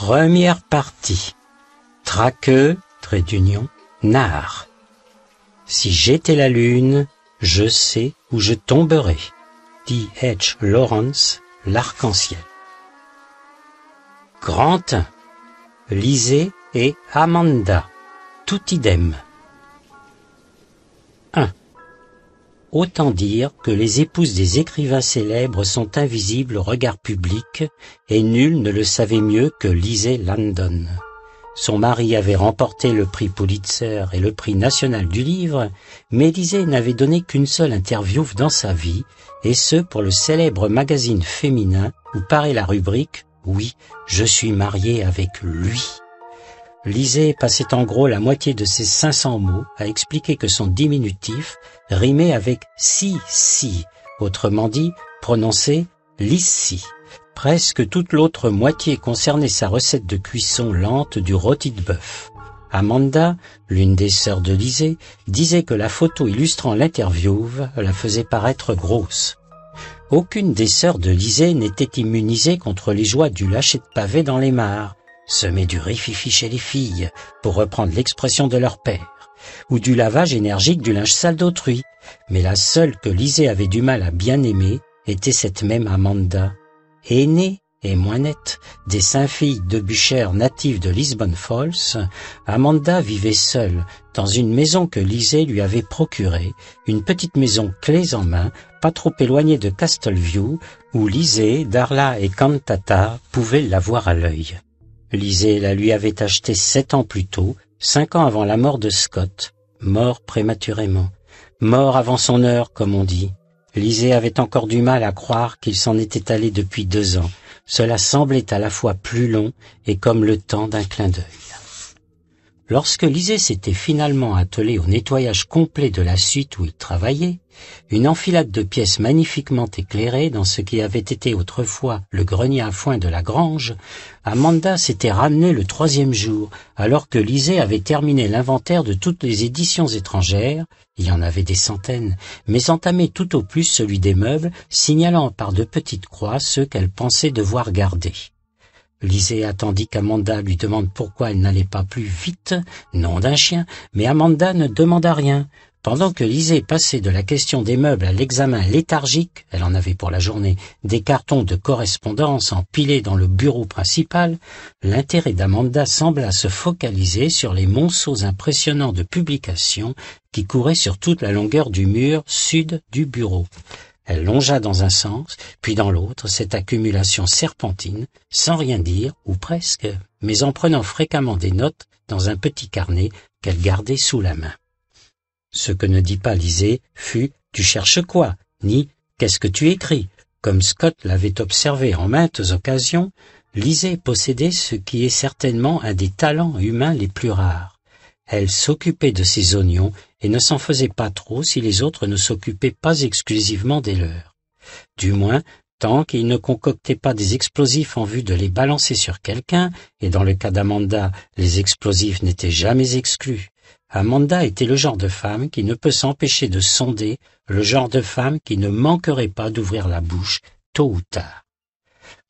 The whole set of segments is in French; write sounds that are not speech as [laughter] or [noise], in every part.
Première partie. Traqueux, trait d'union, nard. Si j'étais la lune, je sais où je tomberais », Dit H. Lawrence, l'arc-en-ciel. Grand Lisez et Amanda. Tout idem. Autant dire que les épouses des écrivains célèbres sont invisibles au regard public, et nul ne le savait mieux que Lisée Landon. Son mari avait remporté le prix Pulitzer et le prix national du livre, mais Lisée n'avait donné qu'une seule interview dans sa vie, et ce pour le célèbre magazine féminin où paraît la rubrique « Oui, je suis mariée avec lui ». Lisée passait en gros la moitié de ses 500 mots à expliquer que son diminutif rimait avec si si, autrement dit prononcé lissi. Presque toute l'autre moitié concernait sa recette de cuisson lente du rôti de bœuf. Amanda, l'une des sœurs de Lisée, disait que la photo illustrant l'interview la faisait paraître grosse. Aucune des sœurs de Lisée n'était immunisée contre les joies du lâcher de pavé dans les mares, semer du rififi chez les filles, pour reprendre l'expression de leur père, ou du lavage énergique du linge sale d'autrui. Mais la seule que Lisée avait du mal à bien aimer était cette même Amanda, aînée et moins des cinq filles de Bûcher, natives de Lisbonne Falls, Amanda vivait seule dans une maison que Lisée lui avait procurée, une petite maison clés en main, pas trop éloignée de Castleview, où Lisée, Darla et Cantata pouvaient la voir à l'œil. Lisée la lui avait achetée sept ans plus tôt, cinq ans avant la mort de Scott, mort prématurément, mort avant son heure, comme on dit. Lisée avait encore du mal à croire qu'il s'en était allé depuis deux ans. Cela semblait à la fois plus long et comme le temps d'un clin d'œil. Lorsque Lisée s'était finalement attelée au nettoyage complet de la suite où il travaillait, une enfilade de pièces magnifiquement éclairées dans ce qui avait été autrefois le grenier à foin de la grange, Amanda s'était ramenée le troisième jour, alors que Lisée avait terminé l'inventaire de toutes les éditions étrangères, il y en avait des centaines, mais entamé tout au plus celui des meubles, signalant par de petites croix ceux qu'elle pensait devoir garder. Lisez attendit qu'Amanda lui demande pourquoi elle n'allait pas plus vite, nom d'un chien, mais Amanda ne demanda rien. Pendant que Lisée passait de la question des meubles à l'examen léthargique, elle en avait pour la journée, des cartons de correspondance empilés dans le bureau principal, l'intérêt d'Amanda sembla se focaliser sur les monceaux impressionnants de publications qui couraient sur toute la longueur du mur sud du bureau. Elle longea dans un sens, puis dans l'autre, cette accumulation serpentine, sans rien dire, ou presque, mais en prenant fréquemment des notes dans un petit carnet qu'elle gardait sous la main. Ce que ne dit pas Lisée fut « Tu cherches quoi ?» ni « Qu'est-ce que tu écris ?» Comme Scott l'avait observé en maintes occasions, Lisée possédait ce qui est certainement un des talents humains les plus rares. Elle s'occupait de ses oignons et ne s'en faisait pas trop si les autres ne s'occupaient pas exclusivement des leurs. Du moins, tant qu'ils ne concoctaient pas des explosifs en vue de les balancer sur quelqu'un, et dans le cas d'Amanda, les explosifs n'étaient jamais exclus. Amanda était le genre de femme qui ne peut s'empêcher de sonder, le genre de femme qui ne manquerait pas d'ouvrir la bouche, tôt ou tard.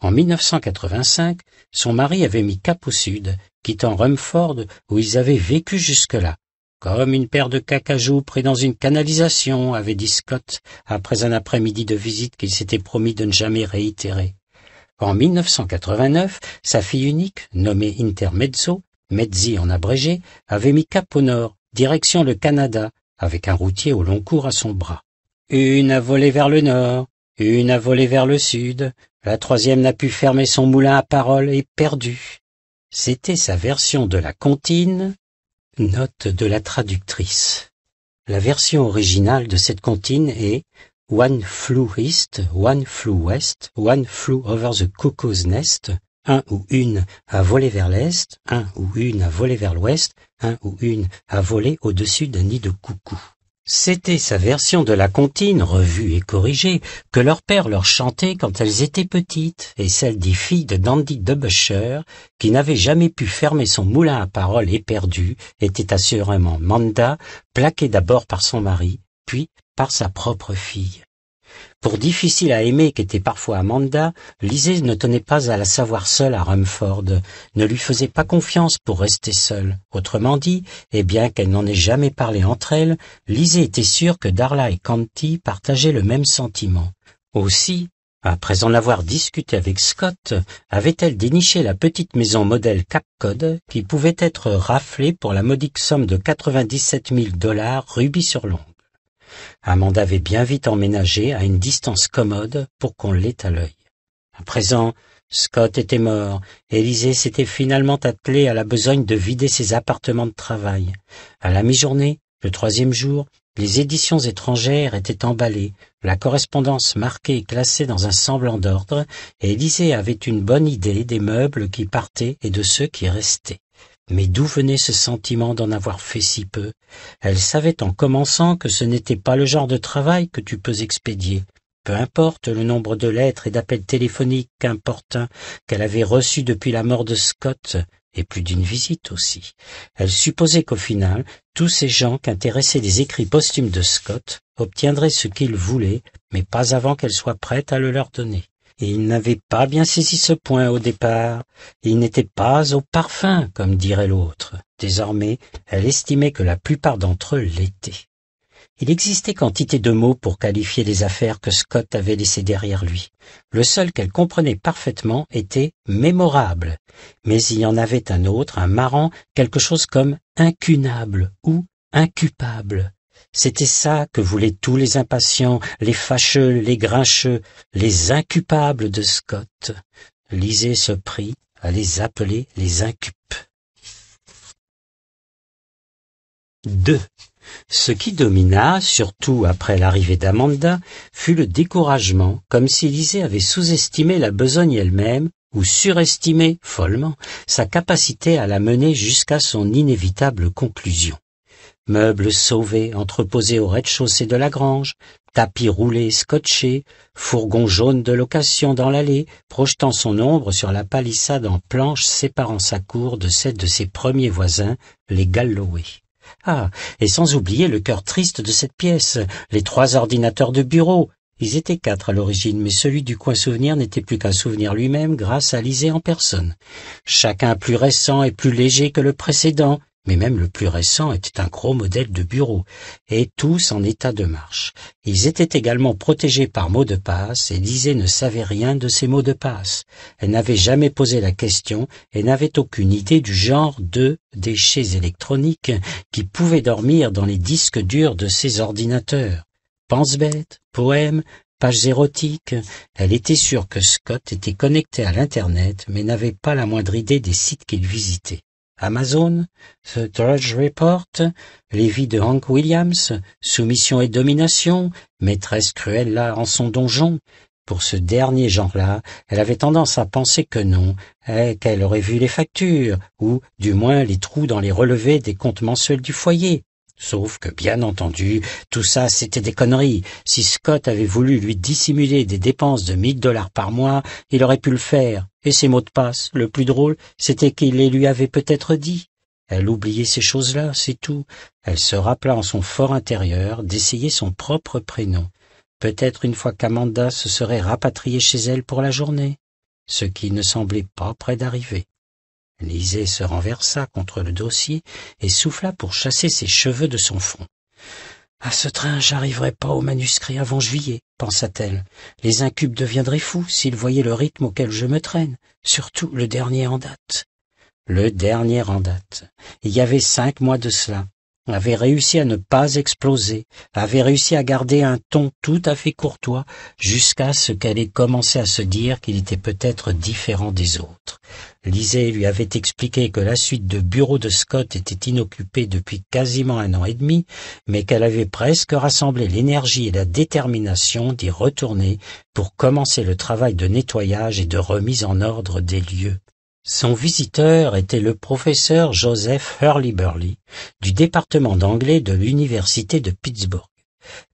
En 1985, son mari avait mis cap au sud, quittant Rumford où ils avaient vécu jusque-là, comme une paire de cacajou pris dans une canalisation, avait dit Scott après un après-midi de visite qu'il s'était promis de ne jamais réitérer. En 1989, sa fille unique, nommée Intermezzo, Mezzi en abrégé, avait mis cap au nord, direction le Canada, avec un routier au long cours à son bras. Une a volé vers le nord, une a volé vers le sud, la troisième n'a pu fermer son moulin à parole et perdue. » C'était sa version de la comptine Note de la traductrice. La version originale de cette comptine est One flew east, one flew west, one flew over the cuckoo's nest. Un ou une a volé vers l'est, un ou une a volé vers l'ouest, un ou une a volé au-dessus d'un nid de coucou. C'était sa version de la comptine, revue et corrigée, que leur père leur chantait quand elles étaient petites, et celle des filles de Dandy Debuscher, qui n'avait jamais pu fermer son moulin à paroles éperdue, était assurément Manda, plaquée d'abord par son mari, puis par sa propre fille. Pour difficile à aimer qu'était parfois Amanda, Lisée ne tenait pas à la savoir seule à Rumford, ne lui faisait pas confiance pour rester seule. Autrement dit, et bien qu'elle n'en ait jamais parlé entre elles, Lisée était sûre que Darla et Canty partageaient le même sentiment. Aussi, après en avoir discuté avec Scott, avait-elle déniché la petite maison modèle Code qui pouvait être raflée pour la modique somme de 97 000 dollars rubis sur l'ongle amanda avait bien vite emménagé à une distance commode pour qu'on l'ait à l'œil à présent scott était mort élisée s'était finalement attelée à la besogne de vider ses appartements de travail à la mi-journée le troisième jour les éditions étrangères étaient emballées la correspondance marquée et classée dans un semblant d'ordre et élisée avait une bonne idée des meubles qui partaient et de ceux qui restaient mais d'où venait ce sentiment d'en avoir fait si peu Elle savait en commençant que ce n'était pas le genre de travail que tu peux expédier. Peu importe le nombre de lettres et d'appels téléphoniques importuns qu'elle avait reçus depuis la mort de Scott, et plus d'une visite aussi. Elle supposait qu'au final, tous ces gens qu'intéressaient les écrits posthumes de Scott obtiendraient ce qu'ils voulaient, mais pas avant qu'elle soit prête à le leur donner. Il n'avait pas bien saisi ce point au départ, il n'était pas au parfum, comme dirait l'autre. Désormais, elle estimait que la plupart d'entre eux l'étaient. Il existait quantité de mots pour qualifier les affaires que Scott avait laissées derrière lui. Le seul qu'elle comprenait parfaitement était mémorable, mais il y en avait un autre, un marrant, quelque chose comme incunable ou incupable. C'était ça que voulaient tous les impatients, les fâcheux, les grincheux, les incupables de Scott. Lisez ce prix à les appeler les incupes. 2. Ce qui domina, surtout après l'arrivée d'Amanda, fut le découragement, comme si Lisée avait sous-estimé la besogne elle-même, ou surestimé, follement, sa capacité à la mener jusqu'à son inévitable conclusion. Meubles sauvés, entreposés au rez-de-chaussée de la grange, tapis roulés, scotchés, fourgon jaune de location dans l'allée, projetant son ombre sur la palissade en planche séparant sa cour de celle de ses premiers voisins, les Galloway. Ah, et sans oublier le cœur triste de cette pièce, les trois ordinateurs de bureau. Ils étaient quatre à l'origine, mais celui du coin souvenir n'était plus qu'un souvenir lui-même grâce à Lisée en personne. Chacun plus récent et plus léger que le précédent, mais même le plus récent était un gros modèle de bureau, et tous en état de marche. Ils étaient également protégés par mots de passe, et Lisée ne savait rien de ces mots de passe. Elle n'avait jamais posé la question, et n'avait aucune idée du genre de déchets électroniques qui pouvaient dormir dans les disques durs de ses ordinateurs. Pense-bête, poèmes, pages érotiques. Elle était sûre que Scott était connecté à l'Internet, mais n'avait pas la moindre idée des sites qu'il visitait. Amazon, The Drudge Report, les vies de Hank Williams, Soumission et domination, Maîtresse cruelle là en son donjon. Pour ce dernier genre-là, elle avait tendance à penser que non, qu'elle aurait vu les factures, ou du moins les trous dans les relevés des comptes mensuels du foyer. Sauf que, bien entendu, tout ça, c'était des conneries. Si Scott avait voulu lui dissimuler des dépenses de mille dollars par mois, il aurait pu le faire. Et ses mots de passe, le plus drôle, c'était qu'il les lui avait peut-être dit. Elle oubliait ces choses-là, c'est tout. Elle se rappela en son fort intérieur d'essayer son propre prénom. Peut-être une fois qu'Amanda se serait rapatriée chez elle pour la journée, ce qui ne semblait pas près d'arriver. Lisée se renversa contre le dossier et souffla pour chasser ses cheveux de son front. À ce train, j'arriverai pas au manuscrit avant juillet, pensa-t-elle. Les incubes deviendraient fous s'ils voyaient le rythme auquel je me traîne, surtout le dernier en date. Le dernier en date. Il y avait cinq mois de cela avait réussi à ne pas exploser, avait réussi à garder un ton tout à fait courtois jusqu'à ce qu'elle ait commencé à se dire qu'il était peut-être différent des autres. Lisée lui avait expliqué que la suite de bureau de Scott était inoccupée depuis quasiment un an et demi, mais qu'elle avait presque rassemblé l'énergie et la détermination d'y retourner pour commencer le travail de nettoyage et de remise en ordre des lieux. Son visiteur était le professeur Joseph Hurley-Burley du département d'anglais de l'université de Pittsburgh.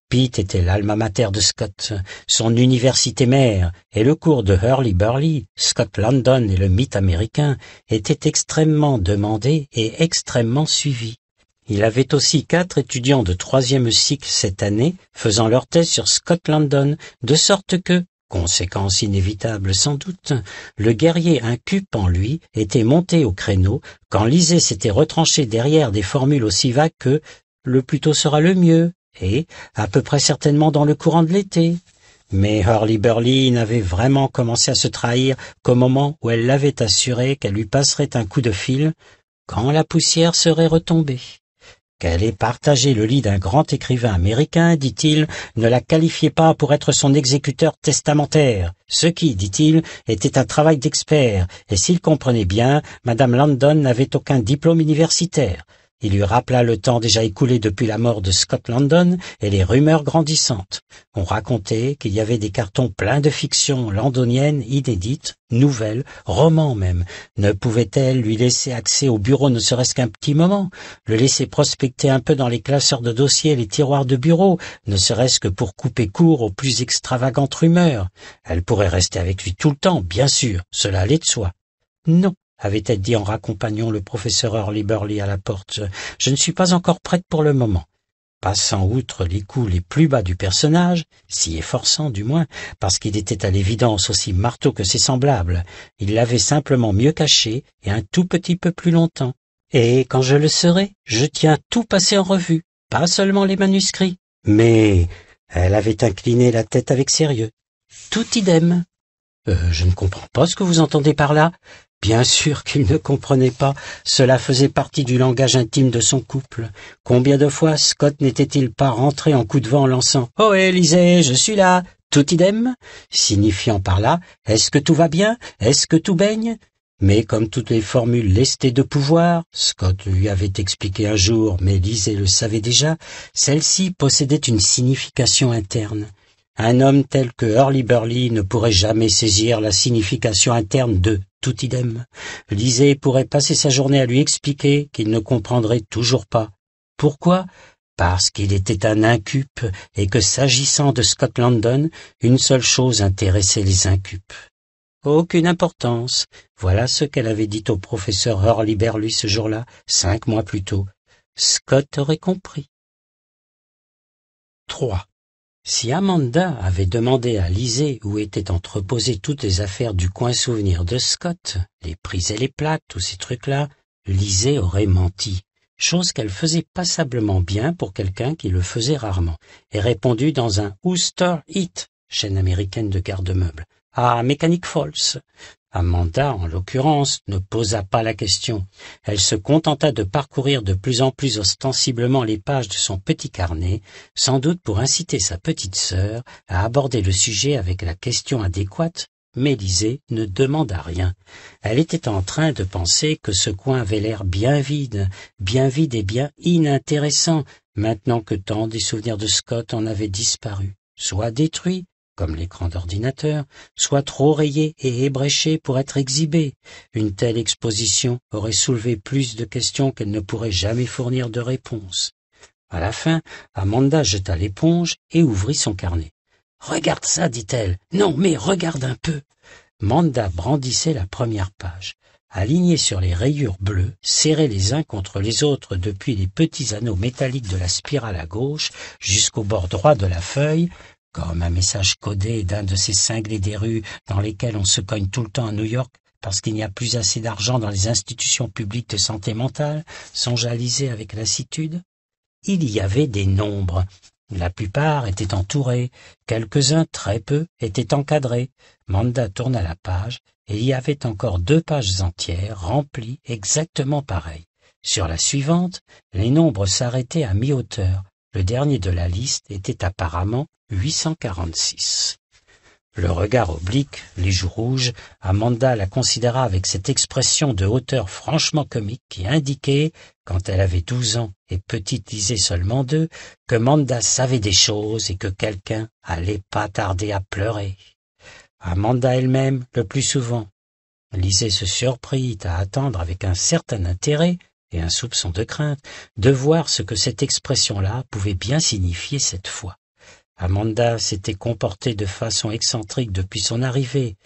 Pitt était l'alma mater de Scott, son université mère, et le cours de Hurley-Burley, Scott London et le mythe américain était extrêmement demandé et extrêmement suivi. Il avait aussi quatre étudiants de troisième cycle cette année faisant leur thèse sur Scott London, de sorte que, Conséquence inévitable sans doute, le guerrier incupe en lui était monté au créneau quand Lisée s'était retranché derrière des formules aussi vagues que « le plus tôt sera le mieux » et « à peu près certainement dans le courant de l'été ». Mais Hurley-Burley n'avait vraiment commencé à se trahir qu'au moment où elle l'avait assuré qu'elle lui passerait un coup de fil, quand la poussière serait retombée qu'elle ait partagé le lit d'un grand écrivain américain, dit-il, ne la qualifiait pas pour être son exécuteur testamentaire, ce qui, dit-il, était un travail d'expert, et s'il comprenait bien, madame Landon n'avait aucun diplôme universitaire. Il lui rappela le temps déjà écoulé depuis la mort de Scott London et les rumeurs grandissantes. On racontait qu'il y avait des cartons pleins de fictions londoniennes inédites, nouvelles, romans même. Ne pouvait-elle lui laisser accès au bureau ne serait-ce qu'un petit moment Le laisser prospecter un peu dans les classeurs de dossiers et les tiroirs de bureau, ne serait-ce que pour couper court aux plus extravagantes rumeurs Elle pourrait rester avec lui tout le temps, bien sûr, cela allait de soi. Non, avait-elle dit en raccompagnant le professeur hurley à la porte. Je ne suis pas encore prête pour le moment. Passant outre les coups les plus bas du personnage, si efforçant du moins, parce qu'il était à l'évidence aussi marteau que ses semblables, il l'avait simplement mieux caché et un tout petit peu plus longtemps. Et quand je le serai, je tiens tout passé en revue, pas seulement les manuscrits. Mais elle avait incliné la tête avec sérieux. Tout idem. Euh, je ne comprends pas ce que vous entendez par là. Bien sûr qu'il ne comprenait pas, cela faisait partie du langage intime de son couple. Combien de fois Scott n'était-il pas rentré en coup de vent en lançant « Oh Élisée, je suis là Tout idem ?» signifiant par là « Est-ce que tout va bien Est-ce que tout baigne ?» Mais comme toutes les formules lestées de pouvoir, Scott lui avait expliqué un jour, mais Élisée le savait déjà, celle-ci possédait une signification interne. Un homme tel que hurly Burley ne pourrait jamais saisir la signification interne de tout idem. Lisée pourrait passer sa journée à lui expliquer qu'il ne comprendrait toujours pas. Pourquoi Parce qu'il était un incupe et que s'agissant de Scott London, une seule chose intéressait les incupes. Aucune importance. Voilà ce qu'elle avait dit au professeur Hurley Burley ce jour-là, cinq mois plus tôt. Scott aurait compris. 3. Si Amanda avait demandé à Lisée où étaient entreposées toutes les affaires du coin souvenir de Scott, les prises et les plates, tous ces trucs-là, Lisée aurait menti, chose qu'elle faisait passablement bien pour quelqu'un qui le faisait rarement, et répondu dans un Ooster Hit », chaîne américaine de garde-meubles, à ah, Mechanic false. Amanda, en l'occurrence, ne posa pas la question. Elle se contenta de parcourir de plus en plus ostensiblement les pages de son petit carnet, sans doute pour inciter sa petite sœur à aborder le sujet avec la question adéquate, mais Lisée ne demanda rien. Elle était en train de penser que ce coin avait l'air bien vide, bien vide et bien inintéressant, maintenant que tant des souvenirs de Scott en avaient disparu, soit détruits, comme l'écran d'ordinateur, soit trop rayé et ébréché pour être exhibé. Une telle exposition aurait soulevé plus de questions qu'elle ne pourrait jamais fournir de réponses. À la fin, Amanda jeta l'éponge et ouvrit son carnet. Regarde ça, dit-elle. Non, mais regarde un peu. Amanda brandissait la première page. Alignée sur les rayures bleues, serrée les uns contre les autres depuis les petits anneaux métalliques de la spirale à gauche jusqu'au bord droit de la feuille, comme un message codé d'un de ces cinglés des rues dans lesquels on se cogne tout le temps à New York parce qu'il n'y a plus assez d'argent dans les institutions publiques de santé mentale, à liser avec lassitude. Il y avait des nombres. La plupart étaient entourés, quelques-uns, très peu, étaient encadrés. Manda tourna la page, et il y avait encore deux pages entières, remplies exactement pareilles. Sur la suivante, les nombres s'arrêtaient à mi-hauteur, le dernier de la liste était apparemment huit Le regard oblique, les joues rouges, Amanda la considéra avec cette expression de hauteur franchement comique qui indiquait, quand elle avait douze ans et Petite disait seulement deux, que Manda savait des choses et que quelqu'un allait pas tarder à pleurer. Amanda elle-même, le plus souvent, lisait se surprit à attendre avec un certain intérêt et un soupçon de crainte de voir ce que cette expression-là pouvait bien signifier cette fois. Amanda s'était comportée de façon excentrique depuis son arrivée.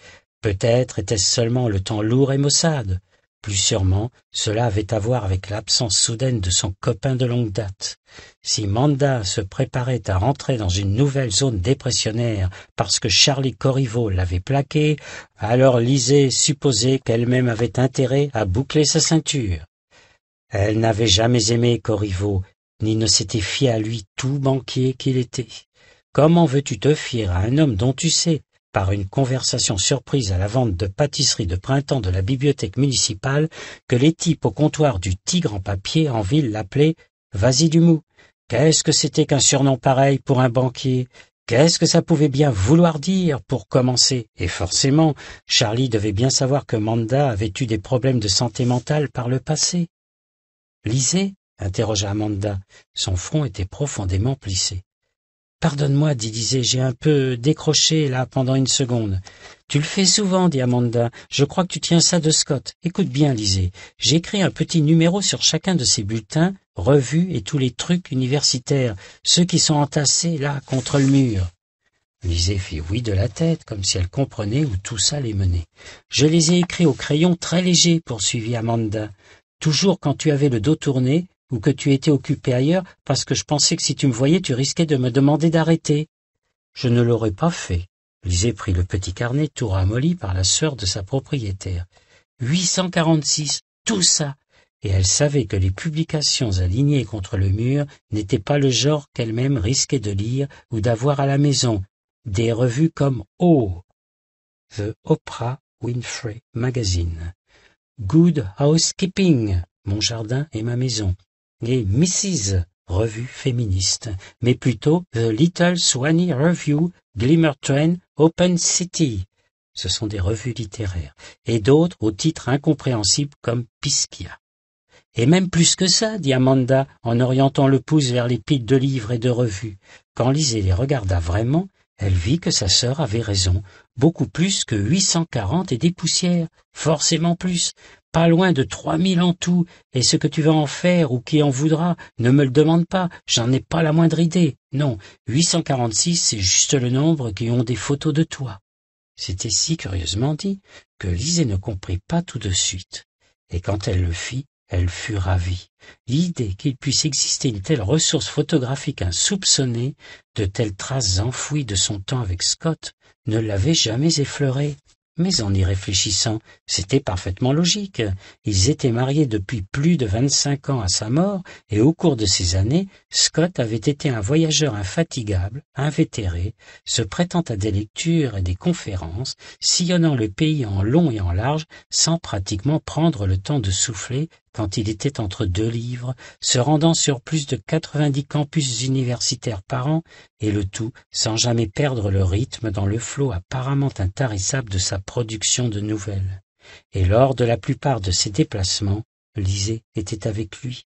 Peut-être était-ce seulement le temps lourd et maussade. Plus sûrement, cela avait à voir avec l'absence soudaine de son copain de longue date. Si Amanda se préparait à rentrer dans une nouvelle zone dépressionnaire parce que Charlie Corriveau l'avait plaqué, alors Lisée supposait qu'elle-même avait intérêt à boucler sa ceinture. Elle n'avait jamais aimé Corriveau, ni ne s'était fiée à lui tout banquier qu'il était. Comment veux-tu te fier à un homme dont tu sais, par une conversation surprise à la vente de pâtisseries de printemps de la bibliothèque municipale, que les types au comptoir du Tigre en papier en ville l'appelaient « Vas-y du mou ». Qu'est-ce que c'était qu'un surnom pareil pour un banquier Qu'est-ce que ça pouvait bien vouloir dire pour commencer Et forcément, Charlie devait bien savoir que Manda avait eu des problèmes de santé mentale par le passé. Lisez? interrogea Amanda. Son front était profondément plissé. Pardonne-moi, dit Lisez, « j'ai un peu décroché là pendant une seconde. Tu le fais souvent, dit Amanda. Je crois que tu tiens ça de Scott. Écoute bien, j'ai J'écris un petit numéro sur chacun de ces bulletins, revues et tous les trucs universitaires, ceux qui sont entassés là contre le mur. Lisez fit oui de la tête, comme si elle comprenait où tout ça les menait. Je les ai écrits au crayon très léger, poursuivit Amanda toujours quand tu avais le dos tourné ou que tu étais occupé ailleurs, parce que je pensais que si tu me voyais, tu risquais de me demander d'arrêter. Je ne l'aurais pas fait. lisez pris le petit carnet tout ramolli par la sœur de sa propriétaire. 846, tout ça Et elle savait que les publications alignées contre le mur n'étaient pas le genre qu'elle-même risquait de lire ou d'avoir à la maison. Des revues comme Oh The Oprah Winfrey Magazine Good Housekeeping, Mon jardin et ma maison, et Mrs. Revue féministe, mais plutôt The Little Swanee Review, Glimmer Train, Open City. Ce sont des revues littéraires, et d'autres au titre incompréhensible comme Piskia. Et même plus que ça, dit Amanda, en orientant le pouce vers les piles de livres et de revues. Quand Lise les regarda vraiment, elle vit que sa sœur avait raison, beaucoup plus que huit cent quarante et des poussières, forcément plus, pas loin de trois mille en tout, et ce que tu vas en faire ou qui en voudra, ne me le demande pas, j'en ai pas la moindre idée. Non, huit cent quarante-six, c'est juste le nombre qui ont des photos de toi. C'était si curieusement dit que Lise ne comprit pas tout de suite, et quand elle le fit, elle fut ravie. L'idée qu'il puisse exister une telle ressource photographique insoupçonnée, de telles traces enfouies de son temps avec Scott, ne l'avait jamais effleurée. Mais en y réfléchissant, c'était parfaitement logique. Ils étaient mariés depuis plus de vingt-cinq ans à sa mort, et au cours de ces années, Scott avait été un voyageur infatigable, invétéré, se prêtant à des lectures et des conférences, sillonnant le pays en long et en large, sans pratiquement prendre le temps de souffler quand il était entre deux livres, se rendant sur plus de 90 campus universitaires par an, et le tout sans jamais perdre le rythme dans le flot apparemment intarissable de sa production de nouvelles. Et lors de la plupart de ses déplacements, Lisée était avec lui,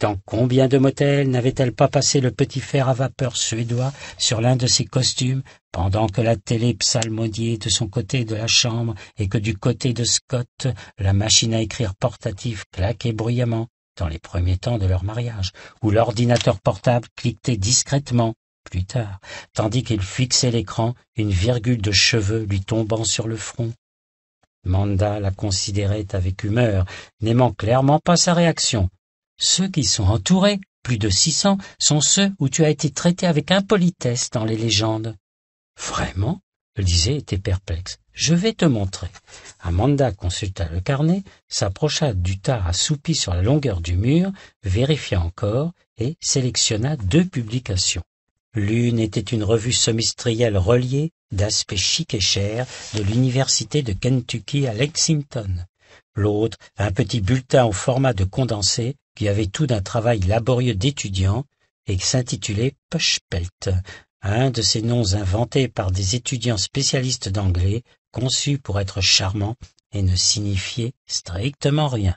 dans combien de motels n'avait-elle pas passé le petit fer à vapeur suédois sur l'un de ses costumes, pendant que la télé psalmodiait de son côté de la chambre et que du côté de Scott, la machine à écrire portative claquait bruyamment, dans les premiers temps de leur mariage, où l'ordinateur portable cliquetait discrètement, plus tard, tandis qu'il fixait l'écran, une virgule de cheveux lui tombant sur le front. Manda la considérait avec humeur, n'aimant clairement pas sa réaction, ceux qui sont entourés, plus de six cents, sont ceux où tu as été traité avec impolitesse dans les légendes. Vraiment disait, était perplexe. Je vais te montrer. Amanda consulta le carnet, s'approcha du tas assoupi sur la longueur du mur, vérifia encore et sélectionna deux publications. L'une était une revue semestrielle reliée, d'aspect chic et cher, de l'université de Kentucky à Lexington. L'autre, un petit bulletin au format de condensé, qui avait tout d'un travail laborieux d'étudiant et qui s'intitulait Pushpelt, un de ces noms inventés par des étudiants spécialistes d'anglais, conçus pour être charmants et ne signifier strictement rien.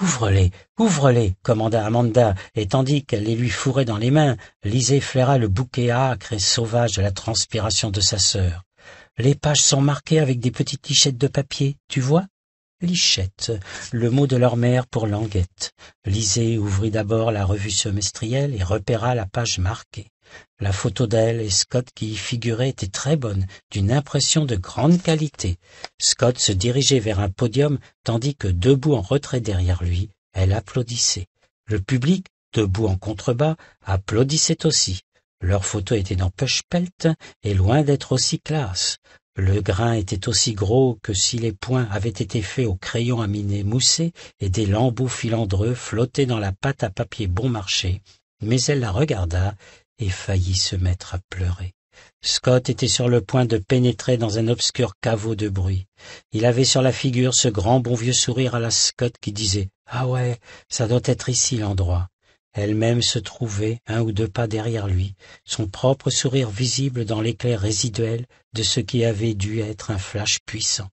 Ouvre-les, ouvre-les, commanda Amanda, et tandis qu'elle les lui fourrait dans les mains, Lisée flaira le bouquet âcre et sauvage de la transpiration de sa sœur. Les pages sont marquées avec des petites lichettes de papier, tu vois Lichette, le mot de leur mère pour languette. Lisée ouvrit d'abord la revue semestrielle et repéra la page marquée. La photo d'elle et Scott qui y figurait était très bonne, d'une impression de grande qualité. Scott se dirigeait vers un podium tandis que, debout en retrait derrière lui, elle applaudissait. Le public, debout en contrebas, applaudissait aussi. Leur photo était dans Pushpelt et loin d'être aussi classe. Le grain était aussi gros que si les points avaient été faits au crayon à miner moussé et des lambeaux filandreux flottaient dans la pâte à papier bon marché, mais elle la regarda et faillit se mettre à pleurer. Scott était sur le point de pénétrer dans un obscur caveau de bruit. Il avait sur la figure ce grand bon vieux sourire à la Scott qui disait « Ah ouais, ça doit être ici l'endroit » elle-même se trouvait un ou deux pas derrière lui, son propre sourire visible dans l'éclair résiduel de ce qui avait dû être un flash puissant.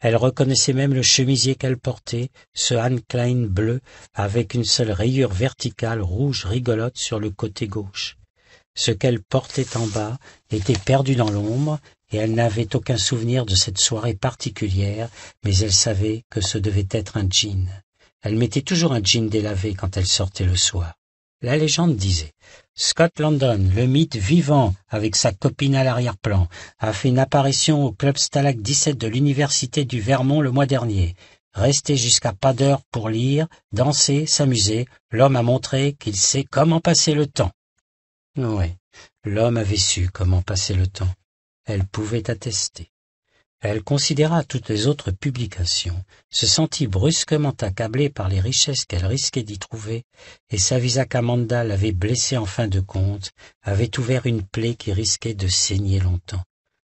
Elle reconnaissait même le chemisier qu'elle portait, ce Han Klein bleu, avec une seule rayure verticale rouge rigolote sur le côté gauche. Ce qu'elle portait en bas était perdu dans l'ombre, et elle n'avait aucun souvenir de cette soirée particulière, mais elle savait que ce devait être un jean. Elle mettait toujours un jean délavé quand elle sortait le soir. La légende disait Scott London, le mythe vivant avec sa copine à l'arrière-plan, a fait une apparition au club Stalag 17 de l'université du Vermont le mois dernier. Resté jusqu'à pas d'heure pour lire, danser, s'amuser, l'homme a montré qu'il sait comment passer le temps. Oui, l'homme avait su comment passer le temps. Elle pouvait attester. Elle considéra toutes les autres publications, se sentit brusquement accablée par les richesses qu'elle risquait d'y trouver, et s'avisa qu'Amanda l'avait blessée en fin de compte, avait ouvert une plaie qui risquait de saigner longtemps.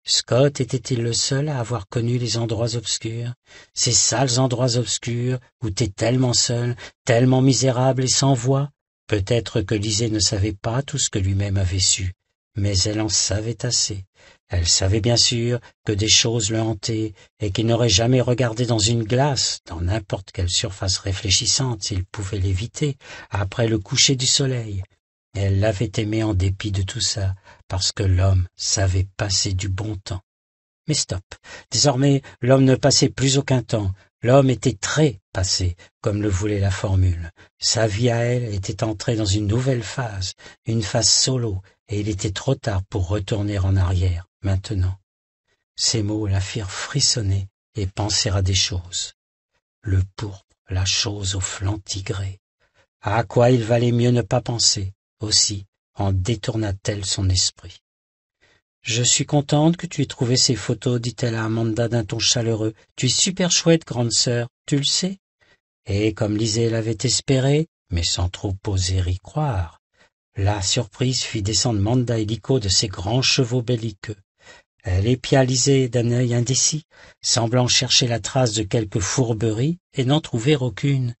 Scott était-il le seul à avoir connu les endroits obscurs, ces sales endroits obscurs où t'es tellement seul, tellement misérable et sans voix Peut-être que Lisée ne savait pas tout ce que lui-même avait su, mais elle en savait assez. Elle savait bien sûr que des choses le hantaient et qu'il n'aurait jamais regardé dans une glace, dans n'importe quelle surface réfléchissante s'il pouvait l'éviter, après le coucher du soleil. Elle l'avait aimé en dépit de tout ça, parce que l'homme savait passer du bon temps. Mais stop. Désormais, l'homme ne passait plus aucun temps. L'homme était très passé, comme le voulait la formule. Sa vie à elle était entrée dans une nouvelle phase, une phase solo, et il était trop tard pour retourner en arrière maintenant ces mots la firent frissonner et penser à des choses le pourpre la chose au flanc tigré à quoi il valait mieux ne pas penser aussi en détourna t elle son esprit je suis contente que tu aies trouvé ces photos dit-elle à amanda d'un ton chaleureux tu es super chouette grande sœur tu le sais et comme lisée l'avait espéré mais sans trop oser y croire la surprise fit descendre manda et Lico de ses grands chevaux belliqueux elle épialisait d'un œil indécis semblant chercher la trace de quelque fourberie et n'en trouver aucune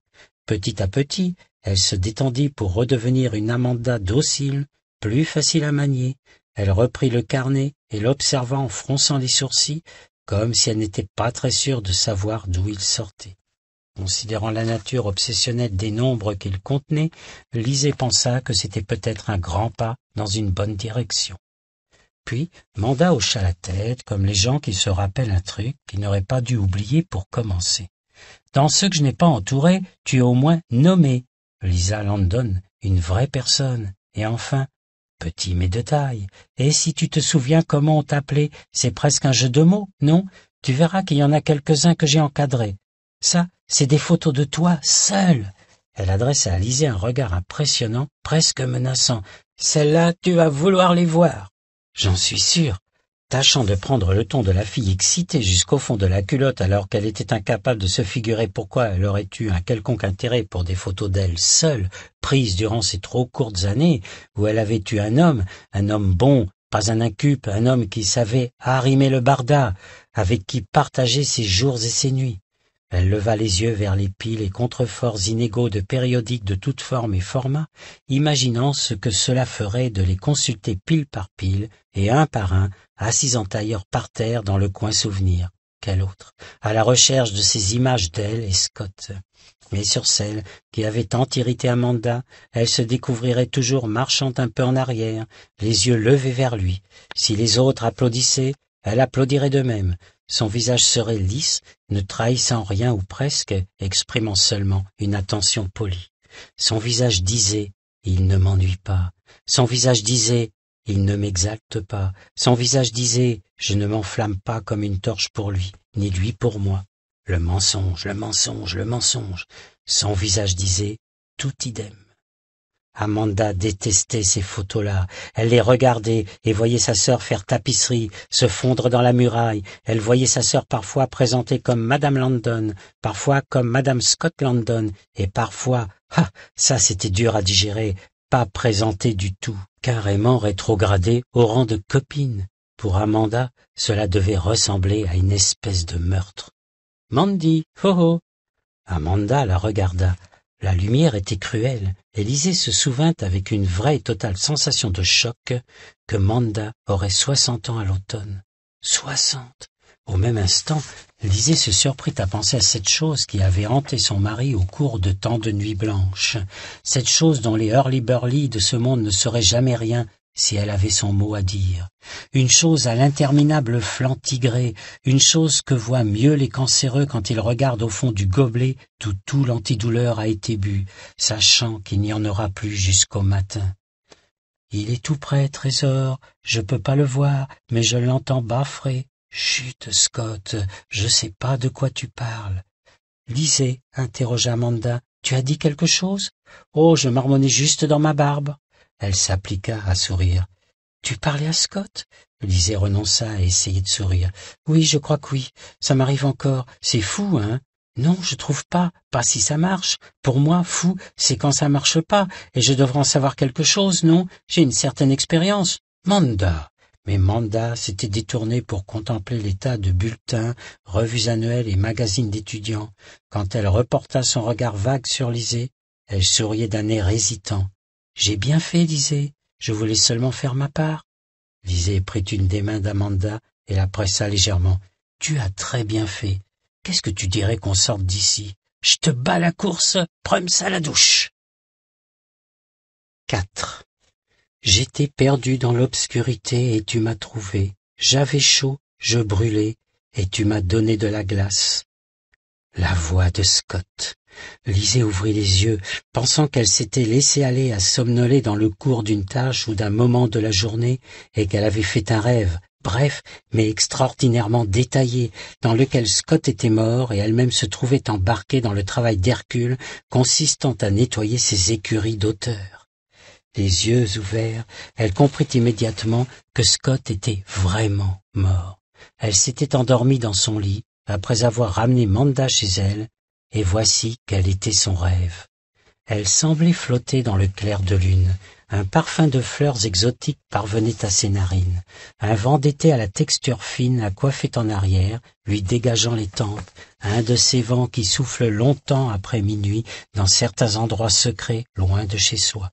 petit à petit elle se détendit pour redevenir une amanda docile plus facile à manier elle reprit le carnet et l'observa en fronçant les sourcils comme si elle n'était pas très sûre de savoir d'où il sortait considérant la nature obsessionnelle des nombres qu'il contenait Lisée pensa que c'était peut-être un grand pas dans une bonne direction puis manda hocha la tête comme les gens qui se rappellent un truc qu'ils n'auraient pas dû oublier pour commencer dans ceux que je n'ai pas entourés tu es au moins nommé lisa landon une vraie personne et enfin petit mais de taille et si tu te souviens comment on t'appelait c'est presque un jeu de mots non tu verras qu'il y en a quelques-uns que j'ai encadrés ça c'est des photos de toi seule !» elle adressa à Lisée un regard impressionnant, presque menaçant. Celles-là, tu vas vouloir les voir j'en suis sûr, tâchant de prendre le ton de la fille excitée jusqu'au fond de la culotte alors qu'elle était incapable de se figurer pourquoi elle aurait eu un quelconque intérêt pour des photos d'elle seule, prises durant ces trop courtes années où elle avait eu un homme, un homme bon, pas un incube, un homme qui savait arrimer le barda, avec qui partager ses jours et ses nuits. Elle leva les yeux vers les piles et contreforts inégaux de périodiques de toutes formes et formats, imaginant ce que cela ferait de les consulter pile par pile et un par un, assis en tailleur par terre dans le coin souvenir. Quel autre À la recherche de ces images d'elle et Scott. Mais sur celle qui avait tant irrité Amanda, elle se découvrirait toujours marchant un peu en arrière, les yeux levés vers lui. Si les autres applaudissaient, elle applaudirait de même. Son visage serait lisse, ne trahissant rien ou presque, exprimant seulement une attention polie. Son visage disait « Il ne m'ennuie pas ». Son visage disait « Il ne m'exalte pas ». Son visage disait « Je ne m'enflamme pas comme une torche pour lui, ni lui pour moi ». Le mensonge, le mensonge, le mensonge. Son visage disait « Tout idem ». Amanda détestait ces photos-là. Elle les regardait et voyait sa sœur faire tapisserie, se fondre dans la muraille. Elle voyait sa sœur parfois présentée comme Madame Landon, parfois comme Madame Scott Landon, et parfois, ah, ça c'était dur à digérer, pas présentée du tout, carrément rétrogradée au rang de copine. Pour Amanda, cela devait ressembler à une espèce de meurtre. Mandy, ho ho. Amanda la regarda. La lumière était cruelle, et se souvint avec une vraie et totale sensation de choc que Manda aurait soixante ans à l'automne. Soixante Au même instant, Lisée se surprit à penser à cette chose qui avait hanté son mari au cours de tant de nuits blanches, cette chose dont les hurly-burly de ce monde ne seraient jamais rien, si elle avait son mot à dire, une chose à l'interminable flanc tigré, une chose que voient mieux les cancéreux quand ils regardent au fond du gobelet d'où tout l'antidouleur a été bu, sachant qu'il n'y en aura plus jusqu'au matin. Il est tout prêt, Trésor, je peux pas le voir, mais je l'entends baffrer. Chut, Scott, je sais pas de quoi tu parles. Lisez, interrogea Amanda, tu as dit quelque chose? Oh, je marmonnais juste dans ma barbe. Elle s'appliqua à sourire. Tu parlais à Scott Lisée renonça à essayer de sourire. Oui, je crois que oui. Ça m'arrive encore. C'est fou, hein Non, je trouve pas. Pas si ça marche. Pour moi, fou, c'est quand ça marche pas. Et je devrais en savoir quelque chose, non J'ai une certaine expérience. Manda mais Manda s'était détournée pour contempler l'état de bulletins, revues annuelles et magazines d'étudiants. Quand elle reporta son regard vague sur Lisée, elle souriait d'un air hésitant. J'ai bien fait, disait. « Je voulais seulement faire ma part. Lisée prit une des mains d'Amanda et la pressa légèrement. Tu as très bien fait. Qu'est-ce que tu dirais qu'on sorte d'ici Je te bats la course, prends ça la douche. 4. J'étais perdu dans l'obscurité et tu m'as trouvé. J'avais chaud, je brûlais, et tu m'as donné de la glace. La voix de Scott. Lisée ouvrit les yeux, pensant qu'elle s'était laissée aller à somnoler dans le cours d'une tâche ou d'un moment de la journée, et qu'elle avait fait un rêve, bref, mais extraordinairement détaillé, dans lequel Scott était mort et elle-même se trouvait embarquée dans le travail d'Hercule consistant à nettoyer ses écuries d'auteur. Les yeux ouverts, elle comprit immédiatement que Scott était vraiment mort. Elle s'était endormie dans son lit, après avoir ramené Manda chez elle, et voici quel était son rêve. Elle semblait flotter dans le clair de lune. Un parfum de fleurs exotiques parvenait à ses narines. Un vent d'été à la texture fine la coiffait en arrière, lui dégageant les tempes. Un de ces vents qui souffle longtemps après minuit dans certains endroits secrets, loin de chez soi.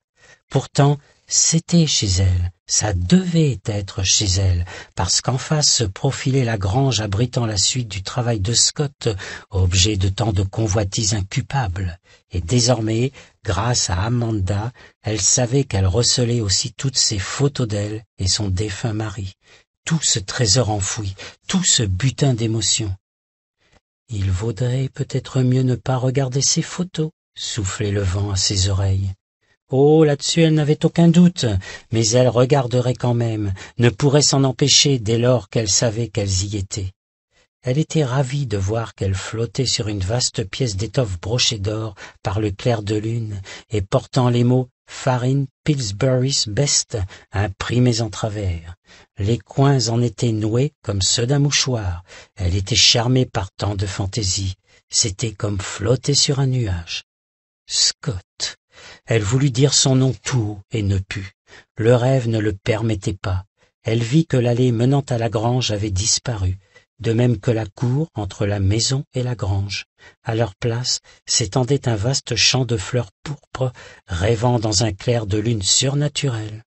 Pourtant, c'était chez elle, ça devait être chez elle, parce qu'en face se profilait la grange abritant la suite du travail de Scott, objet de tant de convoitises incupables. Et désormais, grâce à Amanda, elle savait qu'elle recelait aussi toutes ces photos d'elle et son défunt mari, tout ce trésor enfoui, tout ce butin d'émotions. Il vaudrait peut-être mieux ne pas regarder ces photos, soufflait le vent à ses oreilles. Oh, là-dessus elle n'avait aucun doute, mais elle regarderait quand même, ne pourrait s'en empêcher dès lors qu'elle savait qu'elles y étaient. Elle était ravie de voir qu'elle flottait sur une vaste pièce d'étoffe brochée d'or par le clair de lune et portant les mots Farine Pillsbury's Best imprimés en travers. Les coins en étaient noués comme ceux d'un mouchoir. Elle était charmée par tant de fantaisie. C'était comme flotter sur un nuage. Scott. Elle voulut dire son nom tout haut et ne put. Le rêve ne le permettait pas. Elle vit que l'allée menant à la grange avait disparu, de même que la cour entre la maison et la grange. À leur place s'étendait un vaste champ de fleurs pourpres, rêvant dans un clair de lune surnaturel.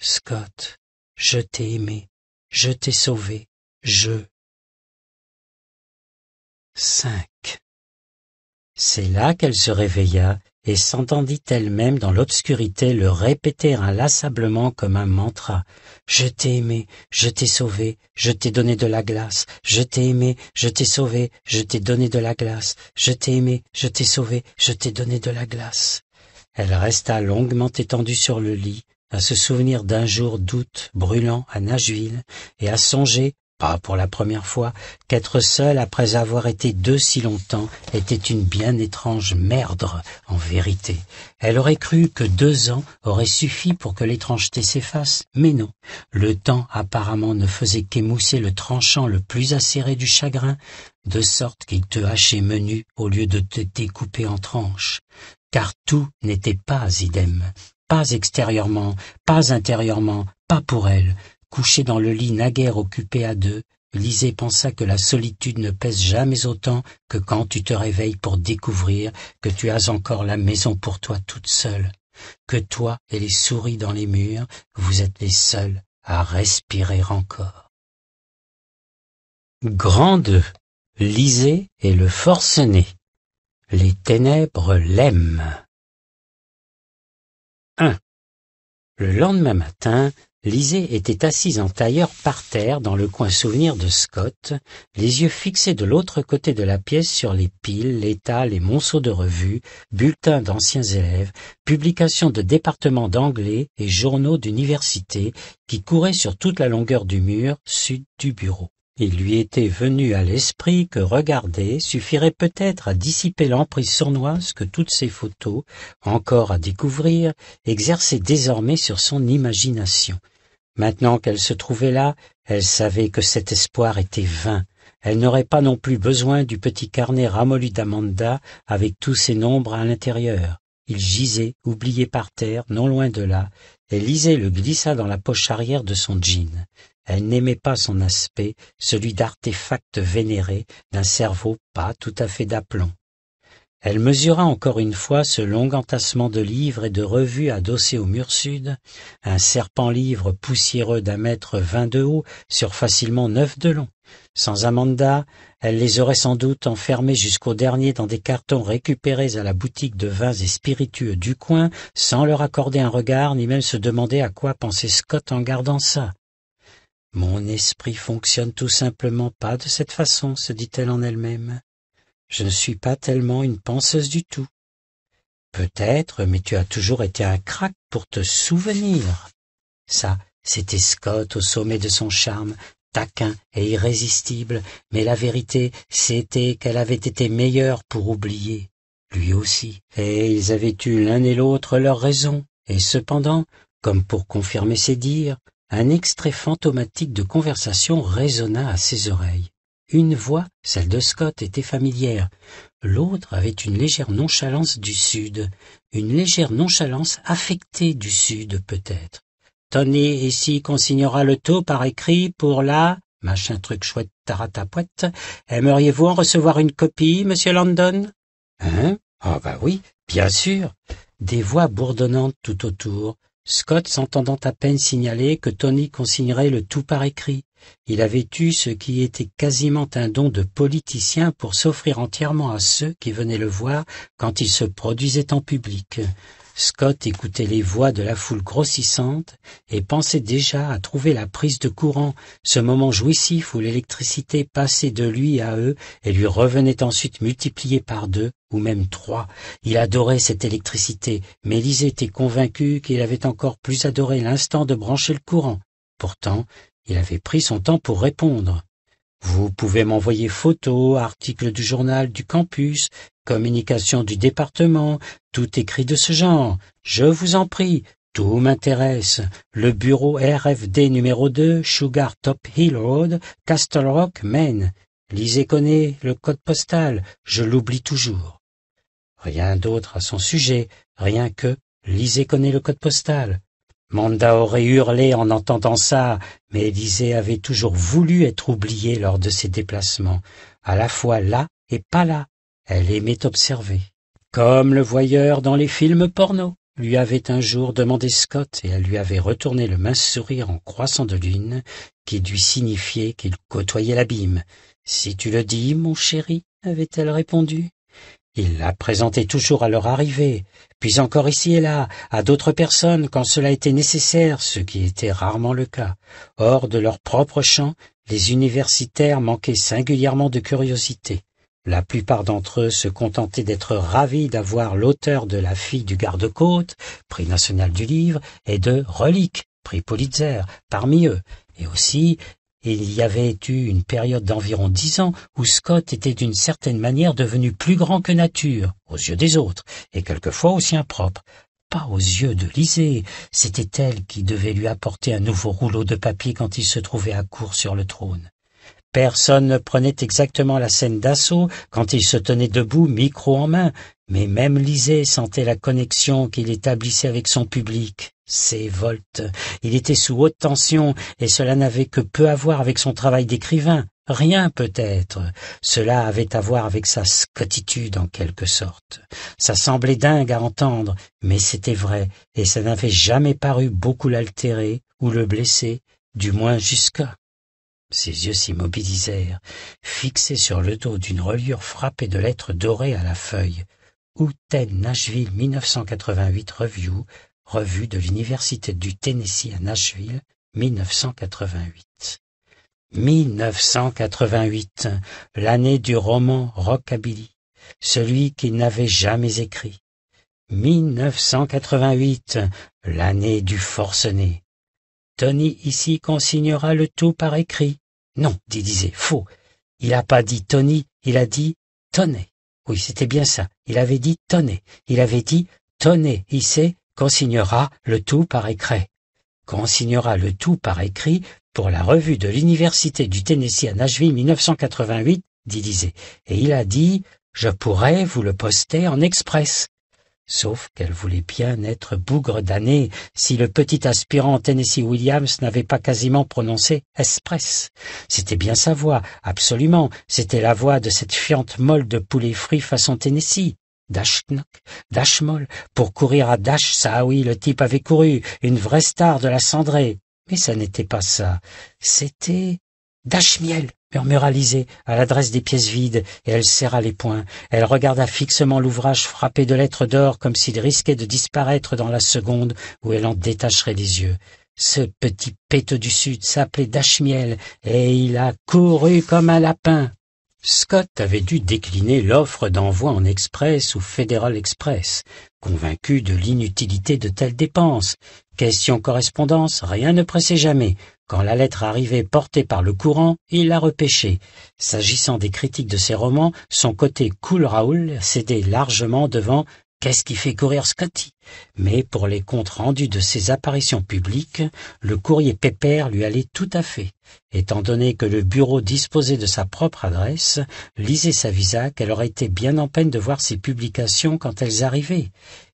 Scott, je t'ai aimé, je t'ai sauvé, je. 5. C'est là qu'elle se réveilla et s'entendit elle-même dans l'obscurité le répéter inlassablement comme un mantra. Je t'ai aimé, je t'ai sauvé, je t'ai donné de la glace, je t'ai aimé, je t'ai sauvé, je t'ai donné de la glace, je t'ai aimé, je t'ai sauvé, je t'ai donné de la glace. Elle resta longuement étendue sur le lit, à se souvenir d'un jour d'août brûlant à Nashville et à songer pas pour la première fois, qu'être seule après avoir été deux si longtemps était une bien étrange merdre, en vérité. Elle aurait cru que deux ans auraient suffi pour que l'étrangeté s'efface, mais non. Le temps apparemment ne faisait qu'émousser le tranchant le plus acéré du chagrin, de sorte qu'il te hachait menu au lieu de te découper en tranches. Car tout n'était pas idem, pas extérieurement, pas intérieurement, pas pour elle, Couché dans le lit naguère occupé à deux, Lisez pensa que la solitude ne pèse jamais autant que quand tu te réveilles pour découvrir que tu as encore la maison pour toi toute seule, que toi et les souris dans les murs, vous êtes les seuls à respirer encore. Grande, Lisez et le forcené. Les ténèbres l'aiment. 1. Le lendemain matin, Lisée était assise en tailleur par terre dans le coin souvenir de Scott, les yeux fixés de l'autre côté de la pièce sur les piles, l'état, les monceaux de revues, bulletins d'anciens élèves, publications de départements d'anglais et journaux d'université qui couraient sur toute la longueur du mur sud du bureau. Il lui était venu à l'esprit que regarder suffirait peut-être à dissiper l'emprise sournoise que toutes ces photos, encore à découvrir, exerçaient désormais sur son imagination, Maintenant qu'elle se trouvait là, elle savait que cet espoir était vain. Elle n'aurait pas non plus besoin du petit carnet ramolli d'Amanda avec tous ses nombres à l'intérieur. Il gisait, oublié par terre, non loin de là, et lisait le glissa dans la poche arrière de son jean. Elle n'aimait pas son aspect, celui d'artefact vénéré, d'un cerveau pas tout à fait d'aplomb. Elle mesura encore une fois ce long entassement de livres et de revues adossés au mur sud, un serpent-livre poussiéreux d'un mètre vingt de haut sur facilement neuf de long. Sans Amanda, elle les aurait sans doute enfermés jusqu'au dernier dans des cartons récupérés à la boutique de vins et spiritueux du coin, sans leur accorder un regard ni même se demander à quoi pensait Scott en gardant ça. Mon esprit fonctionne tout simplement pas de cette façon, se dit-elle en elle-même je ne suis pas tellement une penseuse du tout. Peut-être, mais tu as toujours été un crack pour te souvenir. Ça, c'était Scott au sommet de son charme, taquin et irrésistible, mais la vérité, c'était qu'elle avait été meilleure pour oublier. Lui aussi. Et ils avaient eu l'un et l'autre leur raison. Et cependant, comme pour confirmer ses dires, un extrait fantomatique de conversation résonna à ses oreilles. Une voix, celle de Scott, était familière. L'autre avait une légère nonchalance du Sud, une légère nonchalance affectée du Sud, peut-être. Tony ici consignera le tout par écrit pour la... Machin truc chouette taratapouette. Aimeriez-vous en recevoir une copie, monsieur Landon Hein Ah oh bah oui, bien sûr. Des voix bourdonnantes tout autour. Scott s'entendant à peine signaler que Tony consignerait le tout par écrit. Il avait eu ce qui était quasiment un don de politicien pour s'offrir entièrement à ceux qui venaient le voir quand il se produisait en public. Scott écoutait les voix de la foule grossissante et pensait déjà à trouver la prise de courant, ce moment jouissif où l'électricité passait de lui à eux et lui revenait ensuite multipliée par deux ou même trois. Il adorait cette électricité, mais Lise était convaincue qu'il avait encore plus adoré l'instant de brancher le courant. Pourtant, il avait pris son temps pour répondre. Vous pouvez m'envoyer photos, articles du journal du campus, communications du département, tout écrit de ce genre. Je vous en prie, tout m'intéresse. Le bureau RFD numéro 2, Sugar Top Hill Road, Castle Rock, Maine. Lisez connaît le code postal, je l'oublie toujours. Rien d'autre à son sujet, rien que lisez connaît le code postal. Manda aurait hurlé en entendant ça, mais Élisée avait toujours voulu être oubliée lors de ses déplacements, à la fois là et pas là. Elle aimait observer. Comme le voyeur dans les films porno lui avait un jour demandé Scott et elle lui avait retourné le mince sourire en croissant de lune qui dut signifier qu'il côtoyait l'abîme. Si tu le dis, mon chéri, avait-elle répondu, il la présentait toujours à leur arrivée, puis encore ici et là, à d'autres personnes quand cela était nécessaire, ce qui était rarement le cas. Hors de leur propre champ, les universitaires manquaient singulièrement de curiosité. La plupart d'entre eux se contentaient d'être ravis d'avoir l'auteur de La fille du garde-côte, prix national du livre, et de Relique, prix Pulitzer, parmi eux, et aussi il y avait eu une période d'environ dix ans où Scott était d'une certaine manière devenu plus grand que nature, aux yeux des autres, et quelquefois aussi impropre. Pas aux yeux de Lisée, c'était elle qui devait lui apporter un nouveau rouleau de papier quand il se trouvait à court sur le trône. Personne ne prenait exactement la scène d'assaut quand il se tenait debout, micro en main, mais même Lisée sentait la connexion qu'il établissait avec son public ses volts. Il était sous haute tension, et cela n'avait que peu à voir avec son travail d'écrivain. Rien peut-être. Cela avait à voir avec sa scottitude en quelque sorte. Ça semblait dingue à entendre, mais c'était vrai, et ça n'avait jamais paru beaucoup l'altérer ou le blesser, du moins jusqu'à. Ses yeux s'immobilisèrent, fixés sur le dos d'une reliure frappée de lettres dorées à la feuille. Houten Nashville 1988 Review, Revue de l'Université du Tennessee à Nashville, 1988. 1988, l'année du roman Rockabilly, celui qu'il n'avait jamais écrit. 1988, l'année du forcené. Tony ici consignera le tout par écrit. Non, dit disait, faux. Il n'a pas dit Tony, il a dit Tonnet. Oui, c'était bien ça. Il avait dit Tonnet. Il avait dit Tonnet, sait consignera le tout par écrit. Consignera le tout par écrit pour la revue de l'Université du Tennessee à Nashville 1988 dit-il, « Et il a dit Je pourrais vous le poster en express. Sauf qu'elle voulait bien être bougre d'année si le petit aspirant Tennessee Williams n'avait pas quasiment prononcé express. C'était bien sa voix, absolument, c'était la voix de cette fiante molle de poulet frit façon Tennessee. « Dashknock Dashmol, pour courir à Dash ah oui, le type avait couru, une vraie star de la cendrée. Mais ça n'était pas ça. C'était Dashmiel, murmura Lisée à l'adresse des pièces vides, et elle serra les poings. Elle regarda fixement l'ouvrage frappé de lettres d'or comme s'il risquait de disparaître dans la seconde où elle en détacherait les yeux. Ce petit péto du Sud s'appelait Dashmiel, et il a couru comme un lapin. Scott avait dû décliner l'offre d'envoi en express ou Federal Express, convaincu de l'inutilité de telles dépenses. Question correspondance, rien ne pressait jamais. Quand la lettre arrivait portée par le courant, il la repêchait. S'agissant des critiques de ses romans, son côté cool Raoul cédait largement devant Qu'est-ce qui fait courir Scotty Mais pour les comptes rendus de ses apparitions publiques, le courrier pépère lui allait tout à fait. Étant donné que le bureau disposait de sa propre adresse, lisez visa qu'elle aurait été bien en peine de voir ses publications quand elles arrivaient.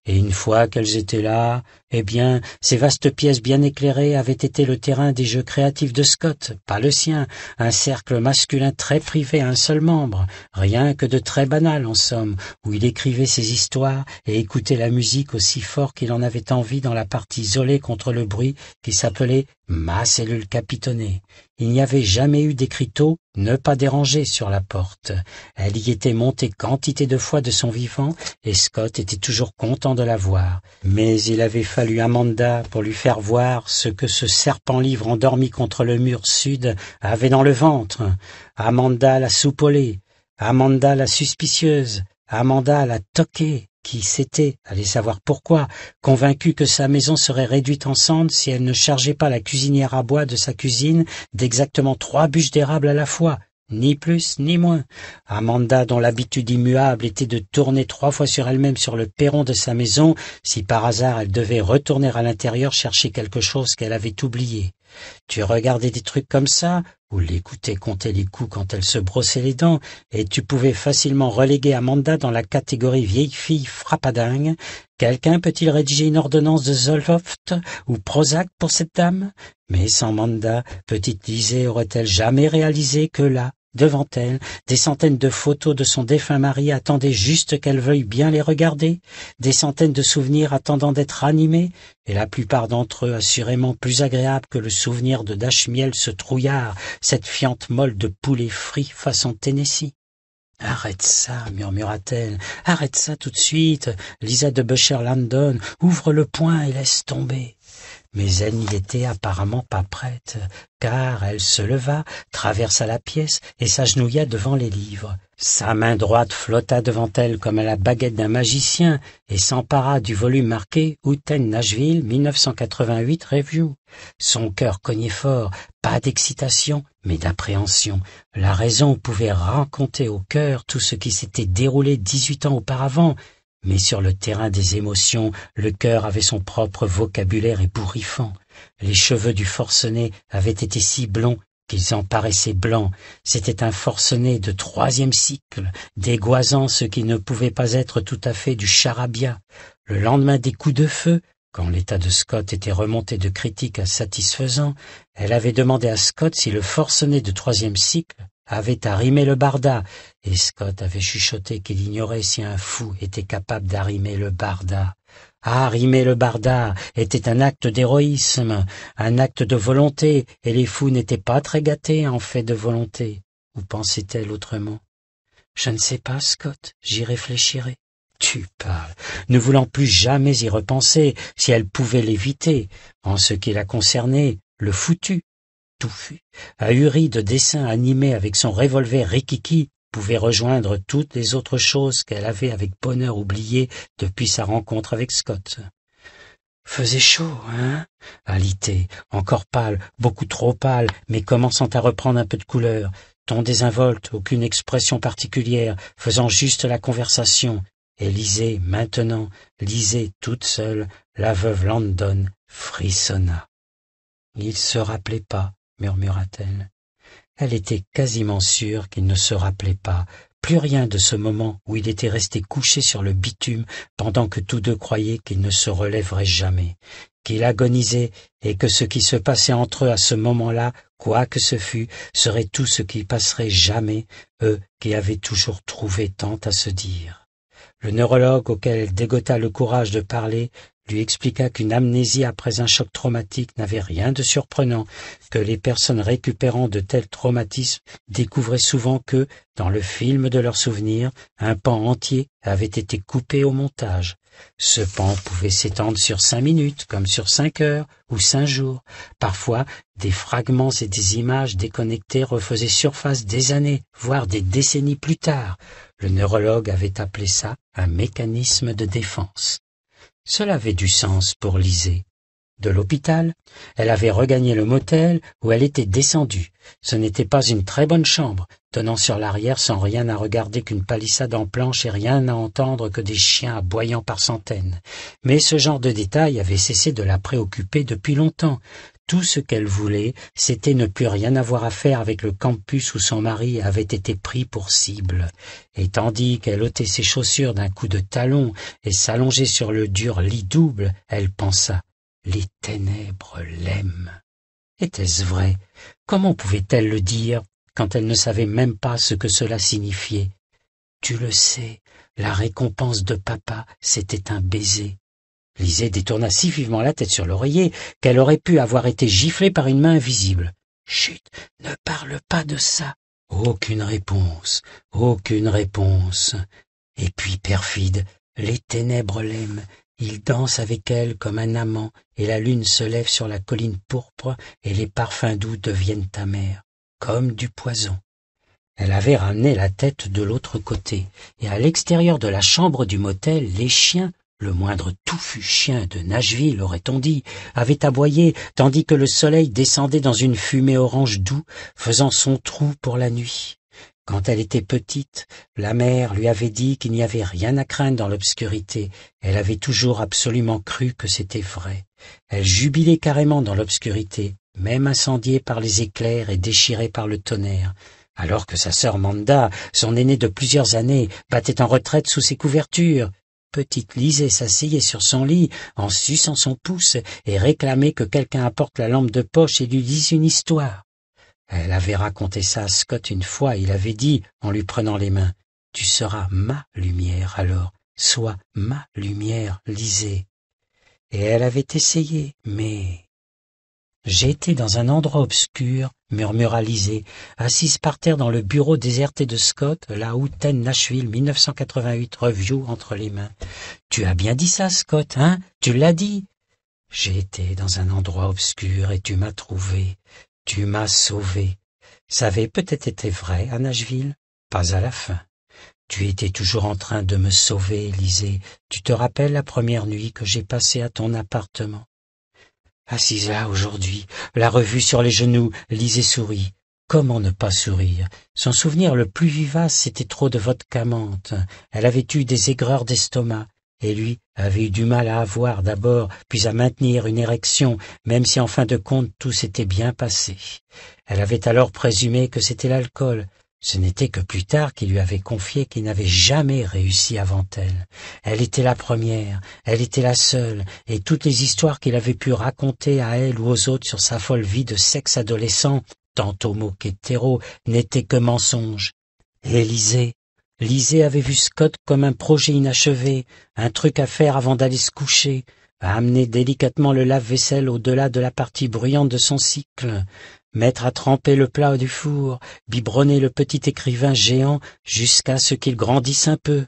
Et une fois qu'elles étaient là, eh bien, ces vastes pièces bien éclairées avaient été le terrain des jeux créatifs de Scott, pas le sien, un cercle masculin très privé à un seul membre, rien que de très banal en somme, où il écrivait ses histoires et écoutait la musique aussi fort qu'il en avait envie dans la partie isolée contre le bruit qui s'appelait Ma cellule capitonnée. Il n'y avait jamais eu d'écriteau « ne pas déranger » sur la porte. Elle y était montée quantité de fois de son vivant, et Scott était toujours content de la voir. Mais il avait fallu Amanda pour lui faire voir ce que ce serpent-livre endormi contre le mur sud avait dans le ventre. Amanda la soupolée, Amanda la suspicieuse, Amanda la toquée, qui s'était, allez savoir pourquoi, convaincu que sa maison serait réduite en cendres si elle ne chargeait pas la cuisinière à bois de sa cuisine d'exactement trois bûches d'érable à la fois, ni plus ni moins. Amanda, dont l'habitude immuable était de tourner trois fois sur elle-même sur le perron de sa maison, si par hasard elle devait retourner à l'intérieur chercher quelque chose qu'elle avait oublié. Tu regardais des trucs comme ça, ou l'écoutais compter les coups quand elle se brossait les dents, et tu pouvais facilement reléguer Amanda dans la catégorie vieille fille frappadingue. Quelqu'un peut-il rédiger une ordonnance de Zoloft ou Prozac pour cette dame Mais sans Amanda, petite Lisée aurait-elle jamais réalisé que là, Devant elle, des centaines de photos de son défunt mari attendaient juste qu'elle veuille bien les regarder, des centaines de souvenirs attendant d'être animés, et la plupart d'entre eux assurément plus agréables que le souvenir de Dashmiel, ce trouillard, cette fiente molle de poulet frit façon Tennessee. Arrête ça, murmura-t-elle, arrête ça tout de suite, Lisa de Becher Landon, ouvre le poing et laisse tomber mais elle n'y était apparemment pas prête, car elle se leva, traversa la pièce et s'agenouilla devant les livres. Sa main droite flotta devant elle comme à la baguette d'un magicien et s'empara du volume marqué Houten Nashville 1988 Review. Son cœur cognait fort, pas d'excitation, mais d'appréhension. La raison pouvait raconter au cœur tout ce qui s'était déroulé dix-huit ans auparavant, mais sur le terrain des émotions, le cœur avait son propre vocabulaire ébouriffant. Les cheveux du forcené avaient été si blonds qu'ils en paraissaient blancs. C'était un forcené de troisième cycle, dégoisant ce qui ne pouvait pas être tout à fait du charabia. Le lendemain des coups de feu, quand l'état de Scott était remonté de critique à satisfaisant, elle avait demandé à Scott si le forcené de troisième cycle avait arrimé le barda, et Scott avait chuchoté qu'il ignorait si un fou était capable d'arrimer le barda. Arrimer le barda était un acte d'héroïsme, un acte de volonté, et les fous n'étaient pas très gâtés en fait de volonté. Ou pensait-elle autrement Je ne sais pas, Scott, j'y réfléchirai. Tu parles, ne voulant plus jamais y repenser, si elle pouvait l'éviter, en ce qui la concernait, le foutu touffue, Ahuri, de dessins animés avec son revolver rikiki, pouvait rejoindre toutes les autres choses qu'elle avait avec bonheur oubliées depuis sa rencontre avec Scott. Faisait chaud, hein Alité, encore pâle, beaucoup trop pâle, mais commençant à reprendre un peu de couleur. Ton désinvolte, aucune expression particulière, faisant juste la conversation. Et lisez maintenant, lisez toute seule, la veuve Landon frissonna. Il se rappelait pas, murmura-t-elle. Elle était quasiment sûre qu'il ne se rappelait pas, plus rien de ce moment où il était resté couché sur le bitume pendant que tous deux croyaient qu'il ne se relèverait jamais, qu'il agonisait et que ce qui se passait entre eux à ce moment-là, quoi que ce fût, serait tout ce qui passerait jamais, eux qui avaient toujours trouvé tant à se dire. Le neurologue auquel elle le courage de parler lui expliqua qu'une amnésie après un choc traumatique n'avait rien de surprenant, que les personnes récupérant de tels traumatismes découvraient souvent que, dans le film de leurs souvenirs, un pan entier avait été coupé au montage. Ce pan pouvait s'étendre sur cinq minutes, comme sur cinq heures ou cinq jours. Parfois, des fragments et des images déconnectées refaisaient surface des années, voire des décennies plus tard. Le neurologue avait appelé ça un mécanisme de défense. Cela avait du sens pour Lisée. De l'hôpital, elle avait regagné le motel où elle était descendue. Ce n'était pas une très bonne chambre, tenant sur l'arrière sans rien à regarder qu'une palissade en planche et rien à entendre que des chiens aboyant par centaines. Mais ce genre de détails avait cessé de la préoccuper depuis longtemps. Tout ce qu'elle voulait, c'était ne plus rien avoir à faire avec le campus où son mari avait été pris pour cible. Et tandis qu'elle ôtait ses chaussures d'un coup de talon et s'allongeait sur le dur lit double, elle pensa Les ténèbres l'aiment. Était-ce vrai Comment pouvait-elle le dire quand elle ne savait même pas ce que cela signifiait Tu le sais, la récompense de papa, c'était un baiser. Lisée détourna si vivement la tête sur l'oreiller qu'elle aurait pu avoir été giflée par une main invisible. Chut, ne parle pas de ça. Aucune réponse, aucune réponse. Et puis, perfide, les ténèbres l'aiment, il danse avec elle comme un amant, et la lune se lève sur la colline pourpre, et les parfums doux deviennent amers, comme du poison. Elle avait ramené la tête de l'autre côté, et à l'extérieur de la chambre du motel, les chiens, le moindre touffu chien de Nashville, aurait-on dit, avait aboyé, tandis que le soleil descendait dans une fumée orange doux, faisant son trou pour la nuit. Quand elle était petite, la mère lui avait dit qu'il n'y avait rien à craindre dans l'obscurité. Elle avait toujours absolument cru que c'était vrai. Elle jubilait carrément dans l'obscurité, même incendiée par les éclairs et déchirée par le tonnerre. Alors que sa sœur Manda, son aînée de plusieurs années, battait en retraite sous ses couvertures, petite Lisée s'asseyait sur son lit en suçant son pouce et réclamait que quelqu'un apporte la lampe de poche et lui dise une histoire. Elle avait raconté ça à Scott une fois, il avait dit, en lui prenant les mains, Tu seras ma lumière alors, sois ma lumière, Lisez. Et elle avait essayé, mais j'étais dans un endroit obscur murmura Lisée, assise par terre dans le bureau déserté de Scott, la Houten Nashville 1988 Review entre les mains. Tu as bien dit ça, Scott, hein Tu l'as dit J'ai été dans un endroit obscur et tu m'as trouvé. Tu m'as sauvé. Ça avait peut-être été vrai à Nashville, pas à la fin. Tu étais toujours en train de me sauver, Lisée. Tu te rappelles la première nuit que j'ai passée à ton appartement Assise là aujourd'hui, la revue sur les genoux, lisait sourit. Comment ne pas sourire Son souvenir le plus vivace, c'était trop de vodka menthe. Elle avait eu des aigreurs d'estomac, et lui avait eu du mal à avoir d'abord, puis à maintenir une érection, même si en fin de compte tout s'était bien passé. Elle avait alors présumé que c'était l'alcool, ce n'était que plus tard qu'il lui avait confié qu'il n'avait jamais réussi avant elle. Elle était la première, elle était la seule, et toutes les histoires qu'il avait pu raconter à elle ou aux autres sur sa folle vie de sexe adolescent, tantôt terreau n'étaient que mensonges. Et Lisée, avait vu Scott comme un projet inachevé, un truc à faire avant d'aller se coucher, à amener délicatement le lave-vaisselle au-delà de la partie bruyante de son cycle, mettre à tremper le plat du four, biberonner le petit écrivain géant jusqu'à ce qu'il grandisse un peu.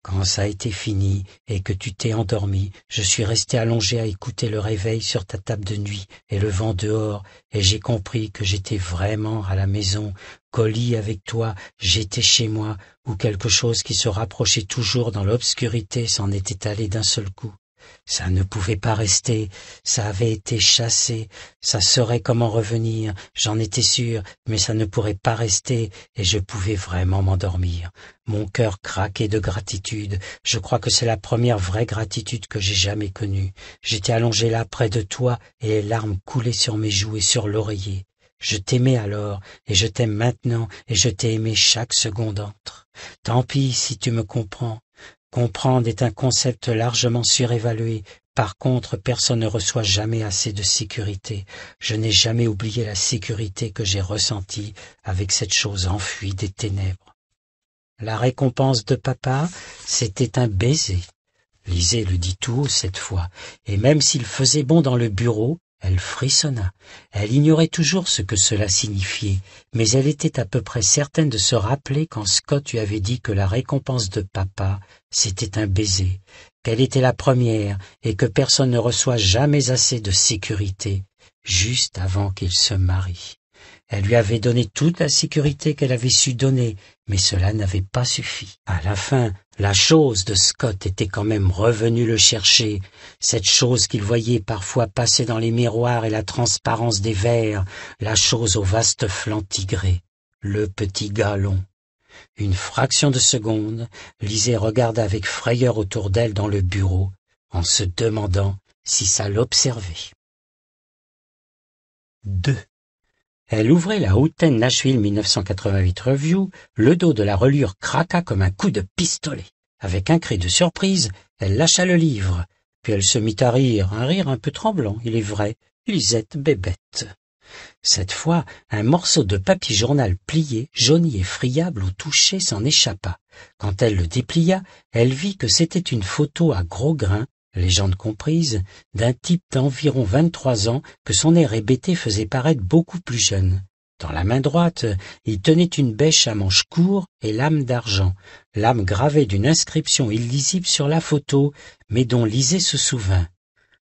Quand ça a été fini et que tu t'es endormi, je suis resté allongé à écouter le réveil sur ta table de nuit et le vent dehors, et j'ai compris que j'étais vraiment à la maison, colis avec toi, j'étais chez moi, ou quelque chose qui se rapprochait toujours dans l'obscurité s'en était allé d'un seul coup ça ne pouvait pas rester, ça avait été chassé, ça saurait comment revenir, j'en étais sûr, mais ça ne pourrait pas rester, et je pouvais vraiment m'endormir. Mon cœur craquait de gratitude, je crois que c'est la première vraie gratitude que j'ai jamais connue. J'étais allongé là près de toi, et les larmes coulaient sur mes joues et sur l'oreiller. Je t'aimais alors, et je t'aime maintenant, et je t'ai aimé chaque seconde entre. Tant pis si tu me comprends, Comprendre est un concept largement surévalué. Par contre, personne ne reçoit jamais assez de sécurité. Je n'ai jamais oublié la sécurité que j'ai ressentie avec cette chose enfuie des ténèbres. La récompense de papa, c'était un baiser. Lisez le dit tout cette fois, et même s'il faisait bon dans le bureau, elle frissonna. Elle ignorait toujours ce que cela signifiait, mais elle était à peu près certaine de se rappeler quand Scott lui avait dit que la récompense de papa, c'était un baiser, qu'elle était la première et que personne ne reçoit jamais assez de sécurité, juste avant qu'il se marie. Elle lui avait donné toute la sécurité qu'elle avait su donner, mais cela n'avait pas suffi. À la fin, la chose de Scott était quand même revenue le chercher, cette chose qu'il voyait parfois passer dans les miroirs et la transparence des verres, la chose au vaste flanc tigré, le petit galon. Une fraction de seconde, Lisée regarda avec frayeur autour d'elle dans le bureau, en se demandant si ça l'observait. 2. Elle ouvrait la houten Nashville 1988 Review, le dos de la relure craqua comme un coup de pistolet. Avec un cri de surprise, elle lâcha le livre. Puis elle se mit à rire, un rire un peu tremblant, il est vrai. Lisette bébête. Cette fois, un morceau de papier journal plié, jauni et friable au toucher s'en échappa. Quand elle le déplia, elle vit que c'était une photo à gros grains, légende comprise, d'un type d'environ vingt-trois ans que son air hébété faisait paraître beaucoup plus jeune. Dans la main droite, il tenait une bêche à manches courts et lame d'argent, lame gravée d'une inscription illisible sur la photo, mais dont Lisée se souvint.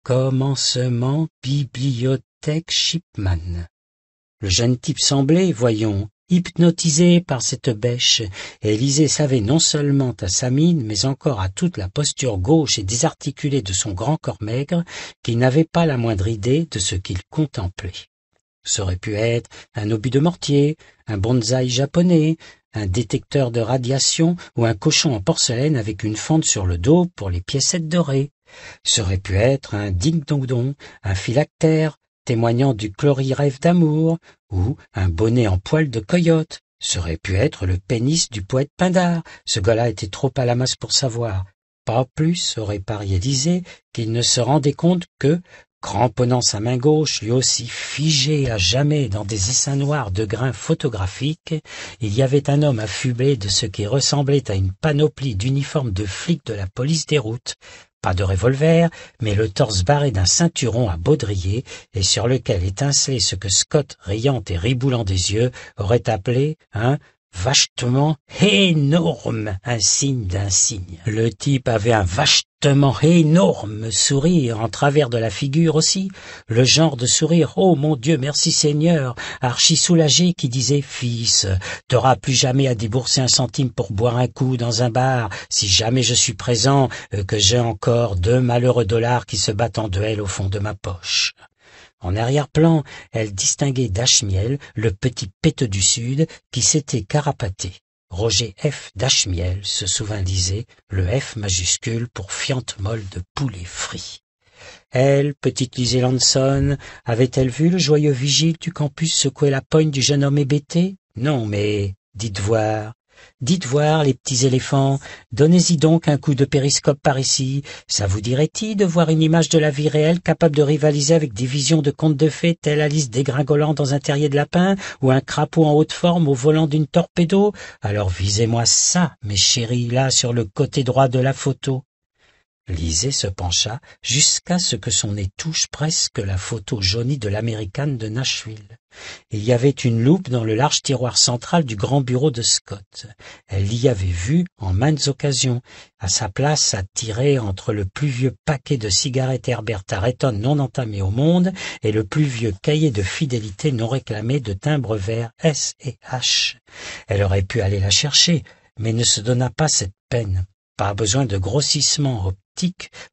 Commencement bibliothèque Shipman. Le jeune type semblait, voyons, Hypnotisée par cette bêche, Élisée savait non seulement à sa mine, mais encore à toute la posture gauche et désarticulée de son grand corps maigre, qu'il n'avait pas la moindre idée de ce qu'il contemplait. aurait pu être un obus de mortier, un bonsaï japonais, un détecteur de radiation ou un cochon en porcelaine avec une fente sur le dos pour les piécettes dorées. aurait pu être un ding-dong, un phylactère, témoignant du rêve d'amour, ou un bonnet en poil de coyote. Serait pu être le pénis du poète Pindar. Ce gars-là était trop à la masse pour savoir. Pas plus aurait parié disait qu'il ne se rendait compte que, cramponnant sa main gauche, lui aussi figé à jamais dans des essaims noirs de grains photographiques, il y avait un homme affublé de ce qui ressemblait à une panoplie d'uniformes de flics de la police des routes, pas de revolver, mais le torse barré d'un ceinturon à baudrier et sur lequel étincelait ce que Scott, riant et riboulant des yeux, aurait appelé un hein, « Vachement énorme, un signe d'un signe. Le type avait un vachement énorme sourire, en travers de la figure aussi, le genre de sourire « Oh mon Dieu, merci Seigneur !» archi soulagé qui disait « Fils, t'auras plus jamais à débourser un centime pour boire un coup dans un bar, si jamais je suis présent, euh, que j'ai encore deux malheureux dollars qui se battent en duel au fond de ma poche. » En arrière-plan, elle distinguait Dashmiel le petit pète du Sud, qui s'était carapaté. Roger F. d'Achmiel se souvint disait le F majuscule pour fiente molle de poulet frit. Elle, petite Lisée Lanson, avait-elle vu le joyeux vigile du campus secouer la poigne du jeune homme hébété Non, mais dites voir, dites voir les petits éléphants donnez-y donc un coup de périscope par ici ça vous dirait-il de voir une image de la vie réelle capable de rivaliser avec des visions de contes de fées telle Alice dégringolant dans un terrier de lapin ou un crapaud en haute forme au volant d'une torpedo alors visez-moi ça mes chéris là sur le côté droit de la photo Lisée se pencha jusqu'à ce que son nez touche presque la photo jaunie de l'américaine de Nashville. Il y avait une loupe dans le large tiroir central du grand bureau de Scott. Elle l'y avait vue en maintes occasions, à sa place attirée entre le plus vieux paquet de cigarettes Herbert Arretton non entamé au monde et le plus vieux cahier de fidélité non réclamé de timbres vert S et H. Elle aurait pu aller la chercher, mais ne se donna pas cette peine. Pas besoin de grossissement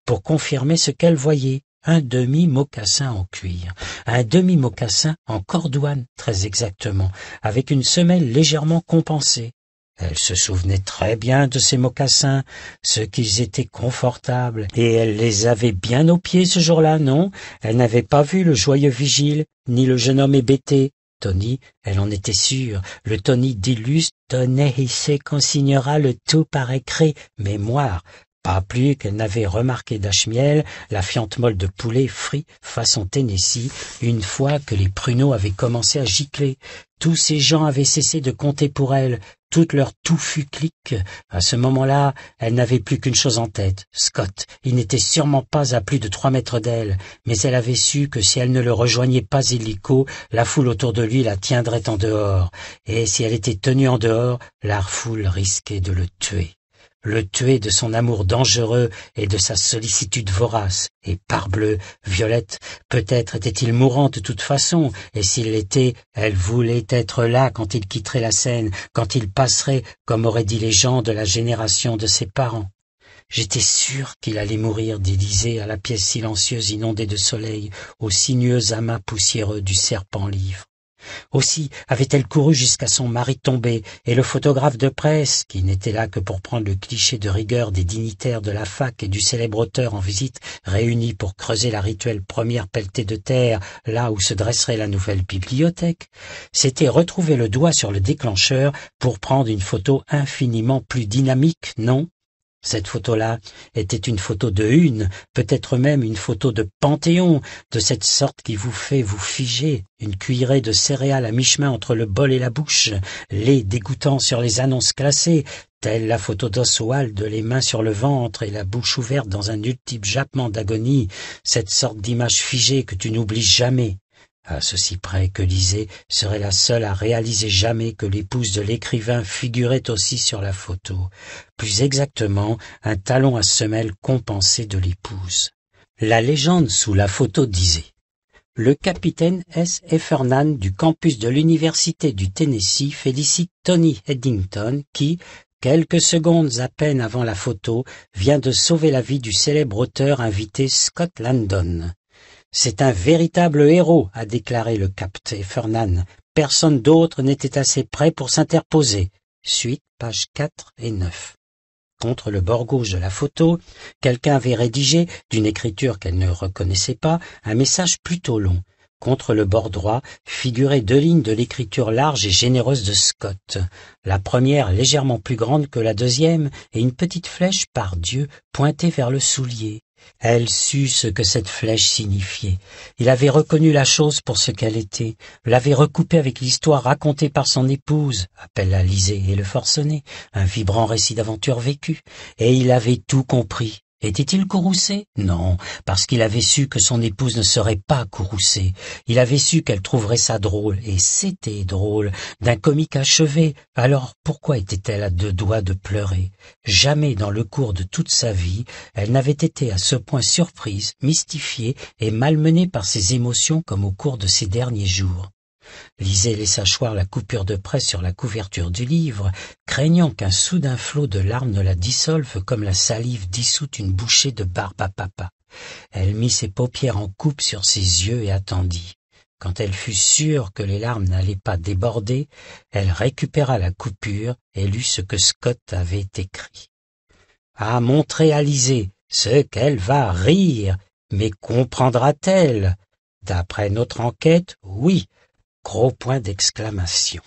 pour confirmer ce qu'elle voyait. Un demi-mocassin en cuir, un demi-mocassin en cordouane très exactement, avec une semelle légèrement compensée. Elle se souvenait très bien de ces mocassins, ce qu'ils étaient confortables, et elle les avait bien aux pieds ce jour-là, non Elle n'avait pas vu le joyeux vigile, ni le jeune homme hébété. Tony, elle en était sûre, le Tony d'illustre, Tony il consignera le tout par écrit, mémoire, pas plus qu'elle n'avait remarqué d'Achmiel la fiente molle de poulet frit façon Tennessee une fois que les pruneaux avaient commencé à gicler. Tous ces gens avaient cessé de compter pour elle, toute leur fut clique. À ce moment-là, elle n'avait plus qu'une chose en tête, Scott. Il n'était sûrement pas à plus de trois mètres d'elle, mais elle avait su que si elle ne le rejoignait pas illico, la foule autour de lui la tiendrait en dehors, et si elle était tenue en dehors, la foule risquait de le tuer le tuer de son amour dangereux et de sa sollicitude vorace. Et parbleu, Violette, peut-être était-il mourant de toute façon, et s'il l'était, elle voulait être là quand il quitterait la scène, quand il passerait, comme auraient dit les gens de la génération de ses parents. J'étais sûr qu'il allait mourir, dit à la pièce silencieuse inondée de soleil, au sinueux amas poussiéreux du serpent livre aussi avait-elle couru jusqu'à son mari tombé et le photographe de presse qui n'était là que pour prendre le cliché de rigueur des dignitaires de la fac et du célèbre auteur en visite réunis pour creuser la rituelle première pelletée de terre là où se dresserait la nouvelle bibliothèque s'était retrouvé le doigt sur le déclencheur pour prendre une photo infiniment plus dynamique non cette photo-là était une photo de une, peut-être même une photo de Panthéon, de cette sorte qui vous fait vous figer, une cuillerée de céréales à mi-chemin entre le bol et la bouche, lait dégoûtant sur les annonces classées, telle la photo d'Oswald, les mains sur le ventre et la bouche ouverte dans un ultime jappement d'agonie, cette sorte d'image figée que tu n'oublies jamais, ceci près que disait serait la seule à réaliser jamais que l'épouse de l'écrivain figurait aussi sur la photo, plus exactement un talon à semelle compensé de l'épouse. La légende sous la photo disait le capitaine S. Effernan du campus de l'Université du Tennessee félicite Tony Eddington qui, quelques secondes à peine avant la photo, vient de sauver la vie du célèbre auteur invité Scott Landon. C'est un véritable héros, a déclaré le capte Fernan. Personne d'autre n'était assez prêt pour s'interposer. Suite, pages 4 et 9. Contre le bord gauche de la photo, quelqu'un avait rédigé, d'une écriture qu'elle ne reconnaissait pas, un message plutôt long. Contre le bord droit figuraient deux lignes de l'écriture large et généreuse de Scott, la première légèrement plus grande que la deuxième et une petite flèche par Dieu pointée vers le soulier elle sut ce que cette flèche signifiait il avait reconnu la chose pour ce qu'elle était l'avait recoupée avec l'histoire racontée par son épouse à liser et le forcené un vibrant récit d'aventure vécue, et il avait tout compris était-il courroucé Non, parce qu'il avait su que son épouse ne serait pas courroucée. Il avait su qu'elle trouverait ça drôle, et c'était drôle, d'un comique achevé. Alors pourquoi était-elle à deux doigts de pleurer Jamais dans le cours de toute sa vie, elle n'avait été à ce point surprise, mystifiée et malmenée par ses émotions comme au cours de ces derniers jours lisait les sachoirs la coupure de presse sur la couverture du livre craignant qu'un soudain flot de larmes ne la dissolve comme la salive dissoute une bouchée de barbe à papa elle mit ses paupières en coupe sur ses yeux et attendit quand elle fut sûre que les larmes n'allaient pas déborder elle récupéra la coupure et lut ce que scott avait écrit ah, à montrer à lisez ce qu'elle va rire mais comprendra t elle d'après notre enquête oui Gros point d'exclamation.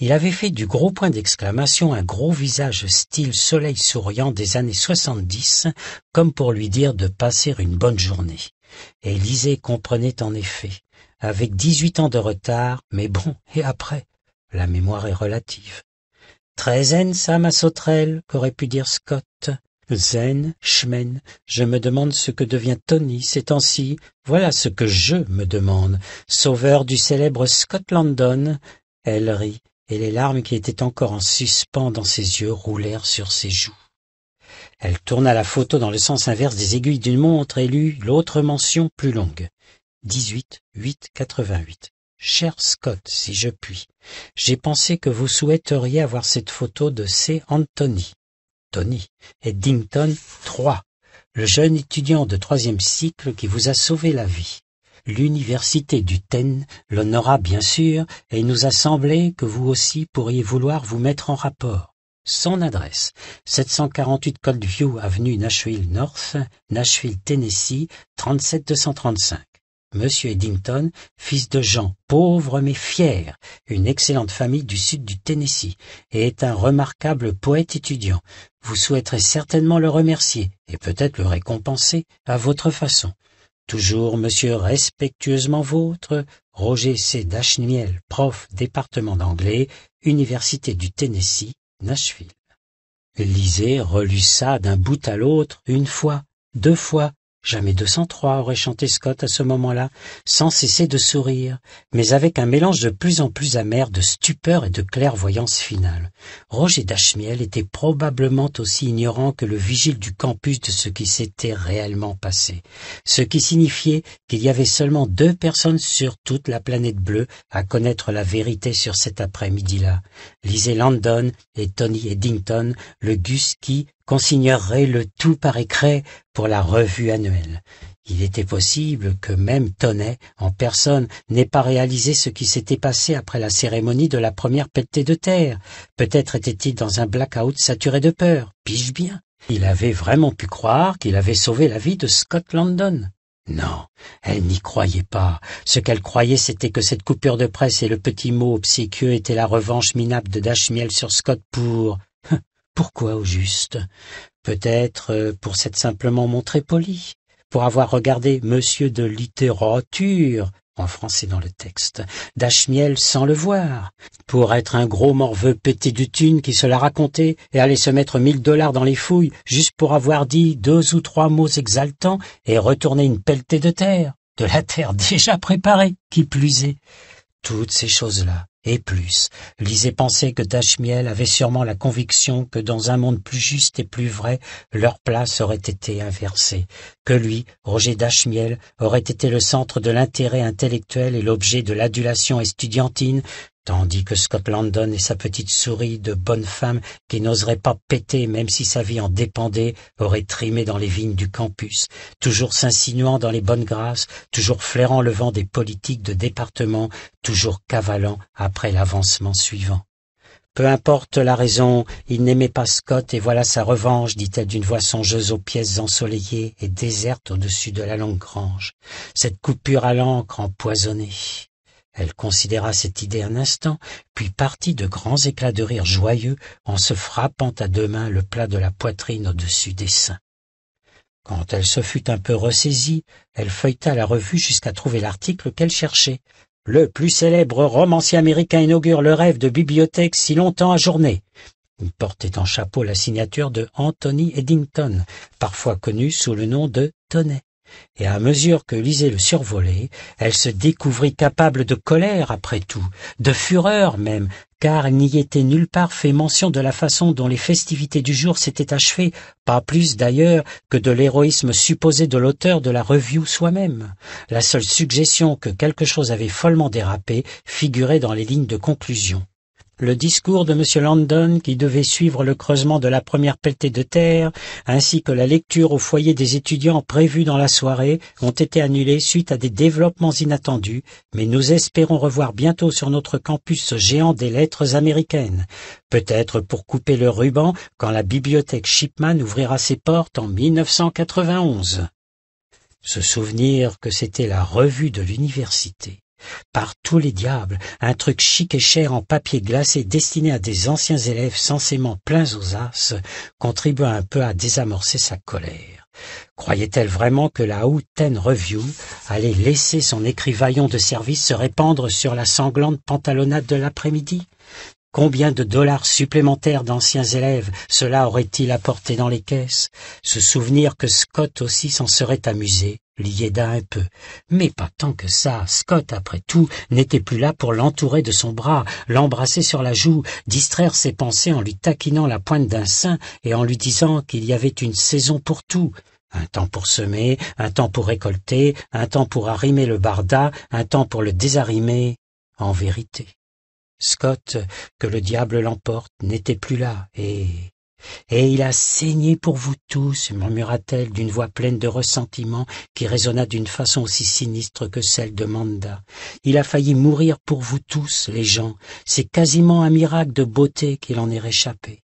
Il avait fait du gros point d'exclamation un gros visage style soleil souriant des années 70, comme pour lui dire de passer une bonne journée. Et comprenait en effet, avec dix-huit ans de retard, mais bon, et après La mémoire est relative. Très zen, ça, ma sauterelle, qu'aurait pu dire Scott. Zen, Schmen, je me demande ce que devient Tony ces temps-ci, voilà ce que je me demande. Sauveur du célèbre Scott Elle rit, et les larmes qui étaient encore en suspens dans ses yeux roulèrent sur ses joues. Elle tourna la photo dans le sens inverse des aiguilles d'une montre et lut l'autre mention plus longue. 18 8 88. Cher Scott, si je puis, j'ai pensé que vous souhaiteriez avoir cette photo de C. Anthony. Tony, et Dington, le jeune étudiant de troisième cycle qui vous a sauvé la vie. L'université du Ten l'honora bien sûr, et il nous a semblé que vous aussi pourriez vouloir vous mettre en rapport. Son adresse, 748 Coldview Avenue Nashville North, Nashville, Tennessee, 37235. Monsieur Eddington, fils de Jean, pauvre mais fier, une excellente famille du sud du Tennessee, et est un remarquable poète étudiant. Vous souhaiterez certainement le remercier, et peut-être le récompenser, à votre façon. Toujours, monsieur, respectueusement vôtre, Roger C. Dachniel, prof département d'anglais, Université du Tennessee, Nashville. Lisez relut ça d'un bout à l'autre, une fois, deux fois, Jamais 203 aurait chanté Scott à ce moment-là, sans cesser de sourire, mais avec un mélange de plus en plus amer de stupeur et de clairvoyance finale. Roger Dashmiel était probablement aussi ignorant que le vigile du campus de ce qui s'était réellement passé, ce qui signifiait qu'il y avait seulement deux personnes sur toute la planète bleue à connaître la vérité sur cet après-midi-là, Lisez Landon et Tony Eddington, le Gus qui, consignerait le tout par écrit pour la revue annuelle. Il était possible que même Tonnet, en personne, n'ait pas réalisé ce qui s'était passé après la cérémonie de la première pétée de terre. Peut-être était-il dans un blackout saturé de peur. Pige bien. Il avait vraiment pu croire qu'il avait sauvé la vie de Scott Landon. Non, elle n'y croyait pas. Ce qu'elle croyait, c'était que cette coupure de presse et le petit mot obséquieux étaient la revanche minable de Dashmiel sur Scott pour pourquoi au juste Peut-être euh, pour s'être simplement montré poli, pour avoir regardé Monsieur de littérature en français dans le texte, d'Achmiel sans le voir, pour être un gros morveux pété du thune qui se l'a raconté et allait se mettre mille dollars dans les fouilles juste pour avoir dit deux ou trois mots exaltants et retourner une pelletée de terre, de la terre déjà préparée, qui plus est. Toutes ces choses-là, et plus, Lisez penser que Dashmiel avait sûrement la conviction que dans un monde plus juste et plus vrai, leur place aurait été inversée, que lui, Roger Dashmiel, aurait été le centre de l'intérêt intellectuel et l'objet de l'adulation estudiantine, tandis que Scott Landon et sa petite souris de bonne femme qui n'oserait pas péter même si sa vie en dépendait auraient trimé dans les vignes du campus, toujours s'insinuant dans les bonnes grâces, toujours flairant le vent des politiques de département, toujours cavalant après l'avancement suivant. Peu importe la raison, il n'aimait pas Scott et voilà sa revanche, dit-elle d'une voix songeuse aux pièces ensoleillées et désertes au-dessus de la longue grange. Cette coupure à l'encre empoisonnée. Elle considéra cette idée un instant, puis partit de grands éclats de rire joyeux en se frappant à deux mains le plat de la poitrine au-dessus des seins. Quand elle se fut un peu ressaisie, elle feuilleta la revue jusqu'à trouver l'article qu'elle cherchait. Le plus célèbre romancier américain inaugure le rêve de bibliothèque si longtemps ajourné. Il portait en chapeau la signature de Anthony Eddington, parfois connu sous le nom de Tonnet et à mesure que lisait le survolait elle se découvrit capable de colère après tout de fureur même car il n'y était nulle part fait mention de la façon dont les festivités du jour s'étaient achevées pas plus d'ailleurs que de l'héroïsme supposé de l'auteur de la revue soi-même la seule suggestion que quelque chose avait follement dérapé figurait dans les lignes de conclusion le discours de M. Landon, qui devait suivre le creusement de la première pelletée de terre, ainsi que la lecture au foyer des étudiants prévus dans la soirée, ont été annulés suite à des développements inattendus, mais nous espérons revoir bientôt sur notre campus ce géant des lettres américaines. Peut-être pour couper le ruban quand la bibliothèque Shipman ouvrira ses portes en 1991. Se souvenir que c'était la revue de l'université par tous les diables un truc chic et cher en papier glacé destiné à des anciens élèves censément pleins aux as contribua un peu à désamorcer sa colère croyait-elle vraiment que la hautaine review allait laisser son écrivaillon de service se répandre sur la sanglante pantalonnade de l'après-midi Combien de dollars supplémentaires d'anciens élèves cela aurait-il apporté dans les caisses Se souvenir que Scott aussi s'en serait amusé l'y aida un peu mais pas tant que ça scott après tout n'était plus là pour l'entourer de son bras l'embrasser sur la joue distraire ses pensées en lui taquinant la pointe d'un sein et en lui disant qu'il y avait une saison pour tout un temps pour semer un temps pour récolter un temps pour arrimer le barda un temps pour le désarrimer. en vérité scott que le diable l'emporte n'était plus là et et il a saigné pour vous tous murmura-t-elle d'une voix pleine de ressentiment qui résonna d'une façon aussi sinistre que celle de manda il a failli mourir pour vous tous les gens c'est quasiment un miracle de beauté qu'il en ait réchappé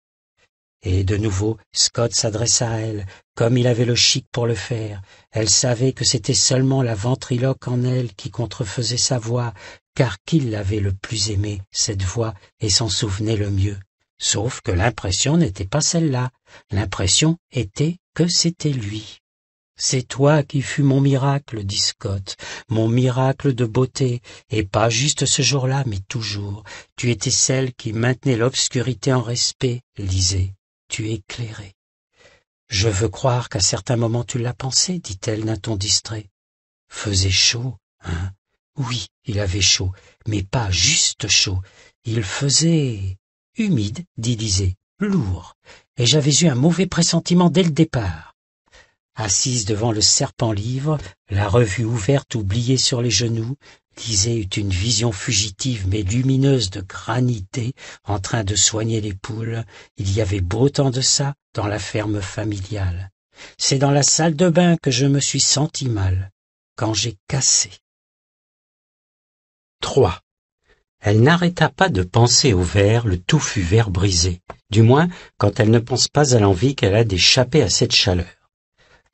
et de nouveau scott s'adressa à elle comme il avait le chic pour le faire elle savait que c'était seulement la ventriloque en elle qui contrefaisait sa voix car qu'il l'avait le plus aimée cette voix et s'en souvenait le mieux Sauf que l'impression n'était pas celle-là. L'impression était que c'était lui. C'est toi qui fus mon miracle, dit Scott, mon miracle de beauté, et pas juste ce jour-là, mais toujours. Tu étais celle qui maintenait l'obscurité en respect, lisez. Tu éclairais. Je veux croire qu'à certains moments tu l'as pensé, dit-elle d'un ton distrait. Faisait chaud, hein Oui, il avait chaud, mais pas juste chaud. Il faisait humide, dit Lisée, lourd, et j'avais eu un mauvais pressentiment dès le départ. Assise devant le serpent livre, la revue ouverte oubliée sur les genoux, Lisée eut une vision fugitive mais lumineuse de granité en train de soigner les poules. Il y avait beau temps de ça dans la ferme familiale. C'est dans la salle de bain que je me suis senti mal, quand j'ai cassé. 3. Elle n'arrêta pas de penser au verre, le tout fut vert brisé, du moins quand elle ne pense pas à l'envie qu'elle a d'échapper à cette chaleur.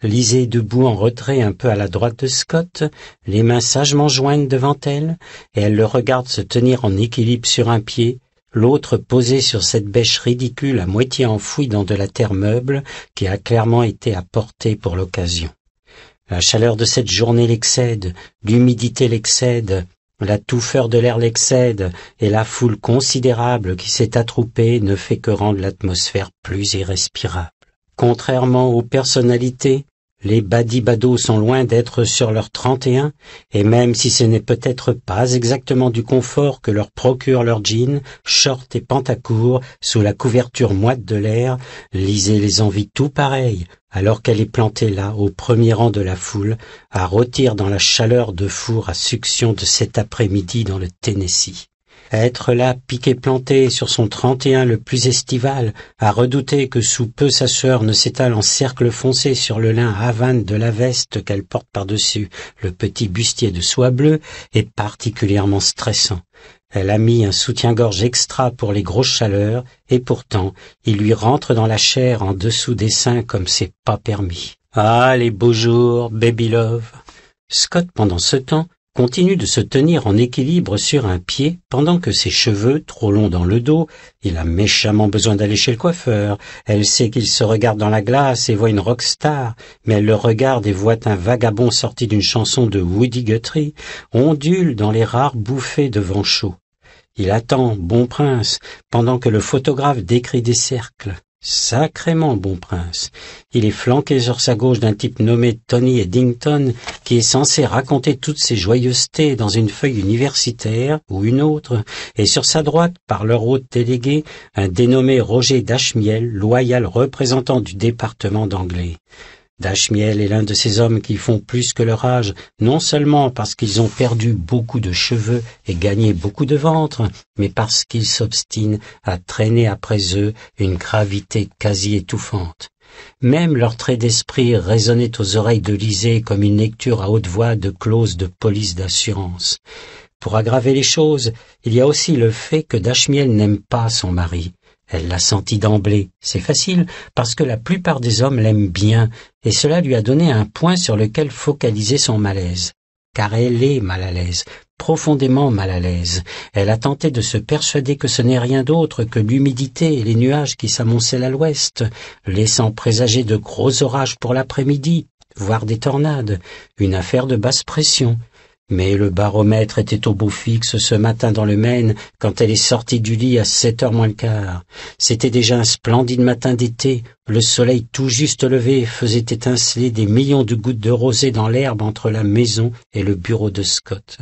Lisée debout en retrait un peu à la droite de Scott, les mains sagement jointes devant elle, et elle le regarde se tenir en équilibre sur un pied, l'autre posé sur cette bêche ridicule à moitié enfouie dans de la terre meuble qui a clairement été apportée pour l'occasion. La chaleur de cette journée l'excède, l'humidité l'excède, la touffeur de l'air l'excède, et la foule considérable qui s'est attroupée ne fait que rendre l'atmosphère plus irrespirable. Contrairement aux personnalités, les badibados sont loin d'être sur leurs 31, et même si ce n'est peut-être pas exactement du confort que leur procurent leurs jeans, shorts et pantacourts sous la couverture moite de l'air, lisez les envies tout pareil, alors qu'elle est plantée là, au premier rang de la foule, à rôtir dans la chaleur de four à succion de cet après-midi dans le Tennessee être là piqué planté sur son un le plus estival, à redouter que sous peu sa sœur ne s'étale en cercle foncé sur le lin havane de la veste qu'elle porte par-dessus le petit bustier de soie bleue, est particulièrement stressant. Elle a mis un soutien-gorge extra pour les grosses chaleurs, et pourtant, il lui rentre dans la chair en dessous des seins comme c'est pas permis. Ah, les beaux jours, baby love Scott, pendant ce temps, continue de se tenir en équilibre sur un pied pendant que ses cheveux, trop longs dans le dos, il a méchamment besoin d'aller chez le coiffeur, elle sait qu'il se regarde dans la glace et voit une rockstar, mais elle le regarde et voit un vagabond sorti d'une chanson de Woody Guthrie, ondule dans les rares bouffées de vent chaud. Il attend, bon prince, pendant que le photographe décrit des cercles. Sacrément bon prince. Il est flanqué sur sa gauche d'un type nommé Tony Eddington qui est censé raconter toutes ses joyeusetés dans une feuille universitaire ou une autre, et sur sa droite, par leur hôte délégué, un dénommé Roger Dashmiel, loyal représentant du département d'anglais. Dashmiel est l'un de ces hommes qui font plus que leur âge, non seulement parce qu'ils ont perdu beaucoup de cheveux et gagné beaucoup de ventre, mais parce qu'ils s'obstinent à traîner après eux une gravité quasi étouffante. Même leur trait d'esprit résonnait aux oreilles de Lisée comme une lecture à haute voix de clauses de police d'assurance. Pour aggraver les choses, il y a aussi le fait que Dachmiel n'aime pas son mari. Elle l'a senti d'emblée. C'est facile, parce que la plupart des hommes l'aiment bien, et cela lui a donné un point sur lequel focaliser son malaise. Car elle est mal à l'aise, profondément mal à l'aise. Elle a tenté de se persuader que ce n'est rien d'autre que l'humidité et les nuages qui s'amoncellent à l'ouest, laissant présager de gros orages pour l'après-midi, voire des tornades, une affaire de basse pression, mais le baromètre était au beau fixe ce matin dans le Maine quand elle est sortie du lit à sept heures moins le quart. C'était déjà un splendide matin d'été. Le soleil tout juste levé faisait étinceler des millions de gouttes de rosée dans l'herbe entre la maison et le bureau de Scott.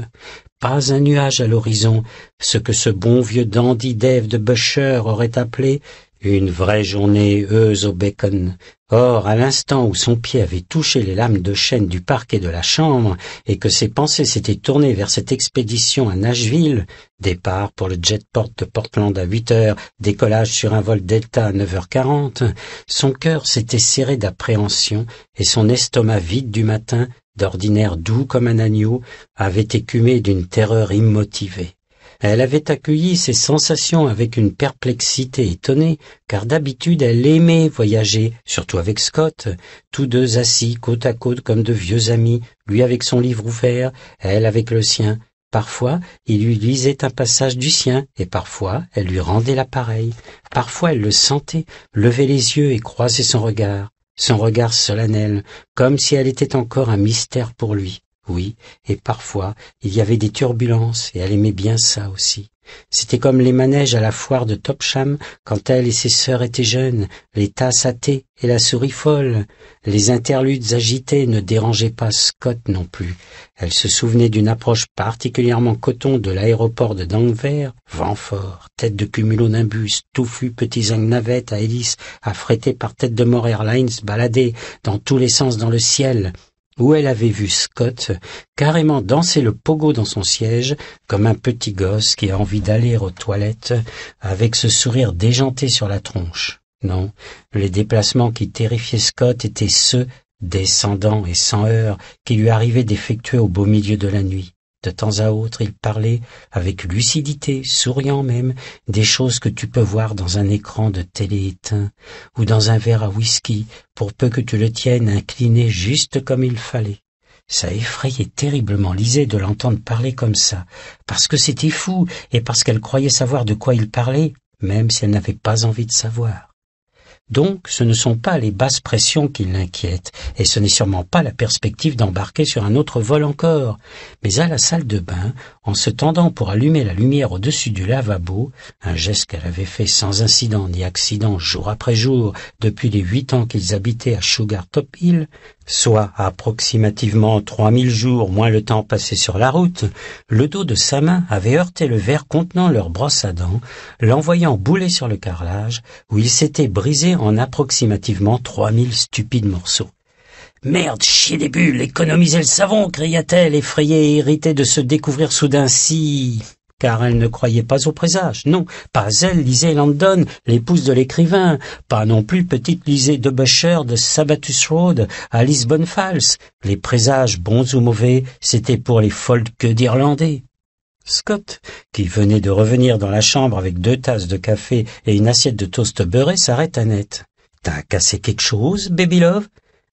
Pas un nuage à l'horizon, ce que ce bon vieux dandy d'Ève de Busher aurait appelé une vraie journée, heuse au bacon. Or, à l'instant où son pied avait touché les lames de chêne du parquet de la chambre, et que ses pensées s'étaient tournées vers cette expédition à Nashville, départ pour le jetport de Portland à huit heures, décollage sur un vol Delta à 9 heures 40 son cœur s'était serré d'appréhension, et son estomac vide du matin, d'ordinaire doux comme un agneau, avait écumé d'une terreur immotivée. Elle avait accueilli ses sensations avec une perplexité étonnée, car d'habitude elle aimait voyager, surtout avec Scott, tous deux assis côte à côte comme de vieux amis, lui avec son livre ouvert, elle avec le sien. Parfois, il lui lisait un passage du sien, et parfois, elle lui rendait l'appareil. Parfois, elle le sentait, lever les yeux et croiser son regard, son regard solennel, comme si elle était encore un mystère pour lui. Oui, et parfois il y avait des turbulences, et elle aimait bien ça aussi. C'était comme les manèges à la foire de Topsham quand elle et ses sœurs étaient jeunes, les tasses à thé et la souris folle. Les interludes agités ne dérangeaient pas Scott non plus. Elle se souvenait d'une approche particulièrement coton de l'aéroport de Danvers. vent fort, tête de cumulonimbus, touffu, petits navettes à hélice affrétés par tête de mort Airlines baladés dans tous les sens dans le ciel où elle avait vu Scott carrément danser le pogo dans son siège, comme un petit gosse qui a envie d'aller aux toilettes, avec ce sourire déjanté sur la tronche. Non, les déplacements qui terrifiaient Scott étaient ceux, descendants et sans heurts, qui lui arrivaient d'effectuer au beau milieu de la nuit. De temps à autre, il parlait, avec lucidité, souriant même, des choses que tu peux voir dans un écran de télé éteint ou dans un verre à whisky, pour peu que tu le tiennes incliné juste comme il fallait. Ça effrayait terriblement Lisée de l'entendre parler comme ça, parce que c'était fou et parce qu'elle croyait savoir de quoi il parlait, même si elle n'avait pas envie de savoir. Donc ce ne sont pas les basses pressions qui l'inquiètent, et ce n'est sûrement pas la perspective d'embarquer sur un autre vol encore. Mais à la salle de bain, en se tendant pour allumer la lumière au-dessus du lavabo, un geste qu'elle avait fait sans incident ni accident jour après jour depuis les huit ans qu'ils habitaient à Sugar Top Hill, soit approximativement trois mille jours moins le temps passé sur la route, le dos de sa main avait heurté le verre contenant leur brosse à dents, l'envoyant bouler sur le carrelage, où il s'était brisé en approximativement trois mille stupides morceaux. Merde, chier des bulles, économisez le savon, cria-t-elle, effrayée et irritée de se découvrir soudain si car elle ne croyait pas aux présages. Non, pas elle, Lisée Landon, l'épouse de l'écrivain, pas non plus petite Lisée de de Sabatus Road à Lisbonne Falls. Les présages, bons ou mauvais, c'était pour les folles que d'Irlandais. Scott, qui venait de revenir dans la chambre avec deux tasses de café et une assiette de toast beurré, s'arrête à net. T'as cassé quelque chose, Baby Love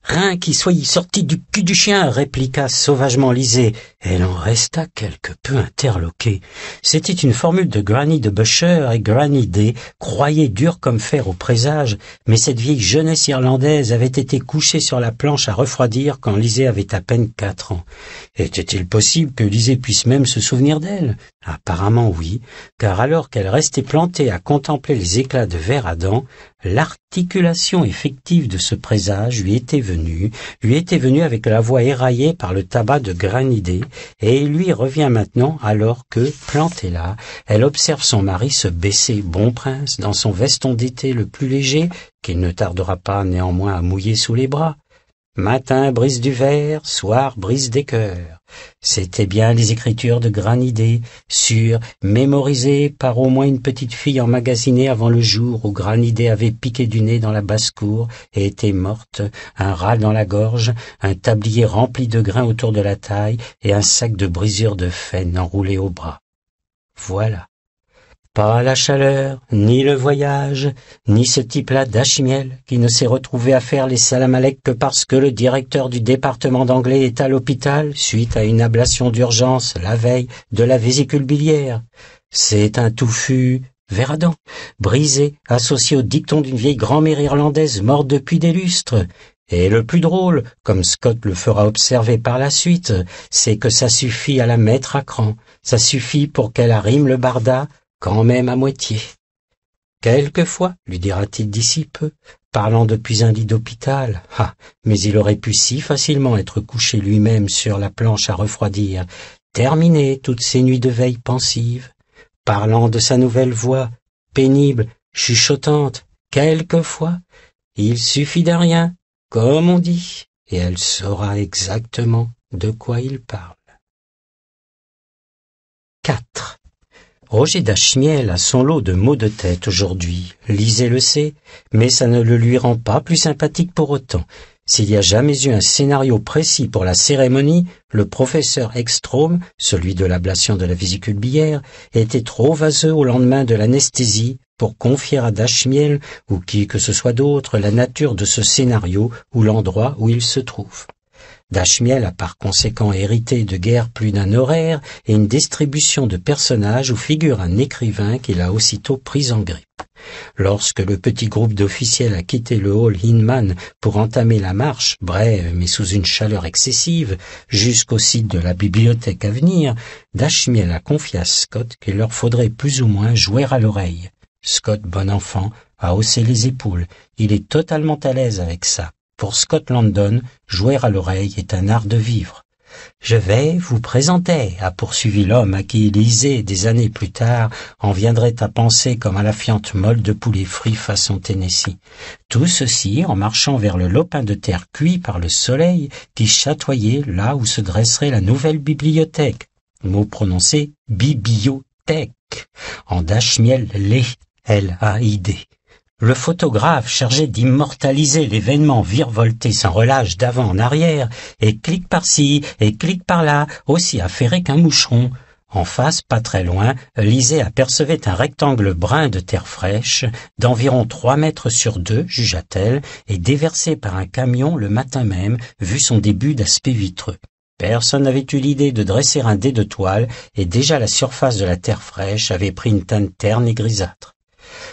Rien qui soyez sorti du cul du chien, répliqua sauvagement Lisée. Elle en resta quelque peu interloquée. C'était une formule de Granny de Busher et Granny Day croyait dur comme fer au présage, mais cette vieille jeunesse irlandaise avait été couchée sur la planche à refroidir quand Lisée avait à peine quatre ans. Était-il possible que Lisée puisse même se souvenir d'elle Apparemment oui, car alors qu'elle restait plantée à contempler les éclats de verre à dents, L'articulation effective de ce présage lui était venue, lui était venue avec la voix éraillée par le tabac de Granidé, et il lui revient maintenant alors que, plantée là, elle observe son mari se baisser, bon prince, dans son veston d'été le plus léger, qu'il ne tardera pas néanmoins à mouiller sous les bras. Matin brise du verre, soir brise des cœurs. C'étaient bien les écritures de Granidé, sûres, mémorisées par au moins une petite fille emmagasinée avant le jour où Granidé avait piqué du nez dans la basse-cour et était morte, un râle dans la gorge, un tablier rempli de grains autour de la taille et un sac de brisure de faine enroulé au bras. Voilà pas la chaleur, ni le voyage, ni ce type-là d'Achimiel qui ne s'est retrouvé à faire les salamalecs que parce que le directeur du département d'anglais est à l'hôpital suite à une ablation d'urgence la veille de la vésicule biliaire. C'est un touffu verradant, brisé, associé au dicton d'une vieille grand-mère irlandaise morte depuis des lustres. Et le plus drôle, comme Scott le fera observer par la suite, c'est que ça suffit à la mettre à cran, ça suffit pour qu'elle arrime le barda quand même à moitié quelquefois lui dira-t-il d'ici peu parlant depuis un lit d'hôpital ah mais il aurait pu si facilement être couché lui-même sur la planche à refroidir terminé toutes ses nuits de veille pensive parlant de sa nouvelle voix pénible chuchotante quelquefois il suffit d'un rien comme on dit et elle saura exactement de quoi il parle Roger Dashmiel a son lot de maux de tête aujourd'hui. Lisez le sait, mais ça ne le lui rend pas plus sympathique pour autant. S'il y a jamais eu un scénario précis pour la cérémonie, le professeur Ekstrom, celui de l'ablation de la vésicule biliaire, était trop vaseux au lendemain de l'anesthésie pour confier à Dashmiel ou qui que ce soit d'autre la nature de ce scénario ou l'endroit où il se trouve. Dashmiel a par conséquent hérité de guerre plus d'un horaire et une distribution de personnages où figure un écrivain qu'il a aussitôt pris en grippe. Lorsque le petit groupe d'officiels a quitté le hall Hinman pour entamer la marche, brève mais sous une chaleur excessive, jusqu'au site de la bibliothèque à venir, Dashmiel a confié à Scott qu'il leur faudrait plus ou moins jouer à l'oreille. Scott, bon enfant, a haussé les épaules. Il est totalement à l'aise avec ça pour Scott Landon, jouer à l'oreille est un art de vivre. Je vais vous présenter, a poursuivi l'homme à qui lisait des années plus tard, en viendrait à penser comme à la fiente molle de poulet frit façon Tennessee. Tout ceci en marchant vers le lopin de terre cuit par le soleil qui chatoyait là où se dresserait la nouvelle bibliothèque. Mot prononcé bibliothèque, en dashmiel miel L-A-I-D. Le photographe chargé d'immortaliser l'événement virevolté sans relâche d'avant en arrière, et clique par-ci, et clique par-là, aussi affairé qu'un moucheron. En face, pas très loin, Lisée apercevait un rectangle brun de terre fraîche, d'environ trois mètres sur deux, jugea-t-elle, et déversé par un camion le matin même, vu son début d'aspect vitreux. Personne n'avait eu l'idée de dresser un dé de toile, et déjà la surface de la terre fraîche avait pris une teinte terne et grisâtre.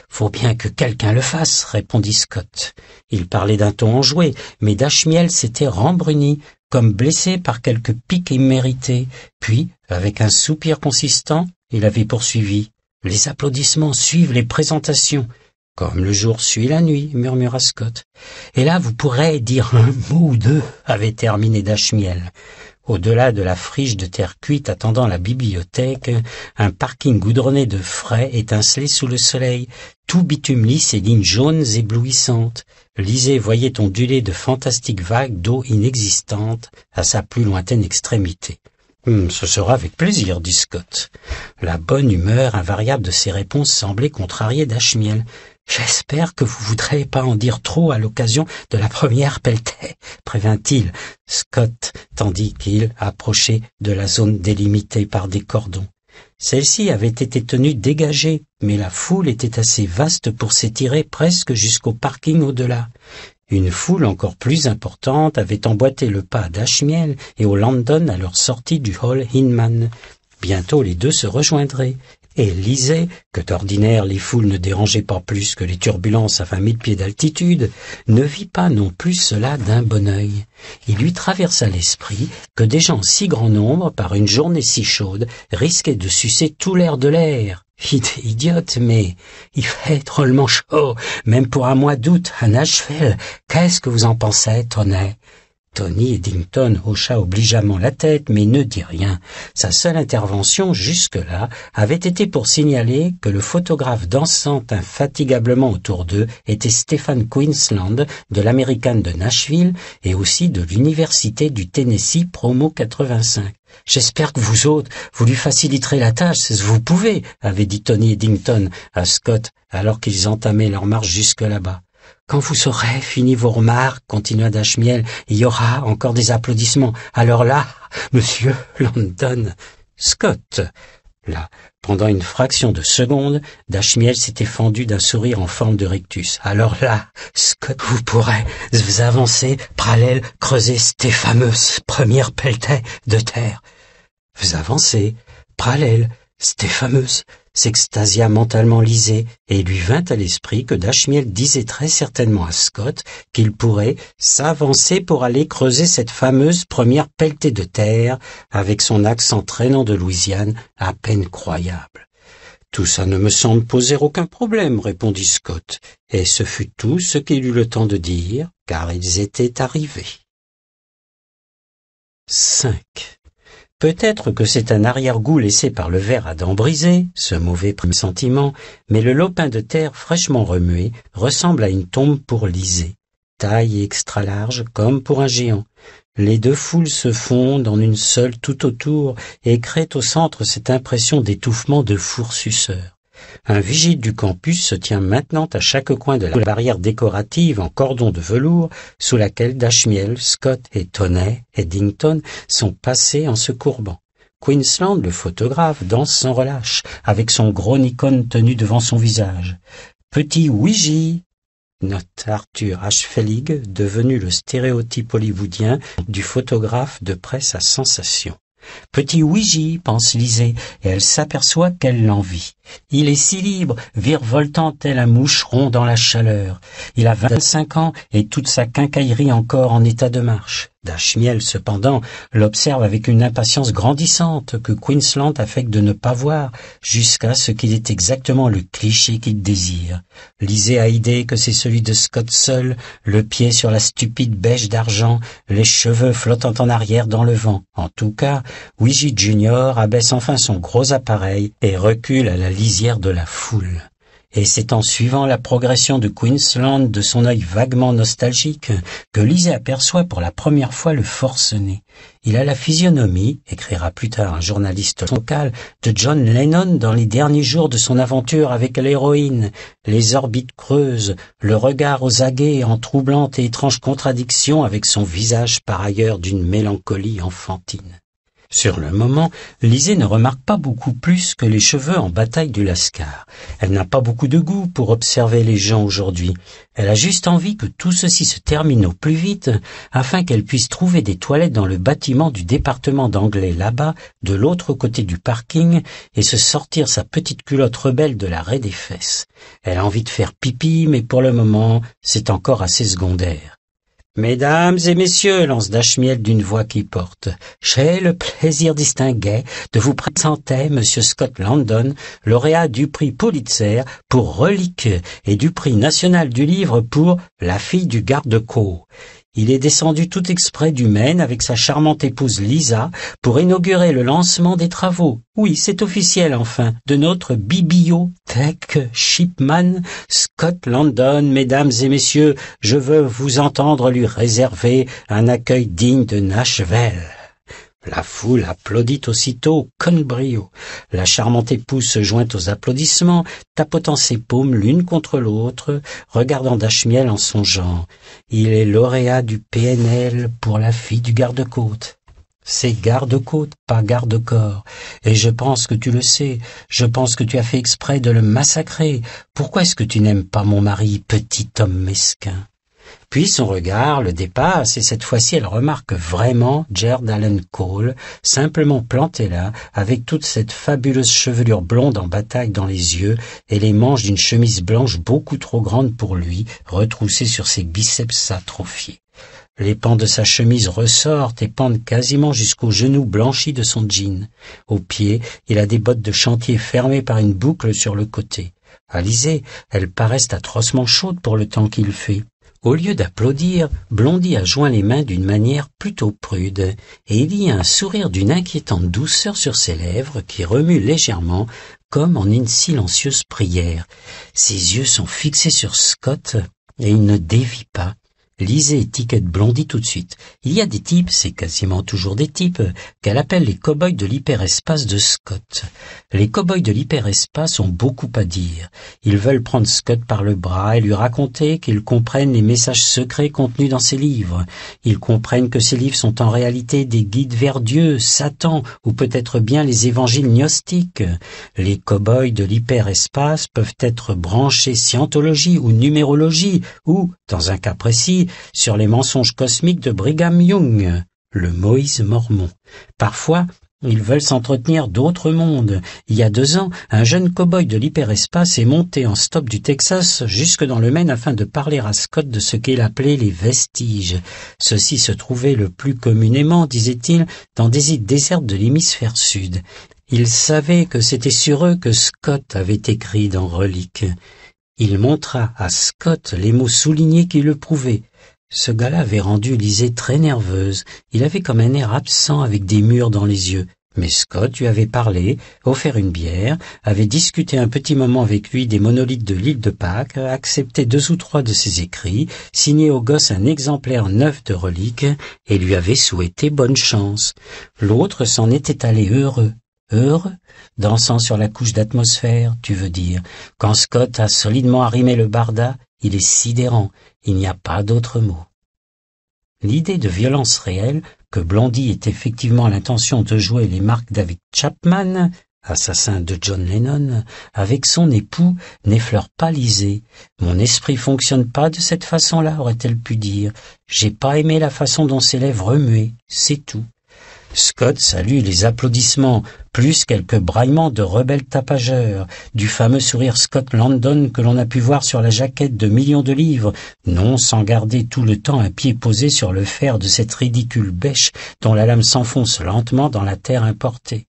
Faut bien que quelqu'un le fasse, répondit Scott. Il parlait d'un ton enjoué, mais Dashmiel s'était rembruni, comme blessé par quelque pique imméritée. Puis, avec un soupir consistant, il avait poursuivi. Les applaudissements suivent les présentations. Comme le jour suit la nuit, murmura Scott. Et là, vous pourrez dire un mot ou deux, avait terminé Dashmiel. » Au-delà de la friche de terre cuite attendant la bibliothèque, un parking goudronné de frais étincelait sous le soleil, tout bitume lisse et lignes jaunes éblouissantes. Lisez voyait onduler de fantastiques vagues d'eau inexistante à sa plus lointaine extrémité. Hmm, ce sera avec plaisir, dit Scott. La bonne humeur invariable de ses réponses semblait contrarier d'Achmiel. J'espère que vous voudrez pas en dire trop à l'occasion de la première pelletée, prévint-il Scott, tandis qu'il approchait de la zone délimitée par des cordons. Celle-ci avait été tenue dégagée, mais la foule était assez vaste pour s'étirer presque jusqu'au parking au-delà. Une foule encore plus importante avait emboîté le pas d'Ashmiel et au London à leur sortie du hall Hinman. Bientôt les deux se rejoindraient, et lisait, que d'ordinaire les foules ne dérangeaient pas plus que les turbulences à vingt mille pieds d'altitude, ne vit pas non plus cela d'un bon œil. Il lui traversa l'esprit que des gens si grand nombre, par une journée si chaude, risquaient de sucer tout l'air de l'air. Idée idiote, mais il fait drôlement chaud, même pour un mois d'août à Nashville. Qu'est-ce que vous en pensez, Tonnet Tony Eddington hocha obligeamment la tête, mais ne dit rien. Sa seule intervention jusque-là avait été pour signaler que le photographe dansant infatigablement autour d'eux était Stephen Queensland de l'Américaine de Nashville et aussi de l'Université du Tennessee promo 85. J'espère que vous autres, vous lui faciliterez la tâche si vous pouvez, avait dit Tony Eddington à Scott alors qu'ils entamaient leur marche jusque là-bas. Quand vous aurez fini vos remarques, continua Dashmiel, « il y aura encore des applaudissements. Alors là, monsieur London, Scott. Là, pendant une fraction de seconde, Dashmiel s'était fendu d'un sourire en forme de rictus. « Alors là, Scott, vous pourrez vous avancer, parallèle, creuser ces première premières de terre. Vous avancez, parallèle, ces s'extasia mentalement Lisée, et lui vint à l'esprit que Dashmiel disait très certainement à Scott qu'il pourrait s'avancer pour aller creuser cette fameuse première pelletée de terre avec son accent traînant de Louisiane à peine croyable. Tout ça ne me semble poser aucun problème, répondit Scott, et ce fut tout ce qu'il eut le temps de dire, car ils étaient arrivés. 5. Peut-être que c'est un arrière-goût laissé par le verre à dents brisées, ce mauvais pressentiment, mais le lopin de terre fraîchement remué ressemble à une tombe pour liser, taille extra large comme pour un géant. Les deux foules se fondent en une seule tout autour et créent au centre cette impression d'étouffement de four un vigile du campus se tient maintenant à chaque coin de la barrière décorative en cordon de velours sous laquelle Dashmiel, Scott et Tony, Eddington sont passés en se courbant. Queensland, le photographe, danse sans relâche, avec son gros Nikon tenu devant son visage. Petit Ouija Note Arthur H. devenu le stéréotype hollywoodien du photographe de presse à sensation. Petit Ouija, pense Lisée, et elle s'aperçoit qu'elle l'envie. Il est si libre, virevoltant tel un moucheron dans la chaleur. Il a vingt-cinq ans et toute sa quincaillerie encore en état de marche. Dachmiel, cependant, l'observe avec une impatience grandissante que Queensland affecte de ne pas voir, jusqu'à ce qu'il ait exactement le cliché qu'il désire. Lisez à idée que c'est celui de Scott seul, le pied sur la stupide bêche d'argent, les cheveux flottant en arrière dans le vent. En tout cas, Ouija Junior abaisse enfin son gros appareil et recule à la lisière de la foule. Et c'est en suivant la progression de Queensland de son œil vaguement nostalgique que Lise aperçoit pour la première fois le forcené. Il a la physionomie, écrira plus tard un journaliste local, de John Lennon dans les derniers jours de son aventure avec l'héroïne, les orbites creuses, le regard aux aguets en troublante et étrange contradiction avec son visage par ailleurs d'une mélancolie enfantine. Sur le moment, Lisée ne remarque pas beaucoup plus que les cheveux en bataille du lascar. Elle n'a pas beaucoup de goût pour observer les gens aujourd'hui. Elle a juste envie que tout ceci se termine au plus vite afin qu'elle puisse trouver des toilettes dans le bâtiment du département d'anglais là-bas, de l'autre côté du parking, et se sortir sa petite culotte rebelle de la raie des fesses. Elle a envie de faire pipi, mais pour le moment, c'est encore assez secondaire. Mesdames et messieurs, lance Dachmiel d'une voix qui porte, j'ai le plaisir distingué de vous présenter Monsieur Scott Landon, lauréat du prix Pulitzer pour Relique et du prix national du livre pour La fille du garde-côte. Il est descendu tout exprès du Maine avec sa charmante épouse Lisa pour inaugurer le lancement des travaux. Oui, c'est officiel enfin, de notre bibliothèque Shipman Scott London. Mesdames et messieurs, je veux vous entendre lui réserver un accueil digne de Nashville. La foule applaudit aussitôt, brio. La charmante épouse se joint aux applaudissements, tapotant ses paumes l'une contre l'autre, regardant Dachemiel en songeant. Il est lauréat du PNL pour la fille du garde-côte. C'est garde-côte, pas garde-corps. Et je pense que tu le sais. Je pense que tu as fait exprès de le massacrer. Pourquoi est-ce que tu n'aimes pas mon mari, petit homme mesquin puis son regard le dépasse et cette fois-ci elle remarque vraiment Jared Allen Cole, simplement planté là, avec toute cette fabuleuse chevelure blonde en bataille dans les yeux et les manches d'une chemise blanche beaucoup trop grande pour lui, retroussée sur ses biceps atrophiés. Les pans de sa chemise ressortent et pendent quasiment jusqu'aux genoux blanchis de son jean. Aux pieds, il a des bottes de chantier fermées par une boucle sur le côté. Alisées, elles paraissent atrocement chaudes pour le temps qu'il fait. Au lieu d'applaudir, Blondie a joint les mains d'une manière plutôt prude, et il y a un sourire d'une inquiétante douceur sur ses lèvres qui remue légèrement comme en une silencieuse prière. Ses yeux sont fixés sur Scott et il ne dévie pas. Lisez Ticket Blondie tout de suite. Il y a des types, c'est quasiment toujours des types, qu'elle appelle les cow-boys de l'hyperespace de Scott. Les cow-boys de l'hyperespace ont beaucoup à dire. Ils veulent prendre Scott par le bras et lui raconter qu'ils comprennent les messages secrets contenus dans ses livres. Ils comprennent que ces livres sont en réalité des guides vers Dieu, Satan ou peut-être bien les évangiles gnostiques. Les cow-boys de l'hyperespace peuvent être branchés scientologie ou numérologie ou, dans un cas précis, sur les mensonges cosmiques de Brigham Young, le Moïse mormon. Parfois, ils veulent s'entretenir d'autres mondes. Il y a deux ans, un jeune cow-boy de l'hyperespace est monté en stop du Texas jusque dans le Maine afin de parler à Scott de ce qu'il appelait les vestiges. Ceux-ci se trouvaient le plus communément, disait-il, dans des îles désertes de l'hémisphère sud. Il savait que c'était sur eux que Scott avait écrit dans Relique. Il montra à Scott les mots soulignés qui le prouvaient. Ce gars-là avait rendu Lisée très nerveuse, il avait comme un air absent avec des murs dans les yeux, mais Scott lui avait parlé, offert une bière, avait discuté un petit moment avec lui des monolithes de l'île de Pâques, accepté deux ou trois de ses écrits, signé au gosse un exemplaire neuf de reliques, et lui avait souhaité bonne chance. L'autre s'en était allé heureux. Heureux Dansant sur la couche d'atmosphère, tu veux dire, quand Scott a solidement arrimé le barda il est sidérant, il n'y a pas d'autre mot. L'idée de violence réelle, que Blondie ait effectivement l'intention de jouer les marques David Chapman, assassin de John Lennon, avec son époux, n'effleure pas l'isée. Mon esprit fonctionne pas de cette façon-là, aurait-elle pu dire. J'ai pas aimé la façon dont ses lèvres remuaient, c'est tout. Scott salue les applaudissements, plus quelques braillements de rebelles tapageurs, du fameux sourire Scott Landon que l'on a pu voir sur la jaquette de millions de livres, non sans garder tout le temps un pied posé sur le fer de cette ridicule bêche dont la lame s'enfonce lentement dans la terre importée.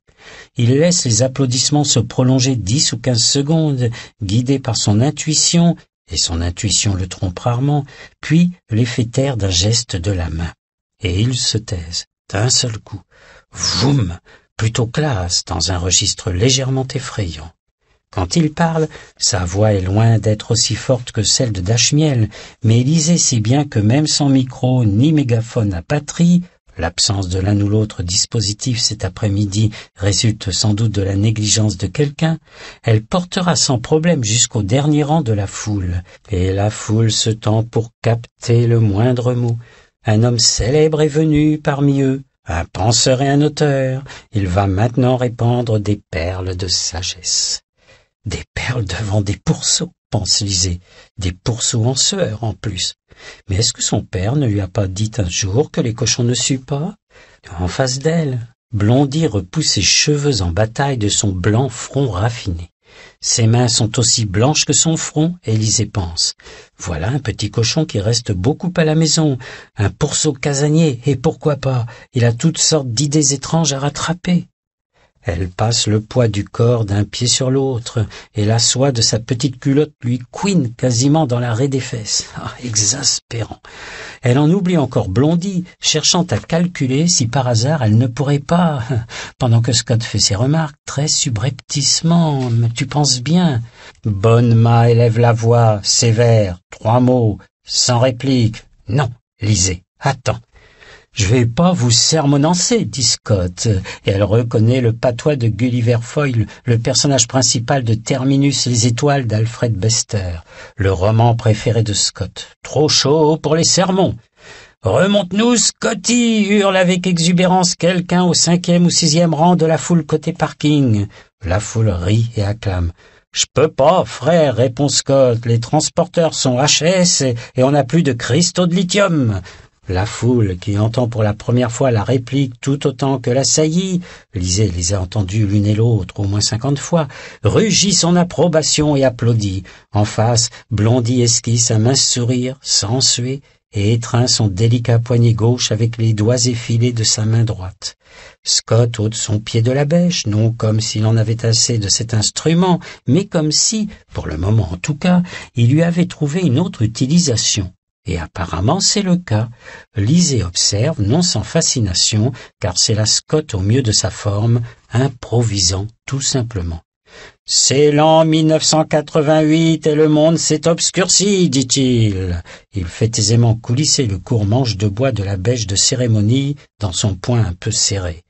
Il laisse les applaudissements se prolonger dix ou quinze secondes, guidé par son intuition, et son intuition le trompe rarement, puis les fait taire d'un geste de la main. Et il se taise, d'un seul coup, voum, plutôt classe, dans un registre légèrement effrayant. Quand il parle, sa voix est loin d'être aussi forte que celle de Dashmiel, mais lisez si bien que même sans micro ni mégaphone à patrie, l'absence de l'un ou l'autre dispositif cet après-midi résulte sans doute de la négligence de quelqu'un, elle portera sans problème jusqu'au dernier rang de la foule, et la foule se tend pour capter le moindre mot. Un homme célèbre est venu parmi eux, un penseur et un auteur, il va maintenant répandre des perles de sagesse. Des perles devant des pourceaux, pense Lisez, des pourceaux en sueur en plus. Mais est-ce que son père ne lui a pas dit un jour que les cochons ne suent pas En face d'elle, Blondie repousse ses cheveux en bataille de son blanc front raffiné. Ses mains sont aussi blanches que son front, Élisée pense. Voilà un petit cochon qui reste beaucoup à la maison, un pourceau casanier, et pourquoi pas, il a toutes sortes d'idées étranges à rattraper. Elle passe le poids du corps d'un pied sur l'autre, et la soie de sa petite culotte lui couine quasiment dans l'arrêt des fesses. Ah, exaspérant. Elle en oublie encore Blondie, cherchant à calculer si par hasard elle ne pourrait pas, [laughs] pendant que Scott fait ses remarques, très subrepticement, tu penses bien. Bonne main élève la voix, sévère, trois mots, sans réplique. Non, lisez, attends, je vais pas vous sermonancer, dit Scott, et elle reconnaît le patois de Gulliver Foyle, le personnage principal de Terminus les étoiles d'Alfred Bester, le roman préféré de Scott. Trop chaud pour les sermons. Remonte-nous, Scotty hurle avec exubérance quelqu'un au cinquième ou sixième rang de la foule côté parking. La foule rit et acclame. Je peux pas, frère, répond Scott. Les transporteurs sont HS et, et on n'a plus de cristaux de lithium. La foule, qui entend pour la première fois la réplique tout autant que la saillie, les a entendues l'une et l'autre au moins cinquante fois, rugit son approbation et applaudit. En face, Blondie esquisse un mince sourire, sans suer, et étreint son délicat poignet gauche avec les doigts effilés de sa main droite. Scott ôte son pied de la bêche, non comme s'il en avait assez de cet instrument, mais comme si, pour le moment en tout cas, il lui avait trouvé une autre utilisation. Et apparemment c'est le cas. Lisez observe, non sans fascination, car c'est la Scott au mieux de sa forme, improvisant tout simplement. C'est l'an 1988 et le monde s'est obscurci, dit-il. Il fait aisément coulisser le court manche de bois de la bêche de cérémonie dans son poing un peu serré.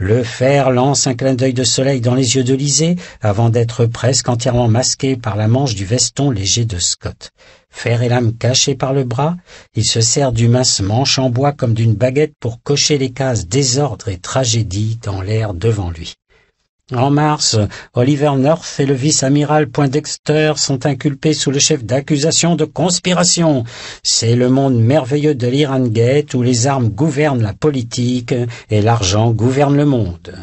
Le fer lance un clin d'œil de soleil dans les yeux d'Elysée avant d'être presque entièrement masqué par la manche du veston léger de Scott. Fer et lame cachés par le bras, il se sert du mince manche en bois comme d'une baguette pour cocher les cases désordre et tragédie dans l'air devant lui. En mars, Oliver North et le vice-amiral Poindexter sont inculpés sous le chef d'accusation de conspiration. C'est le monde merveilleux de l'Iran Gate où les armes gouvernent la politique et l'argent gouverne le monde.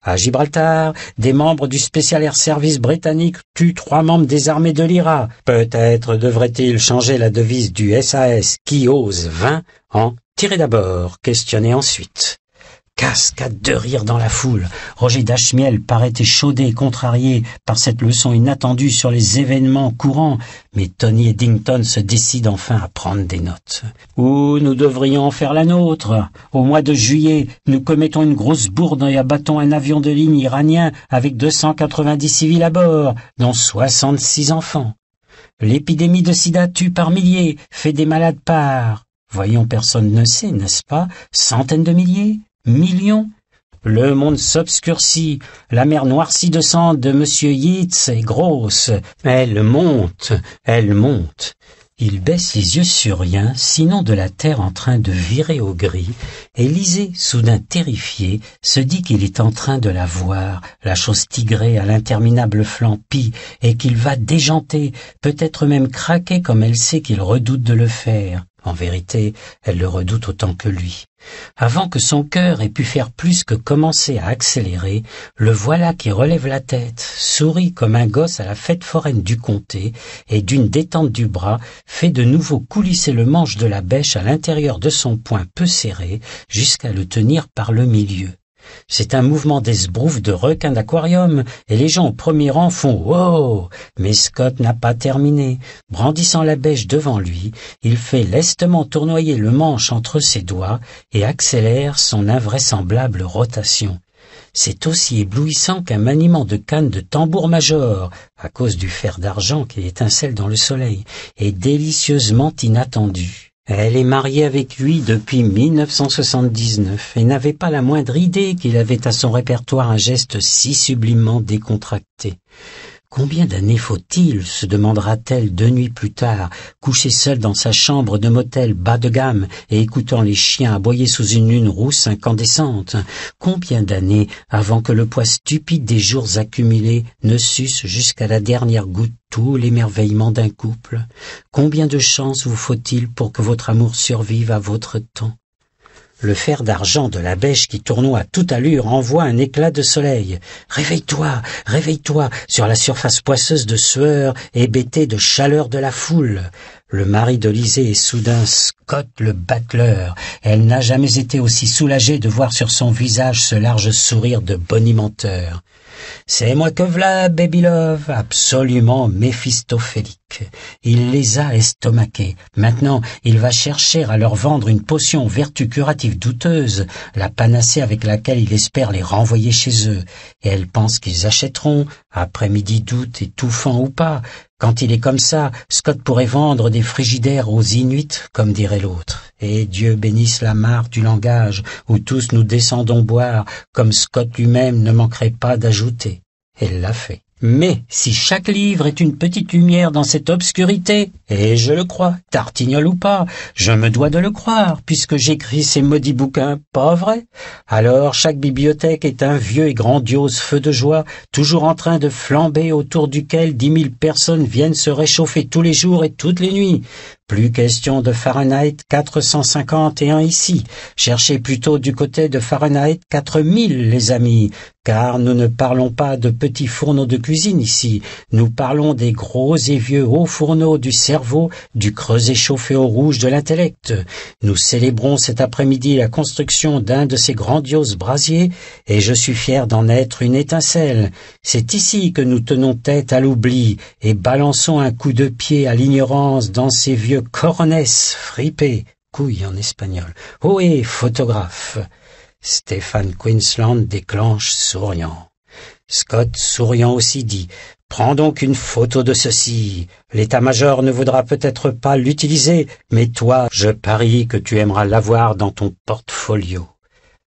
À Gibraltar, des membres du Special Air Service britannique tuent trois membres des armées de l'IRA. Peut-être devrait-il changer la devise du SAS qui ose 20 en tirer d'abord, questionner ensuite cascade de rire dans la foule. Roger Dashmiel paraît échaudé et contrarié par cette leçon inattendue sur les événements courants, mais Tony Eddington se décide enfin à prendre des notes. où nous devrions en faire la nôtre. Au mois de juillet, nous commettons une grosse bourde et abattons un avion de ligne iranien avec 290 civils à bord, dont 66 enfants. L'épidémie de sida tue par milliers, fait des malades par, voyons personne ne sait, n'est-ce pas, centaines de milliers millions. Le monde s'obscurcit, la mer noircie de sang de Monsieur Yeats est grosse, elle monte, elle monte. Il baisse les yeux sur rien, sinon de la terre en train de virer au gris, et soudain terrifié, se dit qu'il est en train de la voir, la chose tigrée à l'interminable flanc et qu'il va déjanter, peut-être même craquer comme elle sait qu'il redoute de le faire. En vérité, elle le redoute autant que lui avant que son cœur ait pu faire plus que commencer à accélérer le voilà qui relève la tête sourit comme un gosse à la fête foraine du comté et d'une détente du bras fait de nouveau coulisser le manche de la bêche à l'intérieur de son poing peu serré jusqu'à le tenir par le milieu c'est un mouvement d'esbrouve de requin d'aquarium, et les gens au premier rang font « Wow !» Mais Scott n'a pas terminé. Brandissant la bêche devant lui, il fait lestement tournoyer le manche entre ses doigts et accélère son invraisemblable rotation. C'est aussi éblouissant qu'un maniement de canne de tambour-major, à cause du fer d'argent qui étincelle dans le soleil, et délicieusement inattendu. Elle est mariée avec lui depuis 1979 et n'avait pas la moindre idée qu'il avait à son répertoire un geste si sublimement décontracté. Combien d'années faut-il, se demandera-t-elle deux nuits plus tard, couchée seule dans sa chambre de motel bas de gamme et écoutant les chiens aboyer sous une lune rousse incandescente Combien d'années avant que le poids stupide des jours accumulés ne suce jusqu'à la dernière goutte tout l'émerveillement d'un couple Combien de chances vous faut-il pour que votre amour survive à votre temps le fer d'argent de la bêche qui tournoie à toute allure envoie un éclat de soleil. Réveille-toi, réveille-toi sur la surface poisseuse de sueur hébétée de chaleur de la foule. Le mari d'Olysée est soudain Scott le battleur. Elle n'a jamais été aussi soulagée de voir sur son visage ce large sourire de bonimenteur. C'est moi que v'là, Love !» absolument méphistophélique. Il les a estomaqués. Maintenant, il va chercher à leur vendre une potion vertu curative douteuse, la panacée avec laquelle il espère les renvoyer chez eux. Et elle pense qu'ils achèteront, après-midi d'août, étouffant ou pas, quand il est comme ça, Scott pourrait vendre des frigidaires aux Inuits, comme dirait l'autre. Et Dieu bénisse la mare du langage, où tous nous descendons boire, comme Scott lui-même ne manquerait pas d'ajouter. Elle l'a fait. Mais si chaque livre est une petite lumière dans cette obscurité, et je le crois, tartignol ou pas, je me dois de le croire, puisque j'écris ces maudits bouquins, pas vrai Alors chaque bibliothèque est un vieux et grandiose feu de joie, toujours en train de flamber autour duquel dix mille personnes viennent se réchauffer tous les jours et toutes les nuits. Plus question de Fahrenheit 451 ici. Cherchez plutôt du côté de Fahrenheit 4000, les amis, car nous ne parlons pas de petits fourneaux de cuisine ici. Nous parlons des gros et vieux hauts fourneaux du cerveau, du creuset chauffé au rouge de l'intellect. Nous célébrons cet après-midi la construction d'un de ces grandioses brasiers, et je suis fier d'en être une étincelle. C'est ici que nous tenons tête à l'oubli et balançons un coup de pied à l'ignorance dans ces vieux Cornes Cornès Fripé, couille en espagnol. Ohé, photographe Stéphane Queensland déclenche souriant. Scott, souriant aussi, dit « Prends donc une photo de ceci. L'état-major ne voudra peut-être pas l'utiliser, mais toi, je parie que tu aimeras l'avoir dans ton portfolio. »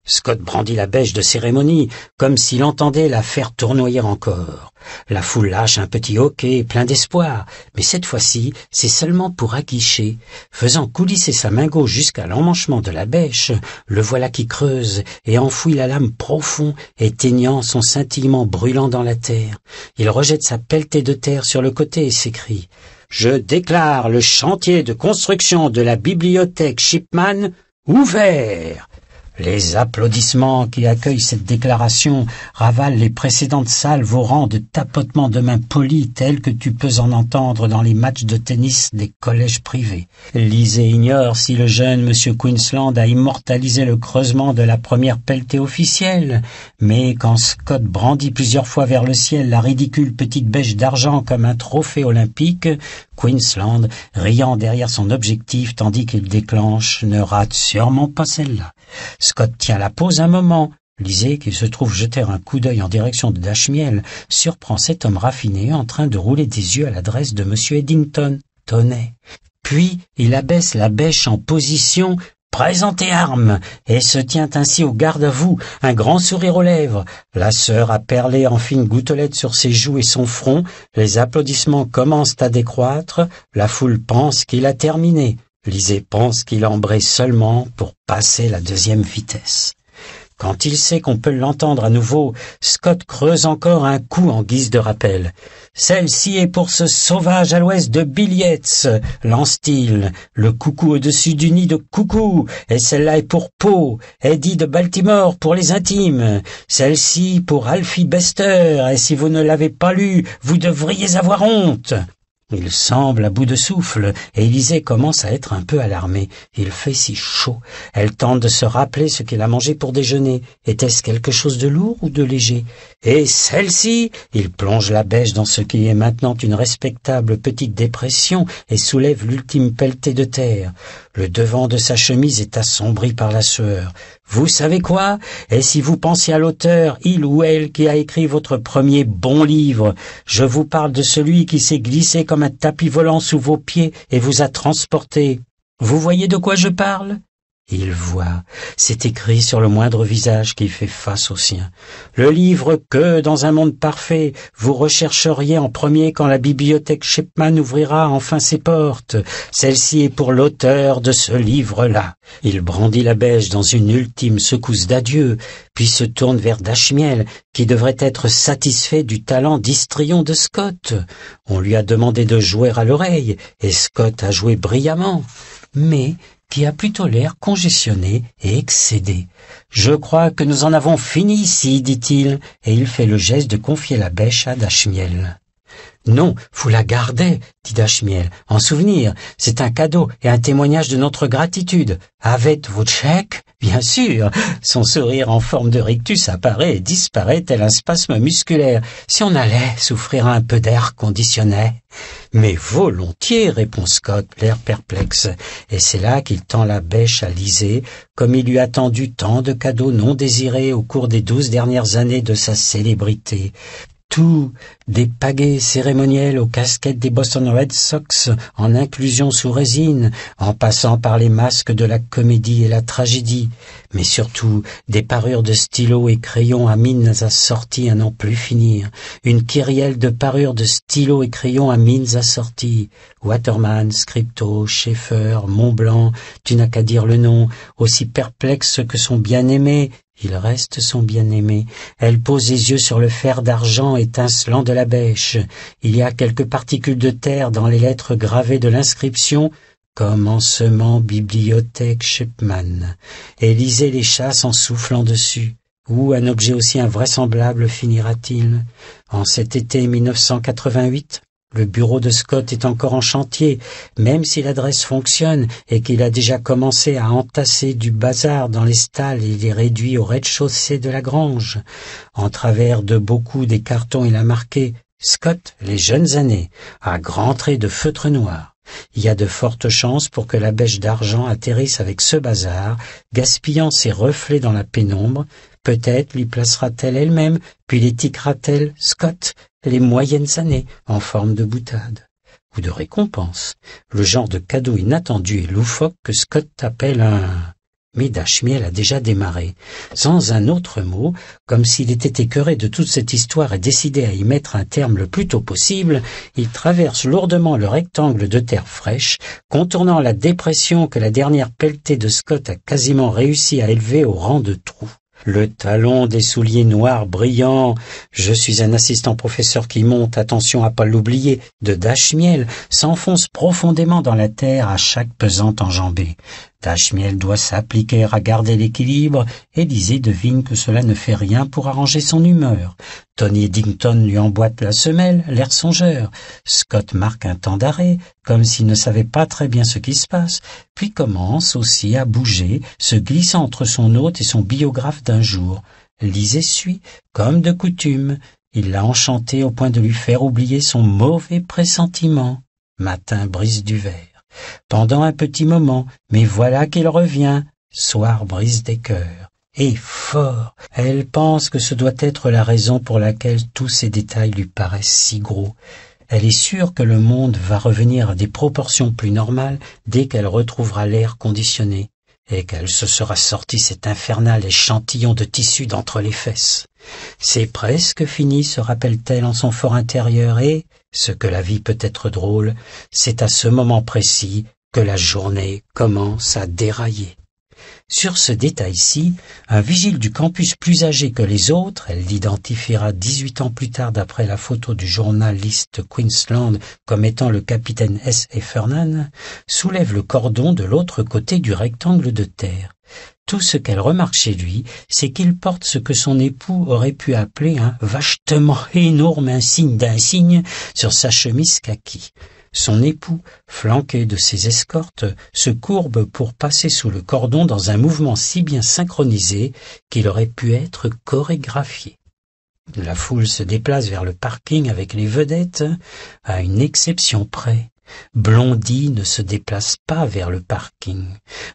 Scott brandit la bêche de cérémonie, comme s'il entendait la faire tournoyer encore. La foule lâche un petit hoquet plein d'espoir, mais cette fois-ci, c'est seulement pour aguicher. Faisant coulisser sa main gauche jusqu'à l'emmanchement de la bêche, le voilà qui creuse et enfouit la lame profond, éteignant son scintillement brûlant dans la terre. Il rejette sa pelletée de terre sur le côté et s'écrie « Je déclare le chantier de construction de la bibliothèque Shipman ouvert !» Les applaudissements qui accueillent cette déclaration ravalent les précédentes salles rangs de tapotements de mains polis tels que tu peux en entendre dans les matchs de tennis des collèges privés. Lisez ignore si le jeune monsieur Queensland a immortalisé le creusement de la première pelletée officielle, mais quand Scott brandit plusieurs fois vers le ciel la ridicule petite bêche d'argent comme un trophée olympique, Queensland, riant derrière son objectif tandis qu'il déclenche, ne rate sûrement pas celle-là. Scott tient la pause un moment. Lisez, qu'il se trouve jeter un coup d'œil en direction de Dashmiel, surprend cet homme raffiné en train de rouler des yeux à l'adresse de M. Eddington. Tonnet. Puis il abaisse la bêche en position, présentez armes, et se tient ainsi au garde à vous, un grand sourire aux lèvres. La sœur a perlé en fines gouttelettes sur ses joues et son front, les applaudissements commencent à décroître, la foule pense qu'il a terminé. Lisée pense qu'il embraye seulement pour passer la deuxième vitesse. Quand il sait qu'on peut l'entendre à nouveau, Scott creuse encore un coup en guise de rappel. Celle-ci est pour ce sauvage à l'ouest de Billietz, lance-t-il. Le coucou au-dessus du nid de coucou. Et celle-là est pour Poe, Eddie de Baltimore pour les intimes. Celle-ci pour Alfie Bester. Et si vous ne l'avez pas lu, vous devriez avoir honte. Il semble à bout de souffle, et Élisée commence à être un peu alarmée. Il fait si chaud. Elle tente de se rappeler ce qu'il a mangé pour déjeuner. Était-ce quelque chose de lourd ou de léger Et celle-ci Il plonge la bêche dans ce qui est maintenant une respectable petite dépression et soulève l'ultime pelletée de terre. Le devant de sa chemise est assombri par la sueur. Vous savez quoi Et si vous pensez à l'auteur, il ou elle, qui a écrit votre premier bon livre, je vous parle de celui qui s'est glissé comme un tapis volant sous vos pieds et vous a transporté. Vous voyez de quoi je parle il voit, c'est écrit sur le moindre visage qui fait face au sien. Le livre que, dans un monde parfait, vous rechercheriez en premier quand la bibliothèque Shipman ouvrira enfin ses portes. Celle-ci est pour l'auteur de ce livre-là. Il brandit la bêche dans une ultime secousse d'adieu, puis se tourne vers Dashmiel, qui devrait être satisfait du talent d'histrion de Scott. On lui a demandé de jouer à l'oreille, et Scott a joué brillamment. Mais qui a plutôt l'air congestionné et excédé. Je crois que nous en avons fini ici, dit-il, et il fait le geste de confier la bêche à Dashmiel. Non, vous la gardez, dit Dashmiel, en souvenir. C'est un cadeau et un témoignage de notre gratitude. Avec vos chèques Bien sûr. Son sourire en forme de rictus apparaît et disparaît tel un spasme musculaire. Si on allait souffrir un peu d'air conditionné. Mais volontiers, répond Scott, l'air perplexe. Et c'est là qu'il tend la bêche à Lisée, comme il lui attendu tant de cadeaux non désirés au cours des douze dernières années de sa célébrité tout, des pagaies cérémonielles aux casquettes des Boston Red Sox en inclusion sous résine, en passant par les masques de la comédie et la tragédie, mais surtout des parures de stylos et crayons à mines assorties à n'en plus finir, une kyrielle de parures de stylos et crayons à mines assorties, Waterman, Scripto, Schaeffer, Montblanc, tu n'as qu'à dire le nom, aussi perplexe que son bien-aimé, il reste son bien-aimé elle pose les yeux sur le fer d'argent étincelant de la bêche il y a quelques particules de terre dans les lettres gravées de l'inscription commencement bibliothèque Shepman » et lisez les chasses en soufflant dessus où un objet aussi invraisemblable finira t il en cet été le bureau de Scott est encore en chantier, même si l'adresse fonctionne et qu'il a déjà commencé à entasser du bazar dans les stalles et les réduit au rez-de-chaussée de la grange. En travers de beaucoup des cartons, il a marqué Scott, les jeunes années, à grands traits de feutre noir. Il y a de fortes chances pour que la bêche d'argent atterrisse avec ce bazar, gaspillant ses reflets dans la pénombre. Peut-être lui placera-t-elle elle-même, puis l'étiquera-t-elle Scott, les moyennes années en forme de boutade ou de récompense, le genre de cadeau inattendu et loufoque que Scott appelle un... Mais Dashmiel a déjà démarré, sans un autre mot, comme s'il était écœuré de toute cette histoire et décidé à y mettre un terme le plus tôt possible, il traverse lourdement le rectangle de terre fraîche, contournant la dépression que la dernière pelletée de Scott a quasiment réussi à élever au rang de trou. Le talon des souliers noirs brillants. Je suis un assistant professeur qui monte, attention à pas l'oublier, de Dash-Miel, s'enfonce profondément dans la terre à chaque pesante enjambée. Tachmiel doit s'appliquer à garder l'équilibre, et Élisée devine que cela ne fait rien pour arranger son humeur. Tony Eddington lui emboîte la semelle, l'air songeur. Scott marque un temps d'arrêt, comme s'il ne savait pas très bien ce qui se passe, puis commence aussi à bouger, se glissant entre son hôte et son biographe d'un jour. Lizzie suit, comme de coutume. Il l'a enchanté au point de lui faire oublier son mauvais pressentiment. Matin brise du verre pendant un petit moment mais voilà qu'il revient soir brise des cœurs et fort elle pense que ce doit être la raison pour laquelle tous ces détails lui paraissent si gros elle est sûre que le monde va revenir à des proportions plus normales dès qu'elle retrouvera l'air conditionné et qu'elle se sera sorti cet infernal échantillon de tissu d'entre les fesses c'est presque fini se rappelle-t-elle en son fort intérieur et ce que la vie peut être drôle, c'est à ce moment précis que la journée commence à dérailler. Sur ce détail-ci, un vigile du campus plus âgé que les autres, elle l'identifiera dix-huit ans plus tard d'après la photo du journaliste Queensland comme étant le capitaine S. Effernan, soulève le cordon de l'autre côté du rectangle de terre. Tout ce qu'elle remarque chez lui, c'est qu'il porte ce que son époux aurait pu appeler un vachement énorme insigne d'insigne sur sa chemise kaki. Son époux, flanqué de ses escortes, se courbe pour passer sous le cordon dans un mouvement si bien synchronisé qu'il aurait pu être chorégraphié. La foule se déplace vers le parking avec les vedettes, à une exception près Blondie ne se déplace pas vers le parking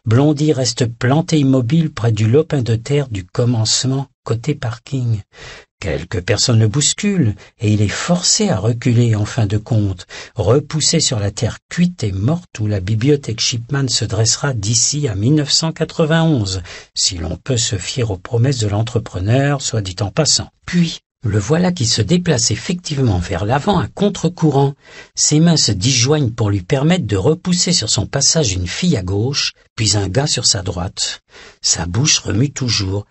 Blondie reste planté immobile près du lopin de terre du commencement côté parking quelques personnes le bousculent et il est forcé à reculer en fin de compte repoussé sur la terre cuite et morte où la bibliothèque shipman se dressera d'ici à si l'on peut se fier aux promesses de l'entrepreneur soit dit en passant puis le voilà qui se déplace effectivement vers l'avant à contre-courant. Ses mains se disjoignent pour lui permettre de repousser sur son passage une fille à gauche, puis un gars sur sa droite. Sa bouche remue toujours.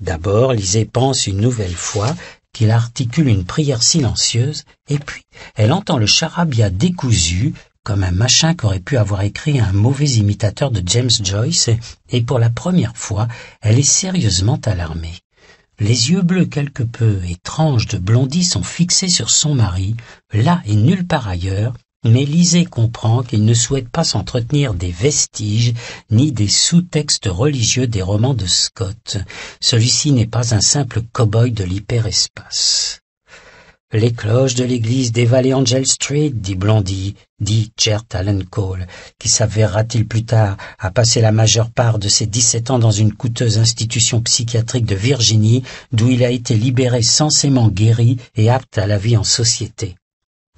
D'abord, Lisée pense une nouvelle fois qu'il articule une prière silencieuse, et puis elle entend le charabia décousu, comme un machin qu'aurait pu avoir écrit un mauvais imitateur de James Joyce, et pour la première fois, elle est sérieusement alarmée. Les yeux bleus quelque peu étranges de Blondie sont fixés sur son mari, là et nulle part ailleurs, mais Lisée comprend qu'il ne souhaite pas s'entretenir des vestiges ni des sous-textes religieux des romans de Scott. Celui-ci n'est pas un simple cow-boy de l'hyperespace. Les cloches de l'église des Valley Angel Street, dit Blondie, dit Chert Allen Cole, qui s'avérera-t-il plus tard à passer la majeure part de ses dix-sept ans dans une coûteuse institution psychiatrique de Virginie, d'où il a été libéré sensément guéri et apte à la vie en société.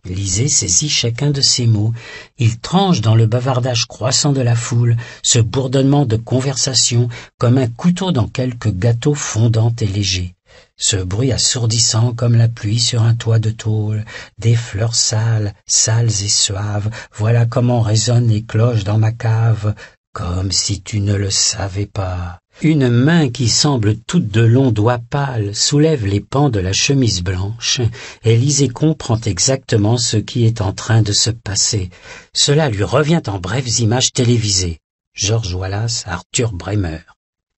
Lisez saisit chacun de ces mots. Il tranche dans le bavardage croissant de la foule, ce bourdonnement de conversation, comme un couteau dans quelque gâteau fondant et léger ce bruit assourdissant comme la pluie sur un toit de tôle des fleurs sales sales et suaves voilà comment résonnent les cloches dans ma cave comme si tu ne le savais pas une main qui semble toute de longs doigts pâles soulève les pans de la chemise blanche. Élisée comprend exactement ce qui est en train de se passer. Cela lui revient en brèves images télévisées. George Wallace, Arthur Bremer.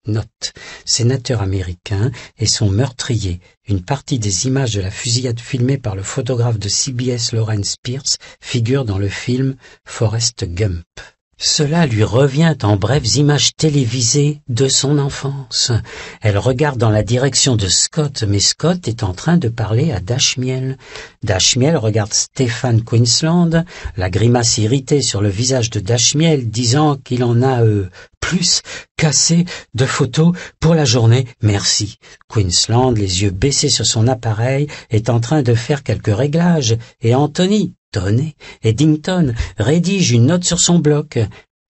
Note, sénateur américain et son meurtrier. Une partie des images de la fusillade filmée par le photographe de CBS Lawrence Pierce figure dans le film Forrest Gump. Cela lui revient en brèves images télévisées de son enfance. Elle regarde dans la direction de Scott, mais Scott est en train de parler à Dashmiel. Dashmiel regarde Stéphane Queensland, la grimace irritée sur le visage de Dashmiel disant qu'il en a euh, plus cassé de photos pour la journée, merci. Queensland, les yeux baissés sur son appareil, est en train de faire quelques réglages, et Anthony Eddington rédige une note sur son bloc.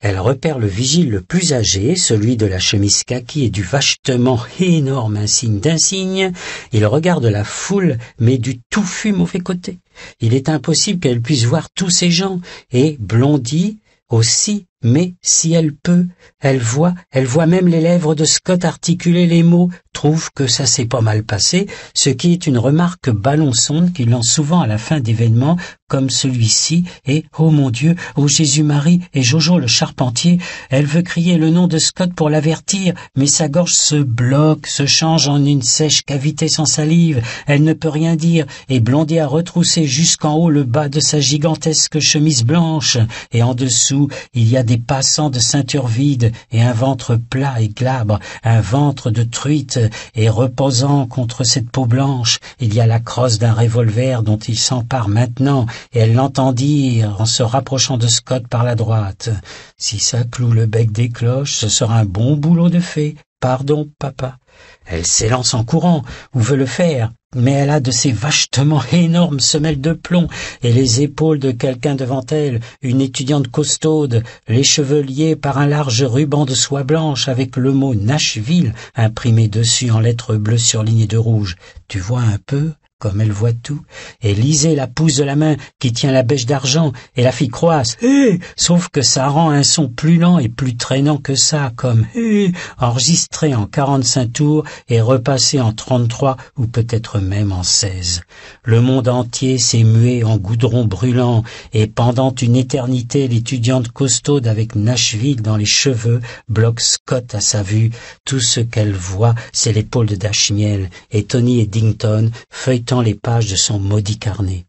Elle repère le vigile le plus âgé, celui de la chemise kaki et du vachement énorme insigne d'insigne. Il regarde la foule, mais du tout touffu mauvais côté. Il est impossible qu'elle puisse voir tous ces gens, et Blondie aussi, mais si elle peut, elle voit, elle voit même les lèvres de Scott articuler les mots trouve que ça s'est pas mal passé, ce qui est une remarque ballon-sonde qu'il lance souvent à la fin d'événements comme celui-ci, et « Oh mon Dieu, oh Jésus-Marie et Jojo le charpentier, elle veut crier le nom de Scott pour l'avertir, mais sa gorge se bloque, se change en une sèche cavité sans salive, elle ne peut rien dire, et Blondie a retroussé jusqu'en haut le bas de sa gigantesque chemise blanche, et en dessous il y a des passants de ceinture vide et un ventre plat et glabre, un ventre de truite euh, et reposant contre cette peau blanche, il y a la crosse d'un revolver dont il s'empare maintenant, et elle dire, en se rapprochant de Scott par la droite. Si ça cloue le bec des cloches, ce sera un bon boulot de fée. Pardon, papa. Elle s'élance en courant, ou veut le faire, mais elle a de ces vachement énormes semelles de plomb et les épaules de quelqu'un devant elle, une étudiante costaude, les cheveux liés par un large ruban de soie blanche avec le mot Nashville imprimé dessus en lettres bleues surlignées de rouge. Tu vois un peu comme elle voit tout, et lisez la pousse de la main qui tient la bêche d'argent, et la fille croise. « eh", sauf que ça rend un son plus lent et plus traînant que ça, comme eh", enregistré en quarante-cinq tours et repassé en trente-trois ou peut-être même en seize. Le monde entier s'est mué en goudron brûlant, et pendant une éternité l'étudiante costaude avec Nashville dans les cheveux bloque Scott à sa vue. Tout ce qu'elle voit, c'est l'épaule de Dashmiel, et Tony Eddington feuille les pages de son maudit carnet.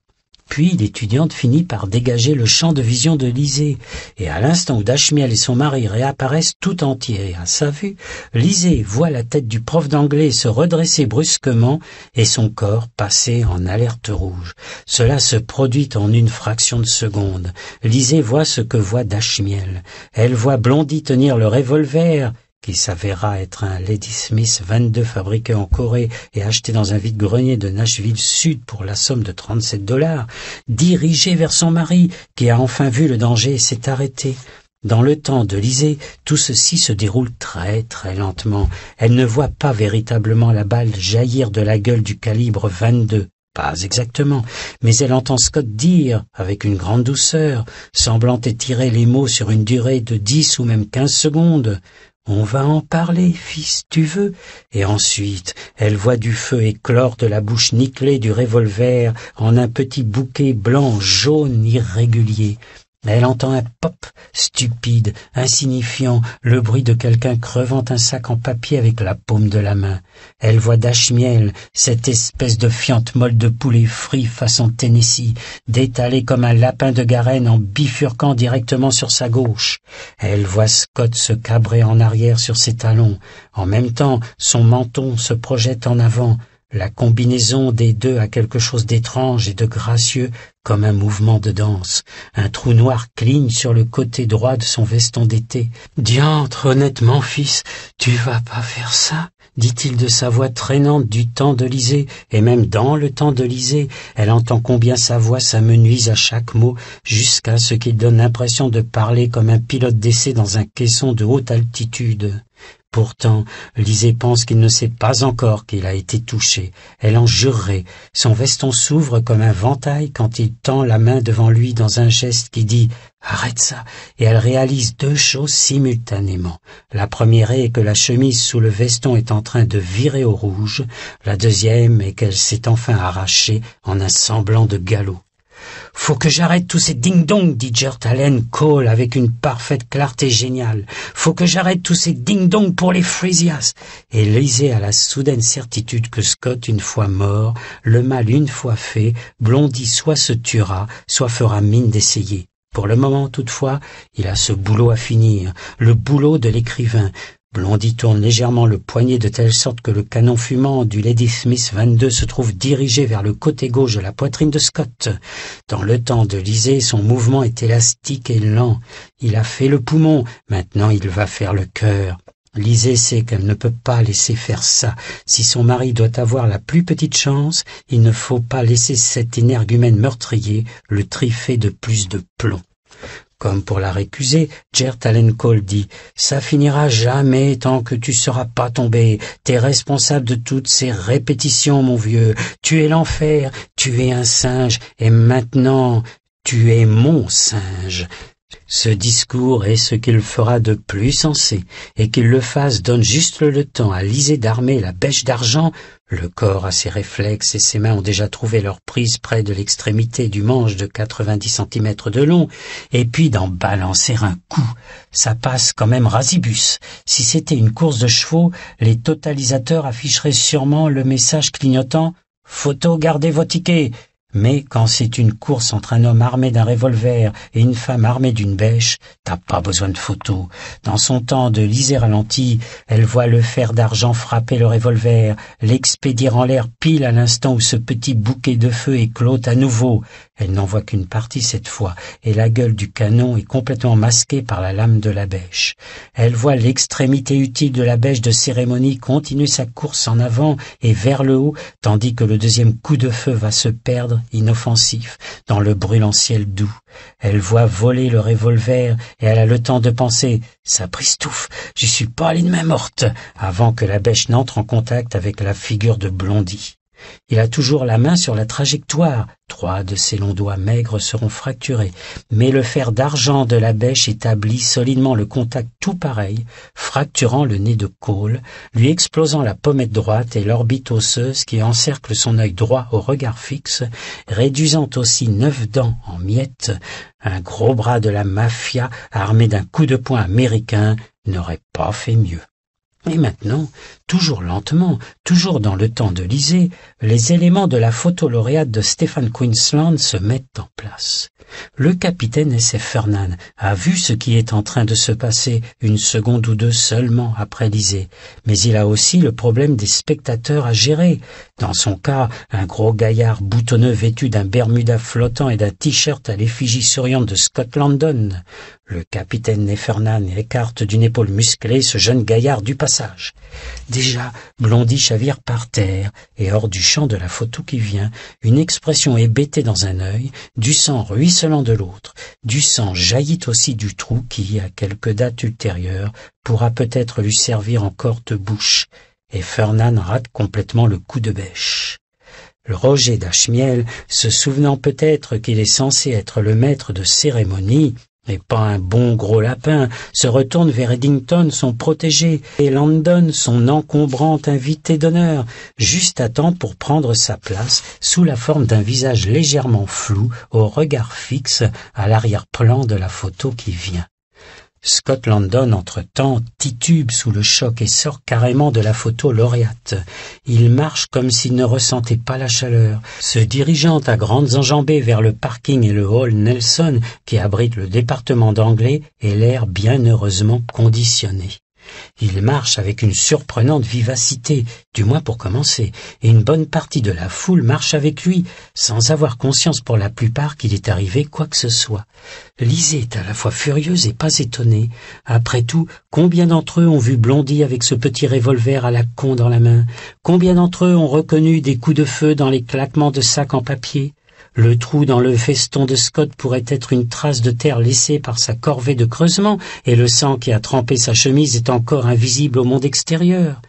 Puis l'étudiante finit par dégager le champ de vision de Lisée, et à l'instant où Dashmiel et son mari réapparaissent tout entiers à sa vue, Lisée voit la tête du prof d'anglais se redresser brusquement et son corps passer en alerte rouge. Cela se produit en une fraction de seconde. Lisée voit ce que voit Dashmiel. Elle voit Blondie tenir le revolver qui s'avéra être un Lady Smith 22 fabriqué en Corée et acheté dans un vide-grenier de Nashville Sud pour la somme de 37 dollars, dirigé vers son mari, qui a enfin vu le danger et s'est arrêté. Dans le temps de l'Isée, tout ceci se déroule très très lentement. Elle ne voit pas véritablement la balle jaillir de la gueule du calibre 22. Pas exactement, mais elle entend Scott dire, avec une grande douceur, semblant étirer les mots sur une durée de dix ou même quinze secondes, on va en parler, fils, tu veux. Et ensuite, elle voit du feu éclore de la bouche nickelée du revolver en un petit bouquet blanc jaune irrégulier elle entend un pop stupide, insignifiant, le bruit de quelqu'un crevant un sac en papier avec la paume de la main. Elle voit Dashmiel, cette espèce de fiente molle de poulet frit façon Tennessee, détalée comme un lapin de garenne en bifurquant directement sur sa gauche. Elle voit Scott se cabrer en arrière sur ses talons. En même temps, son menton se projette en avant. La combinaison des deux a quelque chose d'étrange et de gracieux, comme un mouvement de danse. Un trou noir cligne sur le côté droit de son veston d'été. Diantre, honnêtement, fils, tu vas pas faire ça dit-il de sa voix traînante du temps de liser, et même dans le temps de liser, elle entend combien sa voix s'amenuise à chaque mot, jusqu'à ce qu'il donne l'impression de parler comme un pilote d'essai dans un caisson de haute altitude. Pourtant, Lisée pense qu'il ne sait pas encore qu'il a été touché. Elle en jurerait. Son veston s'ouvre comme un ventail quand il tend la main devant lui dans un geste qui dit Arrête ça et elle réalise deux choses simultanément. La première est que la chemise sous le veston est en train de virer au rouge, la deuxième est qu'elle s'est enfin arrachée en un semblant de galop. Faut que j'arrête tous ces ding-dong, dit Jurt Allen Cole avec une parfaite clarté géniale. Faut que j'arrête tous ces ding-dong pour les Frisias. Et lisez à la soudaine certitude que Scott, une fois mort, le mal une fois fait, blondit soit se tuera, soit fera mine d'essayer. Pour le moment, toutefois, il a ce boulot à finir, le boulot de l'écrivain, Blondie tourne légèrement le poignet de telle sorte que le canon fumant du Lady Smith 22 se trouve dirigé vers le côté gauche de la poitrine de Scott. Dans le temps de Lisée, son mouvement est élastique et lent. Il a fait le poumon, maintenant il va faire le cœur. Lisée sait qu'elle ne peut pas laisser faire ça. Si son mari doit avoir la plus petite chance, il ne faut pas laisser cet énergumène meurtrier le triffer de plus de plomb. Comme pour la récuser, Gert Allen Cole dit « Ça finira jamais tant que tu seras pas tombé. T'es responsable de toutes ces répétitions, mon vieux. Tu es l'enfer, tu es un singe, et maintenant, tu es mon singe. Ce discours est ce qu'il fera de plus sensé, et qu'il le fasse donne juste le temps à Lisée d'armer la bêche d'argent, le corps à ses réflexes et ses mains ont déjà trouvé leur prise près de l'extrémité du manche de quatre-vingt-dix centimètres de long, et puis d'en balancer un coup. Ça passe quand même rasibus. Si c'était une course de chevaux, les totalisateurs afficheraient sûrement le message clignotant « Photo, gardez vos tickets !» Mais quand c'est une course entre un homme armé d'un revolver et une femme armée d'une bêche, t'as pas besoin de photos. Dans son temps de liser ralenti, elle voit le fer d'argent frapper le revolver, l'expédier en l'air pile à l'instant où ce petit bouquet de feu éclote à nouveau. Elle n'en voit qu'une partie cette fois, et la gueule du canon est complètement masquée par la lame de la bêche. Elle voit l'extrémité utile de la bêche de cérémonie continuer sa course en avant et vers le haut, tandis que le deuxième coup de feu va se perdre, inoffensif, dans le brûlant ciel doux. Elle voit voler le revolver, et elle a le temps de penser « Ça pristouffe, j'y suis pas allée de main morte !» avant que la bêche n'entre en contact avec la figure de Blondie. Il a toujours la main sur la trajectoire. Trois de ses longs doigts maigres seront fracturés, mais le fer d'argent de la bêche établit solidement le contact tout pareil, fracturant le nez de Cole, lui explosant la pommette droite et l'orbite osseuse qui encercle son œil droit au regard fixe, réduisant aussi neuf dents en miettes. Un gros bras de la mafia armé d'un coup de poing américain n'aurait pas fait mieux. Et maintenant, toujours lentement, toujours dans le temps de liser, les éléments de la photo lauréate de Stephen Queensland se mettent en place. Le capitaine SF Fernand a vu ce qui est en train de se passer une seconde ou deux seulement après liser. mais il a aussi le problème des spectateurs à gérer. Dans son cas, un gros gaillard boutonneux vêtu d'un bermuda flottant et d'un t-shirt à l'effigie souriante de Scotland Landon. Le capitaine Neffernan écarte d'une épaule musclée ce jeune gaillard du passage. Déjà, Blondie chavire par terre, et hors du champ de la photo qui vient, une expression hébétée dans un œil, du sang ruisselant de l'autre, du sang jaillit aussi du trou qui, à quelque date ultérieure, pourra peut-être lui servir en de bouche, et Fernand rate complètement le coup de bêche. Le Roger d'Achemiel, se souvenant peut-être qu'il est censé être le maître de cérémonie, mais pas un bon gros lapin, se retourne vers Eddington, son protégé, et Landon, son encombrant invité d'honneur, juste à temps pour prendre sa place sous la forme d'un visage légèrement flou, au regard fixe à l'arrière-plan de la photo qui vient. Scott Landon, entre-temps, titube sous le choc et sort carrément de la photo lauréate. Il marche comme s'il ne ressentait pas la chaleur, se dirigeant à grandes enjambées vers le parking et le hall Nelson qui abrite le département d'anglais et l'air bien heureusement conditionné. Il marche avec une surprenante vivacité, du moins pour commencer, et une bonne partie de la foule marche avec lui, sans avoir conscience pour la plupart qu'il est arrivé quoi que ce soit. Lisez est à la fois furieuse et pas étonnée. Après tout, combien d'entre eux ont vu Blondie avec ce petit revolver à la con dans la main Combien d'entre eux ont reconnu des coups de feu dans les claquements de sacs en papier le trou dans le feston de Scott pourrait être une trace de terre laissée par sa corvée de creusement, et le sang qui a trempé sa chemise est encore invisible au monde extérieur.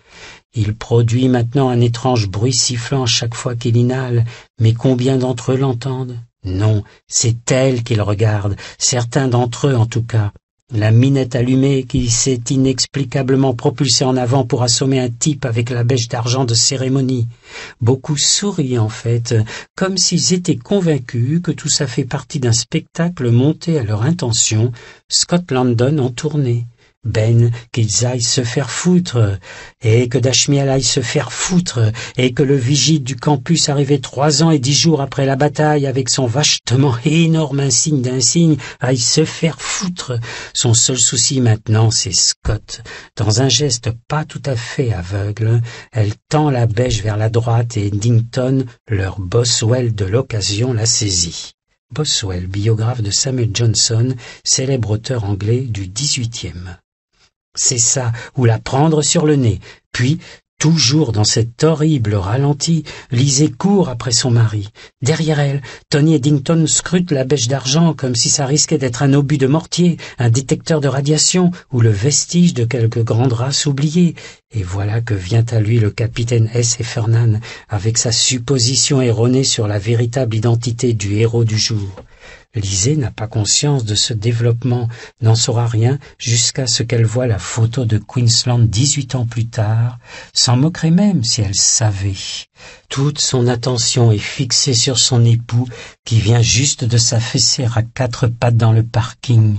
Il produit maintenant un étrange bruit sifflant chaque fois qu'il inhale, mais combien d'entre eux l'entendent Non, c'est elle qu'ils regardent, certains d'entre eux en tout cas. La minette allumée qui s'est inexplicablement propulsée en avant pour assommer un type avec la bêche d'argent de cérémonie. Beaucoup sourient en fait, comme s'ils étaient convaincus que tout ça fait partie d'un spectacle monté à leur intention, Scott London en tournée. Ben, qu'ils aillent se faire foutre, et que Dashmiel aille se faire foutre, et que le vigile du campus arrivé trois ans et dix jours après la bataille avec son vachement énorme insigne d'insigne aille se faire foutre. Son seul souci maintenant, c'est Scott. Dans un geste pas tout à fait aveugle, elle tend la bêche vers la droite et Dington, leur Boswell de l'occasion, la saisit. Boswell, biographe de Samuel Johnson, célèbre auteur anglais du XVIIIe c'est ça, ou la prendre sur le nez. Puis, toujours dans cet horrible ralenti, Lisez court après son mari. Derrière elle, Tony Eddington scrute la bêche d'argent comme si ça risquait d'être un obus de mortier, un détecteur de radiation ou le vestige de quelque grande race oubliée. Et voilà que vient à lui le capitaine S. Fernan avec sa supposition erronée sur la véritable identité du héros du jour. Lisée n'a pas conscience de ce développement, n'en saura rien jusqu'à ce qu'elle voie la photo de Queensland dix-huit ans plus tard, s'en moquerait même si elle savait. Toute son attention est fixée sur son époux qui vient juste de s'affaisser à quatre pattes dans le parking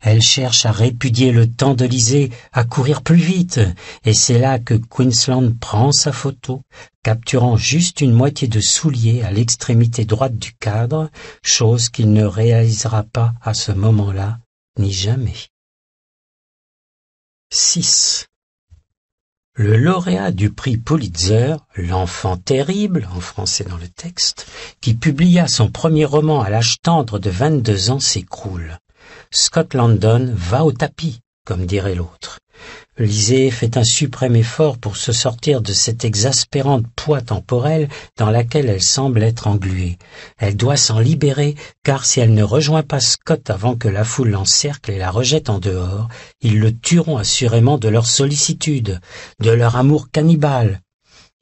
elle cherche à répudier le temps de liser, à courir plus vite et c'est là que queensland prend sa photo capturant juste une moitié de soulier à l'extrémité droite du cadre chose qu'il ne réalisera pas à ce moment-là ni jamais le lauréat du prix Pulitzer, L'enfant terrible, en français dans le texte, qui publia son premier roman à l'âge tendre de vingt-deux ans, s'écroule. Scott Landon va au tapis, comme dirait l'autre. Lisée fait un suprême effort pour se sortir de cette exaspérante poids temporelle dans laquelle elle semble être engluée. Elle doit s'en libérer, car si elle ne rejoint pas Scott avant que la foule l'encercle et la rejette en dehors, ils le tueront assurément de leur sollicitude, de leur amour cannibale.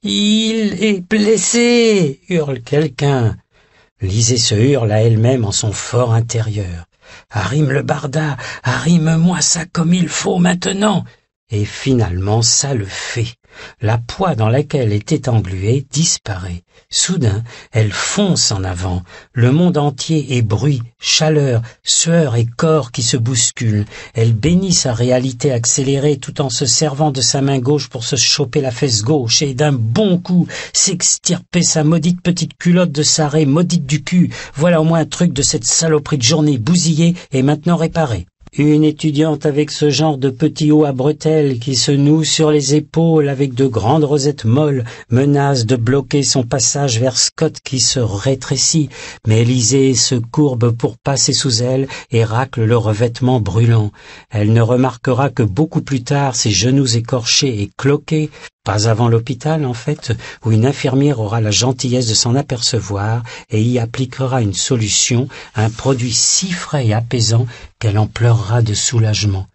Il est blessé hurle quelqu'un. Lisée se hurle à elle-même en son fort intérieur arrime le barda arrime moi ça comme il faut maintenant et finalement ça le fait la poix dans laquelle était engluée disparaît soudain elle fonce en avant le monde entier est bruit chaleur sueur et corps qui se bousculent elle bénit sa réalité accélérée tout en se servant de sa main gauche pour se choper la fesse gauche et d'un bon coup s'extirper sa maudite petite culotte de sarré maudite du cul voilà au moins un truc de cette saloperie de journée bousillée et maintenant réparée une étudiante avec ce genre de petit haut à bretelles qui se noue sur les épaules avec de grandes rosettes molles menace de bloquer son passage vers Scott qui se rétrécit, mais Élisée se courbe pour passer sous elle et racle le revêtement brûlant. Elle ne remarquera que beaucoup plus tard ses genoux écorchés et cloqués pas avant l'hôpital en fait, où une infirmière aura la gentillesse de s'en apercevoir et y appliquera une solution, un produit si frais et apaisant qu'elle en pleurera de soulagement.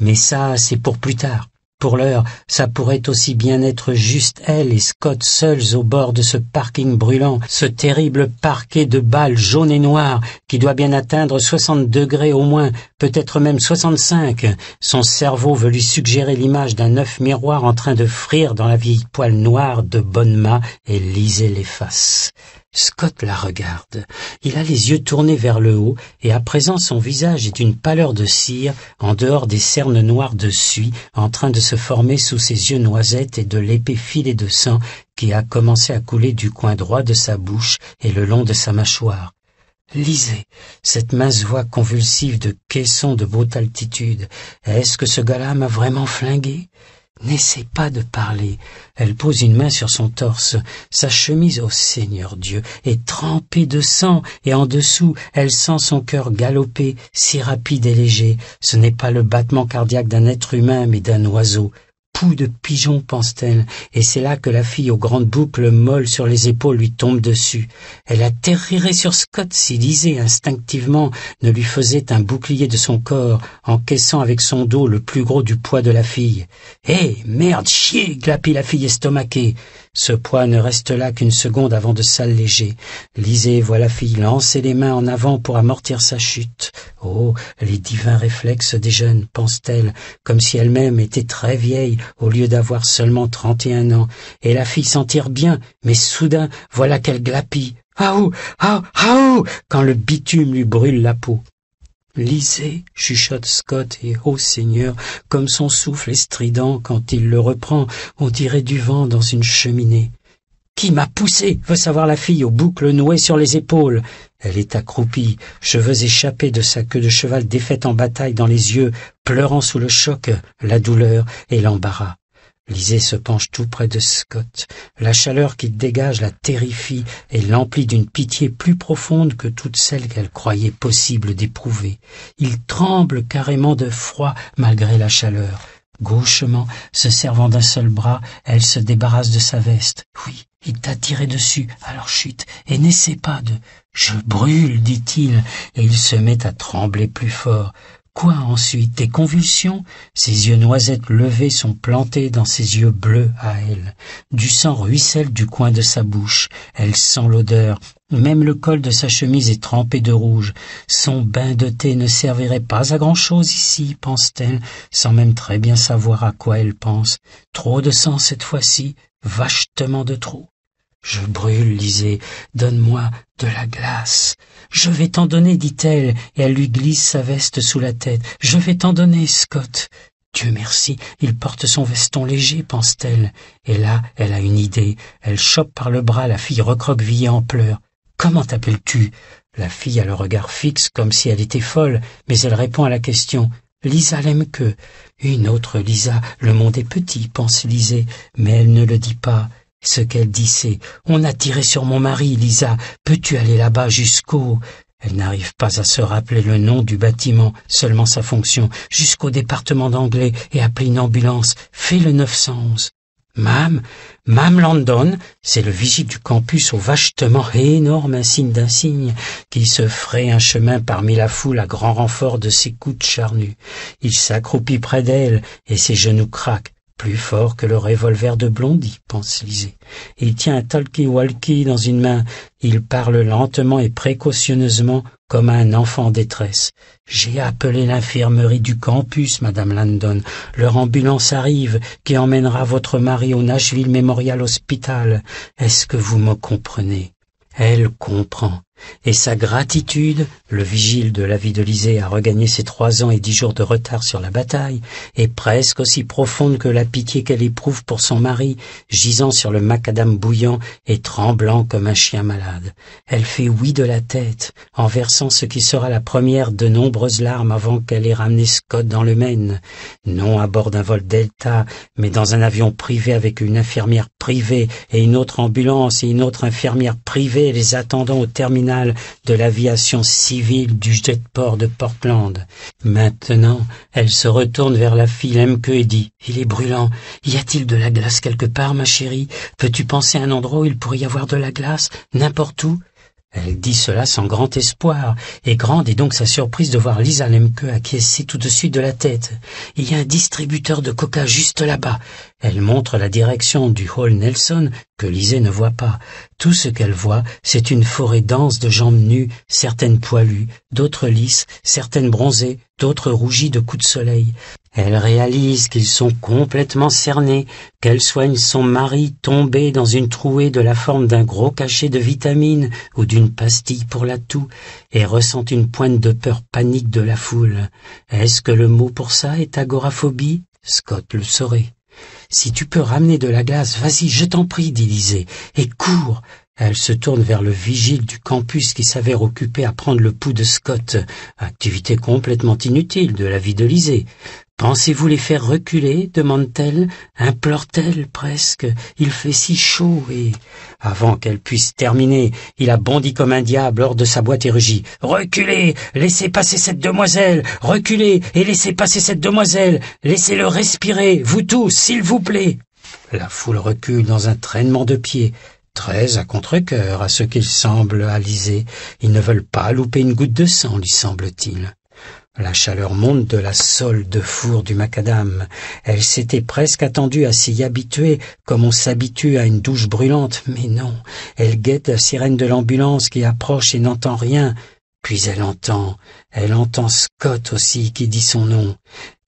Mais ça, c'est pour plus tard. Pour l'heure, ça pourrait aussi bien être juste elle et Scott seuls au bord de ce parking brûlant, ce terrible parquet de balles jaunes et noires qui doit bien atteindre soixante degrés au moins, peut-être même soixante-cinq. Son cerveau veut lui suggérer l'image d'un neuf miroir en train de frire dans la vieille poêle noire de Bonne-Ma et liser les faces. Scott la regarde. Il a les yeux tournés vers le haut, et à présent son visage est une pâleur de cire, en dehors des cernes noires de suie, en train de se former sous ses yeux noisettes et de l'épais filet de sang qui a commencé à couler du coin droit de sa bouche et le long de sa mâchoire. Lisez, cette mince voix convulsive de caisson de haute altitude. Est-ce que ce gars-là m'a vraiment flingué N'essaie pas de parler. Elle pose une main sur son torse. Sa chemise, au Seigneur Dieu, est trempée de sang, et en dessous, elle sent son cœur galoper, si rapide et léger. Ce n'est pas le battement cardiaque d'un être humain, mais d'un oiseau de pigeon, pense-t-elle, et c'est là que la fille aux grandes boucles molles sur les épaules lui tombe dessus. Elle atterrirait sur Scott si lisait instinctivement, ne lui faisait un bouclier de son corps, encaissant avec son dos le plus gros du poids de la fille. Hé, eh, merde, chier glapit la fille estomaquée. Ce poids ne reste là qu'une seconde avant de s'alléger. Lisez, voilà la fille lancer les mains en avant pour amortir sa chute. Oh, les divins réflexes des jeunes, pense-t-elle, comme si elle-même était très vieille au lieu d'avoir seulement trente et un ans. Et la fille s'en tire bien, mais soudain, voilà qu'elle glapit. Ahou Ahou Ahou !» quand le bitume lui brûle la peau. Lisez, chuchote Scott et ô Seigneur, comme son souffle est strident quand il le reprend, on dirait du vent dans une cheminée. Qui m'a poussé veut savoir la fille aux boucles nouées sur les épaules. Elle est accroupie, cheveux échappés de sa queue de cheval défaite en bataille dans les yeux, pleurant sous le choc, la douleur et l'embarras. Lisée se penche tout près de Scott. La chaleur qu'il dégage la terrifie et l'emplit d'une pitié plus profonde que toute celle qu'elle croyait possible d'éprouver. Il tremble carrément de froid malgré la chaleur. Gauchement, se servant d'un seul bras, elle se débarrasse de sa veste. Oui, il t'a tiré dessus, alors chute, et n'essaie pas de... Je brûle, dit-il, et il se met à trembler plus fort quoi ensuite Des convulsions ses yeux noisettes levés sont plantés dans ses yeux bleus à elle du sang ruisselle du coin de sa bouche elle sent l'odeur même le col de sa chemise est trempé de rouge son bain de thé ne servirait pas à grand-chose ici pense-t-elle sans même très bien savoir à quoi elle pense trop de sang cette fois-ci vachement de trop je brûle lisez donne-moi de la glace je vais t'en donner, dit-elle, et elle lui glisse sa veste sous la tête. Je vais t'en donner, Scott. Dieu merci, il porte son veston léger, pense-t-elle. Et là, elle a une idée. Elle chope par le bras la fille recroquevillée en pleurs. Comment t'appelles-tu La fille a le regard fixe comme si elle était folle, mais elle répond à la question. Lisa l'aime que. Une autre Lisa, le monde est petit, pense Lisée, mais elle ne le dit pas. Ce qu'elle disait, On a tiré sur mon mari, Lisa. Peux-tu aller là-bas jusqu'au. Elle n'arrive pas à se rappeler le nom du bâtiment, seulement sa fonction, jusqu'au département d'anglais et appelle une ambulance. Fais le 911. Mam, Mam Landon, c'est le vigile du campus au vachement énorme insigne d'insigne, qui se ferait un chemin parmi la foule à grand renfort de ses coudes charnus. Il s'accroupit près d'elle et ses genoux craquent plus fort que le revolver de Blondie, pense Lisée. Il tient un talkie-walkie dans une main. Il parle lentement et précautionneusement comme un enfant en détresse. J'ai appelé l'infirmerie du campus, madame Landon. Leur ambulance arrive, qui emmènera votre mari au Nashville Memorial Hospital. Est-ce que vous me comprenez? Elle comprend et sa gratitude le vigile de la vie de l'isée a regagné ses trois ans et dix jours de retard sur la bataille est presque aussi profonde que la pitié qu'elle éprouve pour son mari gisant sur le macadam bouillant et tremblant comme un chien malade elle fait oui de la tête en versant ce qui sera la première de nombreuses larmes avant qu'elle ait ramené scott dans le maine non à bord d'un vol delta mais dans un avion privé avec une infirmière privée et une autre ambulance et une autre infirmière privée les attendant au terminal de l'aviation civile du jetport de Portland. Maintenant, elle se retourne vers la fille MQ et dit Il est brûlant. Y a-t-il de la glace quelque part, ma chérie Peux-tu penser à un endroit où il pourrait y avoir de la glace N'importe où elle dit cela sans grand espoir, et grande est donc sa surprise de voir Lisa Lemke acquiescer tout de suite de la tête. Il y a un distributeur de coca juste là-bas. Elle montre la direction du hall Nelson que Lisée ne voit pas. Tout ce qu'elle voit, c'est une forêt dense de jambes nues, certaines poilues, d'autres lisses, certaines bronzées, d'autres rougies de coups de soleil. Elle réalise qu'ils sont complètement cernés, qu'elle soigne son mari tombé dans une trouée de la forme d'un gros cachet de vitamines ou d'une pastille pour la toux, et ressent une pointe de peur panique de la foule. Est-ce que le mot pour ça est agoraphobie Scott le saurait. Si tu peux ramener de la glace, vas-y, je t'en prie, dit Lisée, et cours. Elle se tourne vers le vigile du campus qui s'avère occupé à prendre le pouls de Scott, activité complètement inutile de la vie de Pensez-vous les faire reculer demande-t-elle, implore-t-elle presque. Il fait si chaud et... Avant qu'elle puisse terminer, il a bondi comme un diable hors de sa boîte et rugit. Reculez Laissez passer cette demoiselle Reculez et laissez passer cette demoiselle Laissez-le respirer, vous tous, s'il vous plaît La foule recule dans un traînement de pieds très à contre-cœur à ce qu'il semble alisé. Ils ne veulent pas louper une goutte de sang, lui semble-t-il. La chaleur monte de la sole de four du macadam. Elle s'était presque attendue à s'y habituer, comme on s'habitue à une douche brûlante, mais non. Elle guette la sirène de l'ambulance qui approche et n'entend rien. Puis elle entend, elle entend Scott aussi qui dit son nom,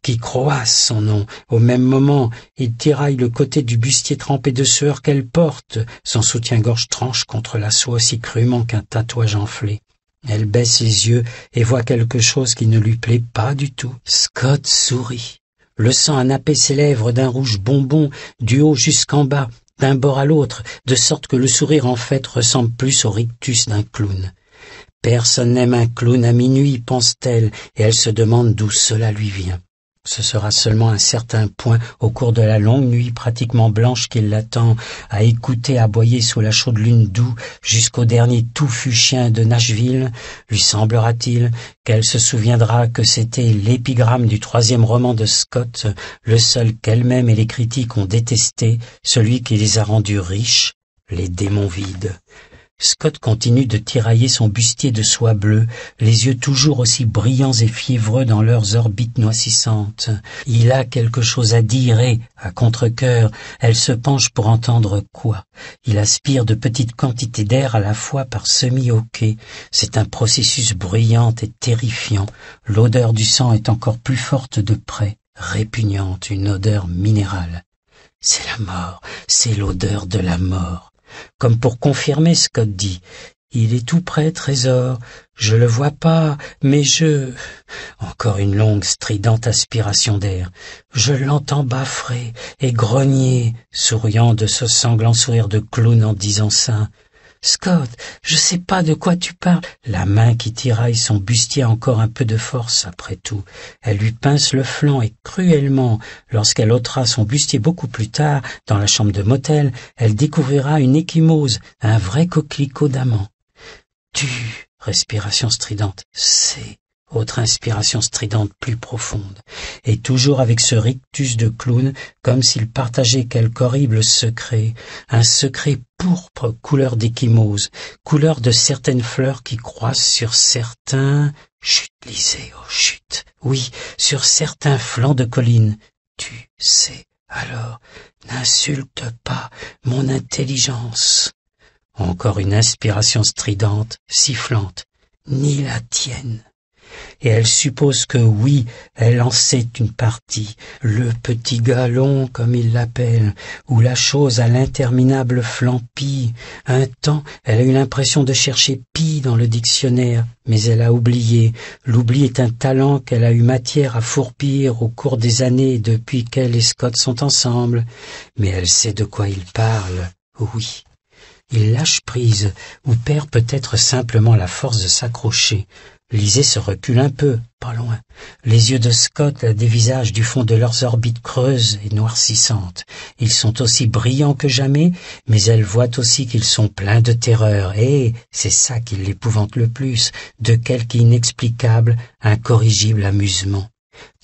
qui croasse son nom. Au même moment, il tiraille le côté du bustier trempé de sueur qu'elle porte. Son soutien-gorge tranche contre la soie si crûment qu'un tatouage enflé. Elle baisse les yeux et voit quelque chose qui ne lui plaît pas du tout. Scott sourit. Le sang a nappé ses lèvres d'un rouge bonbon du haut jusqu'en bas, d'un bord à l'autre, de sorte que le sourire en fait ressemble plus au rictus d'un clown. Personne n'aime un clown à minuit, pense-t-elle, et elle se demande d'où cela lui vient. Ce sera seulement un certain point au cours de la longue nuit pratiquement blanche qui l'attend, à écouter aboyer sous la chaude lune doux jusqu'au dernier touffu chien de Nashville, lui semblera-t-il qu'elle se souviendra que c'était l'épigramme du troisième roman de Scott, le seul qu'elle-même et les critiques ont détesté, celui qui les a rendus riches, les démons vides. Scott continue de tirailler son bustier de soie bleue, les yeux toujours aussi brillants et fiévreux dans leurs orbites noircissantes. Il a quelque chose à dire et, à contre-cœur, elle se penche pour entendre quoi. Il aspire de petites quantités d'air à la fois par semi-hoquet. C'est un processus bruyant et terrifiant. L'odeur du sang est encore plus forte de près, répugnante, une odeur minérale. C'est la mort, c'est l'odeur de la mort comme pour confirmer scott dit il est tout près trésor je le vois pas mais je encore une longue stridente aspiration d'air je l'entends baffrer et grogner souriant de ce sanglant sourire de clown en disant ça Scott, je sais pas de quoi tu parles. La main qui tiraille son bustier a encore un peu de force, après tout. Elle lui pince le flanc et cruellement, lorsqu'elle ôtera son bustier beaucoup plus tard, dans la chambre de motel, elle découvrira une échymose, un vrai coquelicot d'amant. Tu, respiration stridente, c'est autre inspiration stridente plus profonde, et toujours avec ce rictus de clown, comme s'il partageait quelque horrible secret, un secret pourpre couleur d'échymose, couleur de certaines fleurs qui croissent sur certains... Chut, lisez, oh chut, oui, sur certains flancs de collines. Tu sais, alors, n'insulte pas mon intelligence. Encore une inspiration stridente, sifflante, ni la tienne et elle suppose que oui elle en sait une partie le petit galon comme ils l'appellent ou la chose à l'interminable flampi. un temps elle a eu l'impression de chercher pi » dans le dictionnaire mais elle a oublié l'oubli est un talent qu'elle a eu matière à fourpir au cours des années depuis qu'elle et scott sont ensemble mais elle sait de quoi il parle oui il lâche prise ou perd peut-être simplement la force de s'accrocher Lisez se recule un peu, pas loin. Les yeux de Scott la dévisagent du fond de leurs orbites creuses et noircissantes. Ils sont aussi brillants que jamais, mais elle voit aussi qu'ils sont pleins de terreur, et c'est ça qui l'épouvante le plus, de quelque inexplicable, incorrigible amusement.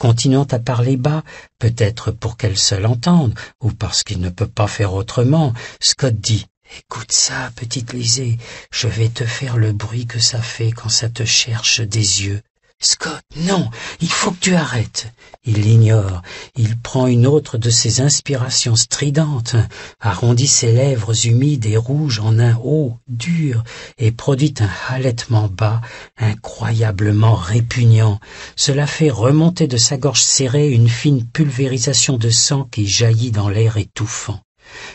Continuant à parler bas, peut-être pour qu'elle seule entende, ou parce qu'il ne peut pas faire autrement, Scott dit Écoute ça, petite Lisée, je vais te faire le bruit que ça fait quand ça te cherche des yeux. Scott, non, il faut que tu arrêtes. Il l'ignore, il prend une autre de ses inspirations stridentes, arrondit ses lèvres humides et rouges en un haut dur, et produit un halètement bas, incroyablement répugnant. Cela fait remonter de sa gorge serrée une fine pulvérisation de sang qui jaillit dans l'air étouffant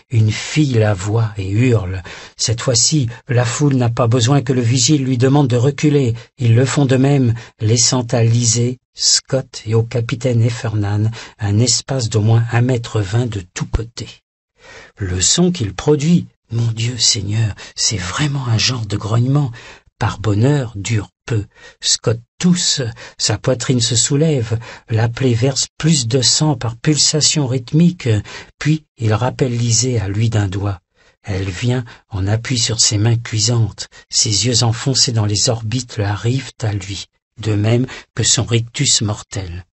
une fille la voit et hurle cette fois-ci la foule n'a pas besoin que le vigile lui demande de reculer ils le font de même laissant à lisée scott et au capitaine effernan un espace d'au moins un mètre vingt de tous côtés le son qu'il produit mon dieu seigneur c'est vraiment un genre de grognement par bonheur dure peu scott tous, sa poitrine se soulève, la plaie verse plus de sang par pulsation rythmique, puis il rappelle Lisée à lui d'un doigt. Elle vient en appui sur ses mains cuisantes, ses yeux enfoncés dans les orbites la arrivent à lui, de même que son rictus mortel.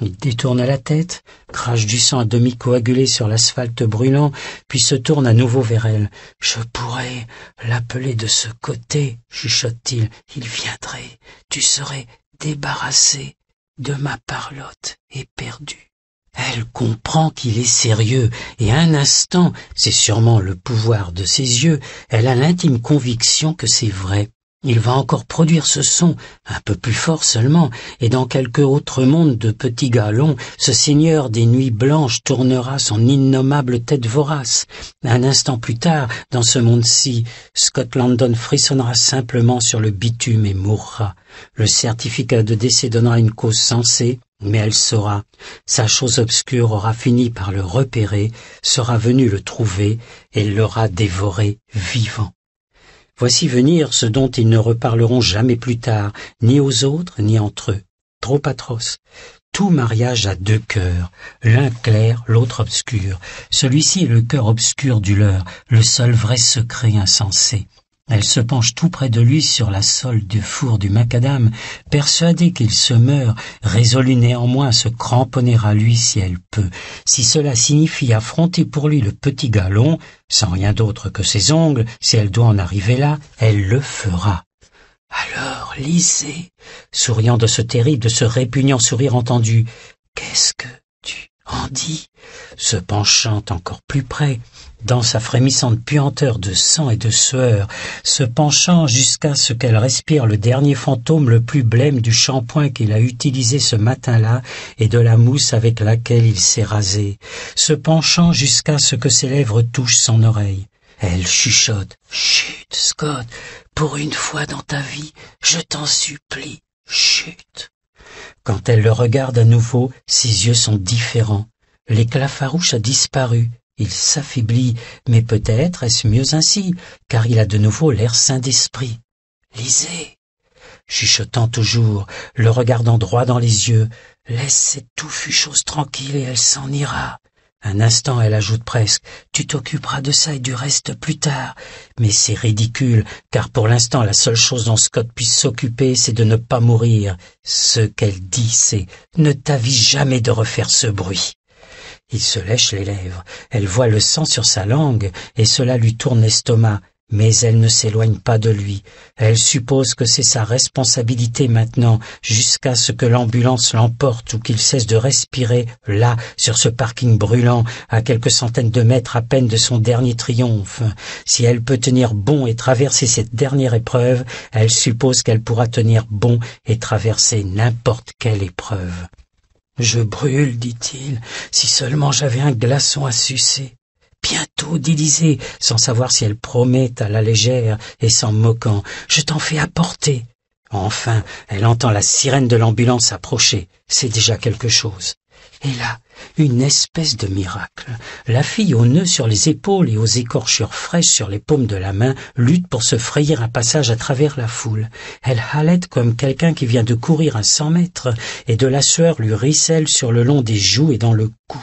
Il détourne la tête, crache du sang à demi coagulé sur l'asphalte brûlant, puis se tourne à nouveau vers elle. Je pourrais l'appeler de ce côté, chuchote-t-il. Il viendrait. Tu serais débarrassé de ma parlotte éperdue. Elle comprend qu'il est sérieux, et un instant, c'est sûrement le pouvoir de ses yeux, elle a l'intime conviction que c'est vrai. Il va encore produire ce son, un peu plus fort seulement, et dans quelque autre monde de petits galons, ce seigneur des nuits blanches tournera son innommable tête vorace. Un instant plus tard, dans ce monde-ci, Scott Landon frissonnera simplement sur le bitume et mourra. Le certificat de décès donnera une cause sensée, mais elle saura. Sa chose obscure aura fini par le repérer, sera venue le trouver et l'aura dévoré vivant. Voici venir ce dont ils ne reparleront jamais plus tard, ni aux autres, ni entre eux. Trop atroce. Tout mariage a deux cœurs, l'un clair, l'autre obscur. Celui-ci est le cœur obscur du leur, le seul vrai secret insensé. Elle se penche tout près de lui sur la solde du four du macadam, persuadée qu'il se meurt, résolue néanmoins à se cramponner à lui si elle peut, si cela signifie affronter pour lui le petit galon, sans rien d'autre que ses ongles, si elle doit en arriver là, elle le fera. Alors, lisez, souriant de ce terrible, de ce répugnant sourire entendu, qu'est-ce que tu en dis, se penchant encore plus près, dans sa frémissante puanteur de sang et de sueur, se penchant jusqu'à ce qu'elle respire le dernier fantôme le plus blême du shampoing qu'il a utilisé ce matin-là et de la mousse avec laquelle il s'est rasé, se penchant jusqu'à ce que ses lèvres touchent son oreille. Elle chuchote. Chut, Scott, pour une fois dans ta vie, je t'en supplie, chut. Quand elle le regarde à nouveau, ses yeux sont différents. L'éclat farouche a disparu, il s'affaiblit, mais peut-être est-ce mieux ainsi, car il a de nouveau l'air sain d'esprit. Lisez chuchotant toujours, le regardant droit dans les yeux. Laisse cette touffue chose tranquille et elle s'en ira. Un instant, elle ajoute presque, tu t'occuperas de ça et du reste plus tard. Mais c'est ridicule, car pour l'instant, la seule chose dont Scott puisse s'occuper, c'est de ne pas mourir. Ce qu'elle dit, c'est, ne t'avise jamais de refaire ce bruit. Il se lèche les lèvres, elle voit le sang sur sa langue, et cela lui tourne l'estomac, mais elle ne s'éloigne pas de lui. Elle suppose que c'est sa responsabilité maintenant, jusqu'à ce que l'ambulance l'emporte ou qu'il cesse de respirer, là, sur ce parking brûlant, à quelques centaines de mètres à peine de son dernier triomphe. Si elle peut tenir bon et traverser cette dernière épreuve, elle suppose qu'elle pourra tenir bon et traverser n'importe quelle épreuve. Je brûle, dit-il, si seulement j'avais un glaçon à sucer. Bientôt, dit sans savoir si elle promet à la légère et s'en moquant, je t'en fais apporter. Enfin, elle entend la sirène de l'ambulance approcher. C'est déjà quelque chose. Et là, une espèce de miracle. La fille aux nœuds sur les épaules et aux écorchures fraîches sur les paumes de la main lutte pour se frayer un passage à travers la foule. Elle halète comme quelqu'un qui vient de courir un cent mètres, et de la sueur lui ruisselle sur le long des joues et dans le cou.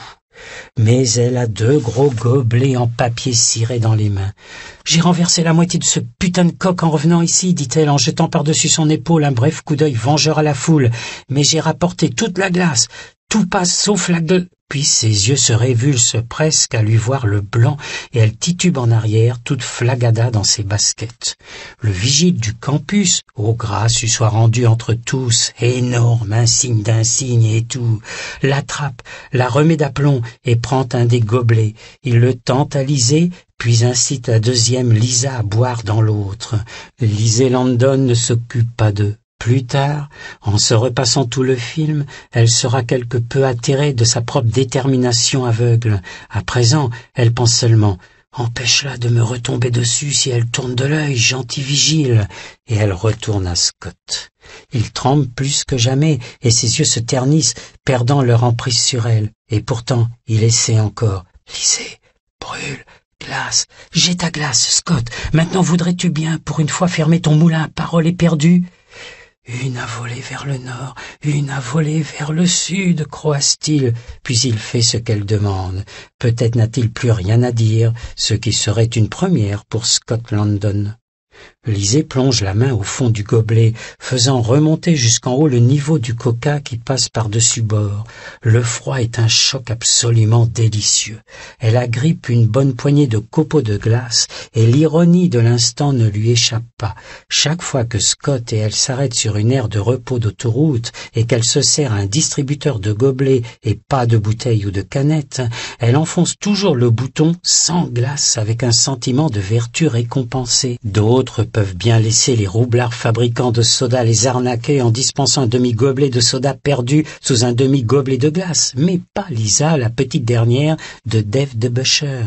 Mais elle a deux gros gobelets en papier ciré dans les mains. J'ai renversé la moitié de ce putain de coq en revenant ici, dit-elle en jetant par-dessus son épaule un bref coup d'œil vengeur à la foule, mais j'ai rapporté toute la glace, tout passe sauf la gueule. Puis ses yeux se révulsent presque à lui voir le blanc, et elle titube en arrière, toute flagada dans ses baskets. Le vigile du campus, au grâce, y soit rendu entre tous, énorme, insigne d'insigne et tout, l'attrape, la remet d'aplomb, et prend un des gobelets. Il le tente à liser, puis incite la deuxième Lisa à boire dans l'autre. Lisa Landon ne s'occupe pas d'eux. Plus tard, en se repassant tout le film, elle sera quelque peu atterrée de sa propre détermination aveugle. À présent, elle pense seulement Empêche-la de me retomber dessus si elle tourne de l'œil, gentil vigile. Et elle retourne à Scott. Il tremble plus que jamais, et ses yeux se ternissent, perdant leur emprise sur elle. Et pourtant, il essaie encore. Lisez, brûle, glace, j'ai ta glace, Scott. Maintenant voudrais-tu bien, pour une fois, fermer ton moulin parole éperdue une a volé vers le nord, une a volé vers le sud, croise t il puis il fait ce qu'elle demande. Peut-être n'a-t-il plus rien à dire, ce qui serait une première pour Scott Lise plonge la main au fond du gobelet, faisant remonter jusqu'en haut le niveau du coca qui passe par-dessus bord. Le froid est un choc absolument délicieux. Elle agrippe une bonne poignée de copeaux de glace et l'ironie de l'instant ne lui échappe pas. Chaque fois que Scott et elle s'arrêtent sur une aire de repos d'autoroute et qu'elle se sert à un distributeur de gobelets et pas de bouteilles ou de canettes, elle enfonce toujours le bouton sans glace avec un sentiment de vertu récompensée. D'autres peuvent bien laisser les roublards fabricants de soda les arnaquer en dispensant un demi-gobelet de soda perdu sous un demi-gobelet de glace, mais pas Lisa, la petite dernière de Dave de Bucher.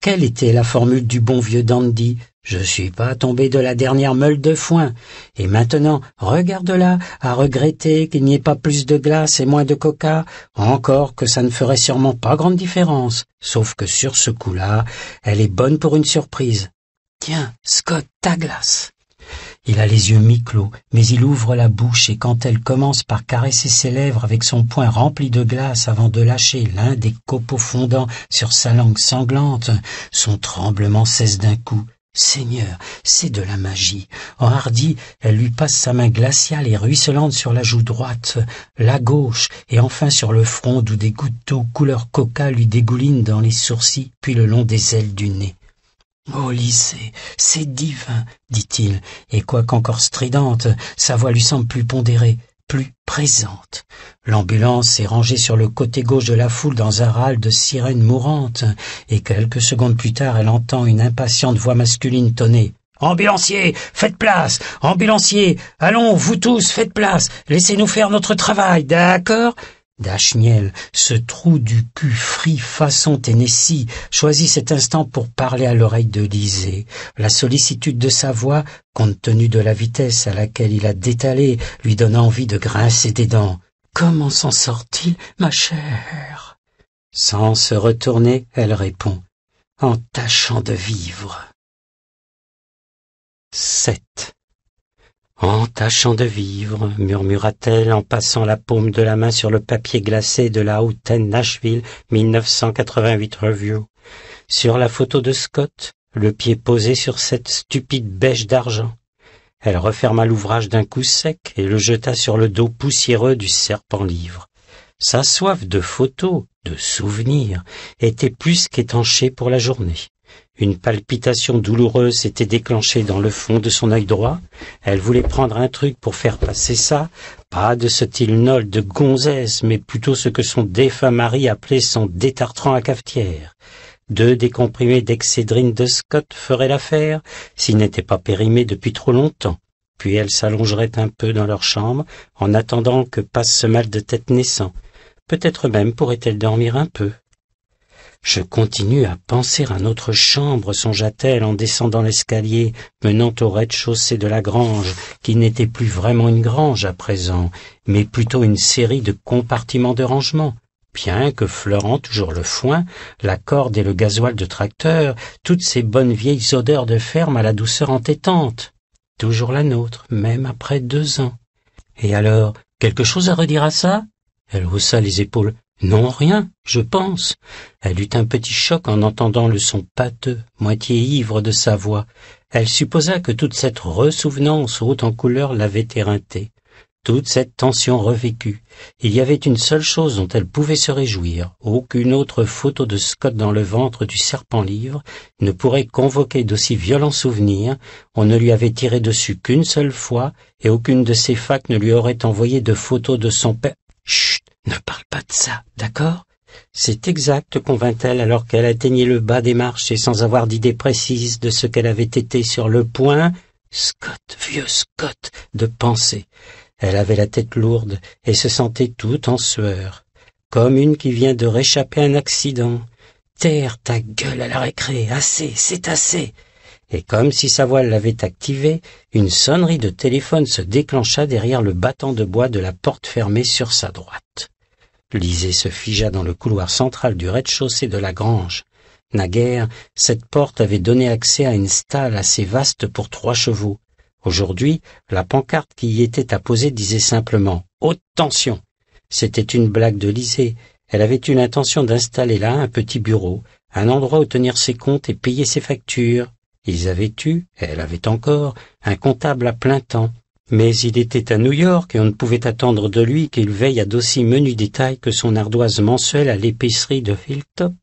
Quelle était la formule du bon vieux dandy je suis pas tombé de la dernière meule de foin. Et maintenant, regarde-la, à regretter qu'il n'y ait pas plus de glace et moins de coca, encore que ça ne ferait sûrement pas grande différence. Sauf que sur ce coup-là, elle est bonne pour une surprise. Tiens, Scott glace !» Il a les yeux mi-clos, mais il ouvre la bouche et quand elle commence par caresser ses lèvres avec son poing rempli de glace avant de lâcher l'un des copeaux fondants sur sa langue sanglante, son tremblement cesse d'un coup. Seigneur, c'est de la magie. Enhardie, elle lui passe sa main glaciale et ruisselante sur la joue droite, la gauche, et enfin sur le front d'où des gouttes couleur coca lui dégoulinent dans les sourcils puis le long des ailes du nez. Oh lycée, c'est divin, dit-il, et quoique encore stridente, sa voix lui semble plus pondérée, plus présente. L'ambulance est rangée sur le côté gauche de la foule dans un râle de sirène mourante, et quelques secondes plus tard elle entend une impatiente voix masculine tonner. Ambulancier, faites place. Ambulancier, allons, vous tous, faites place. Laissez-nous faire notre travail, d'accord Dashniel, ce trou du cul frit façon Tennessee, choisit cet instant pour parler à l'oreille de La sollicitude de sa voix, compte tenu de la vitesse à laquelle il a détalé, lui donne envie de grincer des dents. Comment s'en sort-il, ma chère Sans se retourner, elle répond, en tâchant de vivre. 7. En tâchant de vivre, murmura-t-elle en passant la paume de la main sur le papier glacé de la Houten Nashville 1988 Review. Sur la photo de Scott, le pied posé sur cette stupide bêche d'argent. Elle referma l'ouvrage d'un coup sec et le jeta sur le dos poussiéreux du serpent livre. Sa soif de photos, de souvenirs, était plus qu'étanchée pour la journée. Une palpitation douloureuse s'était déclenchée dans le fond de son œil droit. Elle voulait prendre un truc pour faire passer ça, pas de ce nol de gonzesse, mais plutôt ce que son défunt mari appelait son détartrant à cafetière. Deux décomprimés d'excédrine de Scott feraient l'affaire, s'ils n'étaient pas périmés depuis trop longtemps. Puis elle s'allongerait un peu dans leur chambre, en attendant que passe ce mal de tête naissant. Peut-être même pourrait-elle dormir un peu. Je continue à penser à notre chambre, songea-t-elle en descendant l'escalier menant au rez-de-chaussée de la grange, qui n'était plus vraiment une grange à présent, mais plutôt une série de compartiments de rangement. Bien que fleurant toujours le foin, la corde et le gasoil de tracteur, toutes ces bonnes vieilles odeurs de ferme à la douceur entêtante. Toujours la nôtre, même après deux ans. Et alors, quelque chose à redire à ça Elle haussa les épaules. Non, rien, je pense. Elle eut un petit choc en entendant le son pâteux, moitié ivre de sa voix. Elle supposa que toute cette ressouvenance haute en couleur l'avait éreintée. Toute cette tension revécue. Il y avait une seule chose dont elle pouvait se réjouir. Aucune autre photo de Scott dans le ventre du serpent livre ne pourrait convoquer d'aussi violents souvenirs. On ne lui avait tiré dessus qu'une seule fois et aucune de ses facs ne lui aurait envoyé de photos de son père. Ne parle pas de ça, d'accord C'est exact, convint-elle alors qu'elle atteignait le bas des marches et sans avoir d'idée précise de ce qu'elle avait été sur le point, Scott, vieux Scott, de penser. Elle avait la tête lourde et se sentait toute en sueur, comme une qui vient de réchapper un accident. Terre ta gueule à la récré, assez, c'est assez et comme si sa voix l'avait activé, une sonnerie de téléphone se déclencha derrière le battant de bois de la porte fermée sur sa droite. Lisée se figea dans le couloir central du rez-de-chaussée de la grange. Naguère, cette porte avait donné accès à une stalle assez vaste pour trois chevaux. Aujourd'hui, la pancarte qui y était apposée disait simplement « Haute tension ». C'était une blague de Lisée. Elle avait eu l'intention d'installer là un petit bureau, un endroit où tenir ses comptes et payer ses factures, ils avaient eu, elle avait encore, un comptable à plein temps, mais il était à New York et on ne pouvait attendre de lui qu'il veille à d'aussi menus détails que son ardoise mensuelle à l'épicerie de Hilltop.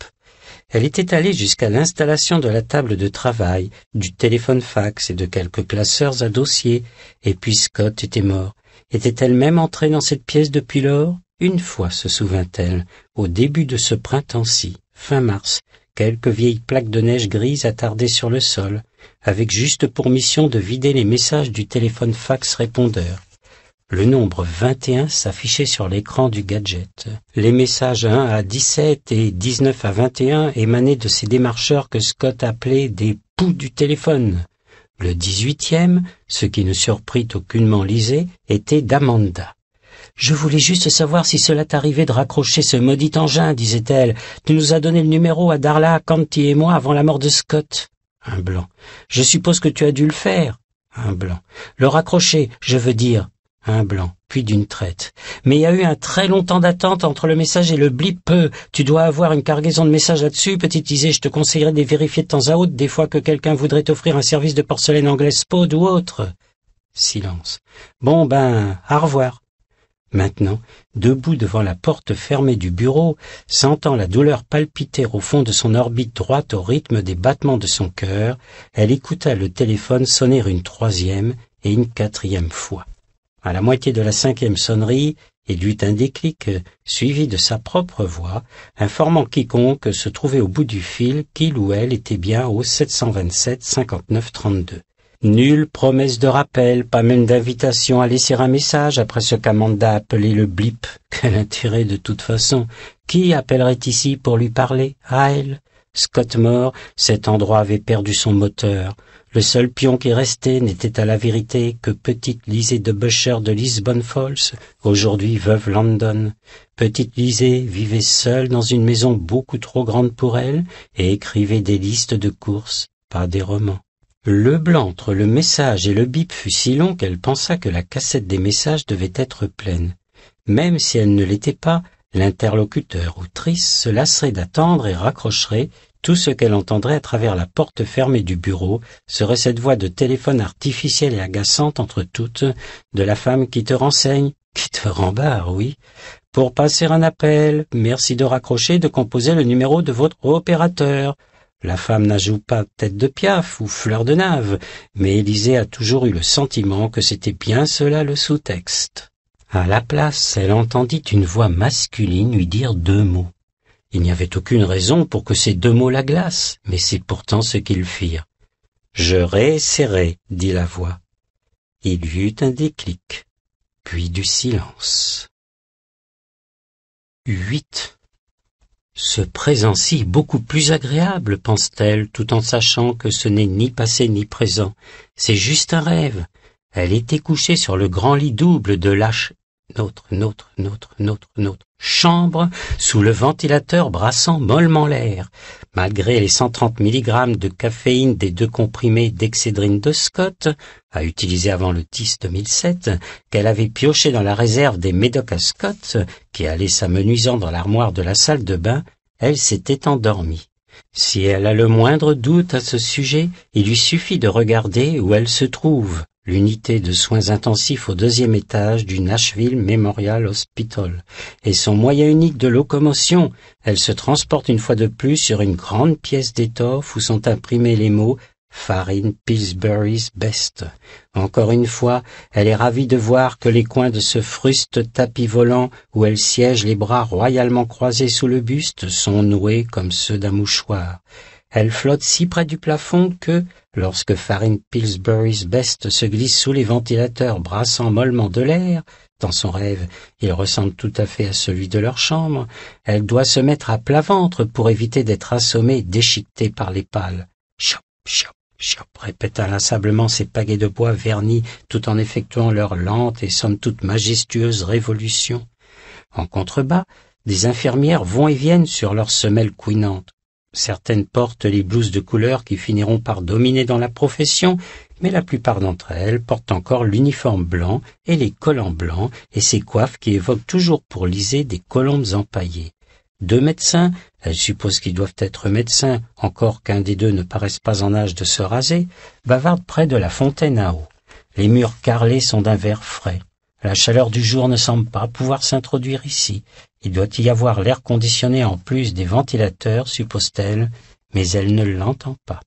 Elle était allée jusqu'à l'installation de la table de travail, du téléphone fax et de quelques classeurs à dossiers, et puis Scott était mort. Était-elle même entrée dans cette pièce depuis lors Une fois, se souvint-elle, au début de ce printemps-ci, fin mars, quelques vieilles plaques de neige grise attardées sur le sol, avec juste pour mission de vider les messages du téléphone fax répondeur. Le nombre 21 s'affichait sur l'écran du gadget. Les messages 1 à 17 et 19 à 21 émanaient de ces démarcheurs que Scott appelait des poux du téléphone. Le 18e, ce qui ne surprit aucunement Lisée, était d'Amanda. Je voulais juste savoir si cela t'arrivait de raccrocher ce maudit engin, disait-elle. Tu nous as donné le numéro à Darla, Canty et moi avant la mort de Scott. Un blanc. Je suppose que tu as dû le faire. Un blanc. Le raccrocher, je veux dire. Un blanc, puis d'une traite. Mais il y a eu un très long temps d'attente entre le message et le blip. Peu. Tu dois avoir une cargaison de messages là-dessus, petite Isée. Je te conseillerais de vérifier de temps à autre, des fois que quelqu'un voudrait t'offrir un service de porcelaine anglaise Spode ou autre. Silence. Bon ben, au revoir. Maintenant, debout devant la porte fermée du bureau, sentant la douleur palpiter au fond de son orbite droite au rythme des battements de son cœur, elle écouta le téléphone sonner une troisième et une quatrième fois. À la moitié de la cinquième sonnerie, il eut un déclic suivi de sa propre voix, informant quiconque se trouvait au bout du fil qu'il ou elle était bien au 727 59 32. Nulle promesse de rappel, pas même d'invitation à laisser un message après ce qu'Amanda appelait le blip. [laughs] Quel intérêt de toute façon Qui appellerait ici pour lui parler À elle Scottmore, cet endroit avait perdu son moteur. Le seul pion qui restait n'était à la vérité que petite Lisée de Busher de Lisbonne Falls, aujourd'hui veuve London. Petite Lisée vivait seule dans une maison beaucoup trop grande pour elle et écrivait des listes de courses, pas des romans. Le blanc entre le message et le bip fut si long qu'elle pensa que la cassette des messages devait être pleine. Même si elle ne l'était pas, l'interlocuteur autrice se lasserait d'attendre et raccrocherait tout ce qu'elle entendrait à travers la porte fermée du bureau serait cette voix de téléphone artificielle et agaçante entre toutes de la femme qui te renseigne, [laughs] qui te rembarre, oui, pour passer un appel. Merci de raccrocher de composer le numéro de votre opérateur. La femme n'ajoute pas tête de piaf ou fleur de nave, mais Élisée a toujours eu le sentiment que c'était bien cela le sous-texte. À la place, elle entendit une voix masculine lui dire deux mots. Il n'y avait aucune raison pour que ces deux mots la glacent, mais c'est pourtant ce qu'ils firent. Je réessayerai, dit la voix. Il y eut un déclic, puis du silence. 8. Ce présent-ci si beaucoup plus agréable, pense-t-elle, tout en sachant que ce n'est ni passé ni présent. C'est juste un rêve. Elle était couchée sur le grand lit double de l'âge notre, notre, nôtre, nôtre, nôtre chambre, sous le ventilateur brassant mollement l'air. Malgré les 130 mg de caféine des deux comprimés d'excédrine de Scott, à utiliser avant le TIS 2007, qu'elle avait pioché dans la réserve des médocs à Scott, qui allait s'amenuisant dans l'armoire de la salle de bain, elle s'était endormie. Si elle a le moindre doute à ce sujet, il lui suffit de regarder où elle se trouve l'unité de soins intensifs au deuxième étage du Nashville Memorial Hospital et son moyen unique de locomotion. Elle se transporte une fois de plus sur une grande pièce d'étoffe où sont imprimés les mots Farine Pillsbury's Best. Encore une fois, elle est ravie de voir que les coins de ce fruste tapis volant où elle siège les bras royalement croisés sous le buste sont noués comme ceux d'un mouchoir. Elle flotte si près du plafond que, lorsque Farine Pillsbury's Best se glisse sous les ventilateurs brassant mollement de l'air, dans son rêve il ressemble tout à fait à celui de leur chambre, elle doit se mettre à plat ventre pour éviter d'être assommée déchiquetée par les pales. Chop, chop, chop, répète inlassablement ces pagaies de bois vernis tout en effectuant leur lente et somme toute majestueuse révolution. En contrebas, des infirmières vont et viennent sur leurs semelles couinantes. Certaines portent les blouses de couleur qui finiront par dominer dans la profession, mais la plupart d'entre elles portent encore l'uniforme blanc et les collants blancs et ces coiffes qui évoquent toujours pour liser des colombes empaillées. Deux médecins, elles supposent qu'ils doivent être médecins, encore qu'un des deux ne paraisse pas en âge de se raser, bavardent près de la fontaine à eau. Les murs carrelés sont d'un vert frais. La chaleur du jour ne semble pas pouvoir s'introduire ici. Il doit y avoir l'air conditionné en plus des ventilateurs, suppose-t-elle, mais elle ne l'entend pas.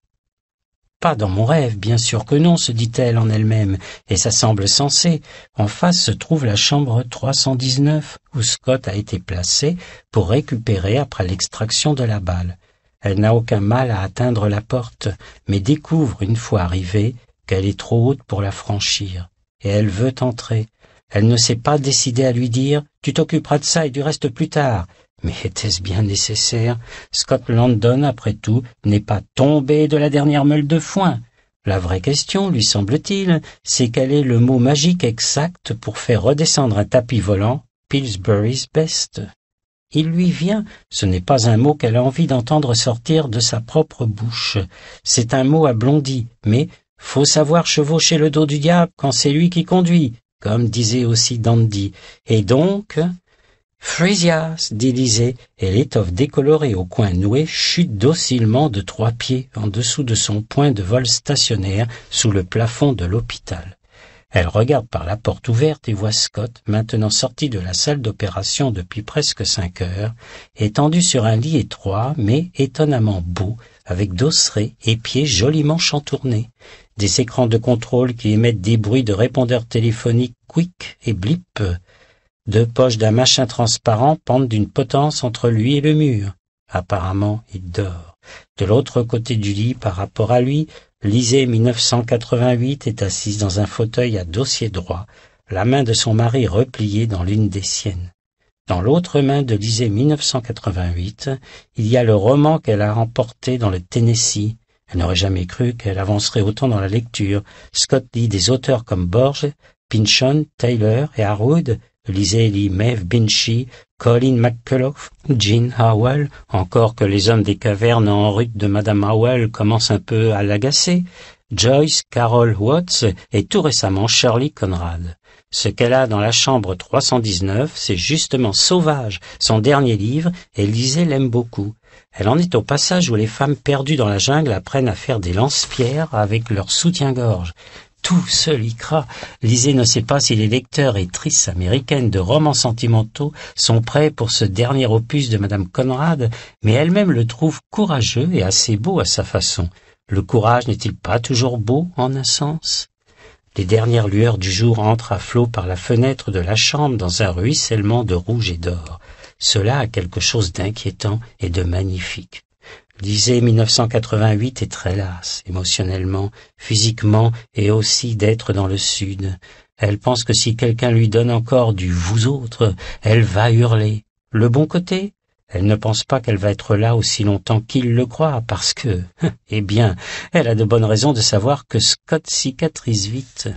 Pas dans mon rêve, bien sûr que non, se dit-elle en elle-même, et ça semble sensé. En face se trouve la chambre 319, où Scott a été placé pour récupérer après l'extraction de la balle. Elle n'a aucun mal à atteindre la porte, mais découvre, une fois arrivée, qu'elle est trop haute pour la franchir, et elle veut entrer, elle ne s'est pas décidée à lui dire « Tu t'occuperas de ça et du reste plus tard ». Mais était-ce bien nécessaire Scott Landon, après tout, n'est pas tombé de la dernière meule de foin. La vraie question, lui semble-t-il, c'est quel est le mot magique exact pour faire redescendre un tapis volant Pillsbury's Best. Il lui vient, ce n'est pas un mot qu'elle a envie d'entendre sortir de sa propre bouche. C'est un mot à blondie, mais faut savoir chevaucher le dos du diable quand c'est lui qui conduit comme disait aussi Dandy. Et donc, dit délisée et l'étoffe décolorée au coin noué chute docilement de trois pieds en dessous de son point de vol stationnaire sous le plafond de l'hôpital. Elle regarde par la porte ouverte et voit Scott, maintenant sorti de la salle d'opération depuis presque cinq heures, étendu sur un lit étroit mais étonnamment beau, avec dosserets et pieds joliment chantournés des écrans de contrôle qui émettent des bruits de répondeurs téléphoniques quick et blip, deux poches d'un machin transparent pendent d'une potence entre lui et le mur. Apparemment, il dort. De l'autre côté du lit, par rapport à lui, Lisée 1988 est assise dans un fauteuil à dossier droit, la main de son mari repliée dans l'une des siennes. Dans l'autre main de Lisée 1988, il y a le roman qu'elle a emporté dans le Tennessee, elle n'aurait jamais cru qu'elle avancerait autant dans la lecture. Scott lit des auteurs comme Borges, Pynchon, Taylor et Harwood. Lisez lit Maeve Binchy, Colin McCulloch, Jean Howell, encore que les hommes des cavernes en rut de Madame Howell commencent un peu à l'agacer, Joyce, Carol Watts et tout récemment Shirley Conrad. Ce qu'elle a dans la chambre 319, c'est justement sauvage, son dernier livre, et Lisée l'aime beaucoup. Elle en est au passage où les femmes perdues dans la jungle apprennent à faire des lance-pierres avec leur soutien-gorge. Tout y cra. Lisez ne sait pas si les lecteurs et tristes américaines de romans sentimentaux sont prêts pour ce dernier opus de Madame Conrad, mais elle-même le trouve courageux et assez beau à sa façon. Le courage n'est-il pas toujours beau en un sens les dernières lueurs du jour entrent à flot par la fenêtre de la chambre dans un ruissellement de rouge et d'or. Cela a quelque chose d'inquiétant et de magnifique. Lisez 1988 est très lasse, émotionnellement, physiquement et aussi d'être dans le Sud. Elle pense que si quelqu'un lui donne encore du vous autres, elle va hurler. Le bon côté, elle ne pense pas qu'elle va être là aussi longtemps qu'il le croit, parce que, [laughs] eh bien, elle a de bonnes raisons de savoir que Scott cicatrise vite.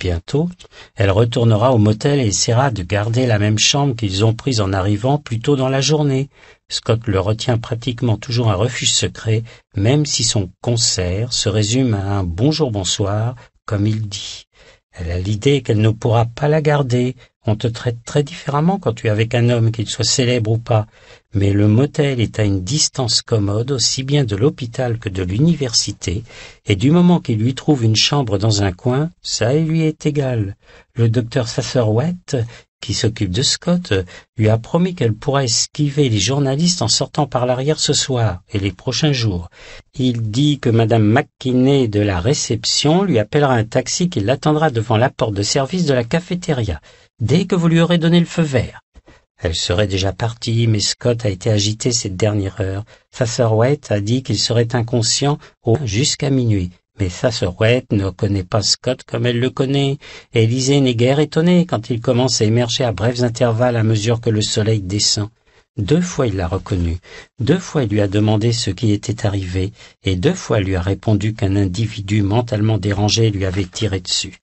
Bientôt, elle retournera au motel et essaiera de garder la même chambre qu'ils ont prise en arrivant plus tôt dans la journée. Scott le retient pratiquement toujours un refuge secret, même si son concert se résume à un bonjour bonsoir, comme il dit. Elle a l'idée qu'elle ne pourra pas la garder, on te traite très différemment quand tu es avec un homme, qu'il soit célèbre ou pas. Mais le motel est à une distance commode aussi bien de l'hôpital que de l'université, et du moment qu'il lui trouve une chambre dans un coin, ça lui est égal. Le docteur Sasserwett, qui s'occupe de Scott, lui a promis qu'elle pourra esquiver les journalistes en sortant par l'arrière ce soir et les prochains jours. Il dit que Madame McKinney de la réception lui appellera un taxi qui l'attendra devant la porte de service de la cafétéria dès que vous lui aurez donné le feu vert. Elle serait déjà partie, mais Scott a été agité cette dernière heure. White a dit qu'il serait inconscient au jusqu'à minuit. Mais White ne connaît pas Scott comme elle le connaît, Élisée n'est guère étonnée quand il commence à émerger à brefs intervalles à mesure que le soleil descend. Deux fois il l'a reconnu, deux fois il lui a demandé ce qui était arrivé, et deux fois il lui a répondu qu'un individu mentalement dérangé lui avait tiré dessus.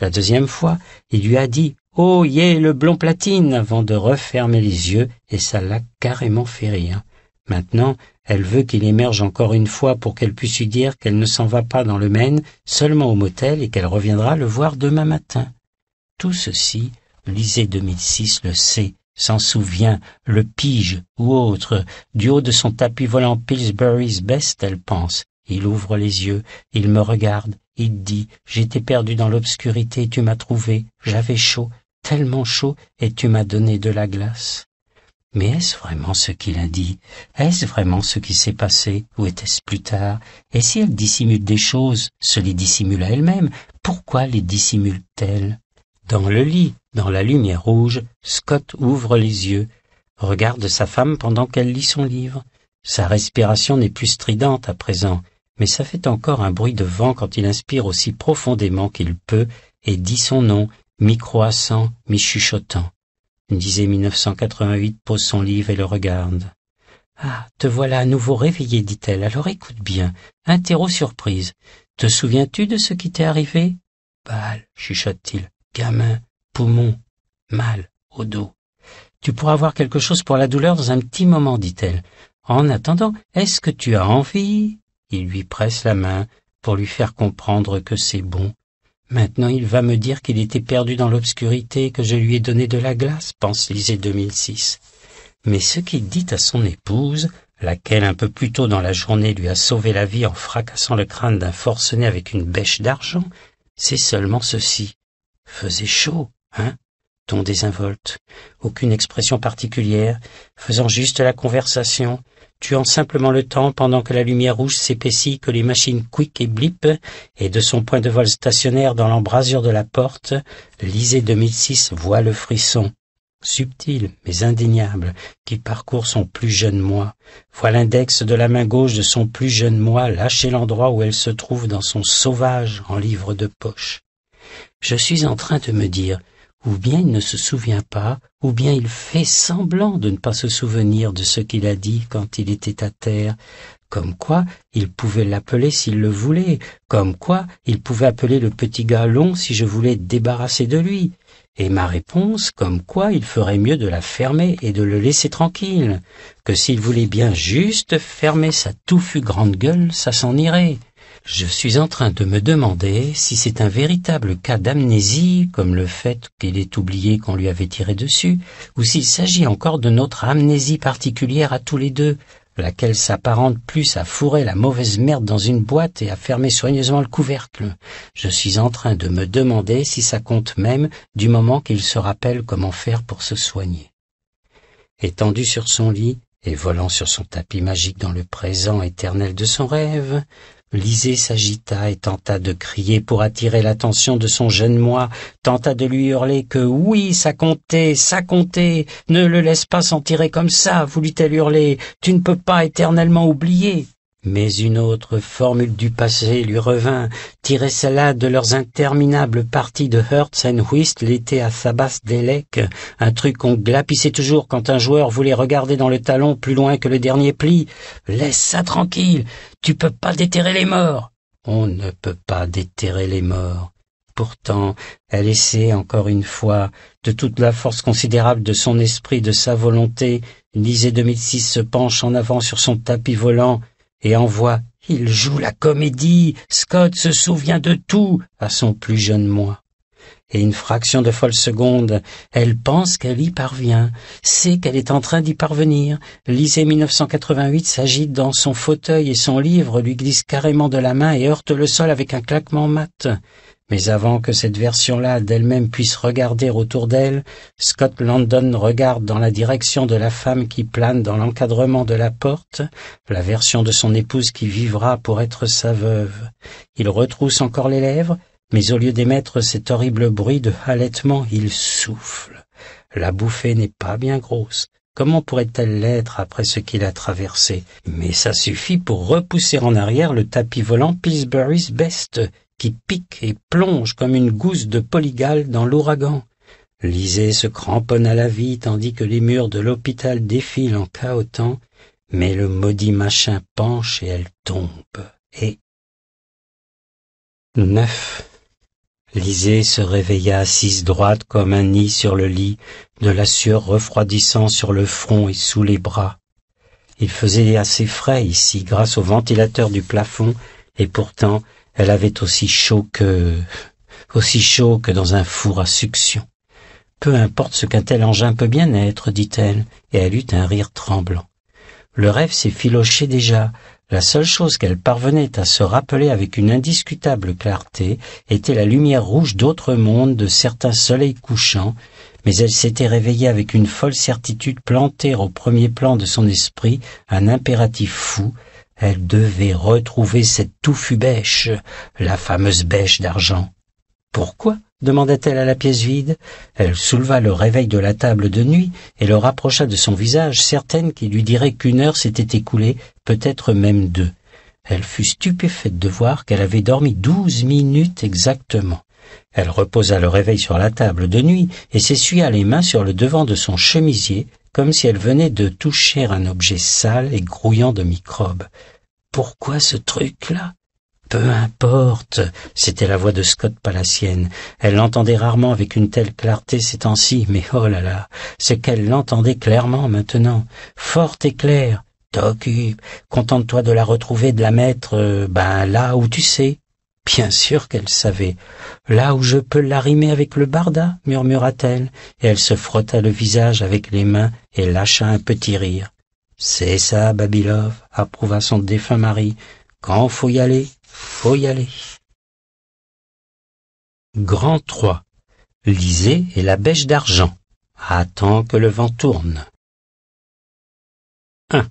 La deuxième fois, il lui a dit Oh yeah, le blond platine avant de refermer les yeux et ça l'a carrément fait rire. Maintenant, elle veut qu'il émerge encore une fois pour qu'elle puisse lui dire qu'elle ne s'en va pas dans le Maine, seulement au motel et qu'elle reviendra le voir demain matin. Tout ceci, lisez 2006 le sait, s'en souvient, le pige ou autre, du haut de son tapis volant Pillsbury's Best, elle pense. Il ouvre les yeux, il me regarde, il dit J'étais perdu dans l'obscurité, tu m'as trouvé, j'avais chaud, tellement chaud, et tu m'as donné de la glace. Mais est-ce vraiment ce qu'il a dit Est-ce vraiment ce qui s'est passé Ou était-ce plus tard Et si elle dissimule des choses, se les dissimule à elle-même, pourquoi les dissimule-t-elle Dans le lit, dans la lumière rouge, Scott ouvre les yeux, regarde sa femme pendant qu'elle lit son livre. Sa respiration n'est plus stridente à présent, mais ça fait encore un bruit de vent quand il inspire aussi profondément qu'il peut et dit son nom, mi-croissant, mi-chuchotant. Disait 1988 pose son livre et le regarde. Ah, te voilà à nouveau réveillé, dit-elle, alors écoute bien. Interro surprise. Te souviens-tu de ce qui t'est arrivé Bal, chuchote-t-il. Gamin, poumon, mal, au dos. Tu pourras avoir quelque chose pour la douleur dans un petit moment, dit-elle. En attendant, est-ce que tu as envie il lui presse la main pour lui faire comprendre que c'est bon. Maintenant il va me dire qu'il était perdu dans l'obscurité et que je lui ai donné de la glace, pense Lisée 2006. Mais ce qu'il dit à son épouse, laquelle un peu plus tôt dans la journée lui a sauvé la vie en fracassant le crâne d'un forcené avec une bêche d'argent, c'est seulement ceci. Faisait chaud, hein Ton désinvolte. Aucune expression particulière, faisant juste la conversation, tuant simplement le temps pendant que la lumière rouge s'épaissit que les machines Quick et Blip, et de son point de vol stationnaire dans l'embrasure de la porte, l'Isée 2006 voit le frisson, subtil mais indéniable, qui parcourt son plus jeune moi, voit l'index de la main gauche de son plus jeune moi lâcher l'endroit où elle se trouve dans son sauvage en livre de poche. Je suis en train de me dire ou bien il ne se souvient pas, ou bien il fait semblant de ne pas se souvenir de ce qu'il a dit quand il était à terre, comme quoi il pouvait l'appeler s'il le voulait, comme quoi il pouvait appeler le petit gars long si je voulais débarrasser de lui, et ma réponse comme quoi il ferait mieux de la fermer et de le laisser tranquille, que s'il voulait bien juste fermer sa touffue grande gueule, ça s'en irait. Je suis en train de me demander si c'est un véritable cas d'amnésie, comme le fait qu'il ait oublié qu'on lui avait tiré dessus, ou s'il s'agit encore de notre amnésie particulière à tous les deux, laquelle s'apparente plus à fourrer la mauvaise merde dans une boîte et à fermer soigneusement le couvercle. Je suis en train de me demander si ça compte même du moment qu'il se rappelle comment faire pour se soigner. Étendu sur son lit et volant sur son tapis magique dans le présent éternel de son rêve, Lisée s'agita et tenta de crier pour attirer l'attention de son jeune moi, tenta de lui hurler que oui, ça comptait, ça comptait, ne le laisse pas s'en tirer comme ça, voulut-elle hurler, tu ne peux pas éternellement oublier. Mais une autre formule du passé lui revint, tirer celle-là de leurs interminables parties de Hertz and Whist l'été à Sabas Delec, un truc qu'on glapissait toujours quand un joueur voulait regarder dans le talon plus loin que le dernier pli. Laisse ça tranquille, tu peux pas déterrer les morts. On ne peut pas déterrer les morts. Pourtant, elle essaie encore une fois, de toute la force considérable de son esprit, de sa volonté, Lisée 2006 se penche en avant sur son tapis volant, et envoie Il joue la comédie, Scott se souvient de tout à son plus jeune moi. Et une fraction de folle seconde, elle pense qu'elle y parvient, sait qu'elle est en train d'y parvenir. Lisez 1988 s'agite dans son fauteuil et son livre lui glisse carrément de la main et heurte le sol avec un claquement mat. Mais avant que cette version-là d'elle-même puisse regarder autour d'elle, Scott Landon regarde dans la direction de la femme qui plane dans l'encadrement de la porte, la version de son épouse qui vivra pour être sa veuve. Il retrousse encore les lèvres, mais au lieu d'émettre cet horrible bruit de halètement, il souffle. La bouffée n'est pas bien grosse. Comment pourrait-elle l'être après ce qu'il a traversé Mais ça suffit pour repousser en arrière le tapis volant Pillsbury's Best, qui pique et plonge comme une gousse de polygale dans l'ouragan. Lisée se cramponne à la vie tandis que les murs de l'hôpital défilent en cahotant, mais le maudit machin penche et elle tombe. Et... Neuf. Lisée se réveilla assise droite comme un nid sur le lit, de la sueur refroidissant sur le front et sous les bras. Il faisait assez frais ici grâce au ventilateur du plafond, et pourtant elle avait aussi chaud que... aussi chaud que dans un four à succion. Peu importe ce qu'un tel engin peut bien être, dit-elle, et elle eut un rire tremblant. Le rêve s'effilochait déjà. La seule chose qu'elle parvenait à se rappeler avec une indiscutable clarté était la lumière rouge d'autres mondes, de certains soleils couchants, mais elle s'était réveillée avec une folle certitude planter au premier plan de son esprit un impératif fou, elle devait retrouver cette touffue bêche, la fameuse bêche d'argent. Pourquoi demanda-t-elle à la pièce vide. Elle souleva le réveil de la table de nuit et le rapprocha de son visage, certaine qu'il lui dirait qu'une heure s'était écoulée, peut-être même deux. Elle fut stupéfaite de voir qu'elle avait dormi douze minutes exactement. Elle reposa le réveil sur la table de nuit et s'essuya les mains sur le devant de son chemisier, comme si elle venait de toucher un objet sale et grouillant de microbes pourquoi ce truc-là Peu importe, c'était la voix de Scott Palacienne. Elle l'entendait rarement avec une telle clarté ces temps-ci, mais oh là là, c'est qu'elle l'entendait clairement maintenant, forte et claire. T'occupe, contente-toi de la retrouver, de la mettre, euh, ben là où tu sais. Bien sûr qu'elle savait. Là où je peux l'arrimer avec le barda, murmura-t-elle, et elle se frotta le visage avec les mains et lâcha un petit rire. C'est ça, Babylove, approuva son défunt mari. Quand faut y aller, faut y aller. Grand 3. Lisez et la bêche d'argent. Attends que le vent tourne. 1.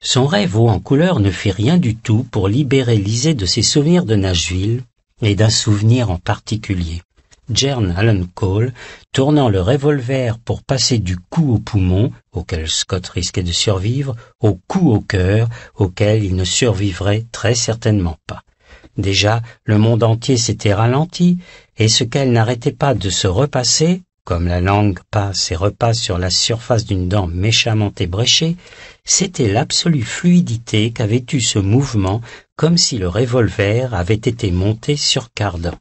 Son rêve haut en couleur ne fait rien du tout pour libérer Lisée de ses souvenirs de Nashville et d'un souvenir en particulier. Jern Allen Cole, tournant le revolver pour passer du coup au poumon, auquel Scott risquait de survivre, au coup au cœur, auquel il ne survivrait très certainement pas. Déjà, le monde entier s'était ralenti, et ce qu'elle n'arrêtait pas de se repasser, comme la langue passe et repasse sur la surface d'une dent méchamment ébréchée, c'était l'absolue fluidité qu'avait eu ce mouvement, comme si le revolver avait été monté sur cardan.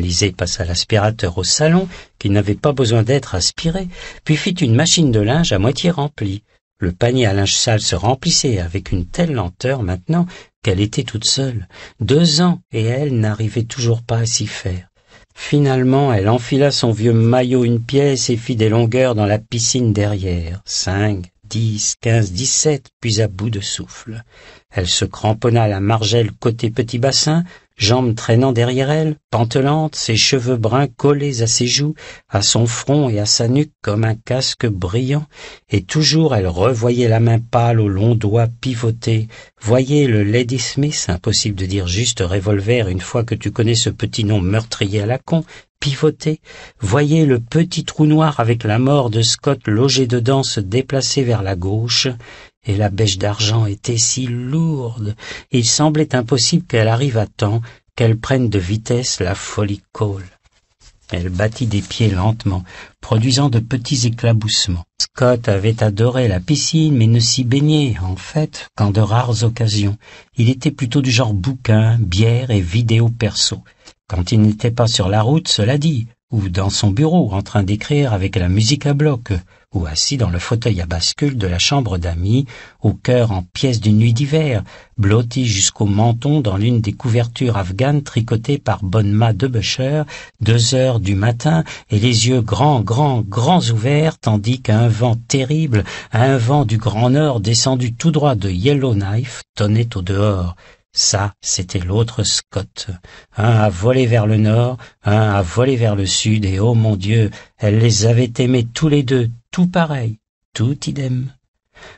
Lisée passa l'aspirateur au salon, qui n'avait pas besoin d'être aspiré, puis fit une machine de linge à moitié remplie. Le panier à linge sale se remplissait avec une telle lenteur maintenant qu'elle était toute seule. Deux ans, et elle n'arrivait toujours pas à s'y faire. Finalement, elle enfila son vieux maillot une pièce et fit des longueurs dans la piscine derrière. Cinq, dix, quinze, dix-sept, puis à bout de souffle. Elle se cramponna à la margelle côté petit bassin, jambes traînant derrière elle, pantelante, ses cheveux bruns collés à ses joues, à son front et à sa nuque comme un casque brillant, et toujours elle revoyait la main pâle aux longs doigts pivotés, voyait le Lady Smith, impossible de dire juste revolver une fois que tu connais ce petit nom meurtrier à la con, pivoter, voyait le petit trou noir avec la mort de Scott logé dedans se déplacer vers la gauche, et la bêche d'argent était si lourde, il semblait impossible qu'elle arrive à temps, qu'elle prenne de vitesse la folie Cole. Elle battit des pieds lentement, produisant de petits éclaboussements. Scott avait adoré la piscine, mais ne s'y baignait, en fait, qu'en de rares occasions. Il était plutôt du genre bouquin, bière et vidéo perso. Quand il n'était pas sur la route, cela dit, ou dans son bureau, en train d'écrire avec la musique à bloc, ou assis dans le fauteuil à bascule de la chambre d'amis, au cœur en pièces d'une nuit d'hiver, blotti jusqu'au menton dans l'une des couvertures afghanes tricotées par Bonma Boucher, deux heures du matin, et les yeux grands, grands, grands ouverts, tandis qu'un vent terrible, un vent du grand nord descendu tout droit de Yellowknife, tonnait au dehors. Ça, c'était l'autre Scott. Un a volé vers le nord, un a volé vers le sud, et oh mon Dieu, elle les avait aimés tous les deux, tout pareil, tout idem.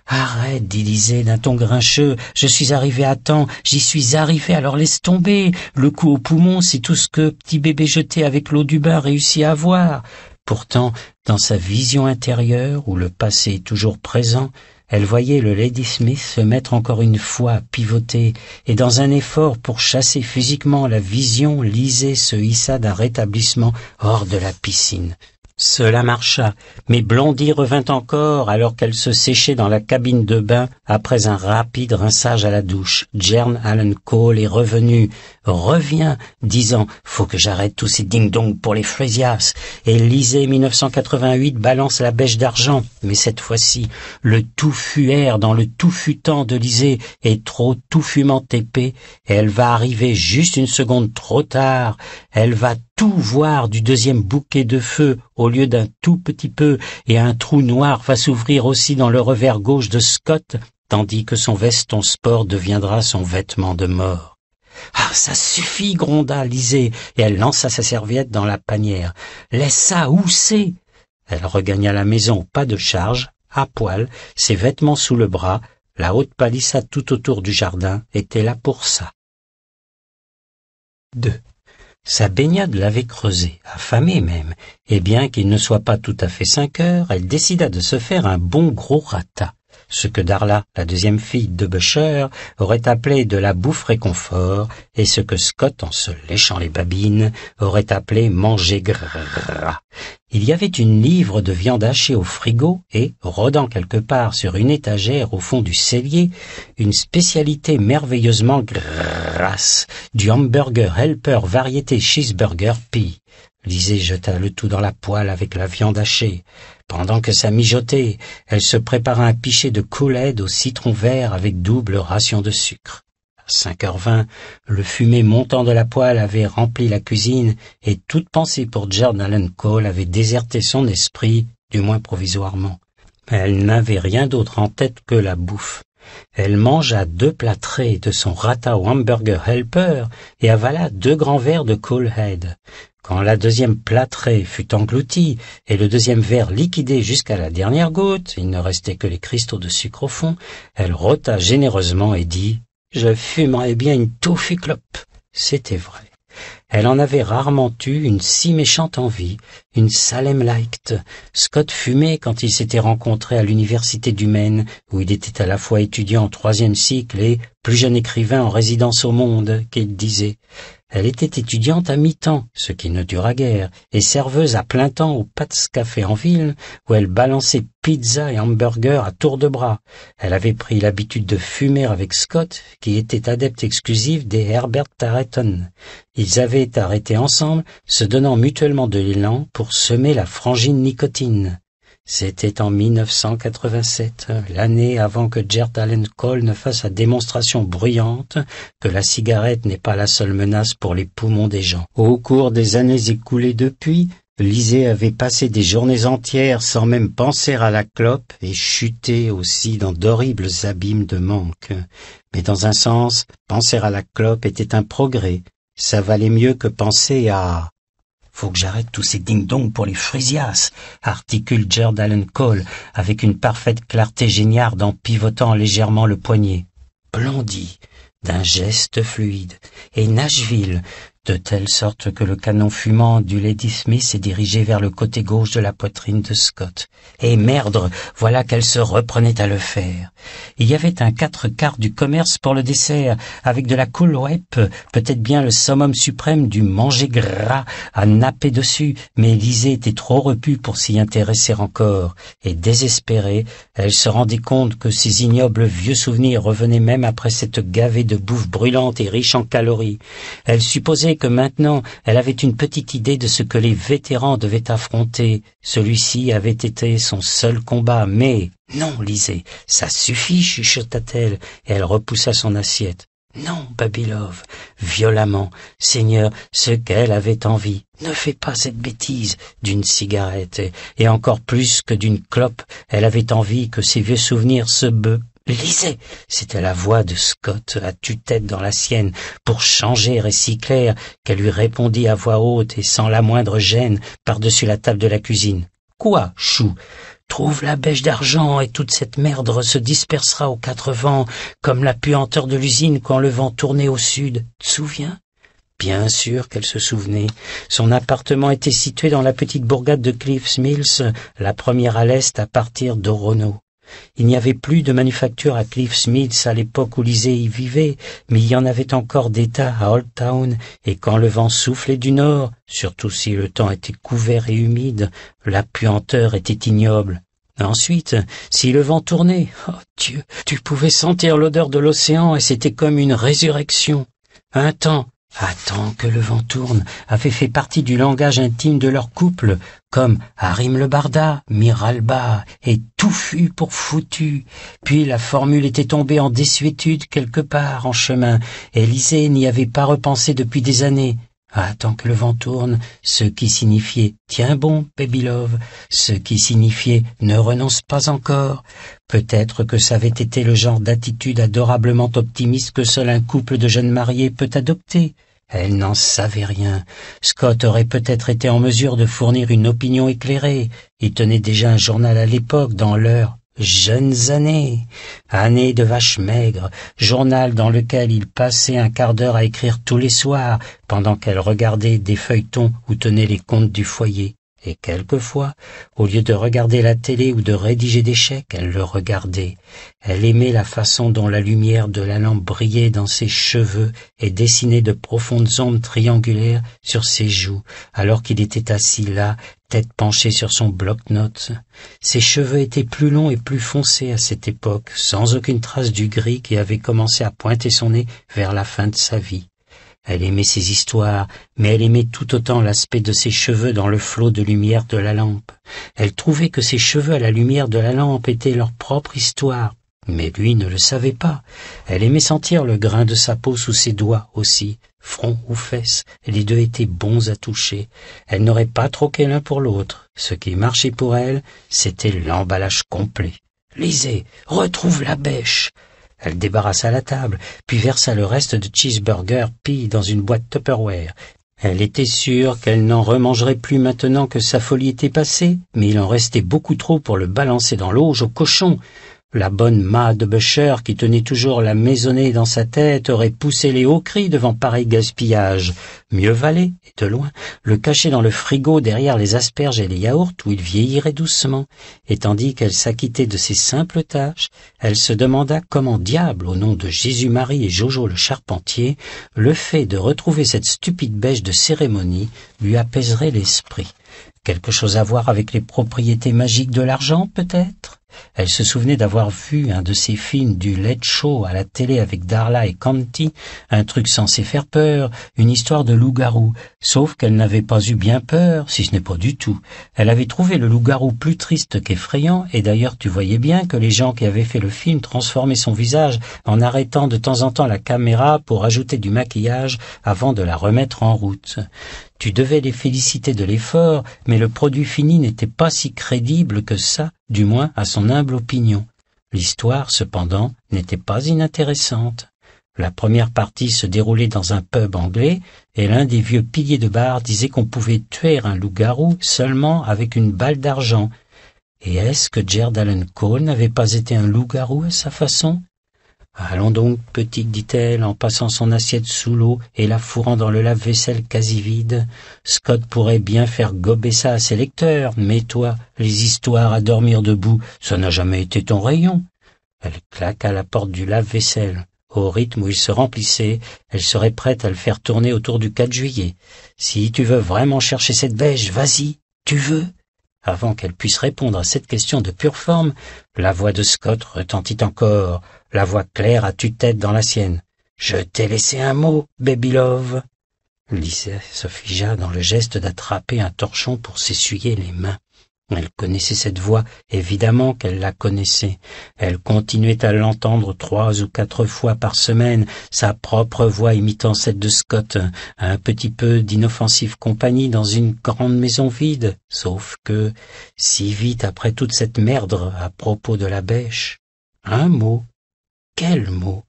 Arrête, dit Lisée d'un ton grincheux, je suis arrivé à temps, j'y suis arrivé, alors laisse tomber. Le coup au poumon, c'est tout ce que petit bébé jeté avec l'eau du bain réussit à voir. Pourtant, dans sa vision intérieure, où le passé est toujours présent, elle voyait le Lady Smith se mettre encore une fois à pivoter, et dans un effort pour chasser physiquement la vision, lisée se hissa d'un rétablissement hors de la piscine. Cela marcha, mais Blondie revint encore alors qu'elle se séchait dans la cabine de bain après un rapide rinçage à la douche. Jern Allen Cole est revenu, revient, disant « Faut que j'arrête tous ces ding dongs pour les Frésias » et l'Isée 1988 balance la bêche d'argent. Mais cette fois-ci, le tout air dans le tout futant de l'Isée est trop tout fumant épais, elle va arriver juste une seconde trop tard, elle va tout voir du deuxième bouquet de feu au lieu d'un tout petit peu, et un trou noir va s'ouvrir aussi dans le revers gauche de Scott, tandis que son veston sport deviendra son vêtement de mort. Ah, ça suffit, gronda Lisée, et elle lança sa serviette dans la panière. Laisse ça c'est ?» Elle regagna la maison pas de charge, à poil, ses vêtements sous le bras, la haute palissade tout autour du jardin était là pour ça. 2. Sa baignade l'avait creusée, affamée même, et bien qu'il ne soit pas tout à fait cinq heures, elle décida de se faire un bon gros ratat ce que Darla, la deuxième fille de Boucher, aurait appelé de la bouffe réconfort et ce que Scott, en se léchant les babines, aurait appelé manger gras. Il y avait une livre de viande hachée au frigo et, rodant quelque part sur une étagère au fond du cellier, une spécialité merveilleusement grasse du hamburger helper variété cheeseburger pie. Lisée jeta le tout dans la poêle avec la viande hachée. Pendant que ça mijotait, elle se prépara un pichet de kool au citron vert avec double ration de sucre. À cinq heures vingt, le fumet montant de la poêle avait rempli la cuisine et toute pensée pour Jordan Allen Cole avait déserté son esprit, du moins provisoirement. Elle n'avait rien d'autre en tête que la bouffe. Elle mangea deux plâtrés de son rata au hamburger helper et avala deux grands verres de Coalhead. Quand la deuxième plâtrée fut engloutie et le deuxième verre liquidé jusqu'à la dernière goutte, il ne restait que les cristaux de sucre au fond, elle rota généreusement et dit « Je fumerais bien une touffe C'était vrai. Elle en avait rarement eu une si méchante envie, une Salem liked. Scott fumait quand il s'était rencontré à l'université du Maine, où il était à la fois étudiant en troisième cycle et plus jeune écrivain en résidence au monde, qu'il disait. Elle était étudiante à mi-temps, ce qui ne dura guère, et serveuse à plein temps au Pat's Café en ville, où elle balançait pizza et hamburger à tour de bras. Elle avait pris l'habitude de fumer avec Scott, qui était adepte exclusif des Herbert Tarleton. Ils avaient arrêté ensemble, se donnant mutuellement de l'élan pour semer la frangine nicotine. C'était en 1987, l'année avant que Gerd Allen Cole ne fasse sa démonstration bruyante que la cigarette n'est pas la seule menace pour les poumons des gens. Au cours des années écoulées depuis, Lisée avait passé des journées entières sans même penser à la clope et chuté aussi dans d'horribles abîmes de manque. Mais dans un sens, penser à la clope était un progrès. Ça valait mieux que penser à faut que j'arrête tous ces ding-dongs pour les frisias, articule Gerd Allen Cole avec une parfaite clarté géniarde en pivotant légèrement le poignet. Blondie, d'un geste fluide, et Nashville, de telle sorte que le canon fumant du Lady Smith est dirigé vers le côté gauche de la poitrine de Scott. Et merde, voilà qu'elle se reprenait à le faire. Il y avait un quatre quarts du commerce pour le dessert, avec de la cool whip, peut-être bien le summum suprême du manger gras à napper dessus, mais Élisée était trop repue pour s'y intéresser encore, et désespérée, elle se rendait compte que ces ignobles vieux souvenirs revenaient même après cette gavée de bouffe brûlante et riche en calories. Elle supposait que maintenant elle avait une petite idée de ce que les vétérans devaient affronter. Celui-ci avait été son seul combat, mais non, lisez, ça suffit, chuchota-t-elle, et elle repoussa son assiette. Non, Babylove, violemment, Seigneur, ce qu'elle avait envie. Ne fais pas cette bêtise d'une cigarette, et, encore plus que d'une clope, elle avait envie que ses vieux souvenirs se beuent lisez c'était la voix de scott à tue-tête dans la sienne pour changer et si clair qu'elle lui répondit à voix haute et sans la moindre gêne par-dessus la table de la cuisine quoi chou trouve la bêche d'argent et toute cette merde se dispersera aux quatre vents comme la puanteur de l'usine quand le vent tournait au sud. Te souviens Bien sûr qu'elle se souvenait. Son appartement était situé dans la petite bourgade de Cliffs Mills, la première à l'est à partir d'Orono il n'y avait plus de manufactures à cliff smiths à l'époque où lisée y vivait mais il y en avait encore d'état à old town et quand le vent soufflait du nord surtout si le temps était couvert et humide la puanteur était ignoble ensuite si le vent tournait oh dieu tu pouvais sentir l'odeur de l'océan et c'était comme une résurrection un temps Attends que le vent tourne avait fait partie du langage intime de leur couple, comme Harim le Barda, Miralba et fut pour foutu. Puis la formule était tombée en désuétude quelque part en chemin, élysée n'y avait pas repensé depuis des années. Ah, tant que le vent tourne, ce qui signifiait Tiens bon, Pébilov, ce qui signifiait Ne renonce pas encore. Peut-être que ça avait été le genre d'attitude adorablement optimiste que seul un couple de jeunes mariés peut adopter. Elle n'en savait rien. Scott aurait peut-être été en mesure de fournir une opinion éclairée. Il tenait déjà un journal à l'époque, dans l'heure, Jeunes années, années de vache maigre, journal dans lequel il passait un quart d'heure à écrire tous les soirs, pendant qu'elle regardait des feuilletons ou tenait les comptes du foyer et quelquefois, au lieu de regarder la télé ou de rédiger des chèques, elle le regardait. Elle aimait la façon dont la lumière de la lampe brillait dans ses cheveux et dessinait de profondes ombres triangulaires sur ses joues, alors qu'il était assis là, tête penchée sur son bloc-notes. Ses cheveux étaient plus longs et plus foncés à cette époque, sans aucune trace du gris qui avait commencé à pointer son nez vers la fin de sa vie. Elle aimait ses histoires, mais elle aimait tout autant l'aspect de ses cheveux dans le flot de lumière de la lampe. Elle trouvait que ses cheveux à la lumière de la lampe étaient leur propre histoire, mais lui ne le savait pas. Elle aimait sentir le grain de sa peau sous ses doigts aussi, front ou fesses, les deux étaient bons à toucher. Elle n'aurait pas troqué l'un pour l'autre. Ce qui marchait pour elle, c'était l'emballage complet. Lisez, retrouve la bêche. Elle débarrassa la table, puis versa le reste de cheeseburger pie dans une boîte Tupperware. Elle était sûre qu'elle n'en remangerait plus maintenant que sa folie était passée, mais il en restait beaucoup trop pour le balancer dans l'auge au cochon. La bonne Ma de Becher, qui tenait toujours la maisonnée dans sa tête, aurait poussé les hauts cris devant pareil gaspillage. Mieux valait, et de loin, le cacher dans le frigo derrière les asperges et les yaourts où il vieillirait doucement. Et tandis qu'elle s'acquittait de ses simples tâches, elle se demanda comment diable, au nom de Jésus-Marie et Jojo le charpentier, le fait de retrouver cette stupide bêche de cérémonie lui apaiserait l'esprit. Quelque chose à voir avec les propriétés magiques de l'argent, peut-être elle se souvenait d'avoir vu un de ces films du Let's Show à la télé avec Darla et Conti, un truc censé faire peur, une histoire de loup-garou, sauf qu'elle n'avait pas eu bien peur, si ce n'est pas du tout. Elle avait trouvé le loup-garou plus triste qu'effrayant, et d'ailleurs tu voyais bien que les gens qui avaient fait le film transformaient son visage en arrêtant de temps en temps la caméra pour ajouter du maquillage avant de la remettre en route. Tu devais les féliciter de l'effort, mais le produit fini n'était pas si crédible que ça, du moins à son humble opinion. L'histoire, cependant, n'était pas inintéressante. La première partie se déroulait dans un pub anglais, et l'un des vieux piliers de bar disait qu'on pouvait tuer un loup-garou seulement avec une balle d'argent. Et est-ce que Gerd Allen Cole n'avait pas été un loup-garou à sa façon Allons donc, petite, dit-elle, en passant son assiette sous l'eau et la fourrant dans le lave-vaisselle quasi vide. Scott pourrait bien faire gober ça à ses lecteurs, mais toi, les histoires à dormir debout, ça n'a jamais été ton rayon. Elle claque à la porte du lave-vaisselle. Au rythme où il se remplissait, elle serait prête à le faire tourner autour du 4 juillet. Si tu veux vraiment chercher cette beige, vas-y, tu veux avant qu'elle puisse répondre à cette question de pure forme, la voix de Scott retentit encore, la voix claire à tue-tête dans la sienne. Je t'ai laissé un mot, baby love. Lisa se figea dans le geste d'attraper un torchon pour s'essuyer les mains. Elle connaissait cette voix, évidemment qu'elle la connaissait. Elle continuait à l'entendre trois ou quatre fois par semaine, sa propre voix imitant celle de Scott, un petit peu d'inoffensive compagnie dans une grande maison vide. Sauf que, si vite après toute cette merde à propos de la bêche, un mot, quel mot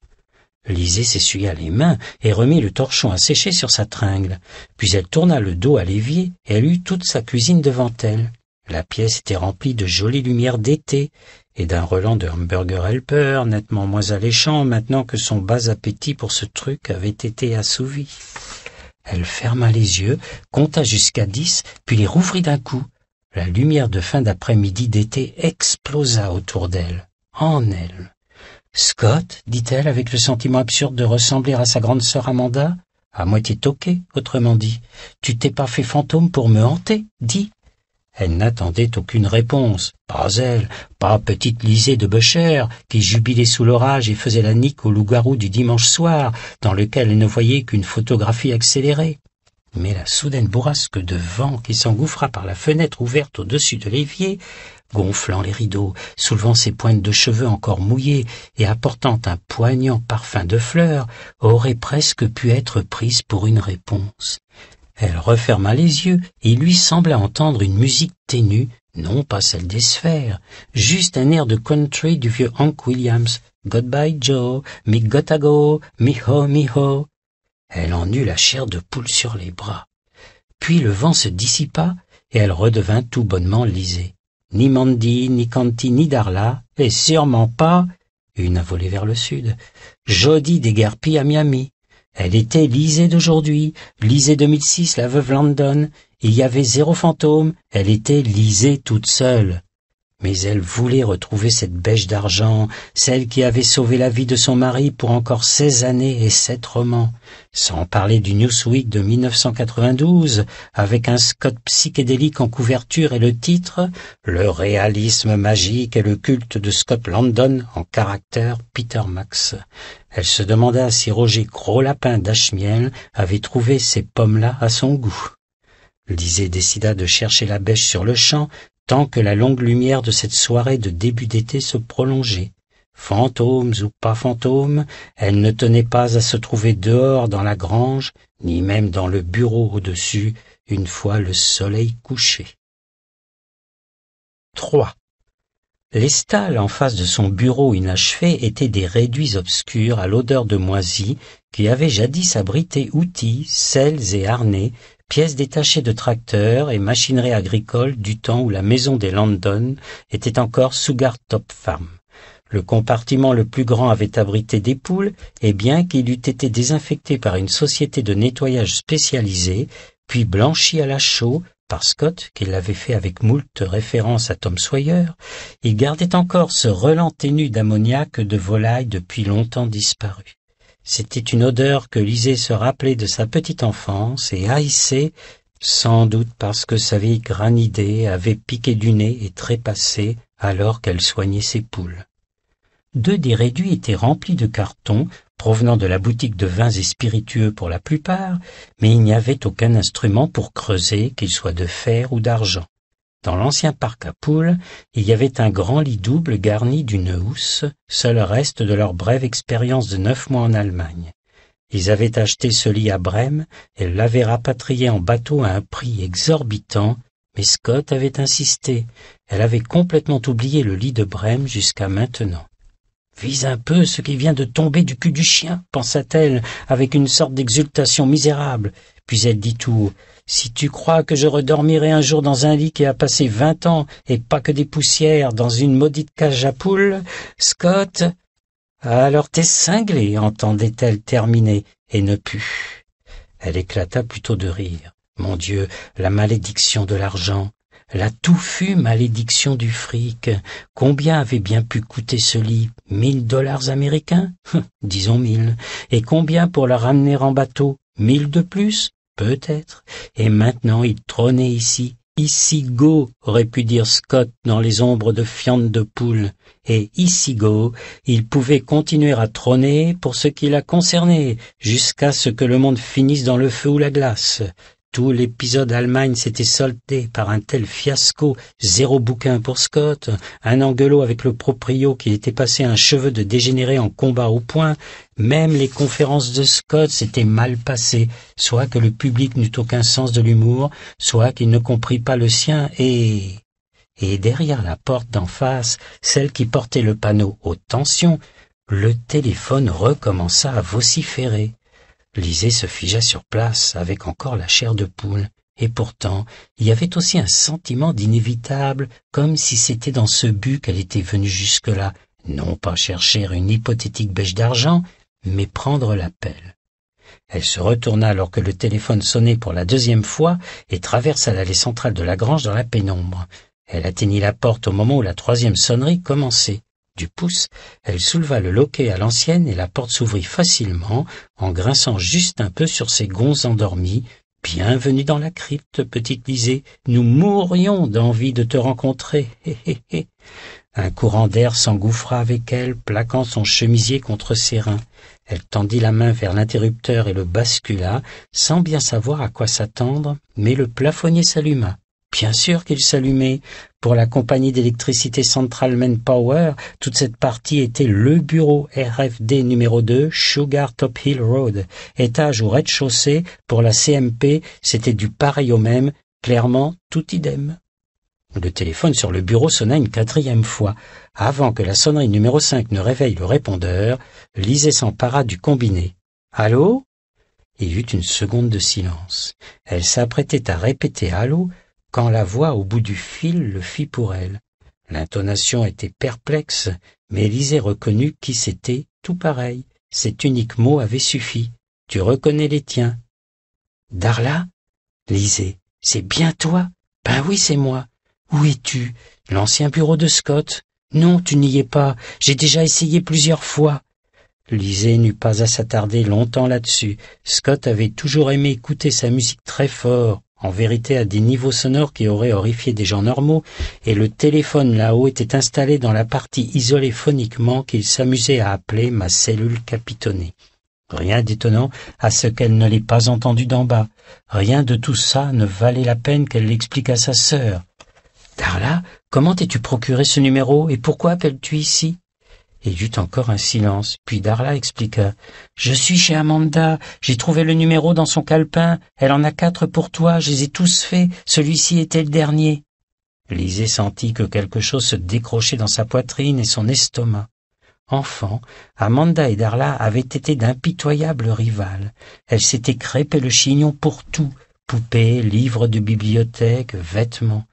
Lisée s'essuya les mains et remit le torchon à sécher sur sa tringle. Puis elle tourna le dos à l'évier et elle eut toute sa cuisine devant elle. La pièce était remplie de jolies lumières d'été et d'un relent de hamburger helper nettement moins alléchant maintenant que son bas appétit pour ce truc avait été assouvi. Elle ferma les yeux, compta jusqu'à dix, puis les rouvrit d'un coup. La lumière de fin d'après-midi d'été explosa autour d'elle, en elle. Scott, dit-elle avec le sentiment absurde de ressembler à sa grande sœur Amanda, à moitié toquée, autrement dit, tu t'es pas fait fantôme pour me hanter, dis elle n'attendait aucune réponse. Pas elle, pas petite Lisée de Becher, qui jubilait sous l'orage et faisait la nique au loup-garou du dimanche soir, dans lequel elle ne voyait qu'une photographie accélérée. Mais la soudaine bourrasque de vent qui s'engouffra par la fenêtre ouverte au-dessus de l'évier, gonflant les rideaux, soulevant ses pointes de cheveux encore mouillées et apportant un poignant parfum de fleurs, aurait presque pu être prise pour une réponse. Elle referma les yeux et lui sembla entendre une musique ténue, non pas celle des sphères, juste un air de country du vieux Hank Williams. Goodbye Joe, Mi gotta go, miho, ho, ho. Elle en eut la chair de poule sur les bras. Puis le vent se dissipa et elle redevint tout bonnement lisée. Ni Mandy, ni Canty, ni Darla, et sûrement pas, une a volé vers le sud, Jody Garpi à Miami. Elle était lisée d'aujourd'hui, lisée 2006, la veuve Landon, il y avait zéro fantôme, elle était lisée toute seule. Mais elle voulait retrouver cette bêche d'argent, celle qui avait sauvé la vie de son mari pour encore seize années et sept romans, sans parler du Newsweek de 1992, avec un Scott psychédélique en couverture et le titre « Le réalisme magique et le culte de Scott Landon en caractère Peter Max. Elle se demanda si Roger Gros-Lapin d'Achemiel avait trouvé ces pommes-là à son goût. Lisée décida de chercher la bêche sur le champ tant que la longue lumière de cette soirée de début d'été se prolongeait. Fantômes ou pas fantômes, elle ne tenait pas à se trouver dehors dans la grange, ni même dans le bureau au-dessus, une fois le soleil couché. 3. Les stalles en face de son bureau inachevé étaient des réduits obscurs à l'odeur de moisi qui avaient jadis abrité outils, selles et harnais, pièces détachées de tracteurs et machinerie agricole du temps où la maison des Landon était encore Sugar Top Farm. Le compartiment le plus grand avait abrité des poules, et bien qu'il eût été désinfecté par une société de nettoyage spécialisée, puis blanchi à la chaux, par Scott, qui l'avait fait avec moult référence à Tom Sawyer, il gardait encore ce relent ténu d'ammoniaque de volaille depuis longtemps disparu. C'était une odeur que Lisée se rappelait de sa petite enfance et haïssait, sans doute parce que sa vieille granidée avait piqué du nez et trépassé alors qu'elle soignait ses poules deux des réduits étaient remplis de cartons provenant de la boutique de vins et spiritueux pour la plupart, mais il n'y avait aucun instrument pour creuser, qu'il soit de fer ou d'argent. Dans l'ancien parc à poules, il y avait un grand lit double garni d'une housse, seul reste de leur brève expérience de neuf mois en Allemagne. Ils avaient acheté ce lit à Brême elle l'avait rapatrié en bateau à un prix exorbitant, mais Scott avait insisté. Elle avait complètement oublié le lit de Brême jusqu'à maintenant. Vise un peu ce qui vient de tomber du cul du chien, pensa-t-elle, avec une sorte d'exultation misérable. Puis elle dit tout. Si tu crois que je redormirai un jour dans un lit qui a passé vingt ans et pas que des poussières dans une maudite cage à poules, Scott. Alors t'es cinglé, entendait-elle terminer, et ne put. Elle éclata plutôt de rire. Mon Dieu, la malédiction de l'argent la touffue malédiction du fric. Combien avait bien pu coûter ce lit Mille dollars américains hum, Disons mille. Et combien pour la ramener en bateau Mille de plus Peut-être. Et maintenant il trônait ici. Ici-go, aurait pu dire Scott dans les ombres de fientes de poule. Et ici-go, il pouvait continuer à trôner pour ce qui la concernait, jusqu'à ce que le monde finisse dans le feu ou la glace. Tout l'épisode Allemagne s'était soldé par un tel fiasco, zéro bouquin pour Scott, un engueulot avec le proprio qui était passé un cheveu de dégénéré en combat au point, même les conférences de Scott s'étaient mal passées, soit que le public n'eut aucun sens de l'humour, soit qu'il ne comprit pas le sien, et... Et derrière la porte d'en face, celle qui portait le panneau aux tensions, le téléphone recommença à vociférer. Lisée se figea sur place avec encore la chair de poule, et pourtant il y avait aussi un sentiment d'inévitable, comme si c'était dans ce but qu'elle était venue jusque-là, non pas chercher une hypothétique bêche d'argent, mais prendre l'appel. Elle se retourna alors que le téléphone sonnait pour la deuxième fois et traversa l'allée centrale de la grange dans la pénombre. Elle atteignit la porte au moment où la troisième sonnerie commençait du pouce, elle souleva le loquet à l'ancienne et la porte s'ouvrit facilement, en grinçant juste un peu sur ses gonds endormis. Bienvenue dans la crypte, petite Lisée. Nous mourrions d'envie de te rencontrer. Un courant d'air s'engouffra avec elle, plaquant son chemisier contre ses reins. Elle tendit la main vers l'interrupteur et le bascula, sans bien savoir à quoi s'attendre, mais le plafonnier s'alluma. Bien sûr qu'il s'allumait. Pour la compagnie d'électricité Central Manpower, Power, toute cette partie était le bureau RFD numéro 2, Sugar Top Hill Road. Étage au rez-de-chaussée, pour la CMP, c'était du pareil au même, clairement tout idem. Le téléphone sur le bureau sonna une quatrième fois. Avant que la sonnerie numéro 5 ne réveille le répondeur, Lisée s'empara du combiné. Allô Il eut une seconde de silence. Elle s'apprêtait à répéter Allô quand la voix au bout du fil le fit pour elle. L'intonation était perplexe, mais Lisée reconnut qui c'était, tout pareil. Cet unique mot avait suffi. Tu reconnais les tiens. Darla Lisée, c'est bien toi Ben oui, c'est moi. Où es-tu L'ancien bureau de Scott Non, tu n'y es pas. J'ai déjà essayé plusieurs fois. Lisée n'eut pas à s'attarder longtemps là-dessus. Scott avait toujours aimé écouter sa musique très fort, en vérité à des niveaux sonores qui auraient horrifié des gens normaux, et le téléphone là-haut était installé dans la partie isolée phoniquement qu'il s'amusait à appeler ma cellule capitonnée. Rien d'étonnant à ce qu'elle ne l'ait pas entendu d'en bas. Rien de tout ça ne valait la peine qu'elle l'explique à sa sœur. Darla, comment t'es-tu procuré ce numéro et pourquoi appelles-tu ici il y eut encore un silence, puis Darla expliqua. Je suis chez Amanda, j'ai trouvé le numéro dans son calepin, elle en a quatre pour toi, je les ai tous faits, celui-ci était le dernier. Lisée sentit que quelque chose se décrochait dans sa poitrine et son estomac. Enfant, Amanda et Darla avaient été d'impitoyables rivales. Elles s'étaient crêpées le chignon pour tout, poupées, livres de bibliothèque, vêtements.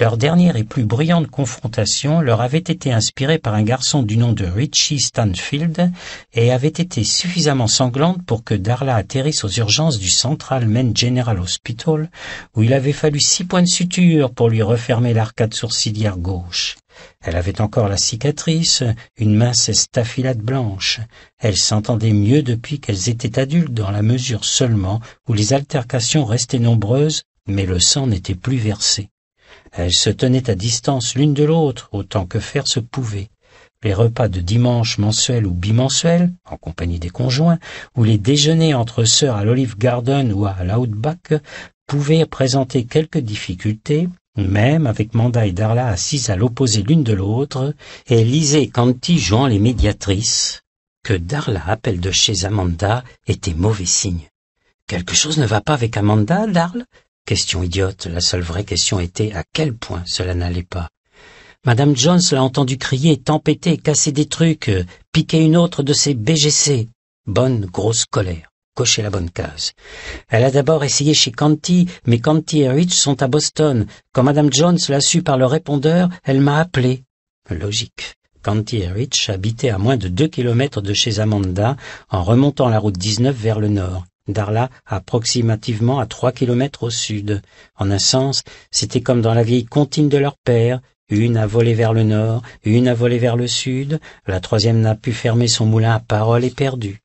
Leur dernière et plus brillante confrontation leur avait été inspirée par un garçon du nom de Richie Stanfield et avait été suffisamment sanglante pour que Darla atterrisse aux urgences du Central Men General Hospital où il avait fallu six points de suture pour lui refermer l'arcade sourcilière gauche. Elle avait encore la cicatrice, une mince estaphylade blanche. Elles s'entendaient mieux depuis qu'elles étaient adultes dans la mesure seulement où les altercations restaient nombreuses, mais le sang n'était plus versé. Elles se tenaient à distance l'une de l'autre autant que faire se pouvait. Les repas de dimanche mensuels ou bimensuels, en compagnie des conjoints, ou les déjeuners entre sœurs à l'Olive Garden ou à l'Outback pouvaient présenter quelques difficultés, même avec Manda et Darla assises à l'opposé l'une de l'autre, et Lisée et Canty jouant les médiatrices, que Darla appelle de chez Amanda était mauvais signe. Quelque chose ne va pas avec Amanda, Darla Question idiote, la seule vraie question était à quel point cela n'allait pas. Madame Jones l'a entendu crier, tempêter, casser des trucs, euh, piquer une autre de ses BGC. Bonne grosse colère. Cocher la bonne case. Elle a d'abord essayé chez Canty, mais Canty et Rich sont à Boston. Quand Madame Jones l'a su par le répondeur, elle m'a appelé. Logique. Canty et Rich habitaient à moins de deux kilomètres de chez Amanda, en remontant la route 19 vers le nord. Darla approximativement à trois kilomètres au sud. En un sens, c'était comme dans la vieille comptine de leur père, une a volé vers le nord, une a volé vers le sud, la troisième n'a pu fermer son moulin à parole et perdue.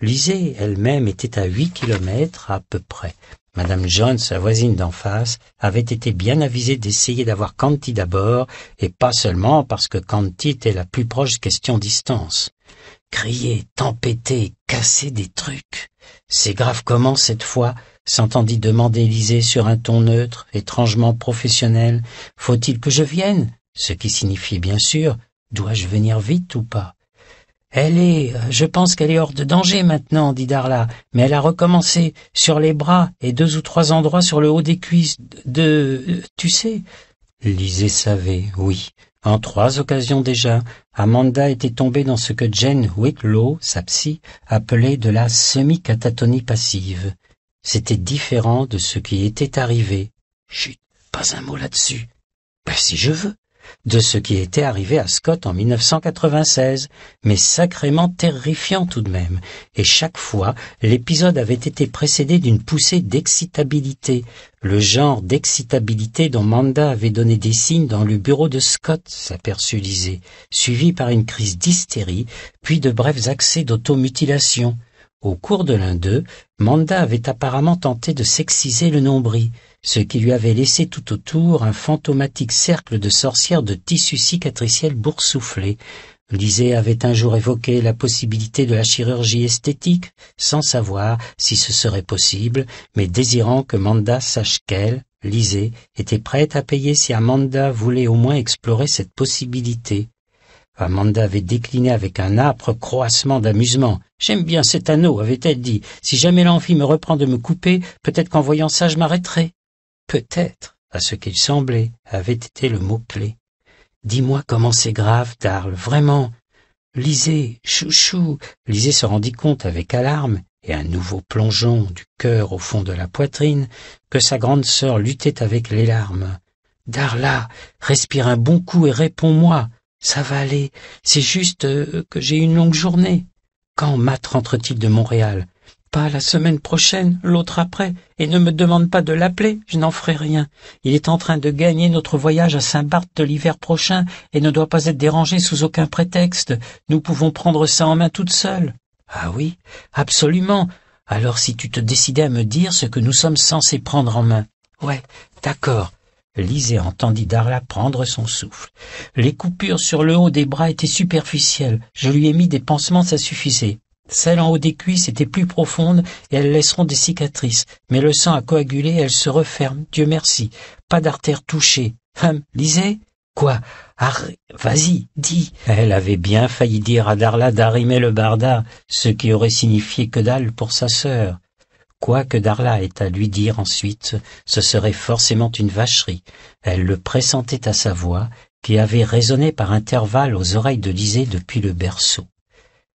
Lisée elle-même était à huit kilomètres à peu près. Madame Jones, sa voisine d'en face, avait été bien avisée d'essayer d'avoir Canti d'abord, et pas seulement parce que Canty était la plus proche question distance. Crier, tempêter, casser des trucs. C'est grave comment, cette fois, s'entendit demander Lise sur un ton neutre, étrangement professionnel. Faut-il que je vienne Ce qui signifiait bien sûr dois-je venir vite ou pas Elle est, euh, je pense qu'elle est hors de danger maintenant, dit Darla, mais elle a recommencé sur les bras et deux ou trois endroits sur le haut des cuisses de, euh, tu sais. Lisez savait, oui, en trois occasions déjà, Amanda était tombée dans ce que Jane Whitlow, sa psy, appelait de la semi-catatonie passive. C'était différent de ce qui était arrivé. Chut, pas un mot là-dessus. Ben si je veux, de ce qui était arrivé à Scott en 1996, mais sacrément terrifiant tout de même, et chaque fois l'épisode avait été précédé d'une poussée d'excitabilité, le genre d'excitabilité dont Manda avait donné des signes dans le bureau de Scott, s'aperçut Lisée, suivi par une crise d'hystérie, puis de brefs accès d'automutilation. Au cours de l'un d'eux, Manda avait apparemment tenté de sexiser le nombril, ce qui lui avait laissé tout autour un fantomatique cercle de sorcières de tissus cicatriciels boursouflés. Lisée avait un jour évoqué la possibilité de la chirurgie esthétique, sans savoir si ce serait possible, mais désirant que Manda sache qu'elle, Lisée, était prête à payer si Amanda voulait au moins explorer cette possibilité. Amanda avait décliné avec un âpre croassement d'amusement. J'aime bien cet anneau, avait-elle dit. Si jamais l'envie me reprend de me couper, peut-être qu'en voyant ça je m'arrêterai. Peut-être, à ce qu'il semblait, avait été le mot-clé. Dis-moi comment c'est grave, Darl. vraiment. Lisez, chouchou. Lisez se rendit compte avec alarme et un nouveau plongeon du cœur au fond de la poitrine que sa grande sœur luttait avec les larmes. Darla, respire un bon coup et réponds-moi. Ça va aller. C'est juste euh, que j'ai une longue journée. Quand Matt rentre-t-il de Montréal pas la semaine prochaine, l'autre après, et ne me demande pas de l'appeler, je n'en ferai rien. Il est en train de gagner notre voyage à Saint-Barth de l'hiver prochain et ne doit pas être dérangé sous aucun prétexte. Nous pouvons prendre ça en main toute seule. Ah oui, absolument. Alors si tu te décidais à me dire ce que nous sommes censés prendre en main. Ouais, d'accord. Lisée entendit Darla prendre son souffle. Les coupures sur le haut des bras étaient superficielles. Je lui ai mis des pansements, ça suffisait. Celles en haut des cuisses étaient plus profondes et elles laisseront des cicatrices. Mais le sang a coagulé elles se referment, Dieu merci. Pas d'artère touchée. Hum, lisez Quoi vas-y, dis Elle avait bien failli dire à Darla d'arrimer le barda, ce qui aurait signifié que dalle pour sa sœur. Quoi que Darla ait à lui dire ensuite, ce serait forcément une vacherie. Elle le pressentait à sa voix, qui avait résonné par intervalles aux oreilles de Lisée depuis le berceau.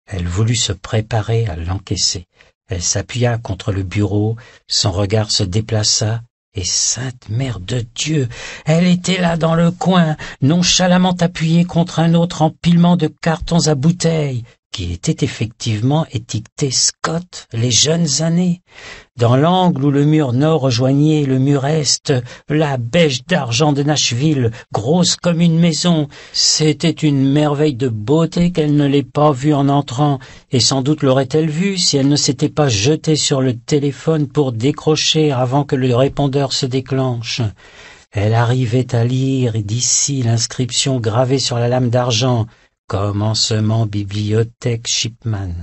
Elle voulut se préparer à l'encaisser. Elle s'appuya contre le bureau, son regard se déplaça, et Sainte Mère de Dieu, elle était là dans le coin, nonchalamment appuyée contre un autre empilement de cartons à bouteilles, qui était effectivement étiqueté Scott les jeunes années. Dans l'angle où le mur nord rejoignait le mur est, la bêche d'argent de Nashville, grosse comme une maison, c'était une merveille de beauté qu'elle ne l'ait pas vue en entrant, et sans doute l'aurait-elle vue si elle ne s'était pas jetée sur le téléphone pour décrocher avant que le répondeur se déclenche. Elle arrivait à lire d'ici l'inscription gravée sur la lame d'argent. Commencement bibliothèque Shipman.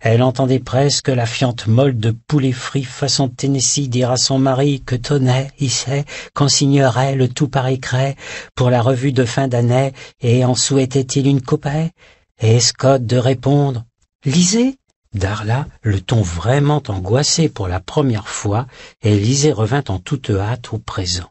Elle entendait presque la fiente molle de poulet frit façon Tennessee dire à son mari que Tonnet, hissait, consignerait le tout par écrit pour la revue de fin d'année et en souhaitait-il une copaille Et Scott de répondre « Lisez !» Darla, le ton vraiment angoissé pour la première fois, et Lisez revint en toute hâte au présent.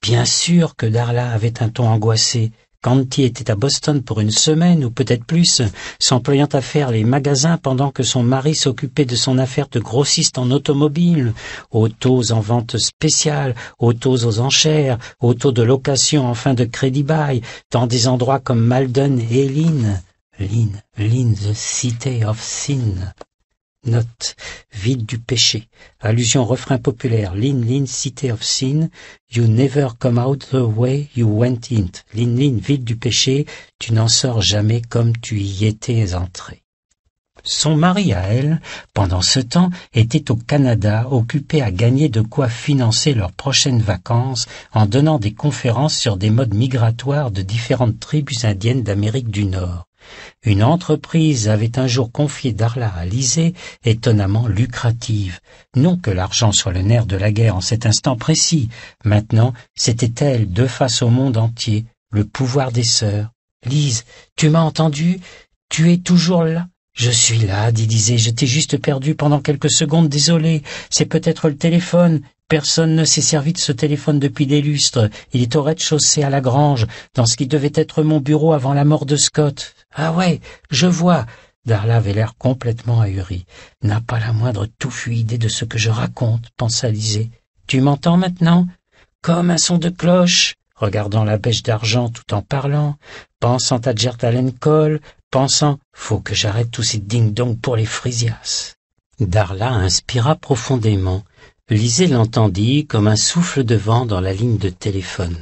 Bien sûr que Darla avait un ton angoissé, Canty était à Boston pour une semaine ou peut-être plus, s'employant à faire les magasins pendant que son mari s'occupait de son affaire de grossiste en automobile, autos en vente spéciale, autos aux enchères, autos de location en fin de crédit bail, dans des endroits comme Malden et Lynn. Lynn, Lynn, the city of sin. Note. Vide du péché. Allusion refrain populaire. Lin City of Sin. You never come out the way you went in. Lin Lin, ville du péché. Tu n'en sors jamais comme tu y étais entré. Son mari à elle, pendant ce temps, était au Canada, occupé à gagner de quoi financer leurs prochaines vacances en donnant des conférences sur des modes migratoires de différentes tribus indiennes d'Amérique du Nord. Une entreprise avait un jour confié Darla à Lisée, étonnamment lucrative. Non que l'argent soit le nerf de la guerre en cet instant précis. Maintenant, c'était elle, de face au monde entier, le pouvoir des sœurs. Lise, tu m'as entendu Tu es toujours là je suis là, dit Lisée, je t'ai juste perdu pendant quelques secondes, désolé, c'est peut-être le téléphone, Personne ne s'est servi de ce téléphone depuis des lustres. Il est au rez-de-chaussée à la grange, dans ce qui devait être mon bureau avant la mort de Scott. Ah ouais, je vois. Darla avait l'air complètement ahuri. N'a pas la moindre touffue idée de ce que je raconte, pensa Lisée. Tu m'entends maintenant? Comme un son de cloche, regardant la bêche d'argent tout en parlant, pensant à Gertalen Cole, pensant Faut que j'arrête tous ces ding-dong pour les frisias. Darla inspira profondément, Lisée l'entendit comme un souffle de vent dans la ligne de téléphone.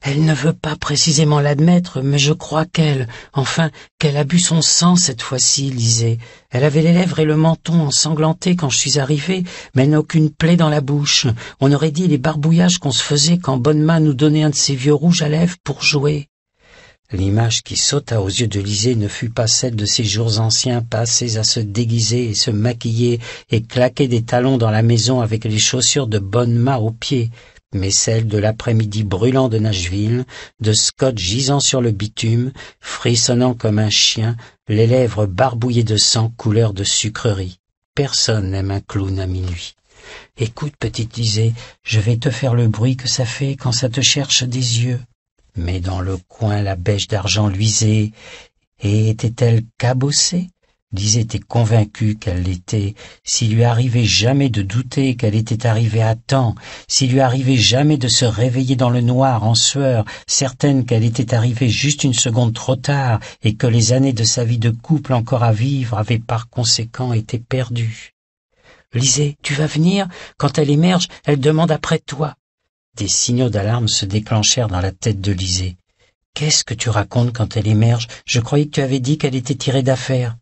Elle ne veut pas précisément l'admettre, mais je crois qu'elle, enfin, qu'elle a bu son sang cette fois-ci, Lisée. Elle avait les lèvres et le menton ensanglantés quand je suis arrivée, mais elle n'a aucune plaie dans la bouche. On aurait dit les barbouillages qu'on se faisait quand Bonneman nous donnait un de ses vieux rouges à lèvres pour jouer. L'image qui sauta aux yeux de Lisée ne fut pas celle de ces jours anciens passés à se déguiser et se maquiller et claquer des talons dans la maison avec les chaussures de bonne main aux pieds, mais celle de l'après-midi brûlant de Nashville, de Scott gisant sur le bitume, frissonnant comme un chien, les lèvres barbouillées de sang couleur de sucrerie. Personne n'aime un clown à minuit. Écoute, petite Lisée, je vais te faire le bruit que ça fait quand ça te cherche des yeux mais dans le coin la bêche d'argent luisait, et était-elle cabossée disait était convaincue qu'elle l'était, s'il lui arrivait jamais de douter qu'elle était arrivée à temps, s'il lui arrivait jamais de se réveiller dans le noir en sueur, certaine qu'elle était arrivée juste une seconde trop tard et que les années de sa vie de couple encore à vivre avaient par conséquent été perdues. Lisez, tu vas venir, quand elle émerge, elle demande après toi. Des signaux d'alarme se déclenchèrent dans la tête de Lisée. Qu'est-ce que tu racontes quand elle émerge Je croyais que tu avais dit qu'elle était tirée d'affaire.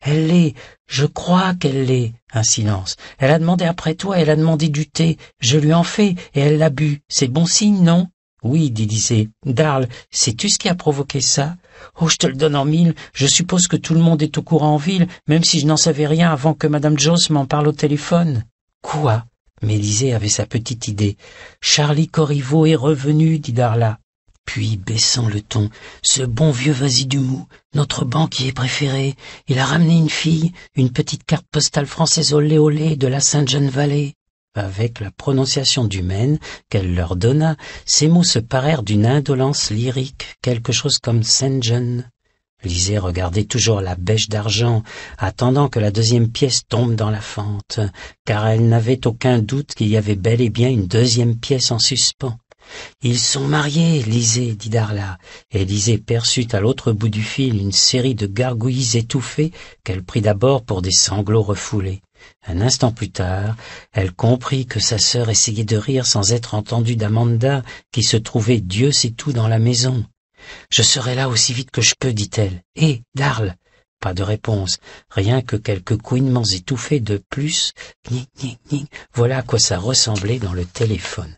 Elle l'est. Je crois qu'elle l'est. Un silence. Elle a demandé après toi, elle a demandé du thé. Je lui en fais, et elle l'a bu. C'est bon signe, non Oui, dit Lisée. Darl, sais-tu ce qui a provoqué ça Oh, je te le donne en mille. Je suppose que tout le monde est au courant en ville, même si je n'en savais rien avant que Madame Jones m'en parle au téléphone. Quoi Mélisée avait sa petite idée. Charlie Corriveau est revenu, dit Darla. Puis, baissant le ton, ce bon vieux Mou, notre banquier préféré, il a ramené une fille, une petite carte postale française au olé de la Sainte-Jeanne-Vallée. Avec la prononciation du Maine qu'elle leur donna, ces mots se parèrent d'une indolence lyrique, quelque chose comme Saint-Jean. Lisée regardait toujours la bêche d'argent, attendant que la deuxième pièce tombe dans la fente, car elle n'avait aucun doute qu'il y avait bel et bien une deuxième pièce en suspens. Ils sont mariés, Lisée, dit Darla, et Lisée perçut à l'autre bout du fil une série de gargouilles étouffées qu'elle prit d'abord pour des sanglots refoulés. Un instant plus tard, elle comprit que sa sœur essayait de rire sans être entendue d'Amanda, qui se trouvait Dieu sait tout dans la maison. Je serai là aussi vite que je peux, dit-elle. Hé, eh, Darl !» Pas de réponse, rien que quelques couinements étouffés de plus. Ning ning gnig. Voilà à quoi ça ressemblait dans le téléphone.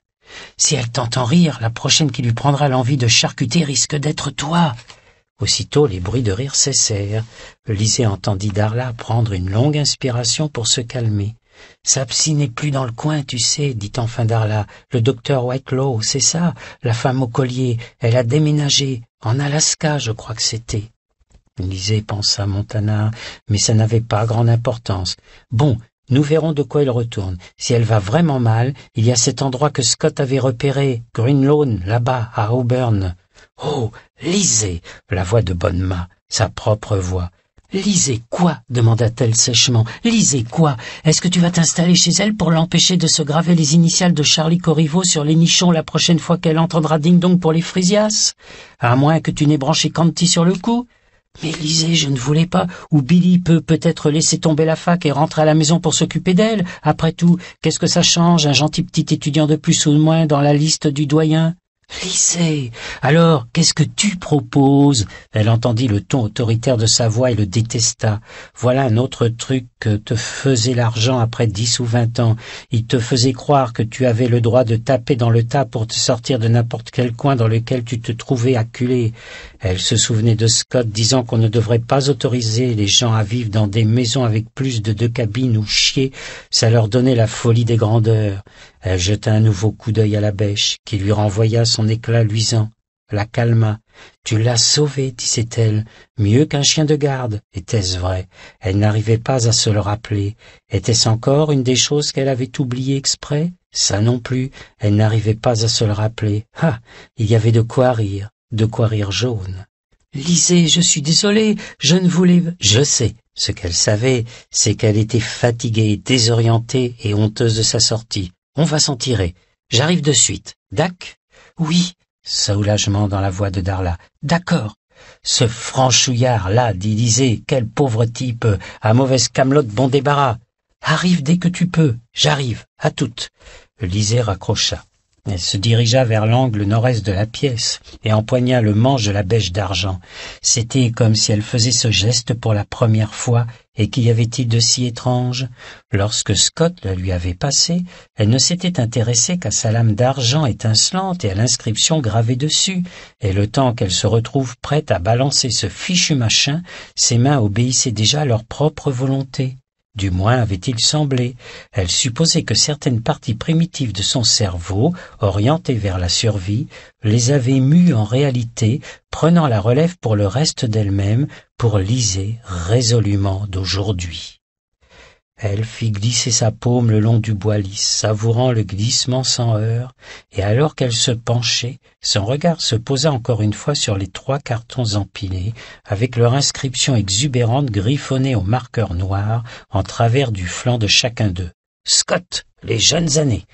Si elle t'entend rire, la prochaine qui lui prendra l'envie de charcuter risque d'être toi. Aussitôt, les bruits de rire cessèrent. Lysée entendit Darla prendre une longue inspiration pour se calmer psy n'est plus dans le coin, tu sais, dit enfin Darla. Le docteur Whitelaw, c'est ça, la femme au collier, elle a déménagé, en Alaska, je crois que c'était. Lisez, pensa Montana, mais ça n'avait pas grande importance. Bon, nous verrons de quoi elle retourne. Si elle va vraiment mal, il y a cet endroit que Scott avait repéré, Greenlawn, là-bas, à Auburn. Oh, lisez La voix de Bonma, sa propre voix. Lisez quoi demanda-t-elle sèchement. Lisez quoi Est-ce que tu vas t'installer chez elle pour l'empêcher de se graver les initiales de Charlie Corriveau sur les nichons la prochaine fois qu'elle entendra ding-dong pour les frisias À moins que tu n'aies branché Canty sur le coup mais lisez, je ne voulais pas, ou Billy peut peut-être laisser tomber la fac et rentrer à la maison pour s'occuper d'elle. Après tout, qu'est-ce que ça change, un gentil petit étudiant de plus ou de moins dans la liste du doyen « Lisez Alors, qu'est-ce que tu proposes Elle entendit le ton autoritaire de sa voix et le détesta. Voilà un autre truc que te faisait l'argent après dix ou vingt ans. Il te faisait croire que tu avais le droit de taper dans le tas pour te sortir de n'importe quel coin dans lequel tu te trouvais acculé. Elle se souvenait de Scott disant qu'on ne devrait pas autoriser les gens à vivre dans des maisons avec plus de deux cabines ou chier. Ça leur donnait la folie des grandeurs. Elle jeta un nouveau coup d'œil à la bêche, qui lui renvoya son éclat luisant, la calma. Tu l'as sauvée, disait-elle, mieux qu'un chien de garde. Était-ce vrai Elle n'arrivait pas à se le rappeler. Était-ce encore une des choses qu'elle avait oubliées exprès Ça non plus, elle n'arrivait pas à se le rappeler. Ah Il y avait de quoi rire, de quoi rire jaune. Lisez, je suis désolée, je ne voulais... Je sais, ce qu'elle savait, c'est qu'elle était fatiguée, désorientée et honteuse de sa sortie. On va s'en tirer. J'arrive de suite. Dac Oui. Soulagement dans la voix de Darla. D'accord. Ce franchouillard-là dit Lysée, quel pauvre type, à mauvaise camelote, bon débarras. Arrive dès que tu peux, j'arrive, à toute. Lisée raccrocha. Elle se dirigea vers l'angle nord-est de la pièce et empoigna le manche de la bêche d'argent. C'était comme si elle faisait ce geste pour la première fois et qu'y avait-il de si étrange Lorsque Scott la lui avait passée, elle ne s'était intéressée qu'à sa lame d'argent étincelante et à l'inscription gravée dessus, et le temps qu'elle se retrouve prête à balancer ce fichu machin, ses mains obéissaient déjà à leur propre volonté. Du moins avait-il semblé. Elle supposait que certaines parties primitives de son cerveau, orientées vers la survie, les avaient mues en réalité, prenant la relève pour le reste d'elle-même, pour l'iser résolument d'aujourd'hui. Elle fit glisser sa paume le long du bois lisse, savourant le glissement sans heurts, et alors qu'elle se penchait, son regard se posa encore une fois sur les trois cartons empilés, avec leur inscription exubérante griffonnée au marqueur noir en travers du flanc de chacun d'eux. Scott, les jeunes années.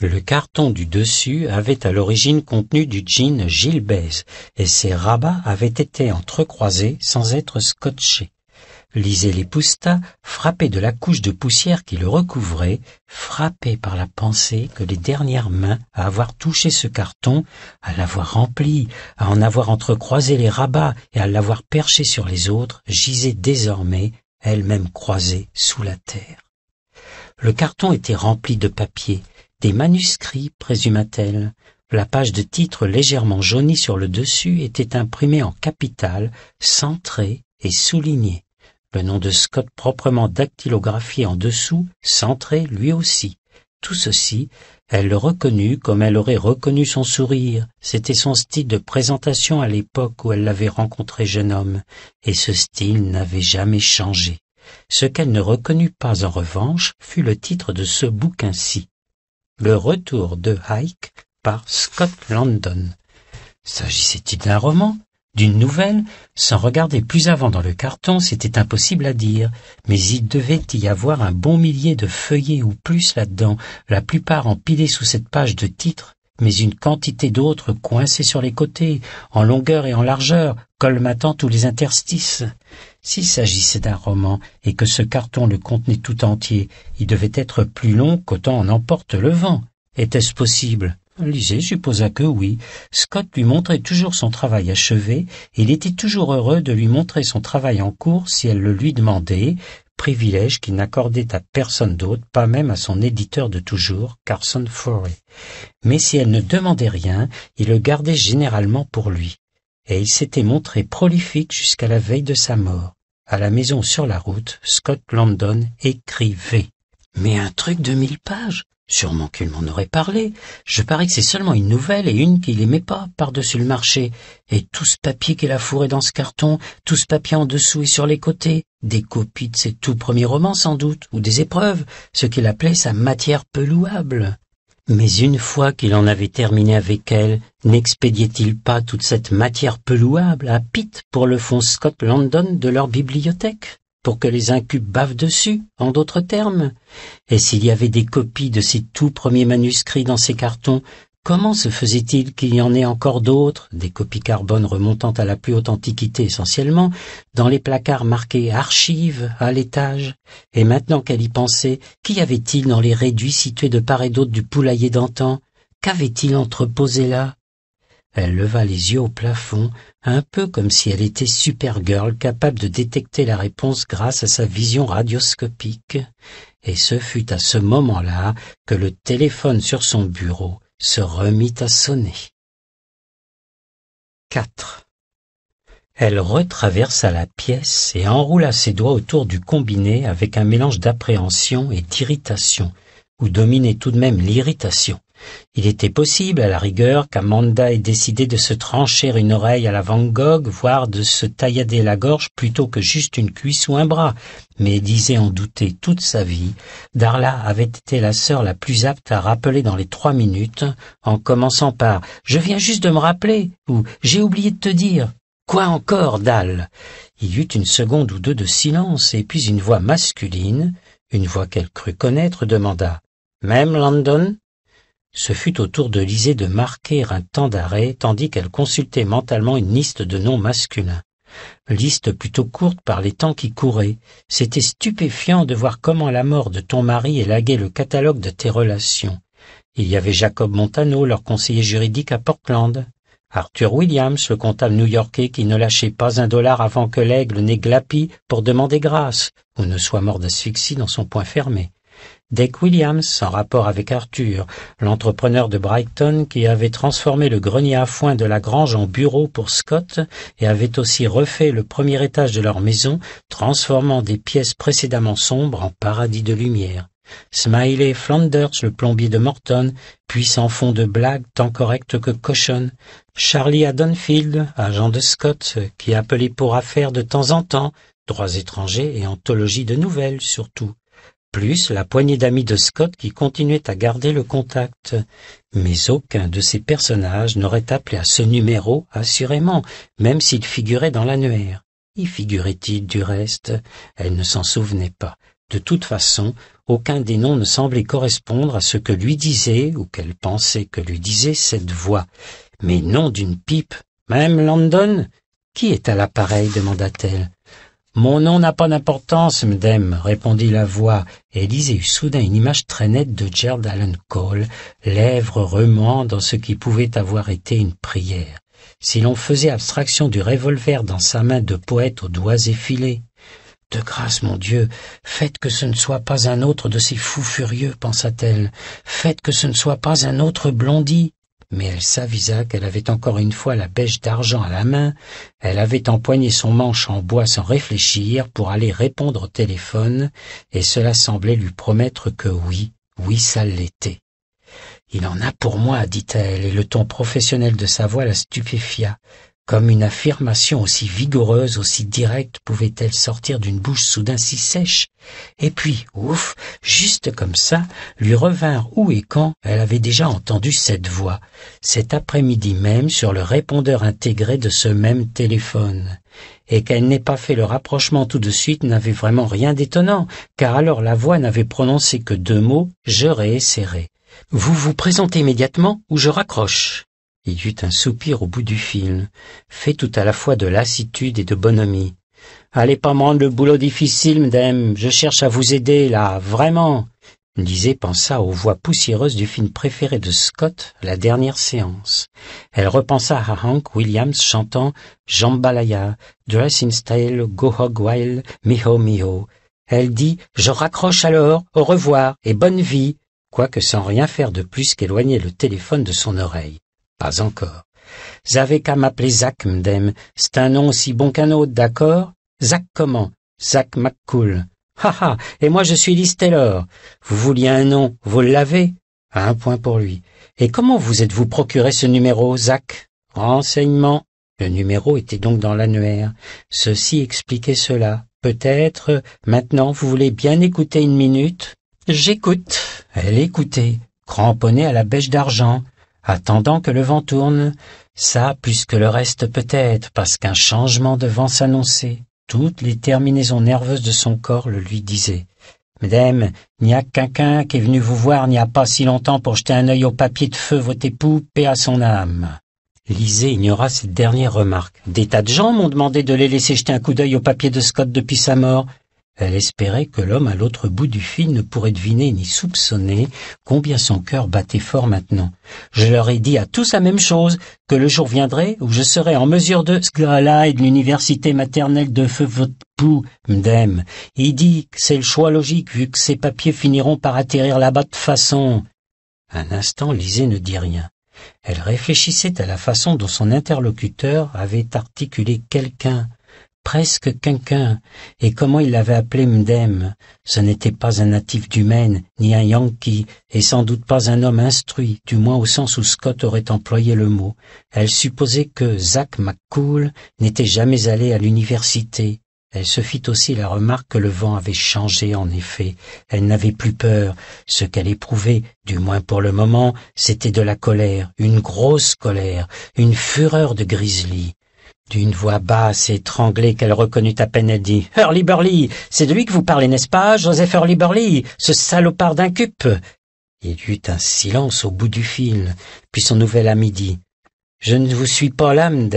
Le carton du dessus avait à l'origine contenu du jean Gilbèze, et ses rabats avaient été entrecroisés sans être scotchés les poustas, frappé de la couche de poussière qui le recouvrait, frappé par la pensée que les dernières mains à avoir touché ce carton, à l'avoir rempli, à en avoir entrecroisé les rabats et à l'avoir perché sur les autres, gisaient désormais, elles-mêmes croisées, sous la terre. Le carton était rempli de papier, des manuscrits, présuma-t-elle, la page de titre légèrement jaunie sur le dessus était imprimée en capitale, centrée et soulignée. Le nom de Scott proprement dactylographié en dessous, centré lui aussi. Tout ceci, elle le reconnut comme elle aurait reconnu son sourire. C'était son style de présentation à l'époque où elle l'avait rencontré jeune homme, et ce style n'avait jamais changé. Ce qu'elle ne reconnut pas en revanche fut le titre de ce bouquin-ci. Le retour de Hike par Scott Landon. S'agissait-il d'un roman d'une nouvelle, sans regarder plus avant dans le carton, c'était impossible à dire, mais il devait y avoir un bon millier de feuillets ou plus là-dedans, la plupart empilés sous cette page de titres, mais une quantité d'autres coincés sur les côtés, en longueur et en largeur, colmatant tous les interstices. S'il s'agissait d'un roman et que ce carton le contenait tout entier, il devait être plus long qu'autant en emporte le vent. Était-ce possible Lisée supposa que oui, Scott lui montrait toujours son travail achevé, et il était toujours heureux de lui montrer son travail en cours si elle le lui demandait, privilège qu'il n'accordait à personne d'autre, pas même à son éditeur de toujours, Carson Forey. Mais si elle ne demandait rien, il le gardait généralement pour lui. Et il s'était montré prolifique jusqu'à la veille de sa mort. À la maison sur la route, Scott London écrivait. Mais un truc de mille pages Sûrement qu'il m'en aurait parlé. Je parie que c'est seulement une nouvelle et une qu'il aimait pas, par-dessus le marché. Et tout ce papier qu'il a fourré dans ce carton, tout ce papier en dessous et sur les côtés, des copies de ses tout premiers romans sans doute, ou des épreuves, ce qu'il appelait sa matière peu louable. Mais une fois qu'il en avait terminé avec elle, n'expédiait-il pas toute cette matière peu louable à Pitt pour le fonds Scott London de leur bibliothèque pour que les incubes bavent dessus, en d'autres termes. Et s'il y avait des copies de ces tout premiers manuscrits dans ces cartons, comment se faisait-il qu'il y en ait encore d'autres, des copies carbone remontant à la plus haute antiquité essentiellement, dans les placards marqués archives à l'étage Et maintenant qu'elle y pensait, qu'y avait-il dans les réduits situés de part et d'autre du poulailler d'antan Qu'avait-il entreposé là elle leva les yeux au plafond, un peu comme si elle était Supergirl capable de détecter la réponse grâce à sa vision radioscopique, et ce fut à ce moment-là que le téléphone sur son bureau se remit à sonner. 4. Elle retraversa la pièce et enroula ses doigts autour du combiné avec un mélange d'appréhension et d'irritation, où dominait tout de même l'irritation. Il était possible, à la rigueur, qu'Amanda ait décidé de se trancher une oreille à la Van Gogh, voire de se taillader la gorge plutôt que juste une cuisse ou un bras. Mais disait en douter toute sa vie, Darla avait été la sœur la plus apte à rappeler dans les trois minutes, en commençant par « Je viens juste de me rappeler » ou « J'ai oublié de te dire ». Quoi encore, Dal Il y eut une seconde ou deux de silence, et puis une voix masculine, une voix qu'elle crut connaître, demanda « Même London ?» Ce fut au tour de Lisée de marquer un temps d'arrêt tandis qu'elle consultait mentalement une liste de noms masculins. Liste plutôt courte par les temps qui couraient. C'était stupéfiant de voir comment la mort de ton mari élaguait le catalogue de tes relations. Il y avait Jacob Montano, leur conseiller juridique à Portland. Arthur Williams, le comptable new-yorkais qui ne lâchait pas un dollar avant que l'aigle n'ait glapi pour demander grâce ou ne soit mort d'asphyxie dans son poing fermé. Dick Williams en rapport avec Arthur, l'entrepreneur de Brighton qui avait transformé le grenier à foin de la grange en bureau pour Scott et avait aussi refait le premier étage de leur maison, transformant des pièces précédemment sombres en paradis de lumière. Smiley Flanders, le plombier de Morton, puissant fond de blagues tant correctes que cochonne, Charlie Adonfield, agent de Scott, qui appelait pour affaires de temps en temps, droits étrangers et anthologie de nouvelles surtout, plus la poignée d'amis de Scott qui continuait à garder le contact. Mais aucun de ces personnages n'aurait appelé à ce numéro, assurément, même s'il figurait dans l'annuaire. Y figurait-il du reste Elle ne s'en souvenait pas. De toute façon, aucun des noms ne semblait correspondre à ce que lui disait ou qu'elle pensait que lui disait cette voix. Mais non d'une pipe. Même Landon !»« Qui est à l'appareil demanda-t-elle. Mon nom n'a pas d'importance, m'dame, répondit la voix, et lisez eut soudain une image très nette de Gerald Allen Cole, lèvres remuant dans ce qui pouvait avoir été une prière. Si l'on faisait abstraction du revolver dans sa main de poète aux doigts effilés. De grâce, mon Dieu, faites que ce ne soit pas un autre de ces fous furieux, pensa-t-elle, faites que ce ne soit pas un autre blondi. » mais elle s'avisa qu'elle avait encore une fois la bêche d'argent à la main, elle avait empoigné son manche en bois sans réfléchir pour aller répondre au téléphone, et cela semblait lui promettre que oui, oui, ça l'était. Il en a pour moi, dit-elle, et le ton professionnel de sa voix la stupéfia. Comme une affirmation aussi vigoureuse, aussi directe pouvait-elle sortir d'une bouche soudain si sèche Et puis, ouf, juste comme ça, lui revinrent où et quand elle avait déjà entendu cette voix, cet après-midi même sur le répondeur intégré de ce même téléphone. Et qu'elle n'ait pas fait le rapprochement tout de suite n'avait vraiment rien d'étonnant, car alors la voix n'avait prononcé que deux mots, je réessayerai. Vous vous présentez immédiatement ou je raccroche. Il y eut un soupir au bout du fil, fait tout à la fois de lassitude et de bonhomie. Allez pas me le boulot difficile, madame, je cherche à vous aider, là, vraiment. Lisée pensa aux voix poussiéreuses du film préféré de Scott, la dernière séance. Elle repensa à Hank Williams chantant Jambalaya, Dress in Style, Go Hog Wild, Miho Miho. Elle dit Je raccroche alors, au revoir et bonne vie, quoique sans rien faire de plus qu'éloigner le téléphone de son oreille. Pas encore. J'avais qu'à m'appeler Zach Mdem, c'est un nom aussi bon qu'un autre, d'accord Zach comment Zach McCool. Ha ha, et moi je suis Liz Taylor. Vous vouliez un nom, vous l'avez Un point pour lui. Et comment vous êtes-vous procuré ce numéro, Zach Renseignement. Le numéro était donc dans l'annuaire. Ceci expliquait cela. Peut-être, maintenant, vous voulez bien écouter une minute J'écoute. Elle écoutait, cramponnée à la bêche d'argent attendant que le vent tourne, ça plus que le reste peut-être, parce qu'un changement de vent s'annonçait. Toutes les terminaisons nerveuses de son corps le lui disaient. Madame, n'y a qu'un qui est venu vous voir n'y a pas si longtemps pour jeter un œil au papier de feu, votre époux, paix à son âme. Lisée ignora cette dernière remarque. Des tas de gens m'ont demandé de les laisser jeter un coup d'œil au papier de Scott depuis sa mort, elle espérait que l'homme à l'autre bout du fil ne pourrait deviner ni soupçonner combien son cœur battait fort maintenant. Je leur ai dit à tous la même chose, que le jour viendrait où je serai en mesure de... et de l'université maternelle de Feu Pou, Il dit que c'est le choix logique vu que ces papiers finiront par atterrir là-bas de façon... Un instant, Lisée ne dit rien. Elle réfléchissait à la façon dont son interlocuteur avait articulé quelqu'un presque quelqu'un, et comment il l'avait appelé Mdem, ce n'était pas un natif du Maine, ni un Yankee, et sans doute pas un homme instruit, du moins au sens où Scott aurait employé le mot. Elle supposait que Zach McCool n'était jamais allé à l'université. Elle se fit aussi la remarque que le vent avait changé en effet. Elle n'avait plus peur. Ce qu'elle éprouvait, du moins pour le moment, c'était de la colère, une grosse colère, une fureur de grizzly. D'une voix basse et étranglée qu'elle reconnut à peine, elle dit « Hurly-burly C'est de lui que vous parlez, n'est-ce pas, Joseph hurly ce salopard d'un cup !» Il y eut un silence au bout du fil, puis son nouvel ami dit « Je ne vous suis pas l'âme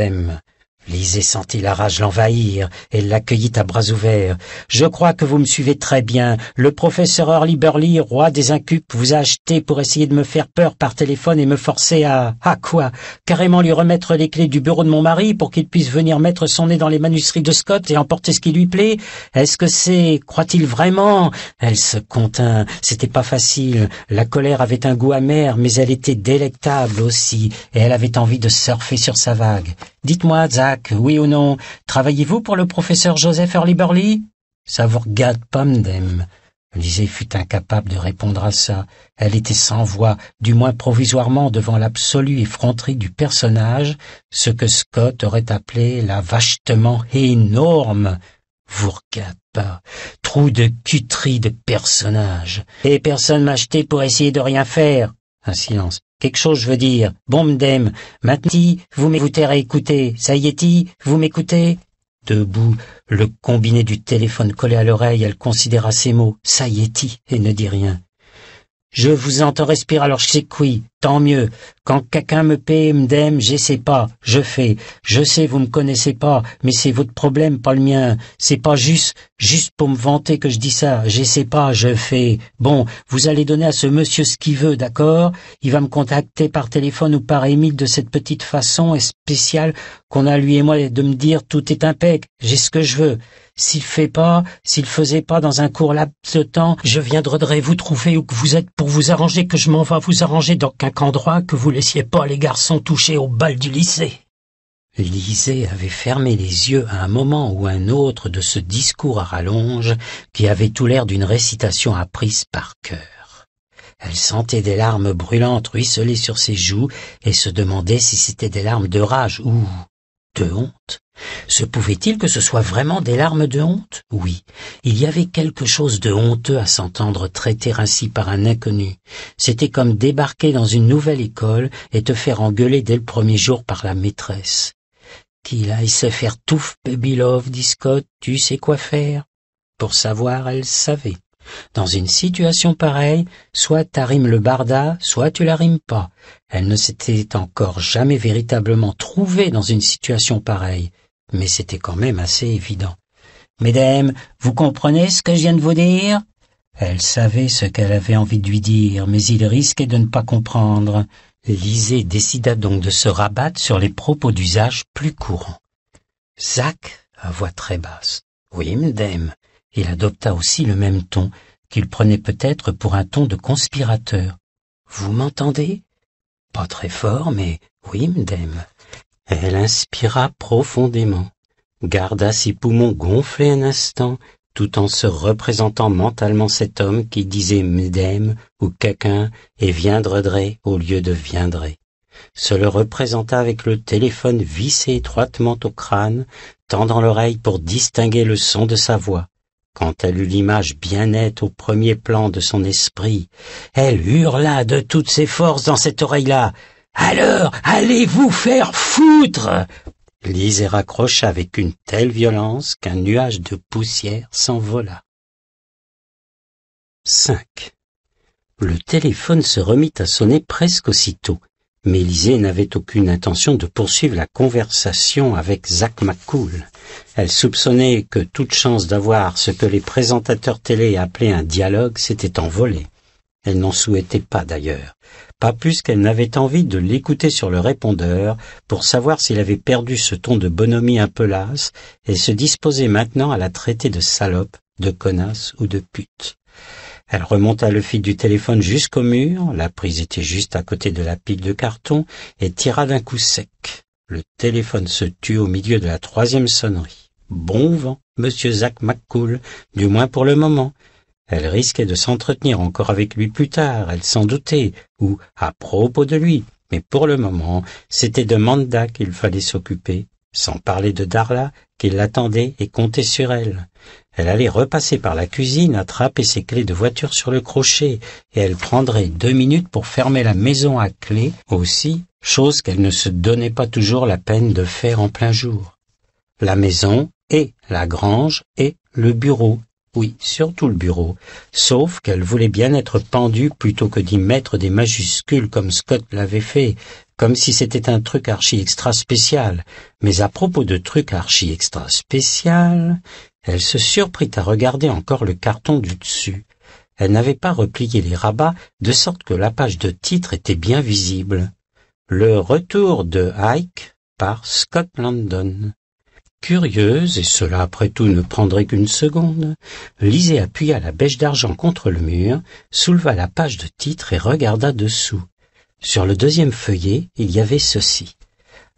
Lisez sentit la rage l'envahir et l'accueillit à bras ouverts. Je crois que vous me suivez très bien. Le professeur Early Burley, roi des incupes, vous a acheté pour essayer de me faire peur par téléphone et me forcer à... à quoi Carrément lui remettre les clés du bureau de mon mari pour qu'il puisse venir mettre son nez dans les manuscrits de Scott et emporter ce qui lui plaît Est-ce que c'est... croit-il vraiment Elle se contint. C'était pas facile. La colère avait un goût amer, mais elle était délectable aussi, et elle avait envie de surfer sur sa vague. Dites-moi, Zach, oui ou non, travaillez-vous pour le professeur Joseph Hurley-Burley Ça vous regarde pas, m'dem. fut incapable de répondre à ça. Elle était sans voix, du moins provisoirement devant l'absolue effronterie du personnage, ce que Scott aurait appelé la vachement énorme vous pas, trou de cuterie de personnage. Et personne m'a acheté pour essayer de rien faire. Un silence. Quelque chose je veux dire. Bomdem. Maintenant, vous m'écoutez à écouter. Ça y est vous m'écoutez Debout, le combiné du téléphone collé à l'oreille, elle considéra ces mots. Ça y est et ne dit rien. Je vous entends respirer alors je sais qui. Tant mieux. Quand quelqu'un me paie, me dème, je sais pas, je fais. Je sais, vous me connaissez pas, mais c'est votre problème, pas le mien. C'est pas juste, juste pour me vanter que je dis ça. Je sais pas, je fais. Bon, vous allez donner à ce monsieur ce qu'il veut, d'accord? Il va me contacter par téléphone ou par email de cette petite façon spéciale qu'on a lui et moi de me dire tout est impec, j'ai ce que je veux. S'il fait pas, s'il faisait pas dans un court laps de temps, je viendrai vous trouver où que vous êtes pour vous arranger, que je m'en vais vous arranger dans quelque endroit que vous « N'essayez pas les garçons touchés au bal du lycée. Lysée avait fermé les yeux à un moment ou un autre de ce discours à rallonge qui avait tout l'air d'une récitation apprise par cœur. Elle sentait des larmes brûlantes ruisseler sur ses joues et se demandait si c'était des larmes de rage ou de honte. Se pouvait-il que ce soit vraiment des larmes de honte Oui, il y avait quelque chose de honteux à s'entendre traiter ainsi par un inconnu. C'était comme débarquer dans une nouvelle école et te faire engueuler dès le premier jour par la maîtresse. Qu'il aille se faire touffe, baby love, dit Scott, tu sais quoi faire. Pour savoir, elle savait. Dans une situation pareille, soit rimes le barda, soit tu la rimes pas. Elle ne s'était encore jamais véritablement trouvée dans une situation pareille mais c'était quand même assez évident. Mesdames, vous comprenez ce que je viens de vous dire Elle savait ce qu'elle avait envie de lui dire, mais il risquait de ne pas comprendre. Lisée décida donc de se rabattre sur les propos d'usage plus courants. Zach » à voix très basse. Oui, madame. Il adopta aussi le même ton, qu'il prenait peut-être pour un ton de conspirateur. Vous m'entendez Pas très fort, mais oui, madame. Elle inspira profondément, garda ses poumons gonflés un instant, tout en se représentant mentalement cet homme qui disait Mdem ou quelqu'un et viendrait au lieu de viendrait. Se le représenta avec le téléphone vissé étroitement au crâne, tendant l'oreille pour distinguer le son de sa voix. Quand elle eut l'image bien nette au premier plan de son esprit, elle hurla de toutes ses forces dans cette oreille-là. Alors, allez vous faire foutre Lise raccrocha avec une telle violence qu'un nuage de poussière s'envola. 5. Le téléphone se remit à sonner presque aussitôt, mais Lisée n'avait aucune intention de poursuivre la conversation avec Zach McCool. Elle soupçonnait que toute chance d'avoir ce que les présentateurs télé appelaient un dialogue s'était envolée. Elle n'en souhaitait pas d'ailleurs, pas plus qu'elle n'avait envie de l'écouter sur le répondeur pour savoir s'il avait perdu ce ton de bonhomie un peu lasse et se disposait maintenant à la traiter de salope, de connasse ou de pute. Elle remonta le fil du téléphone jusqu'au mur, la prise était juste à côté de la pile de carton, et tira d'un coup sec. Le téléphone se tut au milieu de la troisième sonnerie. Bon vent, monsieur Zach McCool, du moins pour le moment elle risquait de s'entretenir encore avec lui plus tard elle s'en doutait ou à propos de lui mais pour le moment c'était de manda qu'il fallait s'occuper sans parler de darla qui l'attendait et comptait sur elle elle allait repasser par la cuisine attraper ses clés de voiture sur le crochet et elle prendrait deux minutes pour fermer la maison à clef aussi chose qu'elle ne se donnait pas toujours la peine de faire en plein jour la maison et la grange et le bureau oui, surtout le bureau. Sauf qu'elle voulait bien être pendue plutôt que d'y mettre des majuscules comme Scott l'avait fait, comme si c'était un truc archi-extra spécial. Mais à propos de truc archi-extra spécial, elle se surprit à regarder encore le carton du dessus. Elle n'avait pas replié les rabats, de sorte que la page de titre était bien visible. Le retour de Ike par Scott London. Curieuse, et cela après tout ne prendrait qu'une seconde, Lisée appuya la bêche d'argent contre le mur, souleva la page de titre et regarda dessous. Sur le deuxième feuillet, il y avait ceci.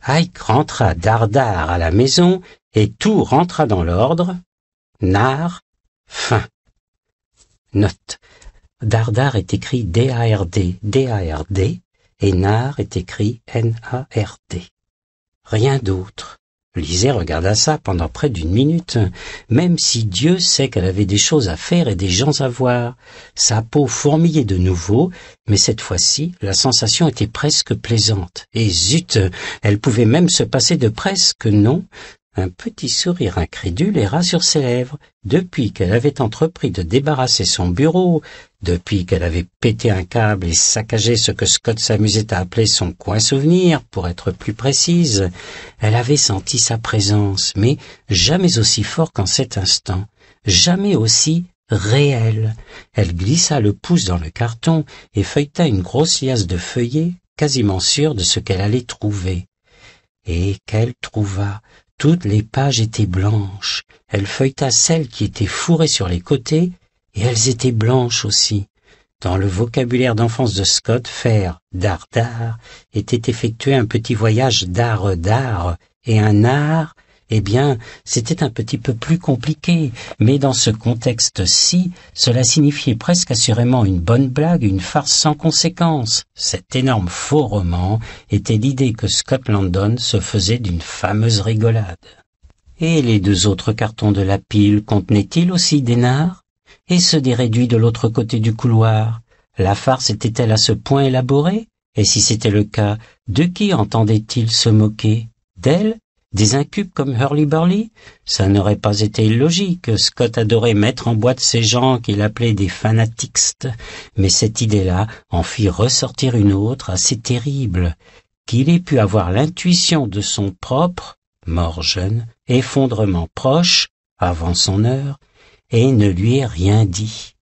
Ike rentra dardard à la maison et tout rentra dans l'ordre. Nard, fin. Note. Dardard est écrit D-A-R-D, D-A-R-D, et Nard est écrit N-A-R-D. Rien d'autre. Lisée regarda ça pendant près d'une minute, même si Dieu sait qu'elle avait des choses à faire et des gens à voir. Sa peau fourmillait de nouveau, mais cette fois-ci, la sensation était presque plaisante. Et zut, elle pouvait même se passer de presque, non un petit sourire incrédule erra sur ses lèvres. Depuis qu'elle avait entrepris de débarrasser son bureau, depuis qu'elle avait pété un câble et saccagé ce que Scott s'amusait à appeler son coin souvenir, pour être plus précise, elle avait senti sa présence, mais jamais aussi fort qu'en cet instant, jamais aussi réel. Elle glissa le pouce dans le carton et feuilleta une grosse liasse de feuillets, quasiment sûre de ce qu'elle allait trouver. Et qu'elle trouva toutes les pages étaient blanches. Elle feuilleta celles qui étaient fourrées sur les côtés, et elles étaient blanches aussi. Dans le vocabulaire d'enfance de Scott, faire d'art était effectué un petit voyage d'art d'art et un art eh bien, c'était un petit peu plus compliqué. Mais dans ce contexte-ci, cela signifiait presque assurément une bonne blague, une farce sans conséquence. Cet énorme faux roman était l'idée que Scott Landon se faisait d'une fameuse rigolade. Et les deux autres cartons de la pile contenaient-ils aussi des nards Et ceux des réduits de l'autre côté du couloir La farce était-elle à ce point élaborée Et si c'était le cas, de qui entendait-il se moquer D'elle des incubes comme Hurley Burley Ça n'aurait pas été illogique. Scott adorait mettre en boîte ces gens qu'il appelait des fanatistes, mais cette idée-là en fit ressortir une autre assez terrible. Qu'il ait pu avoir l'intuition de son propre, mort jeune, effondrement proche, avant son heure, et ne lui ait rien dit.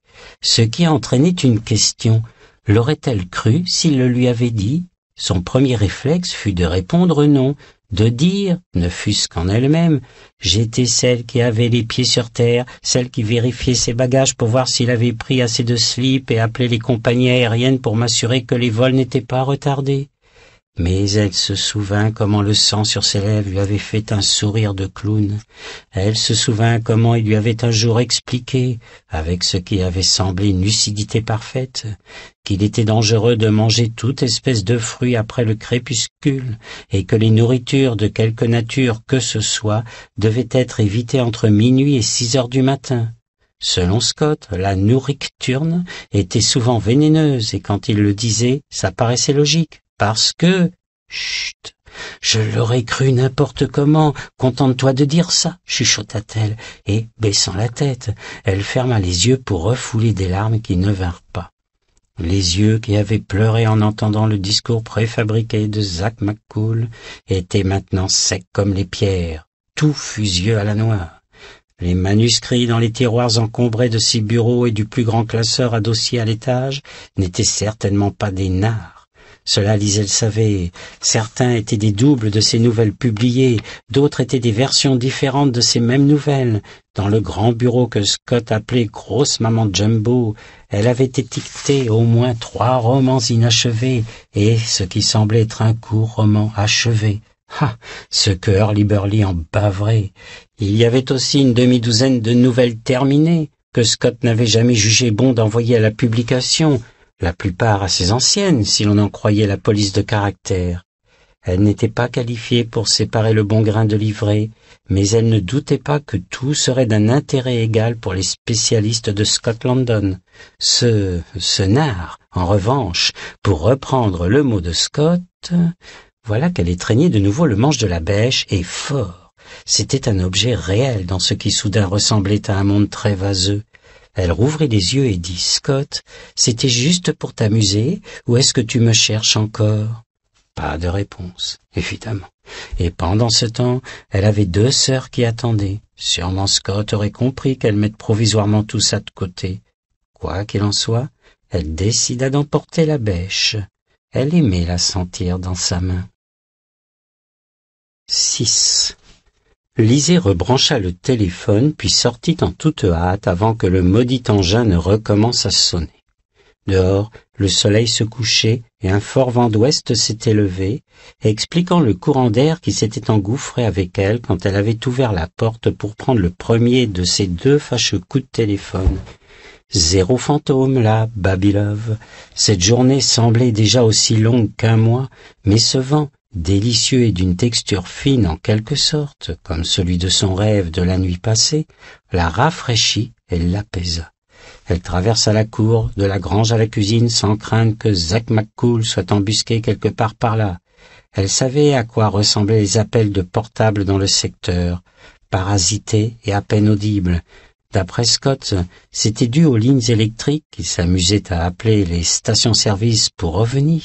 Ce qui entraînait une question. L'aurait-elle cru s'il le lui avait dit son premier réflexe fut de répondre non, de dire, ne fût-ce qu'en elle-même, j'étais celle qui avait les pieds sur terre, celle qui vérifiait ses bagages pour voir s'il avait pris assez de slip et appelait les compagnies aériennes pour m'assurer que les vols n'étaient pas retardés. Mais elle se souvint comment le sang sur ses lèvres lui avait fait un sourire de clown. Elle se souvint comment il lui avait un jour expliqué, avec ce qui avait semblé une lucidité parfaite, qu'il était dangereux de manger toute espèce de fruit après le crépuscule, et que les nourritures de quelque nature que ce soit devaient être évitées entre minuit et six heures du matin. Selon Scott, la nourriturne était souvent vénéneuse, et quand il le disait, ça paraissait logique. Parce que... Chut Je l'aurais cru n'importe comment, contente-toi de dire ça, chuchota-t-elle, et, baissant la tête, elle ferma les yeux pour refouler des larmes qui ne vinrent pas. Les yeux qui avaient pleuré en entendant le discours préfabriqué de Zach McCool étaient maintenant secs comme les pierres, tout fusieux à la noire. Les manuscrits dans les tiroirs encombrés de six bureaux et du plus grand classeur adossé à l'étage n'étaient certainement pas des nards cela, Lisel savait. Certains étaient des doubles de ces nouvelles publiées, d'autres étaient des versions différentes de ces mêmes nouvelles. Dans le grand bureau que Scott appelait Grosse Maman Jumbo, elle avait étiqueté au moins trois romans inachevés et ce qui semblait être un court roman achevé. Ah ce que Hurly Burly en bavrait. Il y avait aussi une demi-douzaine de nouvelles terminées que Scott n'avait jamais jugé bon d'envoyer à la publication, la plupart assez anciennes si l'on en croyait la police de caractère. Elle n'était pas qualifiée pour séparer le bon grain de l'ivrée, mais elle ne doutait pas que tout serait d'un intérêt égal pour les spécialistes de Scott Ce, ce nard, en revanche, pour reprendre le mot de Scott, voilà qu'elle étreignait de nouveau le manche de la bêche, et fort. C'était un objet réel dans ce qui soudain ressemblait à un monde très vaseux, elle rouvrit les yeux et dit, Scott, c'était juste pour t'amuser, ou est-ce que tu me cherches encore? Pas de réponse, évidemment. Et pendant ce temps, elle avait deux sœurs qui attendaient. Sûrement Scott aurait compris qu'elle mette provisoirement tout ça de côté. Quoi qu'il en soit, elle décida d'emporter la bêche. Elle aimait la sentir dans sa main. 6. Lisée rebrancha le téléphone, puis sortit en toute hâte avant que le maudit engin ne recommence à sonner. Dehors, le soleil se couchait et un fort vent d'ouest s'était levé, expliquant le courant d'air qui s'était engouffré avec elle quand elle avait ouvert la porte pour prendre le premier de ces deux fâcheux coups de téléphone. Zéro fantôme là, Babylove. Cette journée semblait déjà aussi longue qu'un mois, mais ce vent, délicieux et d'une texture fine en quelque sorte, comme celui de son rêve de la nuit passée, la rafraîchit et l'apaisa. Elle traversa la cour, de la grange à la cuisine, sans craindre que Zach McCool soit embusqué quelque part par là. Elle savait à quoi ressemblaient les appels de portables dans le secteur, parasités et à peine audibles. D'après Scott, c'était dû aux lignes électriques qui s'amusaient à appeler les stations services pour revenir,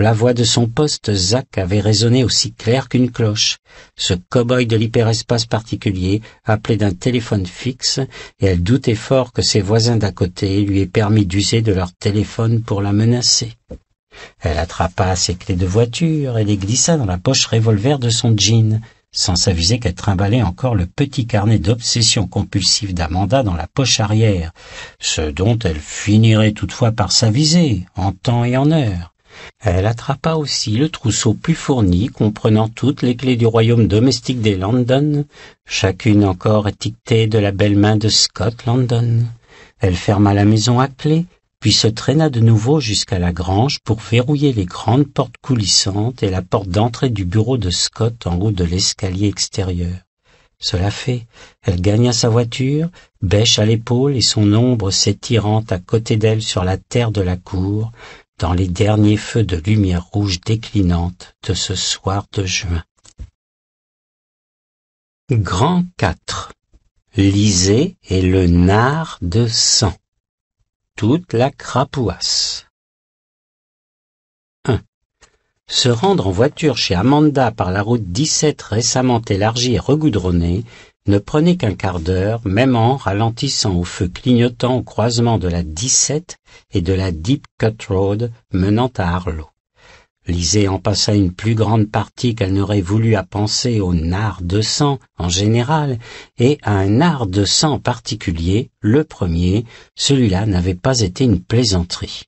la voix de son poste, Zach, avait résonné aussi clair qu'une cloche. Ce cow-boy de l'hyperespace particulier appelait d'un téléphone fixe, et elle doutait fort que ses voisins d'à côté lui aient permis d'user de leur téléphone pour la menacer. Elle attrapa ses clés de voiture et les glissa dans la poche revolver de son jean, sans s'aviser qu'elle trimballait encore le petit carnet d'obsession compulsive d'Amanda dans la poche arrière, ce dont elle finirait toutefois par s'aviser, en temps et en heure. Elle attrapa aussi le trousseau plus fourni comprenant toutes les clés du royaume domestique des London, chacune encore étiquetée de la belle main de Scott London. Elle ferma la maison à clef, puis se traîna de nouveau jusqu'à la grange pour verrouiller les grandes portes coulissantes et la porte d'entrée du bureau de Scott en haut de l'escalier extérieur. Cela fait, elle gagna sa voiture, bêche à l'épaule et son ombre s'étirant à côté d'elle sur la terre de la cour, dans les derniers feux de lumière rouge déclinante de ce soir de juin grand Lisez et le nard de sang toute la crapouasse 1. Se rendre en voiture chez Amanda par la route 17 récemment élargie et regoudronnée ne prenait qu'un quart d'heure, même en ralentissant au feu clignotant au croisement de la 17 et de la Deep Cut Road menant à Harlow. Lisez en passa une plus grande partie qu'elle n'aurait voulu à penser au nard de sang en général et à un nard de sang particulier, le premier, celui-là n'avait pas été une plaisanterie.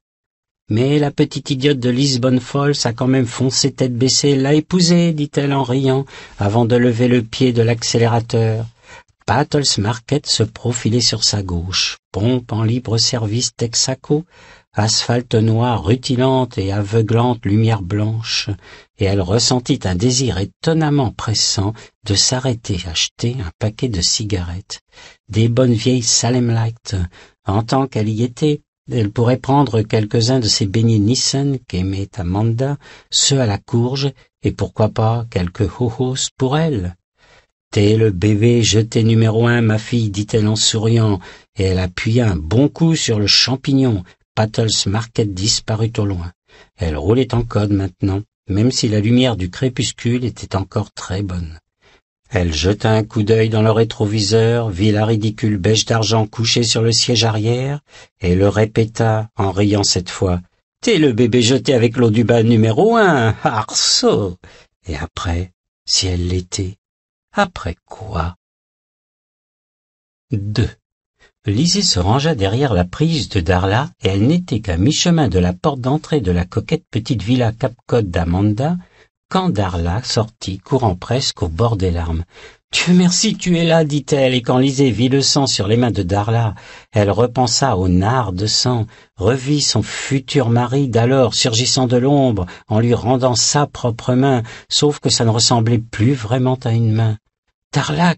Mais la petite idiote de Lisbonne Falls a quand même foncé tête baissée, l'a épousée, dit-elle en riant, avant de lever le pied de l'accélérateur. Battles Market se profilait sur sa gauche, pompe en libre-service Texaco, asphalte noir rutilante et aveuglante lumière blanche, et elle ressentit un désir étonnamment pressant de s'arrêter acheter un paquet de cigarettes, des bonnes vieilles Salem Light. En tant qu'elle y était, elle pourrait prendre quelques-uns de ces beignets Nissen qu'aimait Amanda, ceux à la courge, et pourquoi pas quelques hohos pour elle. T'es le bébé jeté numéro un, ma fille, dit-elle en souriant, et elle appuya un bon coup sur le champignon. Pattle's Market disparut au loin. Elle roulait en code maintenant, même si la lumière du crépuscule était encore très bonne. Elle jeta un coup d'œil dans le rétroviseur, vit la ridicule bêche d'argent couchée sur le siège arrière, et le répéta, en riant cette fois. « T'es le bébé jeté avec l'eau du bas numéro un, arceau !» Et après, si elle l'était, après quoi Deux. Lizzie se rangea derrière la prise de Darla et elle n'était qu'à mi-chemin de la porte d'entrée de la coquette petite villa capcote d'Amanda quand Darla sortit, courant presque au bord des larmes. Dieu merci, tu es là, dit-elle, et quand Lisée vit le sang sur les mains de Darla, elle repensa au nard de sang, revit son futur mari d'alors surgissant de l'ombre en lui rendant sa propre main, sauf que ça ne ressemblait plus vraiment à une main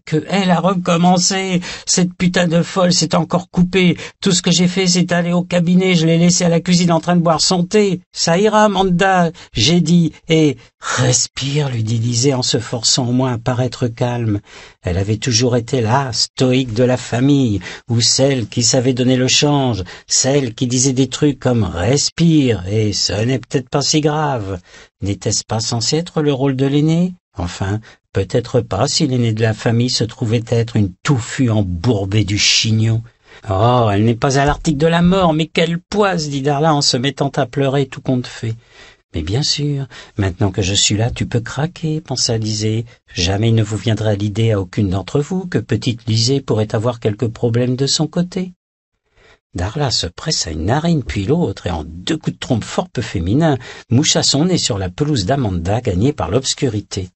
que elle a recommencé. Cette putain de folle s'est encore coupée. Tout ce que j'ai fait, c'est aller au cabinet. Je l'ai laissé à la cuisine en train de boire son thé. Ça ira, Manda, j'ai dit. Et respire, lui dit en se forçant au moins à paraître calme. Elle avait toujours été là, stoïque de la famille, ou celle qui savait donner le change, celle qui disait des trucs comme respire et ce n'est peut-être pas si grave. N'était-ce pas censé être le rôle de l'aîné Enfin, Peut-être pas si l'aîné de la famille se trouvait être une touffue embourbée du chignon. Oh, elle n'est pas à l'article de la mort, mais quelle poisse, dit Darla en se mettant à pleurer tout compte fait. Mais bien sûr, maintenant que je suis là, tu peux craquer, pensa Lisée. Jamais il ne vous viendra l'idée à aucune d'entre vous que petite Lisée pourrait avoir quelques problèmes de son côté. Darla se pressa une narine puis l'autre et en deux coups de trompe fort peu féminins moucha son nez sur la pelouse d'Amanda gagnée par l'obscurité.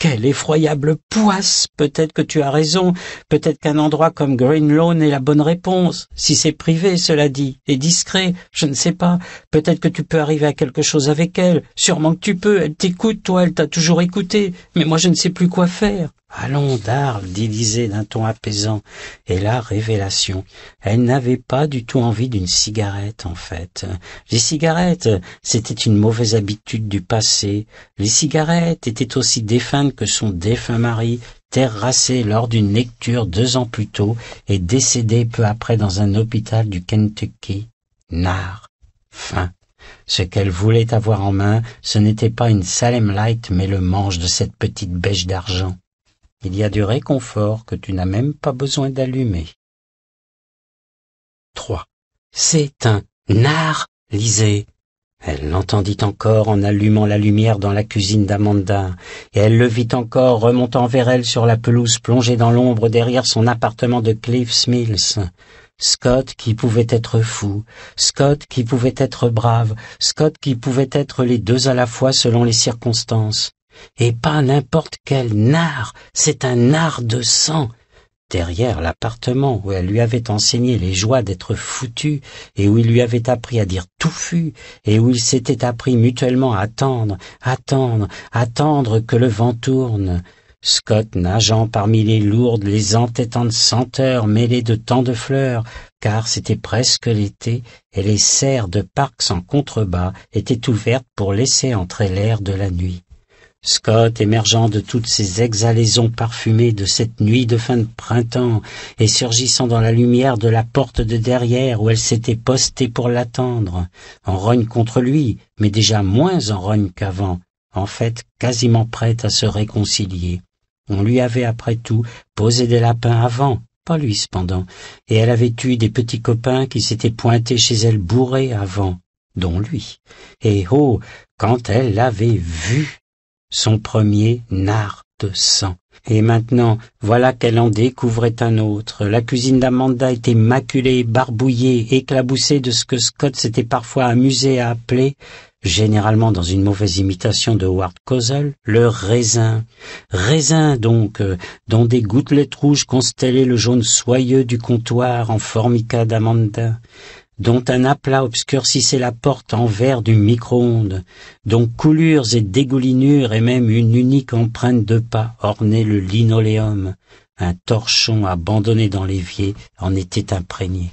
Quelle effroyable poisse Peut-être que tu as raison, peut-être qu'un endroit comme Green Lawn est la bonne réponse, si c'est privé, cela dit, et discret, je ne sais pas, peut-être que tu peux arriver à quelque chose avec elle, sûrement que tu peux, elle t'écoute, toi, elle t'a toujours écouté, mais moi je ne sais plus quoi faire. Allons, Darle, dit Lisée d'un ton apaisant, et la révélation. Elle n'avait pas du tout envie d'une cigarette, en fait. Les cigarettes, c'était une mauvaise habitude du passé. Les cigarettes étaient aussi défuntes que son défunt mari, terrassé lors d'une lecture deux ans plus tôt et décédé peu après dans un hôpital du Kentucky. Nard. Fin. Ce qu'elle voulait avoir en main, ce n'était pas une Salem Light, mais le manche de cette petite bêche d'argent. Il y a du réconfort que tu n'as même pas besoin d'allumer. 3. C'est un nard, lisez. Elle l'entendit encore en allumant la lumière dans la cuisine d'Amanda, et elle le vit encore remontant vers elle sur la pelouse plongée dans l'ombre derrière son appartement de Cliff Mills. Scott qui pouvait être fou, Scott qui pouvait être brave, Scott qui pouvait être les deux à la fois selon les circonstances. Et pas n'importe quel nard, c'est un nard de sang. Derrière l'appartement où elle lui avait enseigné les joies d'être foutu et où il lui avait appris à dire touffu et où ils s'étaient appris mutuellement à attendre, attendre, attendre que le vent tourne. Scott nageant parmi les lourdes, les entêtantes senteurs mêlées de tant de fleurs, car c'était presque l'été, et les serres de parcs en contrebas étaient ouvertes pour laisser entrer l'air de la nuit. Scott, émergeant de toutes ces exhalaisons parfumées de cette nuit de fin de printemps et surgissant dans la lumière de la porte de derrière où elle s'était postée pour l'attendre, en rogne contre lui, mais déjà moins en rogne qu'avant, en fait quasiment prête à se réconcilier. On lui avait après tout posé des lapins avant, pas lui cependant, et elle avait eu des petits copains qui s'étaient pointés chez elle bourrés avant, dont lui. Et oh, quand elle l'avait vu son premier nard de sang. Et maintenant, voilà qu'elle en découvrait un autre. La cuisine d'Amanda était maculée, barbouillée, éclaboussée de ce que Scott s'était parfois amusé à appeler, généralement dans une mauvaise imitation de Howard Cosell, le raisin. Raisin donc, euh, dont des gouttelettes rouges constellaient le jaune soyeux du comptoir en formica d'Amanda dont un aplat obscurcissait la porte en verre du micro onde dont coulures et dégoulinures et même une unique empreinte de pas ornaient le linoléum. Un torchon abandonné dans l'évier en était imprégné.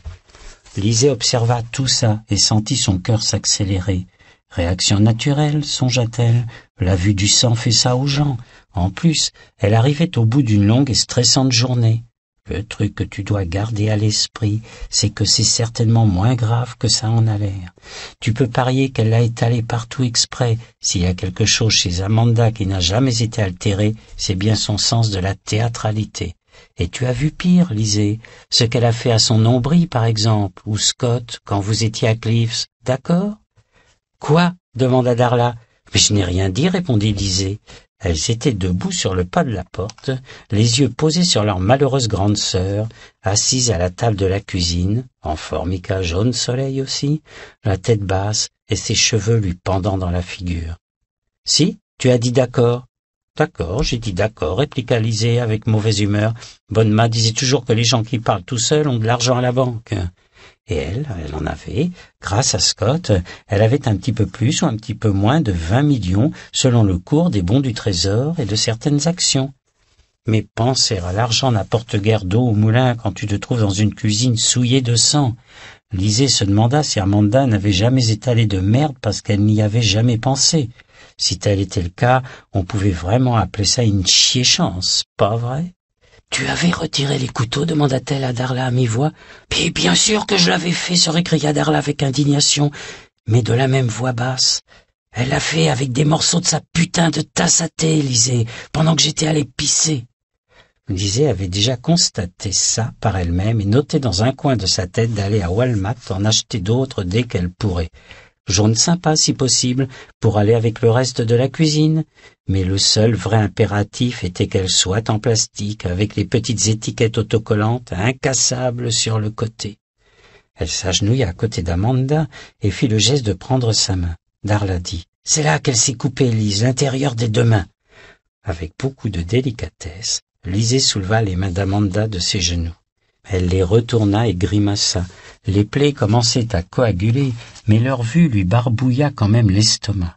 Lisée observa tout ça et sentit son cœur s'accélérer. Réaction naturelle, songea-t-elle. La vue du sang fait ça aux gens. En plus, elle arrivait au bout d'une longue et stressante journée. Le truc que tu dois garder à l'esprit, c'est que c'est certainement moins grave que ça en a l'air. Tu peux parier qu'elle l'a étalé partout exprès. S'il y a quelque chose chez Amanda qui n'a jamais été altéré, c'est bien son sens de la théâtralité. Et tu as vu pire, lisez, ce qu'elle a fait à son nombril, par exemple, ou Scott, quand vous étiez à Cliffs, d'accord Quoi demanda Darla. Mais je n'ai rien dit, répondit Lisée. Elles étaient debout sur le pas de la porte, les yeux posés sur leur malheureuse grande sœur, assise à la table de la cuisine, en formica jaune soleil aussi, la tête basse et ses cheveux lui pendant dans la figure. Si, tu as dit d'accord. D'accord, j'ai dit d'accord, répliqua Lisée avec mauvaise humeur. Bonne disait toujours que les gens qui parlent tout seuls ont de l'argent à la banque. Et elle, elle en avait. Grâce à Scott, elle avait un petit peu plus ou un petit peu moins de vingt millions selon le cours des bons du Trésor et de certaines actions. Mais penser à l'argent n'apporte guère d'eau au moulin quand tu te trouves dans une cuisine souillée de sang. Lisée se demanda si Amanda n'avait jamais étalé de merde parce qu'elle n'y avait jamais pensé. Si tel était le cas, on pouvait vraiment appeler ça une chiéchance, pas vrai? Tu avais retiré les couteaux demanda-t-elle à Darla à mi-voix. Puis bien sûr que je l'avais fait, se récria Darla avec indignation, mais de la même voix basse. Elle l'a fait avec des morceaux de sa putain de tasse à thé, Lisée, pendant que j'étais allé pisser. Lisée avait déjà constaté ça par elle-même et noté dans un coin de sa tête d'aller à Walmart en acheter d'autres dès qu'elle pourrait. Jaune sympa si possible, pour aller avec le reste de la cuisine, mais le seul vrai impératif était qu'elle soit en plastique avec les petites étiquettes autocollantes incassables sur le côté. Elle s'agenouilla à côté d'Amanda et fit le geste de prendre sa main. Darla dit « C'est là qu'elle s'est coupée, Lise, l'intérieur des deux mains. » Avec beaucoup de délicatesse, Lise souleva les mains d'Amanda de ses genoux. Elle les retourna et grimaça. Les plaies commençaient à coaguler, mais leur vue lui barbouilla quand même l'estomac.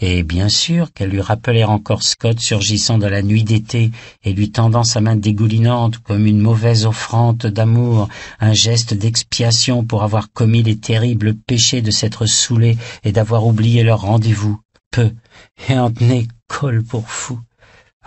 Et bien sûr qu'elle lui rappelait encore Scott surgissant dans la nuit d'été et lui tendant sa main dégoulinante comme une mauvaise offrande d'amour, un geste d'expiation pour avoir commis les terribles péchés de s'être saoulé et d'avoir oublié leur rendez-vous. Peu, et en tenait col pour fou.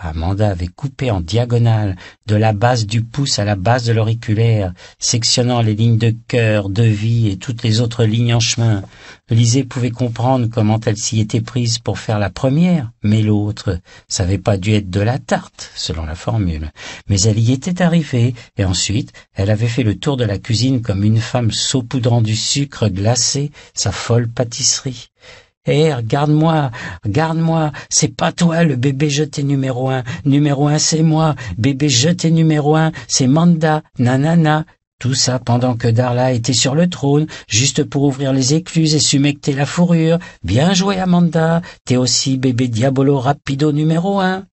Amanda avait coupé en diagonale, de la base du pouce à la base de l'auriculaire, sectionnant les lignes de cœur, de vie et toutes les autres lignes en chemin. Lisée pouvait comprendre comment elle s'y était prise pour faire la première, mais l'autre, ça n'avait pas dû être de la tarte, selon la formule. Mais elle y était arrivée, et ensuite, elle avait fait le tour de la cuisine comme une femme saupoudrant du sucre glacé sa folle pâtisserie. Eh, regarde-moi, regarde-moi, c'est pas toi le bébé jeté numéro un. Numéro un, c'est moi. Bébé jeté numéro un, c'est Manda, nanana. Tout ça pendant que Darla était sur le trône, juste pour ouvrir les écluses et sumecter la fourrure. Bien joué, Amanda. T'es aussi bébé Diabolo Rapido numéro un.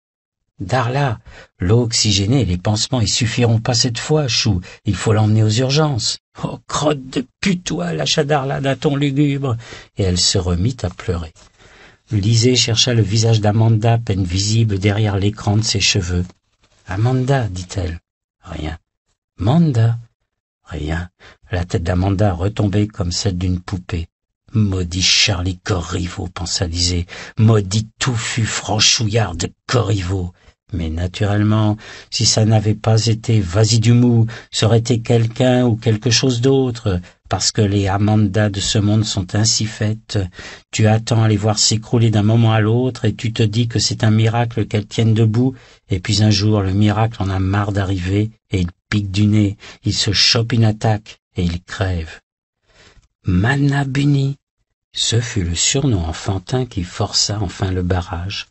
Darla, l'eau oxygénée et les pansements y suffiront pas cette fois, chou. Il faut l'emmener aux urgences. Oh, crotte de putois, lâcha Darla d'un ton lugubre, et elle se remit à pleurer. Lisez chercha le visage d'Amanda, peine visible derrière l'écran de ses cheveux. Amanda, dit-elle. Rien. Manda Rien. La tête d'Amanda retombait comme celle d'une poupée. Maudit Charlie Corriveau, pensa Lisez. Maudit touffu franchouillard de Corriveau. Mais naturellement, si ça n'avait pas été « vas-y mou », ça aurait été quelqu'un ou quelque chose d'autre, parce que les Amandas de ce monde sont ainsi faites. Tu attends à les voir s'écrouler d'un moment à l'autre et tu te dis que c'est un miracle qu'elles tiennent debout, et puis un jour le miracle en a marre d'arriver et il pique du nez, il se chope une attaque et il crève. Manabuni, ce fut le surnom enfantin qui força enfin le barrage.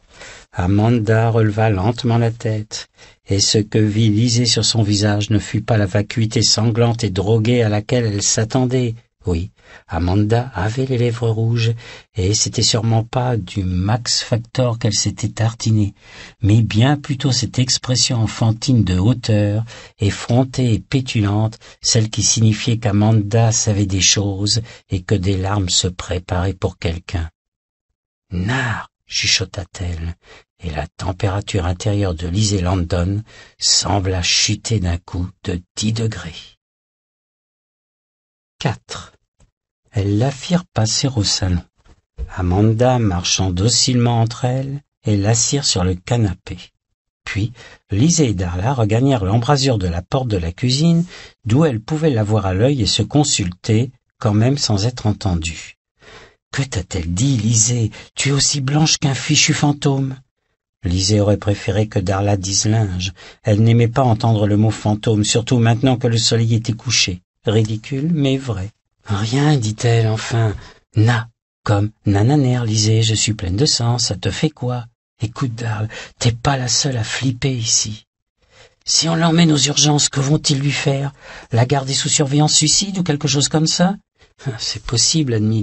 Amanda releva lentement la tête, et ce que vit liser sur son visage ne fut pas la vacuité sanglante et droguée à laquelle elle s'attendait. Oui, Amanda avait les lèvres rouges, et c'était sûrement pas du Max Factor qu'elle s'était tartinée, mais bien plutôt cette expression enfantine de hauteur, effrontée et pétulante, celle qui signifiait qu'Amanda savait des choses et que des larmes se préparaient pour quelqu'un. Nard chuchota-t-elle, et la température intérieure de l'Isée Landon sembla chuter d'un coup de dix degrés. 4. Elles la firent passer au salon. Amanda marchant docilement entre elles et l'assirent sur le canapé. Puis, Lisée et Darla regagnèrent l'embrasure de la porte de la cuisine, d'où elles pouvaient l'avoir à l'œil et se consulter, quand même sans être entendues. Que t'a-t-elle dit, Lisée Tu es aussi blanche qu'un fichu fantôme Lisée aurait préféré que Darla dise linge. Elle n'aimait pas entendre le mot fantôme, surtout maintenant que le soleil était couché. Ridicule, mais vrai. Rien, dit-elle enfin. Na, comme nananer, Lisée, je suis pleine de sang, ça te fait quoi Écoute, Darla, t'es pas la seule à flipper ici. Si on l'emmène aux urgences, que vont-ils lui faire La garder sous surveillance suicide ou quelque chose comme ça [laughs] C'est possible, anne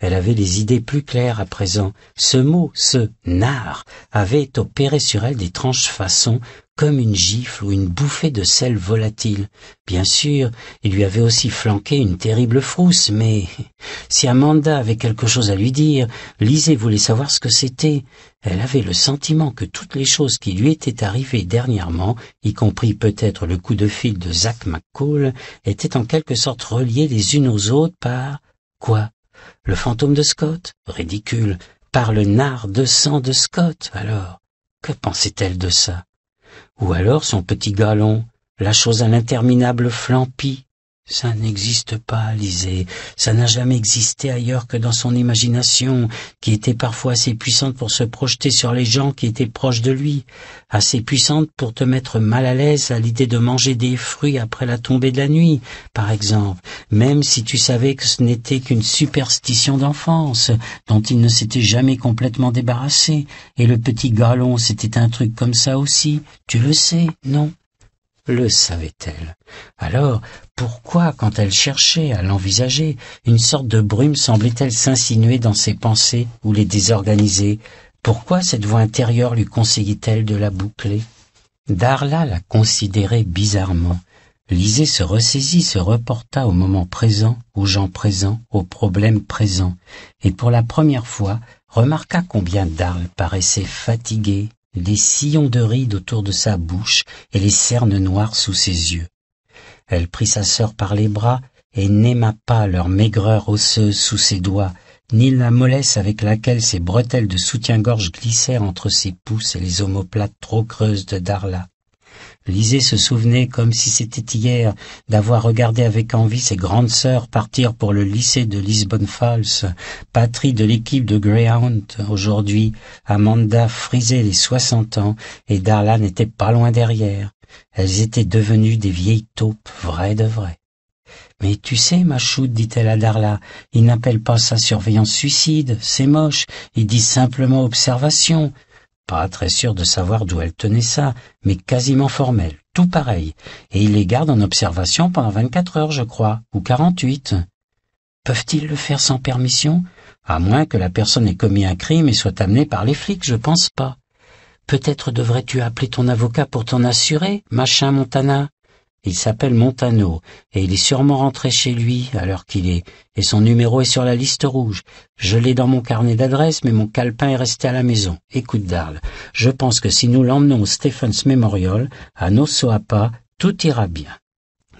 Elle avait des idées plus claires à présent. Ce mot, ce nard, avait opéré sur elle d'étranges façons comme une gifle ou une bouffée de sel volatile. Bien sûr, il lui avait aussi flanqué une terrible frousse, mais [laughs] si Amanda avait quelque chose à lui dire, Lise voulait savoir ce que c'était. Elle avait le sentiment que toutes les choses qui lui étaient arrivées dernièrement, y compris peut-être le coup de fil de Zach McCall, étaient en quelque sorte reliées les unes aux autres par... quoi Le fantôme de Scott Ridicule. Par le nard de sang de Scott, alors. Que pensait-elle de ça ou alors son petit galon, la chose à l'interminable flampi. Ça n'existe pas, lisez. Ça n'a jamais existé ailleurs que dans son imagination, qui était parfois assez puissante pour se projeter sur les gens qui étaient proches de lui, assez puissante pour te mettre mal à l'aise à l'idée de manger des fruits après la tombée de la nuit, par exemple, même si tu savais que ce n'était qu'une superstition d'enfance, dont il ne s'était jamais complètement débarrassé, et le petit galon, c'était un truc comme ça aussi, tu le sais, non? Le savait-elle. Alors, pourquoi quand elle cherchait à l'envisager une sorte de brume semblait-elle s'insinuer dans ses pensées ou les désorganiser pourquoi cette voix intérieure lui conseillait elle de la boucler darla la considérait bizarrement Lisée se ressaisit, se reporta au moment présent, aux gens présents, aux problèmes présents, et pour la première fois remarqua combien Darl paraissait fatigué, les sillons de rides autour de sa bouche et les cernes noires sous ses yeux. Elle prit sa sœur par les bras et n'aima pas leur maigreur osseuse sous ses doigts, ni la mollesse avec laquelle ses bretelles de soutien-gorge glissaient entre ses pouces et les omoplates trop creuses de Darla. Lisée se souvenait, comme si c'était hier, d'avoir regardé avec envie ses grandes sœurs partir pour le lycée de Lisbonne Falls, patrie de l'équipe de Greyhound. Aujourd'hui, Amanda frisait les soixante ans et Darla n'était pas loin derrière elles étaient devenues des vieilles taupes vraies de vraies mais tu sais ma dit-elle à darla il n'appelle pas sa surveillance suicide c'est moche il dit simplement observation pas très sûr de savoir d'où elle tenait ça mais quasiment formel tout pareil et il les garde en observation pendant vingt-quatre heures je crois ou quarante-huit peuvent-ils le faire sans permission à moins que la personne ait commis un crime et soit amenée par les flics je pense pas Peut-être devrais-tu appeler ton avocat pour t'en assurer, machin Montana. Il s'appelle Montano, et il est sûrement rentré chez lui à l'heure qu'il est, et son numéro est sur la liste rouge. Je l'ai dans mon carnet d'adresse, mais mon calepin est resté à la maison. Écoute, Darl, je pense que si nous l'emmenons au Stephens Memorial, à Nossoapa, tout ira bien.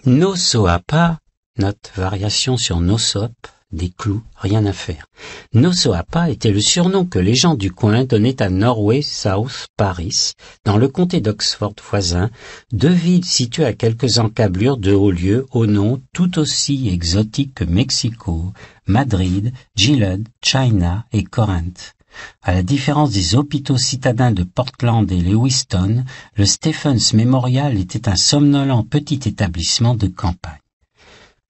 Nossoapa, note variation sur Nosop, des clous, rien à faire. Nosoapa était le surnom que les gens du coin donnaient à Norway South Paris, dans le comté d'Oxford voisin, deux villes situées à quelques encablures de haut lieux au nom tout aussi exotique que Mexico, Madrid, Gilead, China et Corinth. À la différence des hôpitaux citadins de Portland et Lewiston, le Stephens Memorial était un somnolent petit établissement de campagne.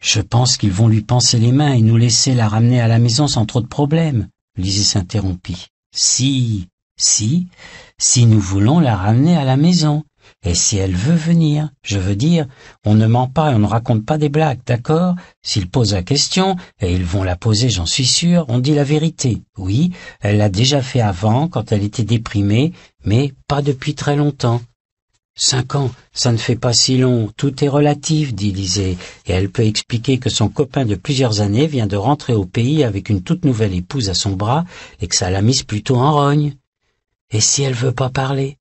Je pense qu'ils vont lui panser les mains et nous laisser la ramener à la maison sans trop de problèmes. Lizzie s'interrompit. Si, si, si nous voulons la ramener à la maison. Et si elle veut venir, je veux dire, on ne ment pas et on ne raconte pas des blagues, d'accord S'ils posent la question, et ils vont la poser, j'en suis sûr, on dit la vérité. Oui, elle l'a déjà fait avant, quand elle était déprimée, mais pas depuis très longtemps. Cinq ans, ça ne fait pas si long, tout est relatif, dit Lisée, et elle peut expliquer que son copain de plusieurs années vient de rentrer au pays avec une toute nouvelle épouse à son bras, et que ça l'a mise plutôt en rogne. Et si elle veut pas parler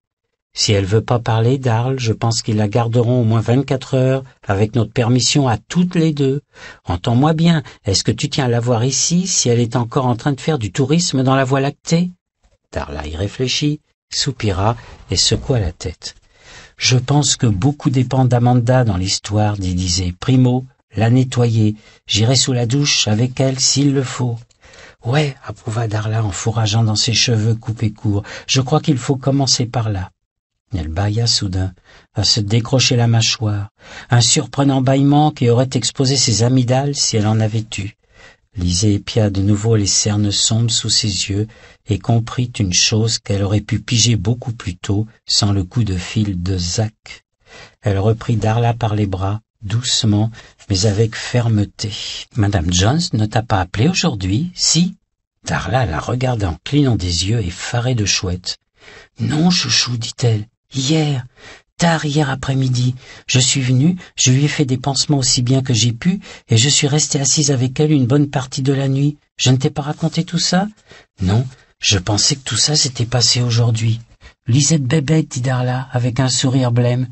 Si elle veut pas parler d'Arles, je pense qu'ils la garderont au moins vingt-quatre heures, avec notre permission à toutes les deux. Entends-moi bien, est-ce que tu tiens à la voir ici, si elle est encore en train de faire du tourisme dans la Voie lactée Darla y réfléchit, soupira et secoua la tête. Je pense que beaucoup dépend d'Amanda dans l'histoire dit disait Primo, la nettoyer, j'irai sous la douche avec elle s'il le faut. Ouais, approuva Darla en fourrageant dans ses cheveux coupés courts, je crois qu'il faut commencer par là. Elle bailla soudain, à se décrocher la mâchoire, un surprenant bâillement qui aurait exposé ses amygdales si elle en avait eu. Lisée épia de nouveau les cernes sombres sous ses yeux et comprit une chose qu'elle aurait pu piger beaucoup plus tôt sans le coup de fil de Zach. Elle reprit Darla par les bras, doucement, mais avec fermeté. Madame Jones ne t'a pas appelé aujourd'hui, si Darla la regarda en clignant des yeux et de chouette. Non, chouchou, dit-elle, hier. Tard hier après-midi, je suis venue, je lui ai fait des pansements aussi bien que j'ai pu, et je suis restée assise avec elle une bonne partie de la nuit. Je ne t'ai pas raconté tout ça Non, je pensais que tout ça s'était passé aujourd'hui. Lisette bébête, dit Darla, avec un sourire blême.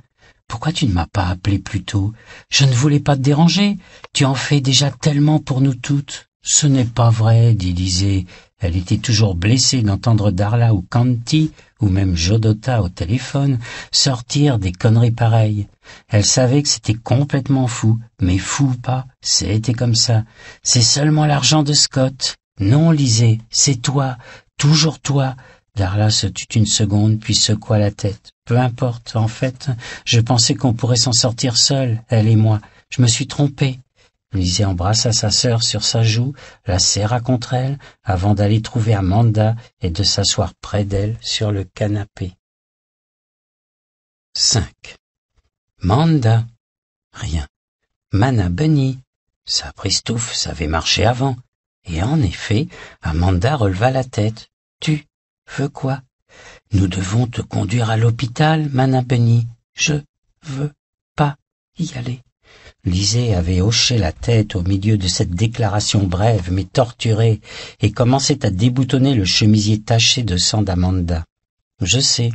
Pourquoi tu ne m'as pas appelé plus tôt Je ne voulais pas te déranger. Tu en fais déjà tellement pour nous toutes. Ce n'est pas vrai, dit Lisée. Elle était toujours blessée d'entendre Darla ou Canty ou même Jodota au téléphone, sortir des conneries pareilles. Elle savait que c'était complètement fou, mais fou ou pas, c'était comme ça. C'est seulement l'argent de Scott. Non, lisez, c'est toi, toujours toi. Darla se tut une seconde, puis secoua la tête. Peu importe, en fait, je pensais qu'on pourrait s'en sortir seul, elle et moi. Je me suis trompé embrassa sa sœur sur sa joue, la serra contre elle, avant d'aller trouver Amanda et de s'asseoir près d'elle sur le canapé. 5. Manda. Rien. Mana Bunny. Sa pristouffe savait marcher avant. Et en effet, Amanda releva la tête. Tu veux quoi Nous devons te conduire à l'hôpital, Mana Bunny. Je veux pas y aller. Lisée avait hoché la tête au milieu de cette déclaration brève mais torturée et commençait à déboutonner le chemisier taché de sang d'Amanda. Je sais,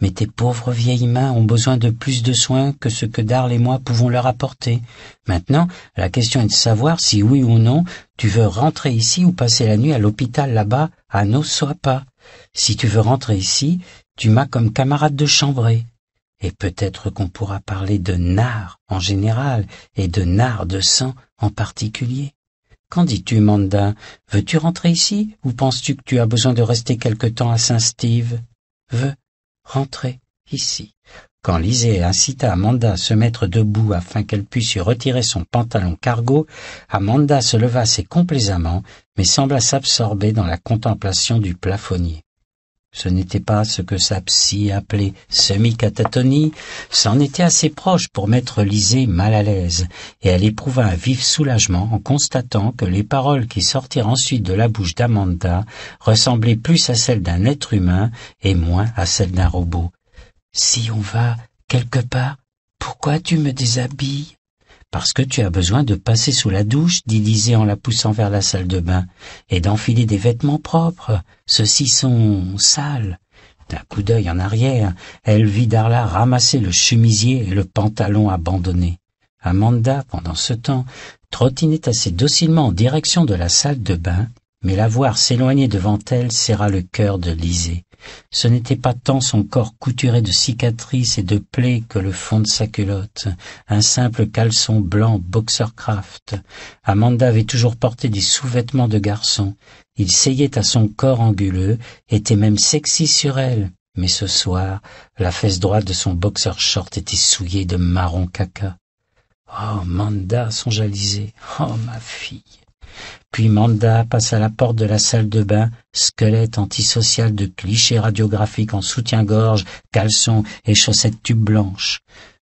mais tes pauvres vieilles mains ont besoin de plus de soins que ce que Darl et moi pouvons leur apporter. Maintenant, la question est de savoir si oui ou non tu veux rentrer ici ou passer la nuit à l'hôpital là-bas à nos pas. Si tu veux rentrer ici, tu m'as comme camarade de chambrée. Et peut-être qu'on pourra parler de nard en général et de nard de sang en particulier. Qu'en dis-tu, Manda Veux-tu rentrer ici ou penses-tu que tu as besoin de rester quelque temps à Saint-Steve Veux rentrer ici. Quand Lisée incita Amanda à se mettre debout afin qu'elle puisse y retirer son pantalon cargo, Amanda se leva assez complaisamment, mais sembla s'absorber dans la contemplation du plafonnier. Ce n'était pas ce que sa psy appelait semi-catatonie, c'en était assez proche pour mettre Lisée mal à l'aise, et elle éprouva un vif soulagement en constatant que les paroles qui sortirent ensuite de la bouche d'Amanda ressemblaient plus à celles d'un être humain et moins à celles d'un robot. Si on va quelque part, pourquoi tu me déshabilles parce que tu as besoin de passer sous la douche, dit Lisée en la poussant vers la salle de bain, et d'enfiler des vêtements propres. Ceux-ci sont sales. D'un coup d'œil en arrière, elle vit Darla ramasser le chemisier et le pantalon abandonné. Amanda, pendant ce temps, trottinait assez docilement en direction de la salle de bain, mais la voir s'éloigner devant elle serra le cœur de Lisée ce n'était pas tant son corps couturé de cicatrices et de plaies que le fond de sa culotte un simple caleçon blanc boxer craft. amanda avait toujours porté des sous-vêtements de garçon Il seyait à son corps anguleux était même sexy sur elle mais ce soir la fesse droite de son boxer-short était souillée de marron caca oh manda à lisée oh ma fille puis Manda passa à la porte de la salle de bain, squelette antisocial de clichés radiographiques en soutien-gorge, caleçon et chaussettes tubes blanches.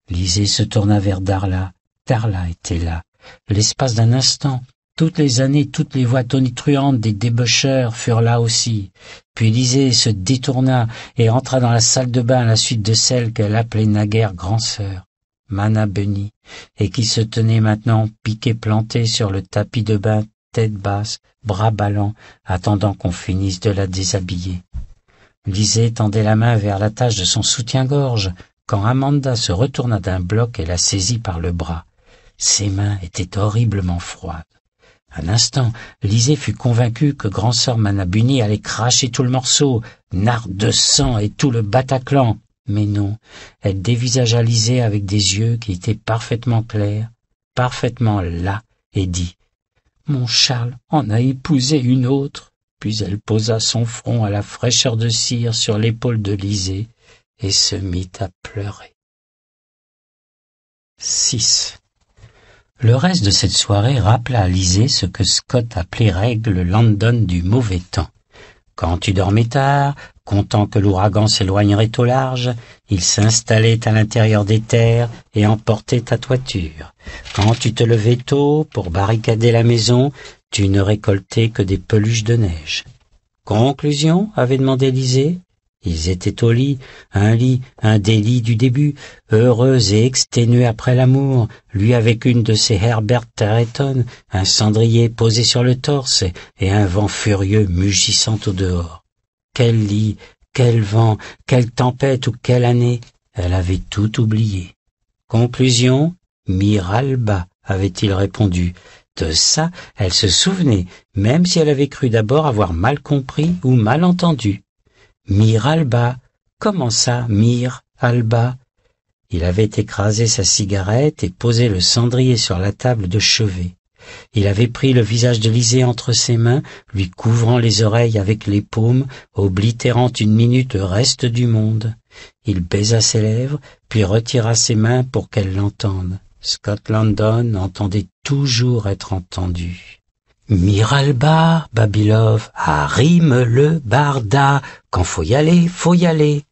Lisée se tourna vers Darla. Darla était là. L'espace d'un instant, toutes les années, toutes les voix tonitruantes des débaucheurs furent là aussi. Puis Lisée se détourna et entra dans la salle de bain à la suite de celle qu'elle appelait naguère grand-sœur. Mana Benny, et qui se tenait maintenant piqué planté sur le tapis de bain tête basse, bras ballants, attendant qu'on finisse de la déshabiller. Lisée tendait la main vers la tâche de son soutien-gorge, quand Amanda se retourna d'un bloc et la saisit par le bras. Ses mains étaient horriblement froides. Un instant, Lisée fut convaincue que grand-sœur Manabuni allait cracher tout le morceau, nard de sang et tout le Bataclan. Mais non, elle dévisagea Lisée avec des yeux qui étaient parfaitement clairs, parfaitement là, et dit mon Charles en a épousé une autre. Puis elle posa son front à la fraîcheur de cire sur l'épaule de Lisée et se mit à pleurer. 6. Le reste de cette soirée rappela à Lisée ce que Scott appelait règle Landon du mauvais temps. Quand tu dormais tard, content que l'ouragan s'éloignerait au large, il s'installait à l'intérieur des terres et emportait ta toiture. Quand tu te levais tôt pour barricader la maison, tu ne récoltais que des peluches de neige. Conclusion avait demandé Lisée. Ils étaient au lit, un lit, un délit du début, heureux et exténués après l'amour, lui avec une de ses Herbert tarreton un cendrier posé sur le torse et un vent furieux mugissant au dehors. Quel lit, quel vent, quelle tempête ou quelle année, elle avait tout oublié. Conclusion, Miralba, avait-il répondu. De ça, elle se souvenait, même si elle avait cru d'abord avoir mal compris ou mal entendu. Mir Alba Comment ça, Mir Alba Il avait écrasé sa cigarette et posé le cendrier sur la table de chevet. Il avait pris le visage de Lisée entre ses mains, lui couvrant les oreilles avec les paumes, oblitérant une minute le reste du monde. Il baisa ses lèvres, puis retira ses mains pour qu'elle l'entende. Scott London entendait toujours être entendu. Miralba, Babylove, à Rime le barda, quand faut y aller, faut y aller.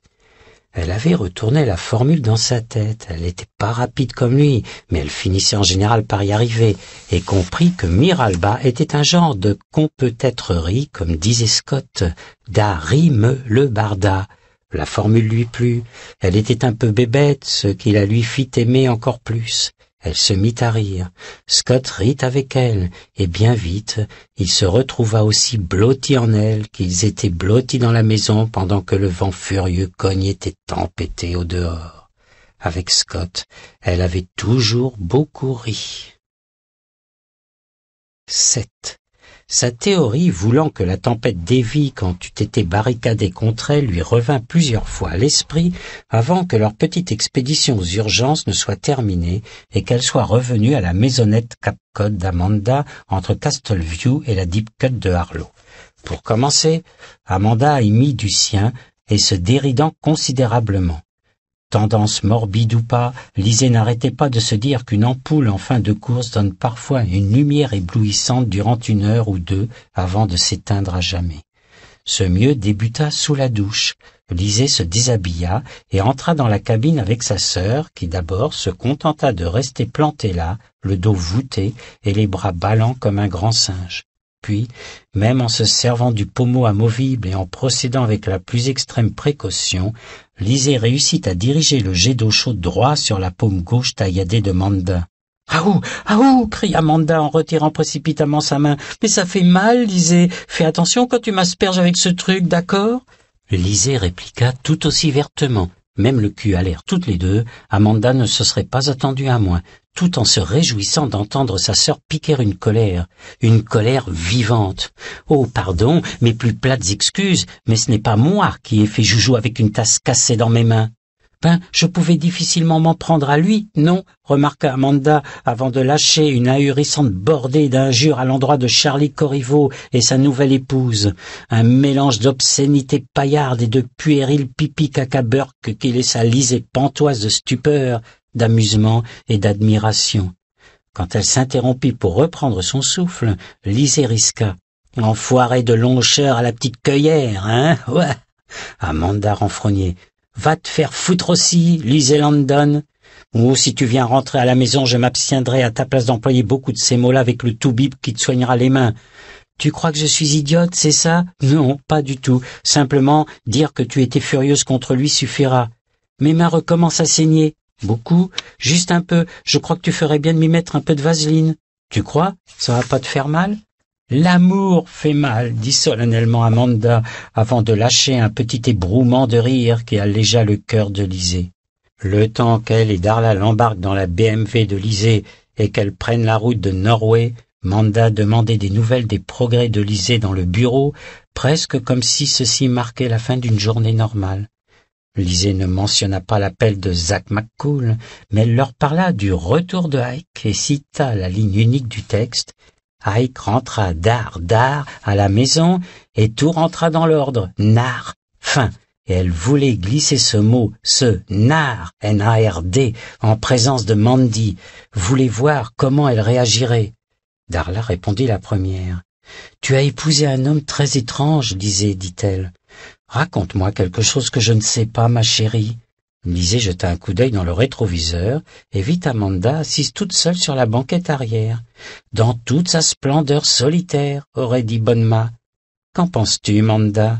Elle avait retourné la formule dans sa tête, elle n'était pas rapide comme lui, mais elle finissait en général par y arriver, et comprit que Miralba était un genre de peut être ri » comme disait Scott, da Rime le barda. La formule lui plut, elle était un peu bébête, ce qui la lui fit aimer encore plus. Elle se mit à rire. Scott rit avec elle, et bien vite, il se retrouva aussi blotti en elle qu'ils étaient blottis dans la maison pendant que le vent furieux cognait et tempêtait au dehors. Avec Scott, elle avait toujours beaucoup ri. Sa théorie voulant que la tempête dévie quand tu t'étais barricadée contre elle lui revint plusieurs fois à l'esprit avant que leur petite expédition aux urgences ne soit terminée et qu'elle soit revenue à la maisonnette Cod d'Amanda entre Castleview et la Deep Cut de Harlow. Pour commencer, Amanda y mit du sien et se déridant considérablement. Tendance morbide ou pas, Lisée n'arrêtait pas de se dire qu'une ampoule en fin de course donne parfois une lumière éblouissante durant une heure ou deux avant de s'éteindre à jamais. Ce mieux débuta sous la douche. Lisée se déshabilla et entra dans la cabine avec sa sœur, qui d'abord se contenta de rester plantée là, le dos voûté et les bras ballants comme un grand singe. Puis, même en se servant du pommeau amovible et en procédant avec la plus extrême précaution, Lisée réussit à diriger le jet d'eau chaude droit sur la paume gauche tailladée de Manda. Aou Aou cria Manda en retirant précipitamment sa main. Mais ça fait mal, Lisée. Fais attention quand tu m'asperges avec ce truc, d'accord Lisée répliqua tout aussi vertement. Même le cul à l'air toutes les deux, Amanda ne se serait pas attendue à moins, tout en se réjouissant d'entendre sa sœur piquer une colère, une colère vivante. Oh, pardon, mes plus plates excuses, mais ce n'est pas moi qui ai fait joujou avec une tasse cassée dans mes mains je pouvais difficilement m'en prendre à lui, non, remarqua Amanda avant de lâcher une ahurissante bordée d'injures à l'endroit de Charlie Corriveau et sa nouvelle épouse, un mélange d'obscénité paillarde et de puéril pipi cacaburque qui laissa liser pantoise de stupeur, d'amusement et d'admiration. Quand elle s'interrompit pour reprendre son souffle, Lisée risqua. Enfoiré de longs à la petite cueillère, hein ouais. Amanda renfrognait. Va te faire foutre aussi, lisez Landon. Ou si tu viens rentrer à la maison, je m'abstiendrai à ta place d'employer beaucoup de ces mots-là avec le toubib qui te soignera les mains. Tu crois que je suis idiote, c'est ça Non, pas du tout. Simplement, dire que tu étais furieuse contre lui suffira. Mes mains recommencent à saigner. Beaucoup Juste un peu. Je crois que tu ferais bien de m'y mettre un peu de vaseline. Tu crois Ça va pas te faire mal L'amour fait mal, dit solennellement Amanda, avant de lâcher un petit ébrouement de rire qui allégea le cœur de Lisée. Le temps qu'elle et Darla l'embarquent dans la BMW de Lisée et qu'elles prennent la route de Norway, Manda demandait des nouvelles des progrès de Lisée dans le bureau, presque comme si ceci marquait la fin d'une journée normale. Lisée ne mentionna pas l'appel de Zach McCool, mais elle leur parla du retour de Ike et cita la ligne unique du texte Ike rentra d'art d'art à la maison et tout rentra dans l'ordre. Nar, fin. Et elle voulait glisser ce mot, ce nar, N-A-R-D, en présence de Mandy, voulait voir comment elle réagirait. Darla répondit la première. Tu as épousé un homme très étrange, disait, dit-elle. Raconte-moi quelque chose que je ne sais pas, ma chérie. Lisée jeta un coup d'œil dans le rétroviseur et vit Amanda assise toute seule sur la banquette arrière. Dans toute sa splendeur solitaire, aurait dit Bonma. Qu'en penses-tu, Amanda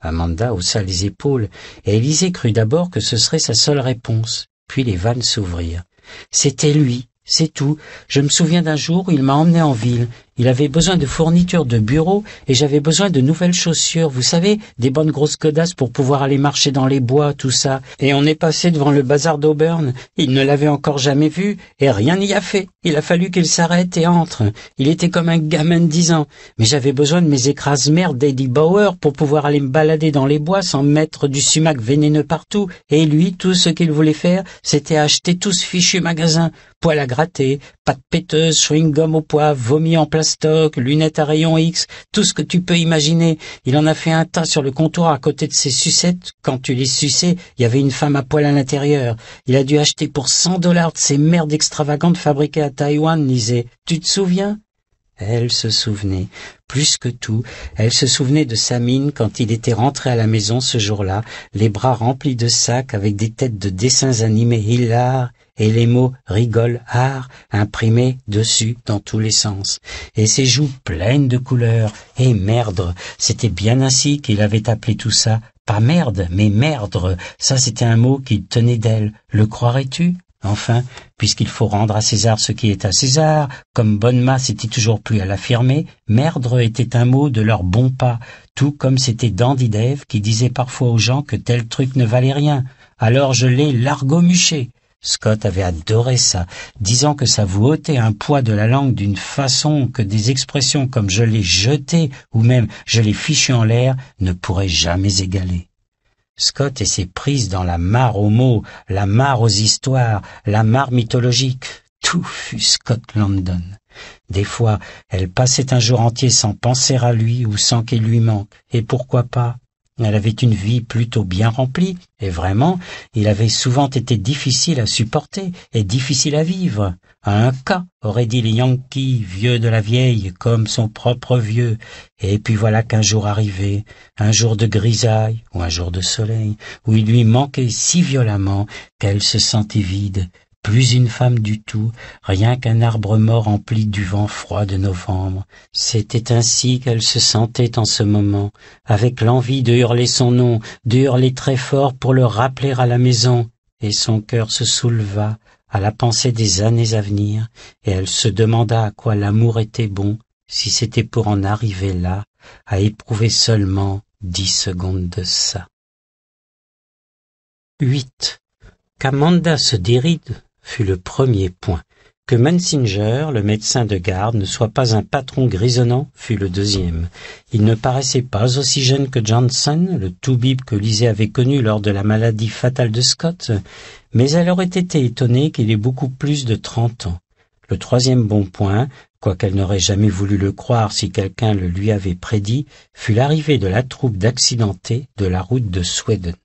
Amanda haussa les épaules et Lisée crut d'abord que ce serait sa seule réponse. Puis les vannes s'ouvrirent. C'était lui, c'est tout. Je me souviens d'un jour où il m'a emmené en ville il avait besoin de fournitures de bureau et j'avais besoin de nouvelles chaussures, vous savez, des bonnes grosses codasses pour pouvoir aller marcher dans les bois, tout ça. Et on est passé devant le bazar d'Auburn. Il ne l'avait encore jamais vu et rien n'y a fait. Il a fallu qu'il s'arrête et entre. Il était comme un gamin de dix ans. Mais j'avais besoin de mes écrases-mères d'Eddie Bauer pour pouvoir aller me balader dans les bois sans mettre du sumac vénéneux partout. Et lui, tout ce qu'il voulait faire, c'était acheter tout ce fichu magasin. Poil à gratter, pâte péteuse, chewing-gum au poivre, vomi en place Stock, lunettes à rayons X, tout ce que tu peux imaginer. Il en a fait un tas sur le comptoir à côté de ses sucettes. Quand tu les suçais, il y avait une femme à poil à l'intérieur. Il a dû acheter pour 100 dollars de ces merdes extravagantes fabriquées à Taïwan, lisait. Tu te souviens elle se souvenait, plus que tout, elle se souvenait de sa mine quand il était rentré à la maison ce jour-là, les bras remplis de sacs avec des têtes de dessins animés hilars et les mots rigole, art imprimés dessus dans tous les sens, et ses joues pleines de couleurs, et merdre, c'était bien ainsi qu'il avait appelé tout ça, pas merde, mais merdre, ça c'était un mot qu'il tenait d'elle, le croirais-tu Enfin, puisqu'il faut rendre à César ce qui est à César, comme Bonnema s'était toujours plus à l'affirmer, merdre était un mot de leur bon pas, tout comme c'était Dandy Dave qui disait parfois aux gens que tel truc ne valait rien. Alors je l'ai largomuché. Scott avait adoré ça, disant que ça vous ôtait un poids de la langue d'une façon que des expressions comme je l'ai jeté ou même je l'ai fichu en l'air ne pourraient jamais égaler. Scott et ses prises dans la mare aux mots, la mare aux histoires, la mare mythologique, tout fut Scott London. Des fois, elle passait un jour entier sans penser à lui ou sans qu'il lui manque, et pourquoi pas elle avait une vie plutôt bien remplie, et vraiment, il avait souvent été difficile à supporter et difficile à vivre. Un cas, aurait dit les Yankee, vieux de la vieille, comme son propre vieux. Et puis voilà qu'un jour arrivait, un jour de grisaille, ou un jour de soleil, où il lui manquait si violemment qu'elle se sentait vide, plus une femme du tout, rien qu'un arbre mort empli du vent froid de novembre. C'était ainsi qu'elle se sentait en ce moment, avec l'envie de hurler son nom, de hurler très fort pour le rappeler à la maison, et son cœur se souleva à la pensée des années à venir, et elle se demanda à quoi l'amour était bon, si c'était pour en arriver là, à éprouver seulement dix secondes de ça. 8. Camanda se déride fut le premier point. Que Munsinger, le médecin de garde, ne soit pas un patron grisonnant fut le deuxième. Il ne paraissait pas aussi jeune que Johnson, le tout-bib que Lisée avait connu lors de la maladie fatale de Scott, mais elle aurait été étonnée qu'il ait beaucoup plus de trente ans. Le troisième bon point, quoiqu'elle n'aurait jamais voulu le croire si quelqu'un le lui avait prédit, fut l'arrivée de la troupe d'accidentés de la route de Sweden.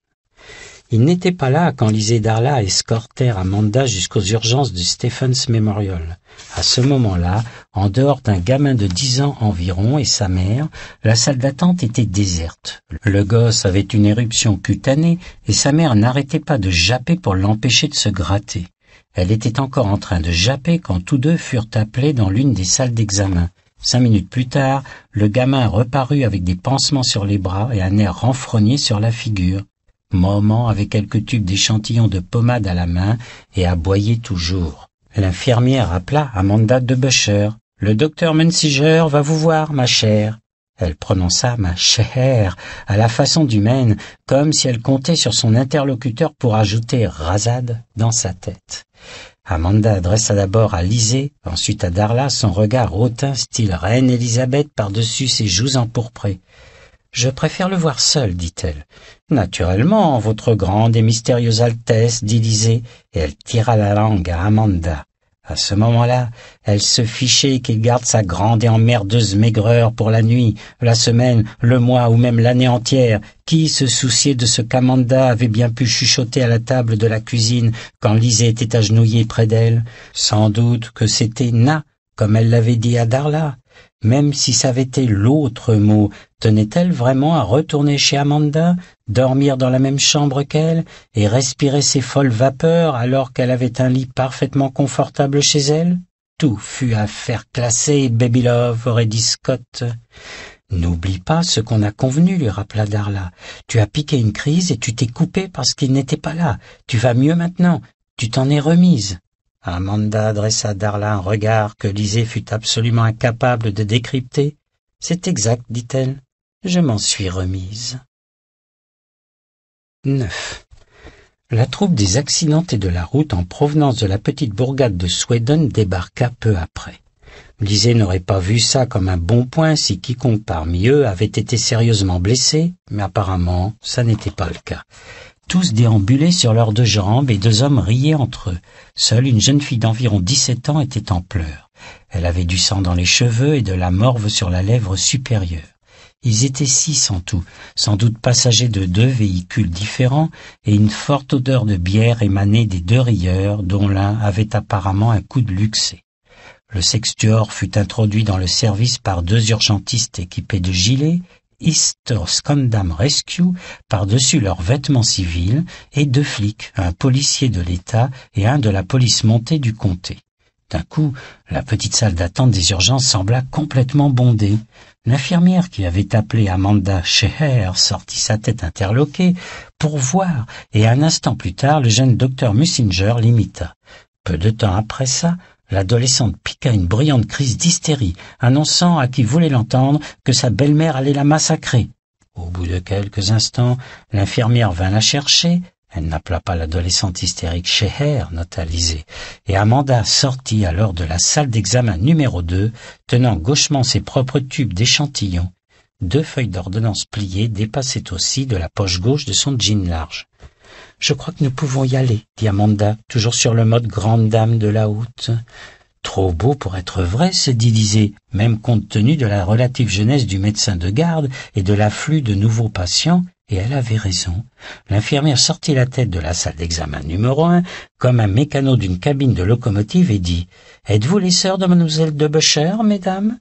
Il n'était pas là quand Lise Darla escortèrent Amanda jusqu'aux urgences du Stephens Memorial. À ce moment-là, en dehors d'un gamin de dix ans environ et sa mère, la salle d'attente était déserte. Le gosse avait une éruption cutanée et sa mère n'arrêtait pas de japper pour l'empêcher de se gratter. Elle était encore en train de japper quand tous deux furent appelés dans l'une des salles d'examen. Cinq minutes plus tard, le gamin reparut avec des pansements sur les bras et un air renfrogné sur la figure maman avait quelques tubes d'échantillons de pommade à la main et aboyait toujours l'infirmière appela amanda de becher le docteur mensiger va vous voir ma chère elle prononça ma chère à la façon du comme si elle comptait sur son interlocuteur pour ajouter rasade dans sa tête. Amanda adressa d'abord à Lisée, ensuite à Darla son regard hautain style reine Élisabeth par-dessus ses joues empourprées je préfère le voir seul dit-elle naturellement votre grande et mystérieuse altesse dit Lisée, et elle tira la langue à amanda à ce moment-là, elle se fichait qu'il garde sa grande et emmerdeuse maigreur pour la nuit, la semaine, le mois ou même l'année entière. Qui se souciait de ce qu'Amanda avait bien pu chuchoter à la table de la cuisine quand Lisée était agenouillée près d'elle Sans doute que c'était Na, comme elle l'avait dit à Darla. Même si ça avait été l'autre mot, Tenait-elle vraiment à retourner chez Amanda, dormir dans la même chambre qu'elle et respirer ses folles vapeurs alors qu'elle avait un lit parfaitement confortable chez elle Tout fut à faire classer, Baby Love, aurait Scott. N'oublie pas ce qu'on a convenu, lui rappela Darla. Tu as piqué une crise et tu t'es coupé parce qu'il n'était pas là. Tu vas mieux maintenant. Tu t'en es remise. Amanda adressa à Darla un regard que Lisée fut absolument incapable de décrypter. C'est exact, dit-elle je m'en suis remise. 9. La troupe des accidentés de la route en provenance de la petite bourgade de Sweden débarqua peu après. Lisée n'aurait pas vu ça comme un bon point si quiconque parmi eux avait été sérieusement blessé, mais apparemment, ça n'était pas le cas. Tous déambulaient sur leurs deux jambes et deux hommes riaient entre eux. Seule une jeune fille d'environ dix-sept ans était en pleurs. Elle avait du sang dans les cheveux et de la morve sur la lèvre supérieure. Ils étaient six en tout, sans doute passagers de deux véhicules différents, et une forte odeur de bière émanait des deux rieurs, dont l'un avait apparemment un coup de luxe. Le sextuor fut introduit dans le service par deux urgentistes équipés de gilets, Easter Scandam Rescue par-dessus leurs vêtements civils, et deux flics, un policier de l'État et un de la police montée du comté. D'un coup, la petite salle d'attente des urgences sembla complètement bondée. L'infirmière qui avait appelé Amanda Scheher sortit sa tête interloquée pour voir, et un instant plus tard, le jeune docteur Mussinger l'imita. Peu de temps après ça, l'adolescente piqua une brillante crise d'hystérie, annonçant à qui voulait l'entendre que sa belle-mère allait la massacrer. Au bout de quelques instants, l'infirmière vint la chercher, elle n'appela pas l'adolescente hystérique Scheher nota et Amanda sortit alors de la salle d'examen numéro deux, tenant gauchement ses propres tubes d'échantillons. Deux feuilles d'ordonnance pliées dépassaient aussi de la poche gauche de son jean large. « Je crois que nous pouvons y aller, » dit Amanda, toujours sur le mode grande dame de la haute. « Trop beau pour être vrai, » se dit Lisée, même compte tenu de la relative jeunesse du médecin de garde et de l'afflux de nouveaux patients, et elle avait raison. L'infirmière sortit la tête de la salle d'examen numéro un, comme un mécano d'une cabine de locomotive, et dit « Êtes-vous les sœurs de mademoiselle de Becher, mesdames ?»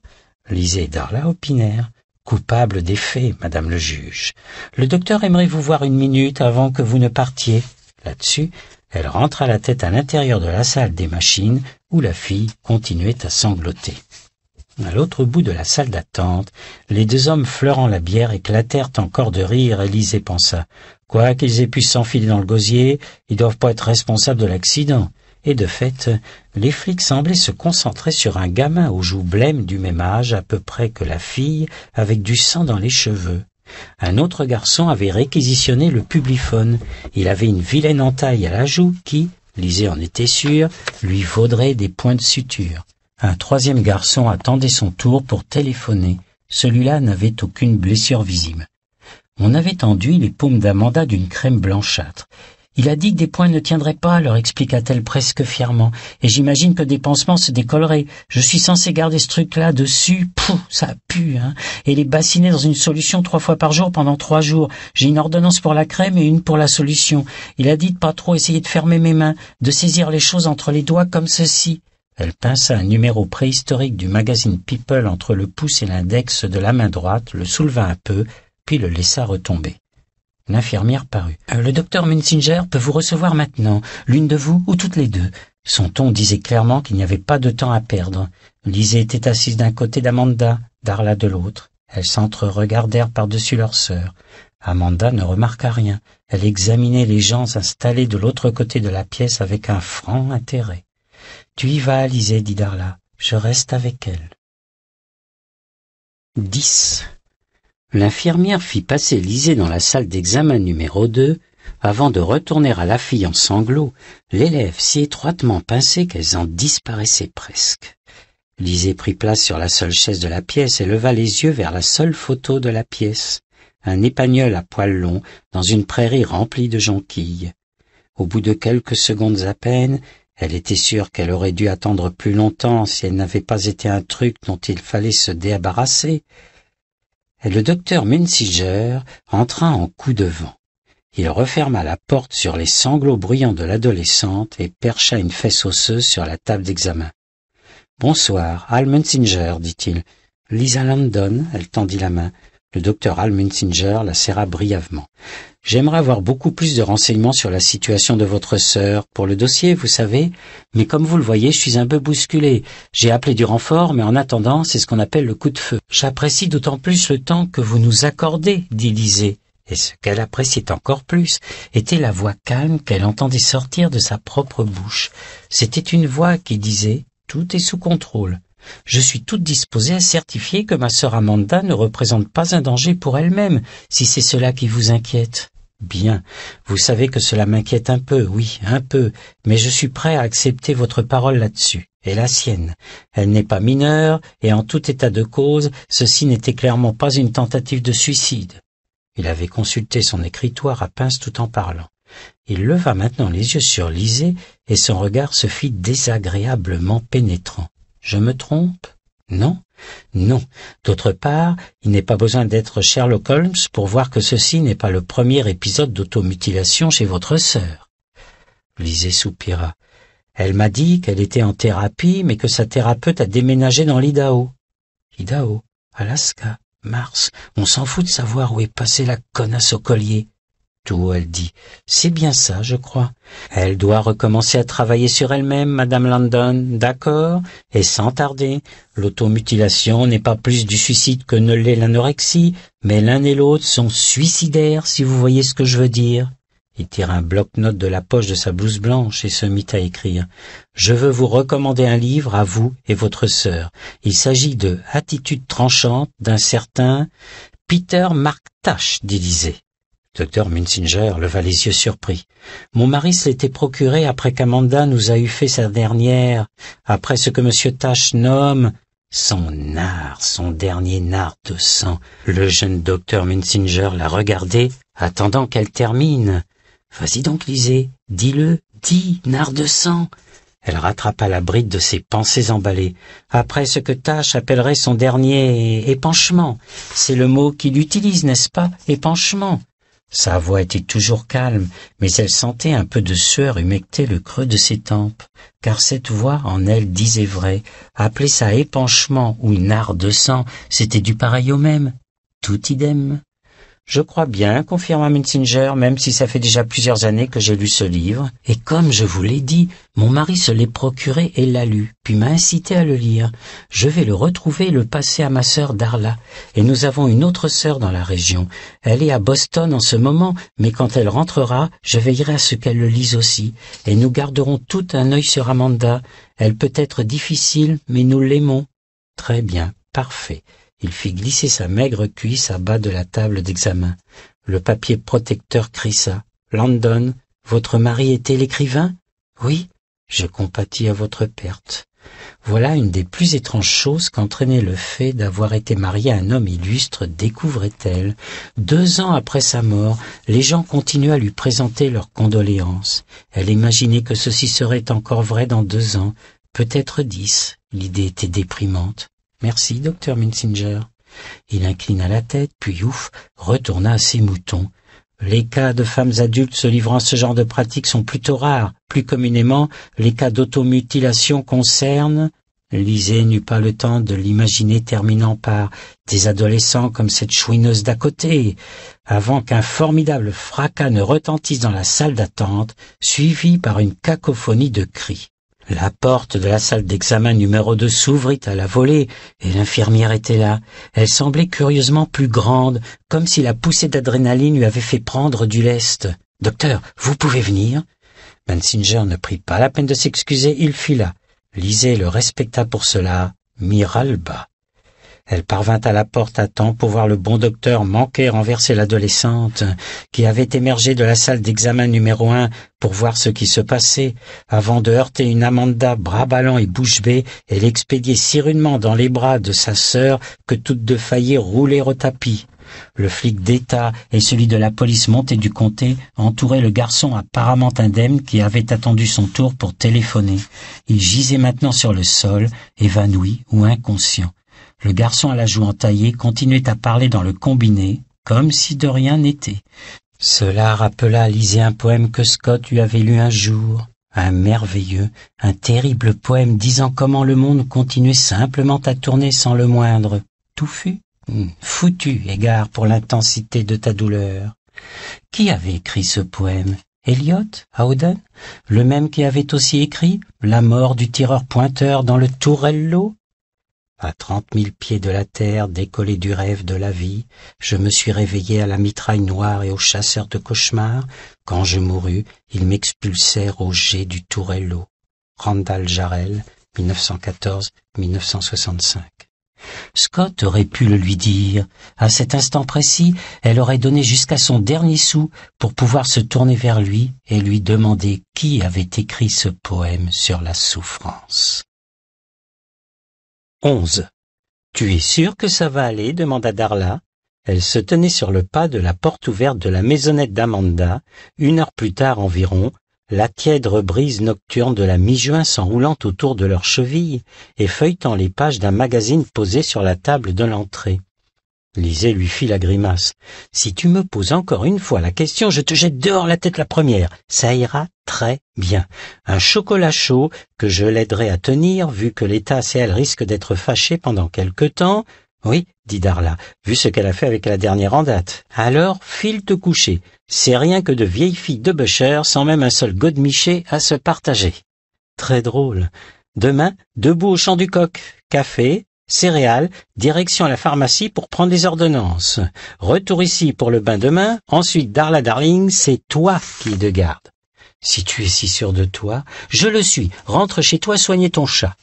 Lisez Darla opinaire. Coupable des faits, madame le juge. Le docteur aimerait vous voir une minute avant que vous ne partiez. » Là-dessus, elle rentra la tête à l'intérieur de la salle des machines, où la fille continuait à sangloter. À l'autre bout de la salle d'attente, les deux hommes fleurant la bière éclatèrent encore de rire, Élisée pensa. Quoi qu'ils aient pu s'enfiler dans le gosier, ils doivent pas être responsables de l'accident. Et de fait, les flics semblaient se concentrer sur un gamin aux joues blêmes du même âge à peu près que la fille, avec du sang dans les cheveux. Un autre garçon avait réquisitionné le publiphone. Il avait une vilaine entaille à la joue qui, Lisée en était sûre, lui vaudrait des points de suture. Un troisième garçon attendait son tour pour téléphoner. Celui-là n'avait aucune blessure visible. On avait enduit les paumes d'Amanda d'une crème blanchâtre. Il a dit que des points ne tiendraient pas, leur expliqua-t-elle presque fièrement, et j'imagine que des pansements se décolleraient. Je suis censé garder ce truc-là dessus, pouf, ça pue, hein, et les bassiner dans une solution trois fois par jour pendant trois jours. J'ai une ordonnance pour la crème et une pour la solution. Il a dit de pas trop essayer de fermer mes mains, de saisir les choses entre les doigts comme ceci. Elle pinça un numéro préhistorique du magazine People entre le pouce et l'index de la main droite, le souleva un peu, puis le laissa retomber. L'infirmière parut. Euh, le docteur Munzinger peut vous recevoir maintenant, l'une de vous ou toutes les deux. Son ton disait clairement qu'il n'y avait pas de temps à perdre. Lise était assise d'un côté d'Amanda, Darla de l'autre. Elles s'entre-regardèrent par-dessus leur sœur. Amanda ne remarqua rien. Elle examinait les gens installés de l'autre côté de la pièce avec un franc intérêt. Tu y vas, Lise, dit Darla. Je reste avec elle. 10. L'infirmière fit passer Lisée dans la salle d'examen numéro 2 avant de retourner à la fille en sanglots, l'élève si étroitement pincée qu'elles en disparaissaient presque. Lisée prit place sur la seule chaise de la pièce et leva les yeux vers la seule photo de la pièce, un épagneul à poils longs dans une prairie remplie de jonquilles. Au bout de quelques secondes à peine, elle était sûre qu'elle aurait dû attendre plus longtemps si elle n'avait pas été un truc dont il fallait se débarrasser. Et le docteur Menziger entra en coup de vent. Il referma la porte sur les sanglots bruyants de l'adolescente et percha une fesse osseuse sur la table d'examen. « Bonsoir, Al Munsinger, dit-il. Lisa London, elle tendit la main. Le docteur Münzinger la serra brièvement. J'aimerais avoir beaucoup plus de renseignements sur la situation de votre sœur pour le dossier, vous savez, mais comme vous le voyez, je suis un peu bousculé. J'ai appelé du renfort, mais en attendant, c'est ce qu'on appelle le coup de feu. J'apprécie d'autant plus le temps que vous nous accordez, dit Lisée. Et ce qu'elle appréciait encore plus était la voix calme qu'elle entendait sortir de sa propre bouche. C'était une voix qui disait Tout est sous contrôle je suis toute disposée à certifier que ma sœur amanda ne représente pas un danger pour elle-même si c'est cela qui vous inquiète bien vous savez que cela m'inquiète un peu oui un peu mais je suis prêt à accepter votre parole là-dessus et la sienne elle n'est pas mineure et en tout état de cause ceci n'était clairement pas une tentative de suicide il avait consulté son écritoire à pince tout en parlant il leva maintenant les yeux sur lisée et son regard se fit désagréablement pénétrant je me trompe Non Non. D'autre part, il n'est pas besoin d'être Sherlock Holmes pour voir que ceci n'est pas le premier épisode d'automutilation chez votre sœur. Lisez soupira. Elle m'a dit qu'elle était en thérapie, mais que sa thérapeute a déménagé dans l'Idaho. Idaho, Alaska, Mars, on s'en fout de savoir où est passée la connasse au collier tout, elle dit. C'est bien ça, je crois. Elle doit recommencer à travailler sur elle-même, madame Landon, d'accord, et sans tarder. L'automutilation n'est pas plus du suicide que ne l'est l'anorexie, mais l'un et l'autre sont suicidaires, si vous voyez ce que je veux dire. Il tira un bloc note de la poche de sa blouse blanche et se mit à écrire. Je veux vous recommander un livre à vous et votre sœur. Il s'agit de Attitude tranchante d'un certain Peter Mark Tash, dit Docteur Munzinger leva les yeux surpris. Mon mari se l'était procuré après qu'Amanda nous a eu fait sa dernière, après ce que monsieur Tache nomme son art, son dernier nard de sang. Le jeune docteur Munzinger l'a regardé, attendant qu'elle termine. Vas-y donc, lisez, dis-le, dis, nard de sang. Elle rattrapa la bride de ses pensées emballées. Après ce que Tache appellerait son dernier épanchement. C'est le mot qu'il utilise, n'est-ce pas Épanchement. Sa voix était toujours calme, mais elle sentait un peu de sueur humecter le creux de ses tempes, car cette voix en elle disait vrai, appeler ça épanchement ou une de sang, c'était du pareil au même, tout idem. Je crois bien, confirma Mitzinger, « même si ça fait déjà plusieurs années que j'ai lu ce livre, et comme je vous l'ai dit, mon mari se l'est procuré et l'a lu, puis m'a incité à le lire. Je vais le retrouver et le passer à ma sœur Darla, et nous avons une autre sœur dans la région. Elle est à Boston en ce moment, mais quand elle rentrera, je veillerai à ce qu'elle le lise aussi, et nous garderons tout un œil sur Amanda. Elle peut être difficile, mais nous l'aimons. Très bien, parfait il fit glisser sa maigre cuisse à bas de la table d'examen le papier protecteur crissa landon votre mari était l'écrivain oui je compatis à votre perte voilà une des plus étranges choses qu'entraînait le fait d'avoir été marié à un homme illustre découvrait elle deux ans après sa mort les gens continuaient à lui présenter leurs condoléances elle imaginait que ceci serait encore vrai dans deux ans peut-être dix l'idée était déprimante Merci, docteur Minsinger. Il inclina la tête, puis ouf, retourna à ses moutons. Les cas de femmes adultes se livrant à ce genre de pratiques sont plutôt rares. Plus communément, les cas d'automutilation concernent... Lisée n'eut pas le temps de l'imaginer terminant par des adolescents comme cette chouineuse d'à côté, avant qu'un formidable fracas ne retentisse dans la salle d'attente, suivi par une cacophonie de cris. La porte de la salle d'examen numéro deux s'ouvrit à la volée, et l'infirmière était là. Elle semblait curieusement plus grande, comme si la poussée d'adrénaline lui avait fait prendre du lest. Docteur, vous pouvez venir Bensinger ne prit pas la peine de s'excuser, il fila. Lisez le respecta pour cela, Miralba. Elle parvint à la porte à temps pour voir le bon docteur manquer renverser l'adolescente qui avait émergé de la salle d'examen numéro un pour voir ce qui se passait avant de heurter une Amanda bras ballants et bouche bée et l'expédier si rudement dans les bras de sa sœur que toutes deux faillir rouler au tapis. Le flic d'État et celui de la police montée du comté entouraient le garçon apparemment indemne qui avait attendu son tour pour téléphoner. Il gisait maintenant sur le sol, évanoui ou inconscient. Le garçon à la joue entaillée continuait à parler dans le combiné, comme si de rien n'était. Cela rappela à Lizzie un poème que Scott lui avait lu un jour, un merveilleux, un terrible poème disant comment le monde continuait simplement à tourner sans le moindre. Touffu hmm, Foutu, égard pour l'intensité de ta douleur. Qui avait écrit ce poème Elliot Howden Le même qui avait aussi écrit La mort du tireur pointeur dans le Tourello à trente mille pieds de la terre, décollé du rêve de la vie, je me suis réveillé à la mitraille noire et aux chasseurs de cauchemars. Quand je mourus, ils m'expulsèrent au jet du Tourello. Randall Jarrell, 1914-1965. Scott aurait pu le lui dire. À cet instant précis, elle aurait donné jusqu'à son dernier sou pour pouvoir se tourner vers lui et lui demander qui avait écrit ce poème sur la souffrance. Tu es sûr que ça va aller demanda Darla. Elle se tenait sur le pas de la porte ouverte de la maisonnette d'Amanda, une heure plus tard environ, la tiède brise nocturne de la mi-juin s'enroulant autour de leurs chevilles et feuilletant les pages d'un magazine posé sur la table de l'entrée. Lisée lui fit la grimace. Si tu me poses encore une fois la question, je te jette dehors la tête la première. Ça ira très bien. Un chocolat chaud que je l'aiderai à tenir, vu que l'État et elle risquent d'être fâchées pendant quelque temps. Oui, dit Darla, vu ce qu'elle a fait avec la dernière en date. Alors, file te coucher. C'est rien que de vieilles filles de bûcher sans même un seul godemiché à se partager. Très drôle. Demain, debout au champ du coq. Café, Céréales, direction la pharmacie pour prendre des ordonnances. Retour ici pour le bain demain, ensuite Darla Darling, c'est toi qui te garde. Si tu es si sûr de toi, je le suis, rentre chez toi soigner ton chat.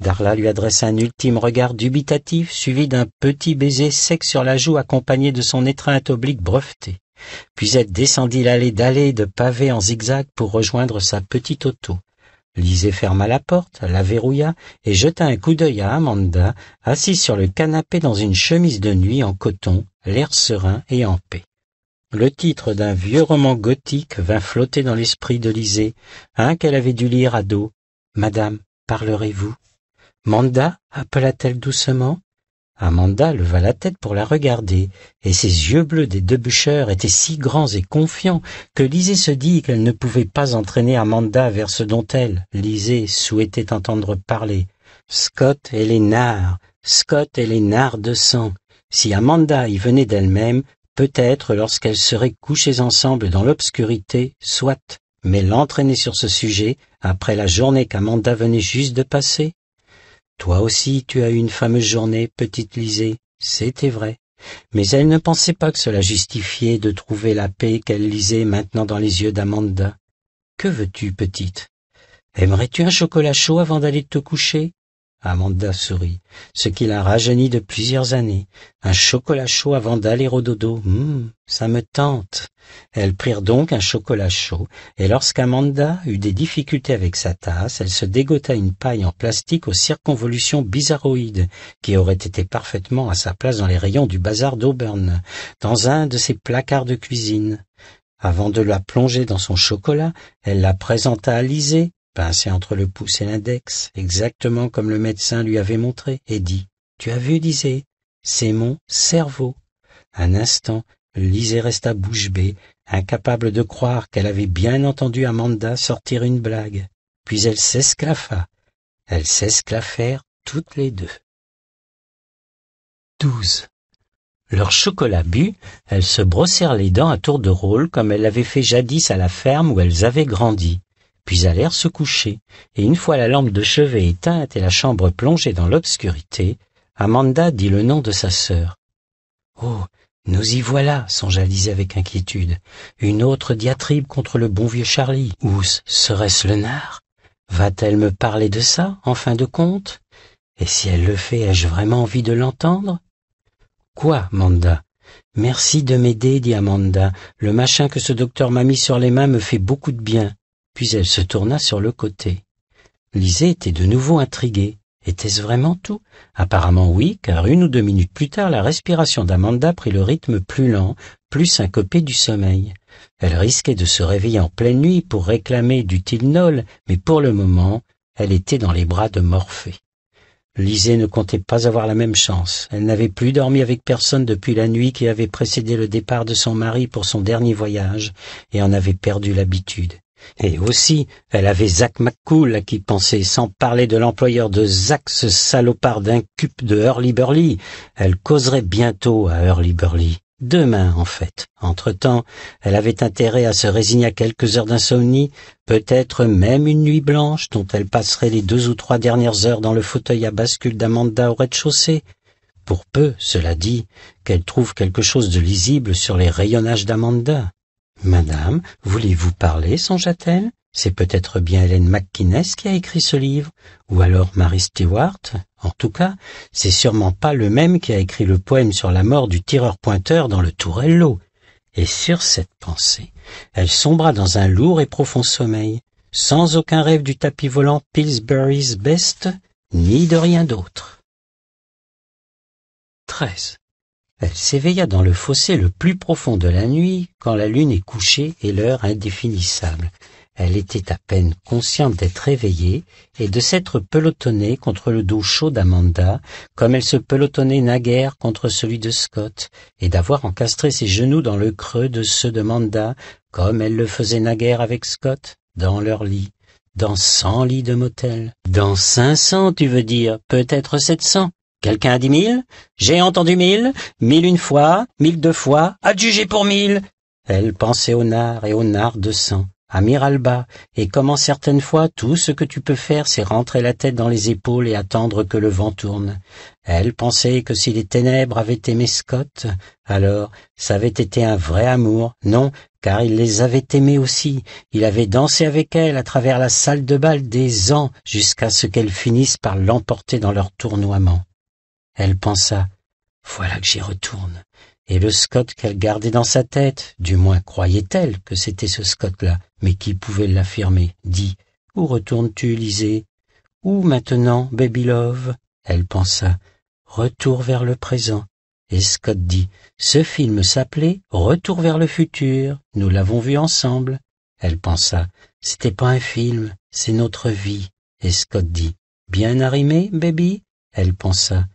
Darla lui adresse un ultime regard dubitatif, suivi d'un petit baiser sec sur la joue accompagné de son étreinte oblique brevetée. Puis elle descendit l'allée d'allée de pavés en zigzag pour rejoindre sa petite auto. Lisée ferma la porte, la verrouilla et jeta un coup d'œil à Amanda, assise sur le canapé dans une chemise de nuit en coton, l'air serein et en paix. Le titre d'un vieux roman gothique vint flotter dans l'esprit de Lisée, un qu'elle avait dû lire à dos. « Madame, parlerez-vous Manda, appela-t-elle doucement, Amanda leva la tête pour la regarder, et ses yeux bleus des deux bûcheurs étaient si grands et confiants que Lisée se dit qu'elle ne pouvait pas entraîner Amanda vers ce dont elle, Lisée, souhaitait entendre parler. Scott et les nards, Scott et les nards de sang. Si Amanda y venait d'elle-même, peut-être lorsqu'elles seraient couchées ensemble dans l'obscurité, soit, mais l'entraîner sur ce sujet, après la journée qu'Amanda venait juste de passer, toi aussi tu as eu une fameuse journée petite lisée c'était vrai mais elle ne pensait pas que cela justifiait de trouver la paix qu'elle lisait maintenant dans les yeux d'amanda que veux-tu petite aimerais-tu un chocolat chaud avant d'aller te coucher Amanda sourit, ce qui la rajeunit de plusieurs années. Un chocolat chaud avant d'aller au dodo, hum, ça me tente. Elles prirent donc un chocolat chaud, et lorsqu'Amanda eut des difficultés avec sa tasse, elle se dégota une paille en plastique aux circonvolutions bizarroïdes, qui aurait été parfaitement à sa place dans les rayons du bazar d'Auburn, dans un de ses placards de cuisine. Avant de la plonger dans son chocolat, elle la présenta à Lisée, pincé entre le pouce et l'index, exactement comme le médecin lui avait montré, et dit « Tu as vu, disait « c'est mon cerveau ». Un instant, Lisée resta bouche bée, incapable de croire qu'elle avait bien entendu Amanda sortir une blague. Puis elle s'esclaffa. Elles s'esclaffèrent toutes les deux. 12. Leur chocolat bu, elles se brossèrent les dents à tour de rôle comme elles l'avaient fait jadis à la ferme où elles avaient grandi puis allèrent se coucher, et une fois la lampe de chevet éteinte et la chambre plongée dans l'obscurité, Amanda dit le nom de sa sœur. Oh, nous y voilà, songea Lise avec inquiétude. Une autre diatribe contre le bon vieux Charlie. Ou serait-ce le nard Va-t-elle me parler de ça, en fin de compte Et si elle le fait, ai-je vraiment envie de l'entendre Quoi, Manda Merci de m'aider, dit Amanda. Le machin que ce docteur m'a mis sur les mains me fait beaucoup de bien puis elle se tourna sur le côté. Lisée était de nouveau intriguée. Était-ce vraiment tout Apparemment oui, car une ou deux minutes plus tard, la respiration d'Amanda prit le rythme plus lent, plus syncopé du sommeil. Elle risquait de se réveiller en pleine nuit pour réclamer du Tylnol, mais pour le moment, elle était dans les bras de Morphée. Lisée ne comptait pas avoir la même chance. Elle n'avait plus dormi avec personne depuis la nuit qui avait précédé le départ de son mari pour son dernier voyage et en avait perdu l'habitude. Et aussi, elle avait Zach McCool à qui penser, sans parler de l'employeur de Zach, ce salopard d'un cube de Hurley Burley. Elle causerait bientôt à Hurley Burley. Demain, en fait. Entre-temps, elle avait intérêt à se résigner à quelques heures d'insomnie, peut-être même une nuit blanche dont elle passerait les deux ou trois dernières heures dans le fauteuil à bascule d'Amanda au rez-de-chaussée. Pour peu, cela dit, qu'elle trouve quelque chose de lisible sur les rayonnages d'Amanda. Madame, voulez-vous parler songea-t-elle C'est peut-être bien Hélène McInnes qui a écrit ce livre, ou alors Mary Stewart. En tout cas, c'est sûrement pas le même qui a écrit le poème sur la mort du tireur-pointeur dans le Tourello. Et sur cette pensée, elle sombra dans un lourd et profond sommeil, sans aucun rêve du tapis volant Pillsbury's Best, ni de rien d'autre. 13. Elle s'éveilla dans le fossé le plus profond de la nuit, quand la lune est couchée et l'heure indéfinissable. Elle était à peine consciente d'être éveillée et de s'être pelotonnée contre le dos chaud d'Amanda, comme elle se pelotonnait naguère contre celui de Scott, et d'avoir encastré ses genoux dans le creux de ceux de Manda, comme elle le faisait naguère avec Scott, dans leur lit, dans cent lits de motel. Dans cinq cents, tu veux dire, peut-être sept cents. Quelqu'un a dit mille J'ai entendu mille, mille une fois, mille deux fois, adjugé pour mille. Elle pensait au nard et au nard de sang, à Miralba, et comment certaines fois tout ce que tu peux faire, c'est rentrer la tête dans les épaules et attendre que le vent tourne. Elle pensait que si les ténèbres avaient aimé Scott, alors ça avait été un vrai amour, non, car il les avait aimés aussi, il avait dansé avec elle à travers la salle de bal des ans jusqu'à ce qu'elles finissent par l'emporter dans leur tournoiement. Elle pensa Voilà que j'y retourne. Et le Scott qu'elle gardait dans sa tête, du moins croyait-elle que c'était ce Scott-là, mais qui pouvait l'affirmer, dit Où retournes-tu, Lisée Où maintenant, Baby Love Elle pensa Retour vers le présent. Et Scott dit Ce film s'appelait Retour vers le futur. Nous l'avons vu ensemble. Elle pensa C'était pas un film, c'est notre vie. Et Scott dit Bien arrimé, baby Elle pensa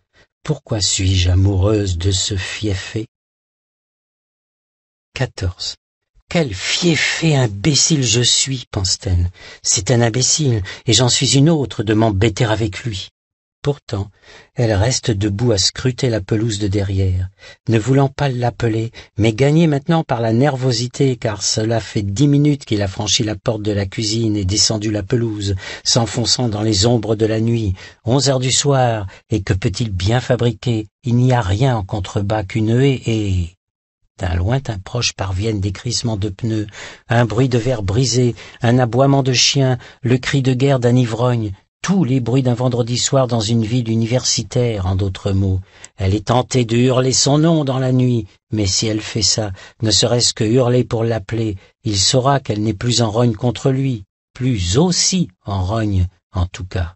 pourquoi suis-je amoureuse de ce fieffé 14. « Quel fiefé imbécile je suis, pense-t-elle. C'est un imbécile, et j'en suis une autre de m'embêter avec lui. Pourtant, elle reste debout à scruter la pelouse de derrière, ne voulant pas l'appeler, mais gagnée maintenant par la nervosité, car cela fait dix minutes qu'il a franchi la porte de la cuisine et descendu la pelouse, s'enfonçant dans les ombres de la nuit. Onze heures du soir, et que peut-il bien fabriquer Il n'y a rien en contrebas qu'une haie et... D'un lointain proche parviennent des crissements de pneus, un bruit de verre brisé, un aboiement de chien, le cri de guerre d'un ivrogne, tous les bruits d'un vendredi soir dans une ville universitaire, en d'autres mots. Elle est tentée de hurler son nom dans la nuit, mais si elle fait ça, ne serait-ce que hurler pour l'appeler, il saura qu'elle n'est plus en rogne contre lui, plus aussi en rogne, en tout cas.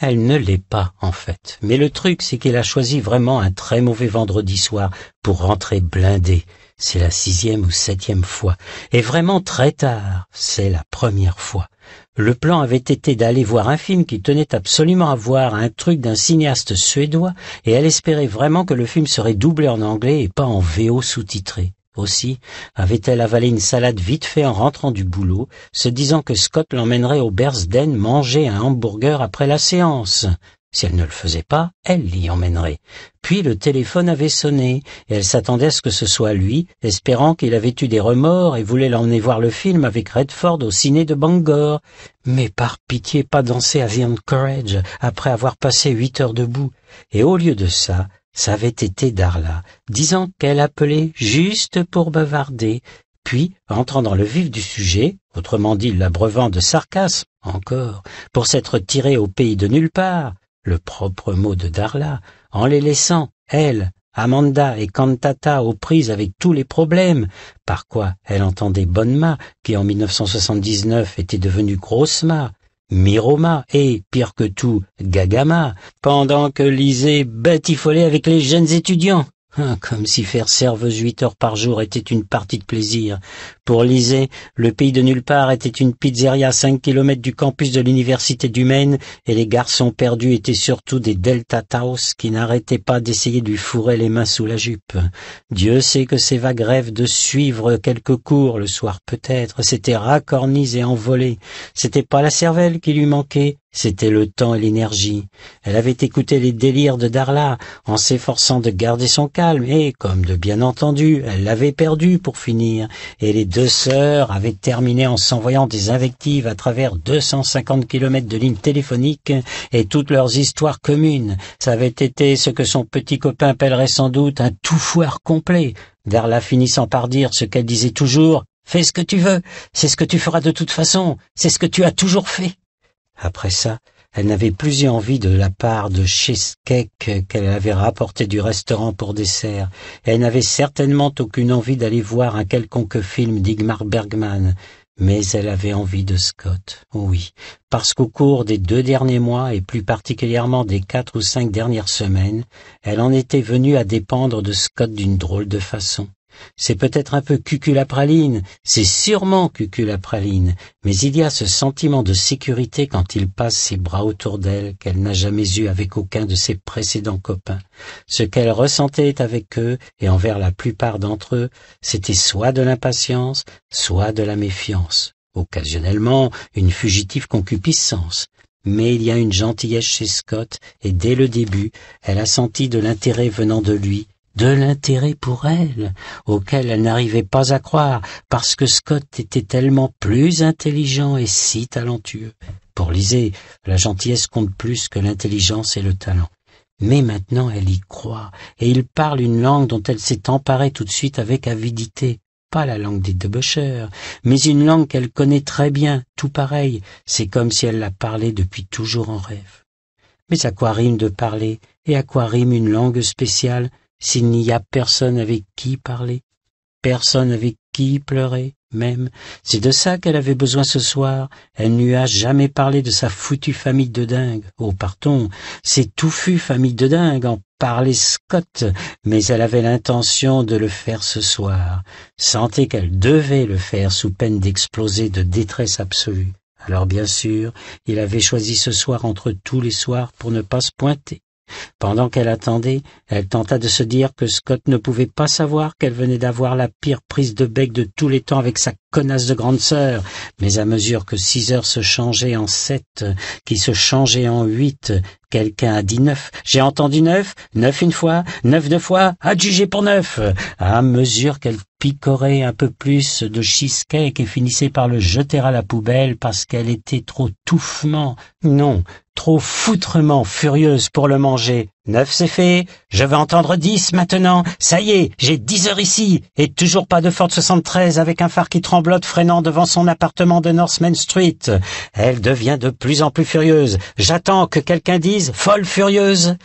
Elle ne l'est pas, en fait. Mais le truc, c'est qu'elle a choisi vraiment un très mauvais vendredi soir pour rentrer blindée. C'est la sixième ou septième fois, et vraiment très tard, c'est la première fois. Le plan avait été d'aller voir un film qui tenait absolument à voir un truc d'un cinéaste suédois, et elle espérait vraiment que le film serait doublé en anglais et pas en VO sous-titré. Aussi avait-elle avalé une salade vite faite en rentrant du boulot, se disant que Scott l'emmènerait au Bersden manger un hamburger après la séance. Si elle ne le faisait pas, elle l'y emmènerait. Puis le téléphone avait sonné, et elle s'attendait à ce que ce soit lui, espérant qu'il avait eu des remords et voulait l'emmener voir le film avec Redford au ciné de Bangor. Mais par pitié, pas danser à The courage après avoir passé huit heures debout. Et au lieu de ça, ça avait été Darla, disant qu'elle appelait juste pour bavarder, puis, entrant dans le vif du sujet, autrement dit l'abreuvant de sarcasme, encore, pour s'être tiré au pays de nulle part, le propre mot de Darla, en les laissant, elle, Amanda et Cantata aux prises avec tous les problèmes, par quoi elle entendait Bonma, qui en 1979 était devenue Grossma, Miroma et, pire que tout, Gagama, pendant que Lisée batifolait avec les jeunes étudiants. [laughs] Comme si faire serveuse huit heures par jour était une partie de plaisir. Pour Lise, le pays de nulle part était une pizzeria à cinq kilomètres du campus de l'Université du Maine et les garçons perdus étaient surtout des Delta Taos qui n'arrêtaient pas d'essayer de lui fourrer les mains sous la jupe. Dieu sait que ces vagues rêves de suivre quelques cours le soir peut-être s'étaient racornis et envolés. C'était pas la cervelle qui lui manquait, c'était le temps et l'énergie. Elle avait écouté les délires de Darla en s'efforçant de garder son calme et, comme de bien entendu, elle l'avait perdu pour finir, et les deux sœurs avaient terminé en s'envoyant des invectives à travers 250 kilomètres de lignes téléphoniques et toutes leurs histoires communes. Ça avait été ce que son petit copain appellerait sans doute un tout-foire complet. Darla finissant par dire ce qu'elle disait toujours Fais ce que tu veux, c'est ce que tu feras de toute façon, c'est ce que tu as toujours fait. Après ça, elle n'avait plus eu envie de la part de cheesecake qu'elle avait rapportée du restaurant pour dessert, elle n'avait certainement aucune envie d'aller voir un quelconque film d'Igmar Bergman, mais elle avait envie de Scott, oh oui, parce qu'au cours des deux derniers mois, et plus particulièrement des quatre ou cinq dernières semaines, elle en était venue à dépendre de Scott d'une drôle de façon. C'est peut-être un peu cuculapraline, c'est sûrement cuculapraline, mais il y a ce sentiment de sécurité quand il passe ses bras autour d'elle qu'elle n'a jamais eu avec aucun de ses précédents copains. Ce qu'elle ressentait avec eux et envers la plupart d'entre eux, c'était soit de l'impatience, soit de la méfiance, occasionnellement une fugitive concupiscence. Mais il y a une gentillesse chez Scott, et dès le début, elle a senti de l'intérêt venant de lui, de l'intérêt pour elle, auquel elle n'arrivait pas à croire, parce que Scott était tellement plus intelligent et si talentueux. Pour Lisée, la gentillesse compte plus que l'intelligence et le talent. Mais maintenant elle y croit, et il parle une langue dont elle s'est emparée tout de suite avec avidité, pas la langue des débaucheurs, mais une langue qu'elle connaît très bien, tout pareil, c'est comme si elle la parlait depuis toujours en rêve. Mais à quoi rime de parler, et à quoi rime une langue spéciale s'il n'y a personne avec qui parler, personne avec qui pleurer, même. C'est de ça qu'elle avait besoin ce soir. Elle ne lui a jamais parlé de sa foutue famille de dingue. Oh, pardon, tout touffu famille de dingue, en parlait Scott, mais elle avait l'intention de le faire ce soir. Sentait qu'elle devait le faire sous peine d'exploser de détresse absolue. Alors bien sûr, il avait choisi ce soir entre tous les soirs pour ne pas se pointer. Pendant qu'elle attendait, elle tenta de se dire que Scott ne pouvait pas savoir qu'elle venait d'avoir la pire prise de bec de tous les temps avec sa connasse de grande sœur. Mais à mesure que six heures se changeaient en sept, qui se changeaient en huit, quelqu'un a dit neuf. J'ai entendu neuf, neuf une fois, neuf deux fois, adjugé pour neuf. À mesure qu'elle picorait un peu plus de cheesecake et finissait par le jeter à la poubelle parce qu'elle était trop touffement. Non, trop foutrement furieuse pour le manger. Neuf c'est fait, je vais entendre dix maintenant, ça y est, j'ai dix heures ici, et toujours pas de Ford 73 avec un phare qui tremblote freinant devant son appartement de North Main Street. Elle devient de plus en plus furieuse, j'attends que quelqu'un dise « folle furieuse ».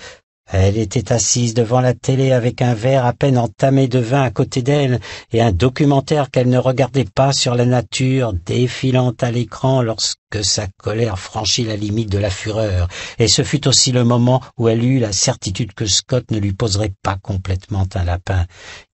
Elle était assise devant la télé avec un verre à peine entamé de vin à côté d'elle et un documentaire qu'elle ne regardait pas sur la nature défilant à l'écran lorsque sa colère franchit la limite de la fureur, et ce fut aussi le moment où elle eut la certitude que Scott ne lui poserait pas complètement un lapin.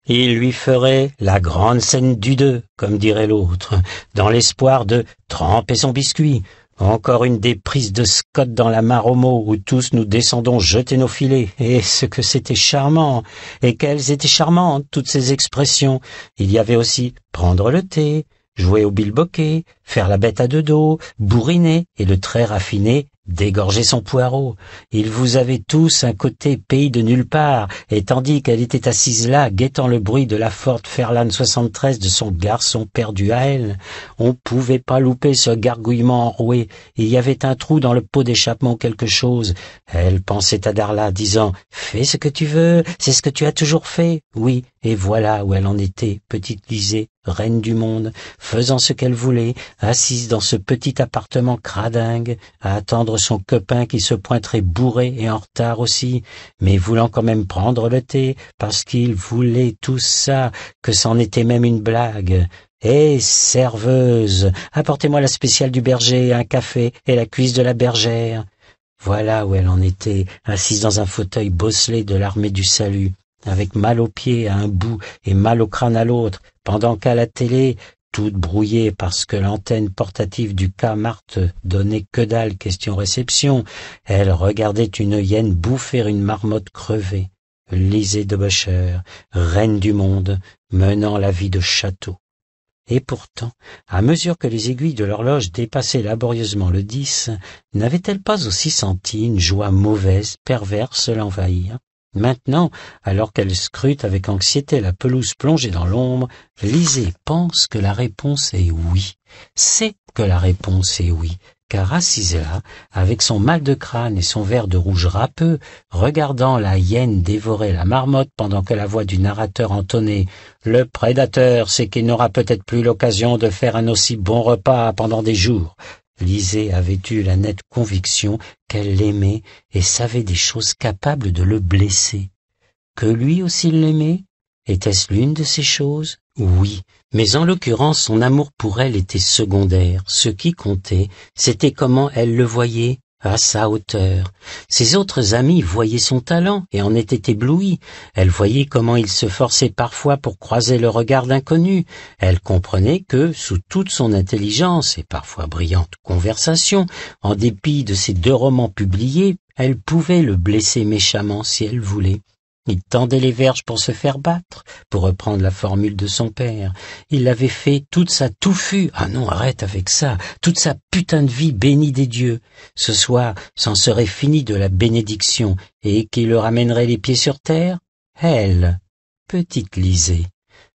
Il lui ferait la grande scène du deux, comme dirait l'autre, dans l'espoir de tremper son biscuit, encore une des prises de Scott dans la Maromo où tous nous descendons jeter nos filets. Et ce que c'était charmant, et qu'elles étaient charmantes, toutes ces expressions. Il y avait aussi prendre le thé, jouer au bilboquet, faire la bête à deux dos, bourriner, et le très raffiné Dégorgez son poireau. Ils vous avaient tous un côté pays de nulle part, et tandis qu'elle était assise là, guettant le bruit de la forte Ferlane 73 de son garçon perdu à elle, on pouvait pas louper ce gargouillement enroué. Il y avait un trou dans le pot d'échappement quelque chose. Elle pensait à Darla, disant « Fais ce que tu veux, c'est ce que tu as toujours fait. » Oui, et voilà où elle en était, petite Lisée, reine du monde, faisant ce qu'elle voulait, assise dans ce petit appartement cradingue, à attendre son copain qui se pointerait bourré et en retard aussi, mais voulant quand même prendre le thé, parce qu'il voulait tout ça, que c'en était même une blague. Hé, eh, serveuse, apportez-moi la spéciale du berger, un café et la cuisse de la bergère. Voilà où elle en était, assise dans un fauteuil bosselé de l'armée du salut avec mal aux pieds à un bout et mal au crâne à l'autre, pendant qu'à la télé, toute brouillée parce que l'antenne portative du cas donnait que dalle question-réception, elle regardait une hyène bouffer une marmotte crevée, lisée de bocheur, reine du monde, menant la vie de château. Et pourtant, à mesure que les aiguilles de l'horloge dépassaient laborieusement le dix, n'avait-elle pas aussi senti une joie mauvaise, perverse l'envahir Maintenant, alors qu'elle scrute avec anxiété la pelouse plongée dans l'ombre, Lisée pense que la réponse est oui, sait que la réponse est oui, car assise là, avec son mal de crâne et son verre de rouge râpeux, regardant la hyène dévorer la marmotte pendant que la voix du narrateur entonnait « Le prédateur, sait qu'il n'aura peut-être plus l'occasion de faire un aussi bon repas pendant des jours. Lisée avait eu la nette conviction qu'elle l'aimait et savait des choses capables de le blesser. Que lui aussi l'aimait Était-ce l'une de ces choses Oui, mais en l'occurrence son amour pour elle était secondaire. Ce qui comptait, c'était comment elle le voyait, à sa hauteur. Ses autres amis voyaient son talent et en étaient éblouis. Elle voyait comment il se forçait parfois pour croiser le regard d'inconnu. Elle comprenait que, sous toute son intelligence et parfois brillante conversation, en dépit de ses deux romans publiés, elle pouvait le blesser méchamment si elle voulait. Il tendait les verges pour se faire battre, pour reprendre la formule de son père. Il l'avait fait toute sa touffue. Ah non, arrête avec ça. Toute sa putain de vie bénie des dieux. Ce soir, s'en serait fini de la bénédiction. Et qui le ramènerait les pieds sur terre? Elle. Petite Lisée.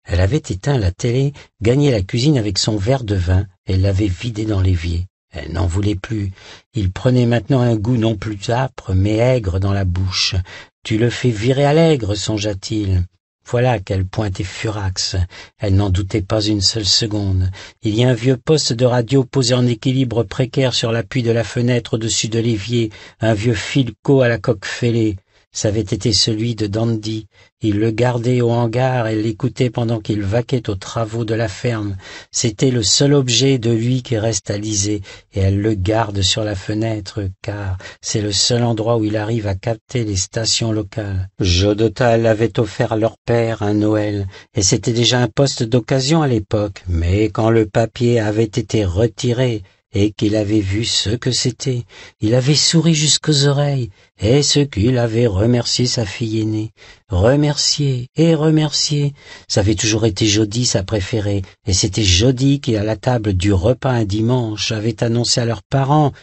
Elle avait éteint la télé, gagné la cuisine avec son verre de vin, et l'avait vidé dans l'évier. Elle n'en voulait plus. Il prenait maintenant un goût non plus âpre, mais aigre dans la bouche. Tu le fais virer allègre, songea-t-il. Voilà qu'elle quel point est furax. Elle n'en doutait pas une seule seconde. Il y a un vieux poste de radio posé en équilibre précaire sur l'appui de la fenêtre au-dessus de l'évier, un vieux filco à la coque fêlée avait été celui de Dandy. Il le gardait au hangar et l'écoutait pendant qu'il vaquait aux travaux de la ferme. C'était le seul objet de lui qui reste à liser, et elle le garde sur la fenêtre, car c'est le seul endroit où il arrive à capter les stations locales. Jodota avait offert à leur père un Noël, et c'était déjà un poste d'occasion à l'époque, mais quand le papier avait été retiré, et qu'il avait vu ce que c'était. Il avait souri jusqu'aux oreilles, et ce qu'il avait remercié sa fille aînée. Remercié et remercié. Ça avait toujours été Jody sa préférée, et c'était Jody qui, à la table du repas un dimanche, avait annoncé à leurs parents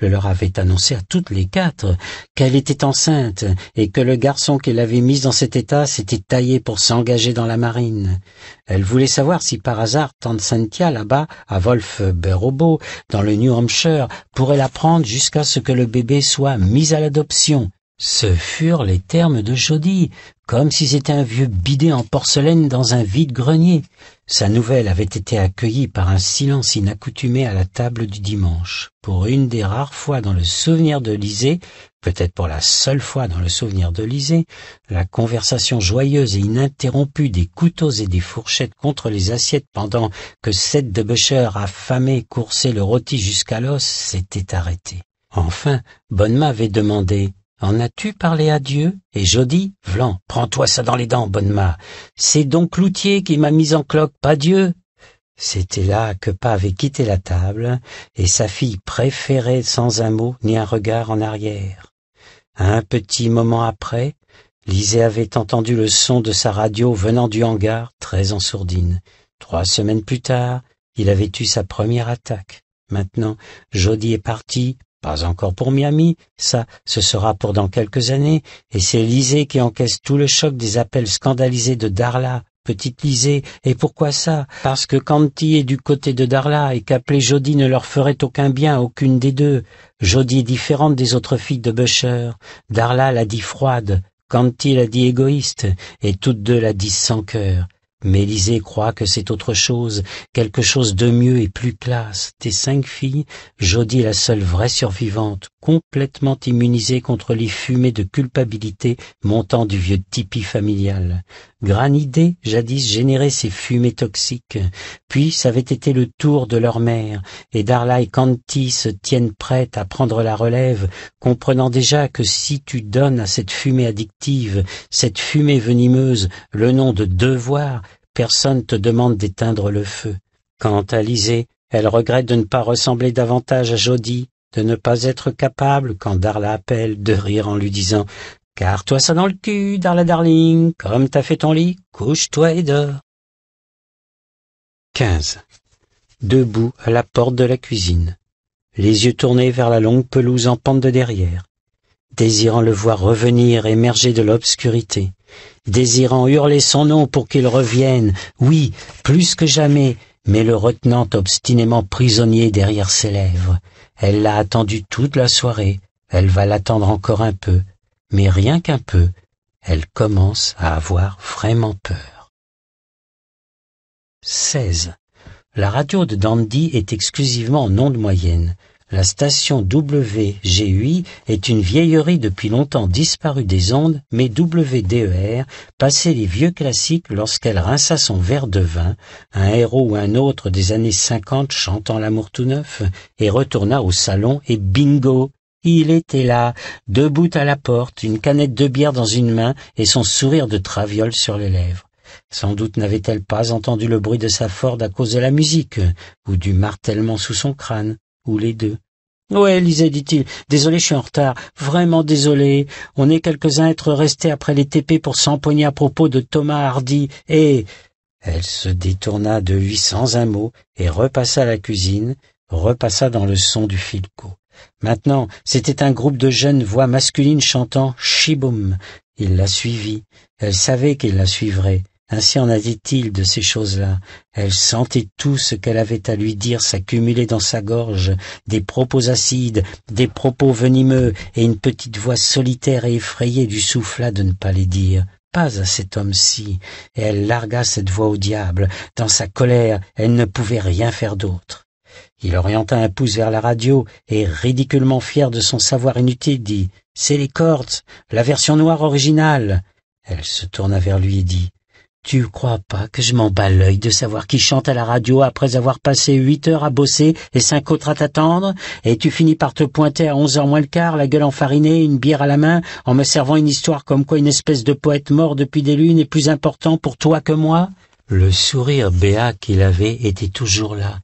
le leur avait annoncé à toutes les quatre qu'elle était enceinte et que le garçon qu'elle avait mis dans cet état s'était taillé pour s'engager dans la marine. Elle voulait savoir si par hasard Tante Cynthia là-bas, à Wolf Berobo, dans le New Hampshire, pourrait la prendre jusqu'à ce que le bébé soit mis à l'adoption. Ce furent les termes de Jody, comme si c'était un vieux bidet en porcelaine dans un vide-grenier. Sa nouvelle avait été accueillie par un silence inaccoutumé à la table du dimanche. Pour une des rares fois dans le souvenir de Lisée, peut-être pour la seule fois dans le souvenir de Lisée, la conversation joyeuse et ininterrompue des couteaux et des fourchettes contre les assiettes pendant que sept de affamés coursaient le rôti jusqu'à l'os s'était arrêtée. Enfin, Bonnema avait demandé en as-tu parlé à Dieu Et Jody Vlan, prends-toi ça dans les dents, bonne main. C'est donc l'outier qui m'a mis en cloque, pas Dieu. C'était là que Pa avait quitté la table, et sa fille préférait sans un mot ni un regard en arrière. Un petit moment après, Lisée avait entendu le son de sa radio venant du hangar, très en sourdine. Trois semaines plus tard, il avait eu sa première attaque. Maintenant, Jody est parti, pas encore pour Miami, ça, ce sera pour dans quelques années, et c'est Lisée qui encaisse tout le choc des appels scandalisés de Darla, petite Lisée, et pourquoi ça Parce que Canty est du côté de Darla et qu'appeler Jody ne leur ferait aucun bien, aucune des deux. Jody est différente des autres filles de Busher. Darla l'a dit froide, Canty l'a dit égoïste, et toutes deux l'a dit sans cœur. Mélisée croit que c'est autre chose, quelque chose de mieux et plus classe. Tes cinq filles, Jodie la seule vraie survivante, complètement immunisée contre les fumées de culpabilité montant du vieux tipi familial. Granidés jadis généraient ces fumées toxiques, puis ça avait été le tour de leur mère, et Darla et Canty se tiennent prêtes à prendre la relève, comprenant déjà que si tu donnes à cette fumée addictive, cette fumée venimeuse, le nom de devoir, personne te demande d'éteindre le feu. Quant à Lisée, elle regrette de ne pas ressembler davantage à Jody, de ne pas être capable, quand Darla appelle, de rire en lui disant car toi ça dans le cul, Darla darling, comme t'as fait ton lit, couche-toi et dors. 15. Debout à la porte de la cuisine, les yeux tournés vers la longue pelouse en pente de derrière, désirant le voir revenir émerger de l'obscurité, désirant hurler son nom pour qu'il revienne, oui, plus que jamais, mais le retenant obstinément prisonnier derrière ses lèvres. Elle l'a attendu toute la soirée, elle va l'attendre encore un peu, mais rien qu'un peu, elle commence à avoir vraiment peur. 16. La radio de Dandy est exclusivement en ondes moyennes. La station WGUI est une vieillerie depuis longtemps disparue des ondes, mais WDER passait les vieux classiques lorsqu'elle rinça son verre de vin, un héros ou un autre des années 50 chantant l'amour tout neuf, et retourna au salon et bingo, il était là, debout à la porte, une canette de bière dans une main et son sourire de traviole sur les lèvres. Sans doute n'avait-elle pas entendu le bruit de sa Ford à cause de la musique, ou du martèlement sous son crâne, ou les deux. Ouais, Lisette, dit-il. Désolé, je suis en retard. Vraiment désolé. On est quelques-uns à être restés après les TP pour s'empoigner à propos de Thomas Hardy et... Elle se détourna de lui sans un mot et repassa la cuisine, repassa dans le son du filco. Maintenant, c'était un groupe de jeunes voix masculines chantant « Shiboum ». Il la suivit. Elle savait qu'il la suivrait. Ainsi en avait-il de ces choses-là. Elle sentait tout ce qu'elle avait à lui dire s'accumuler dans sa gorge, des propos acides, des propos venimeux, et une petite voix solitaire et effrayée lui souffla de ne pas les dire pas à cet homme-ci, et elle largua cette voix au diable. Dans sa colère, elle ne pouvait rien faire d'autre. Il orienta un pouce vers la radio et, ridiculement fier de son savoir inutile, dit « C'est les cordes, la version noire originale !» Elle se tourna vers lui et dit « Tu crois pas que je m'en bats l'œil de savoir qui chante à la radio après avoir passé huit heures à bosser et cinq autres à t'attendre, et tu finis par te pointer à onze heures moins le quart, la gueule enfarinée, une bière à la main, en me servant une histoire comme quoi une espèce de poète mort depuis des lunes est plus important pour toi que moi ?» Le sourire béat qu'il avait était toujours là,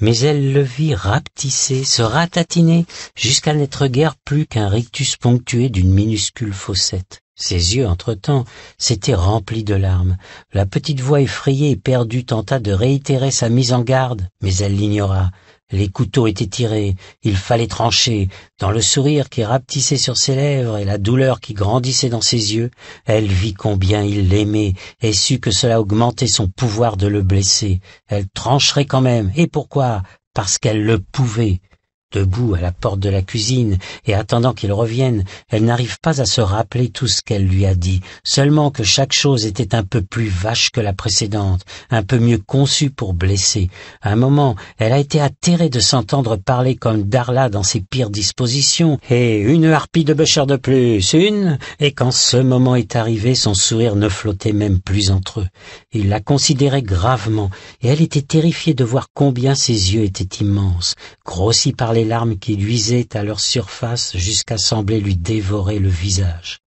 mais elle le vit rapetisser, se ratatiner, jusqu'à n'être guère plus qu'un rictus ponctué d'une minuscule fossette. Ses yeux, entre-temps, s'étaient remplis de larmes. La petite voix effrayée et perdue tenta de réitérer sa mise en garde, mais elle l'ignora. Les couteaux étaient tirés, il fallait trancher. Dans le sourire qui rapetissait sur ses lèvres et la douleur qui grandissait dans ses yeux, elle vit combien il l'aimait et sut que cela augmentait son pouvoir de le blesser. Elle trancherait quand même. Et pourquoi Parce qu'elle le pouvait. Debout à la porte de la cuisine et attendant qu'il revienne, elle n'arrive pas à se rappeler tout ce qu'elle lui a dit, seulement que chaque chose était un peu plus vache que la précédente, un peu mieux conçue pour blesser. un moment, elle a été atterrée de s'entendre parler comme Darla dans ses pires dispositions, et une harpie de bûcher de plus, une, et quand ce moment est arrivé, son sourire ne flottait même plus entre eux. Il la considérait gravement, et elle était terrifiée de voir combien ses yeux étaient immenses, grossis par les les larmes qui luisaient à leur surface jusqu'à sembler lui dévorer le visage.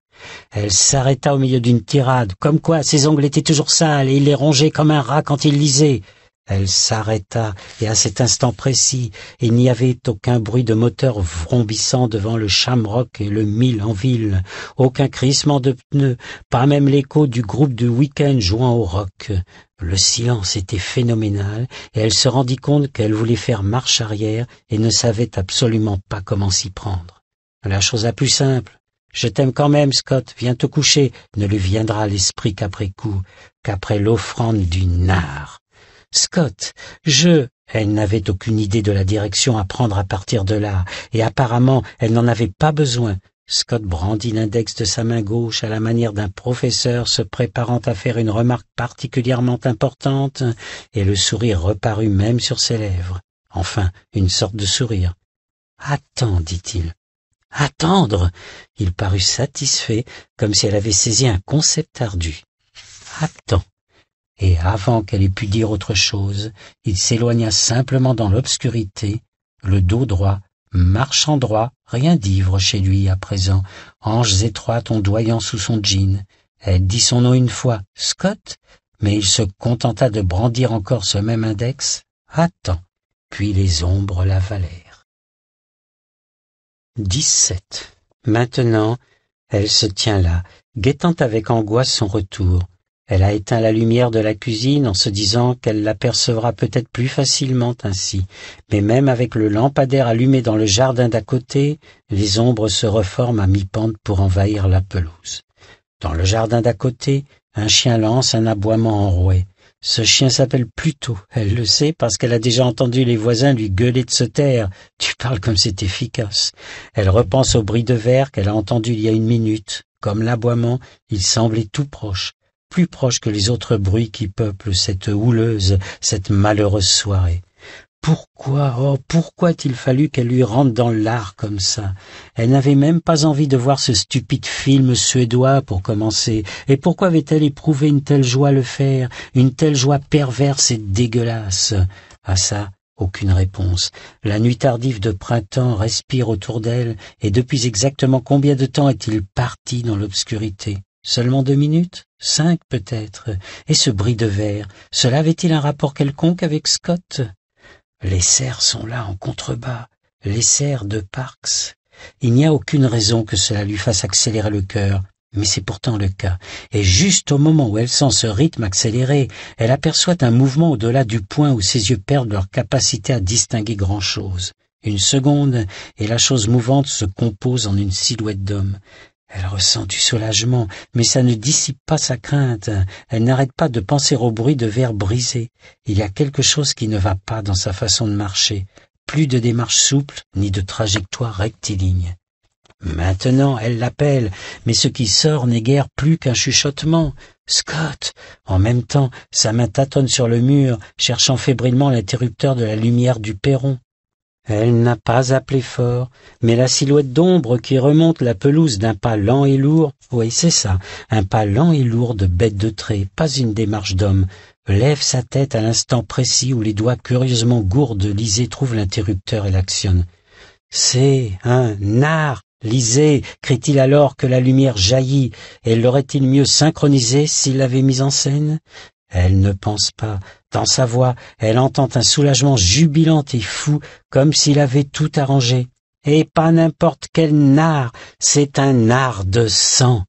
Elle s'arrêta au milieu d'une tirade, comme quoi ses ongles étaient toujours sales et il les rongeait comme un rat quand il lisait. Elle s'arrêta, et à cet instant précis, il n'y avait aucun bruit de moteur vrombissant devant le Shamrock et le mille en ville, aucun crissement de pneus, pas même l'écho du groupe du week-end jouant au rock. Le silence était phénoménal, et elle se rendit compte qu'elle voulait faire marche arrière et ne savait absolument pas comment s'y prendre. La chose la plus simple, je t'aime quand même, Scott, viens te coucher, ne lui viendra l'esprit qu'après coup, qu'après l'offrande du nard. Scott, je... Elle n'avait aucune idée de la direction à prendre à partir de là, et apparemment elle n'en avait pas besoin. Scott brandit l'index de sa main gauche à la manière d'un professeur se préparant à faire une remarque particulièrement importante, et le sourire reparut même sur ses lèvres. Enfin, une sorte de sourire. Attends, dit-il. Attendre Il parut satisfait, comme si elle avait saisi un concept ardu. Attends et avant qu'elle ait pu dire autre chose, il s'éloigna simplement dans l'obscurité, le dos droit, marchant droit, rien d'ivre chez lui à présent, hanches étroites ondoyant sous son jean. Elle dit son nom une fois, Scott, mais il se contenta de brandir encore ce même index. Attends, puis les ombres l'avalèrent. 17. Maintenant, elle se tient là, guettant avec angoisse son retour. Elle a éteint la lumière de la cuisine en se disant qu'elle l'apercevra peut-être plus facilement ainsi. Mais même avec le lampadaire allumé dans le jardin d'à côté, les ombres se reforment à mi-pente pour envahir la pelouse. Dans le jardin d'à côté, un chien lance un aboiement enroué. Ce chien s'appelle Pluto. Elle le sait parce qu'elle a déjà entendu les voisins lui gueuler de se taire. Tu parles comme c'est efficace. Elle repense au bruit de verre qu'elle a entendu il y a une minute. Comme l'aboiement, il semblait tout proche plus proche que les autres bruits qui peuplent cette houleuse, cette malheureuse soirée. Pourquoi, oh, pourquoi a-t-il fallu qu'elle lui rentre dans l'art comme ça Elle n'avait même pas envie de voir ce stupide film suédois pour commencer. Et pourquoi avait-elle éprouvé une telle joie à le faire, une telle joie perverse et dégueulasse À ça, aucune réponse. La nuit tardive de printemps respire autour d'elle, et depuis exactement combien de temps est-il parti dans l'obscurité Seulement deux minutes Cinq peut-être Et ce bris de verre, cela avait-il un rapport quelconque avec Scott Les serres sont là en contrebas, les serres de Parks. Il n'y a aucune raison que cela lui fasse accélérer le cœur, mais c'est pourtant le cas. Et juste au moment où elle sent ce rythme accéléré, elle aperçoit un mouvement au-delà du point où ses yeux perdent leur capacité à distinguer grand-chose. Une seconde, et la chose mouvante se compose en une silhouette d'homme. Elle ressent du soulagement, mais ça ne dissipe pas sa crainte. Elle n'arrête pas de penser au bruit de verre brisé. Il y a quelque chose qui ne va pas dans sa façon de marcher. Plus de démarche souple, ni de trajectoire rectiligne. Maintenant, elle l'appelle, mais ce qui sort n'est guère plus qu'un chuchotement. Scott En même temps, sa main tâtonne sur le mur, cherchant fébrilement l'interrupteur de la lumière du perron. Elle n'a pas appelé fort, mais la silhouette d'ombre qui remonte la pelouse d'un pas lent et lourd, oui c'est ça, un pas lent et lourd de bête de trait, pas une démarche d'homme, lève sa tête à l'instant précis où les doigts curieusement gourdes de trouve trouvent l'interrupteur et l'actionne. C'est un nard !» Lisez crie-t-il alors que la lumière jaillit, et l'aurait-il mieux synchronisé s'il l'avait mise en scène Elle ne pense pas, dans sa voix, elle entend un soulagement jubilant et fou, comme s'il avait tout arrangé. Et pas n'importe quel nard, c'est un nard de sang.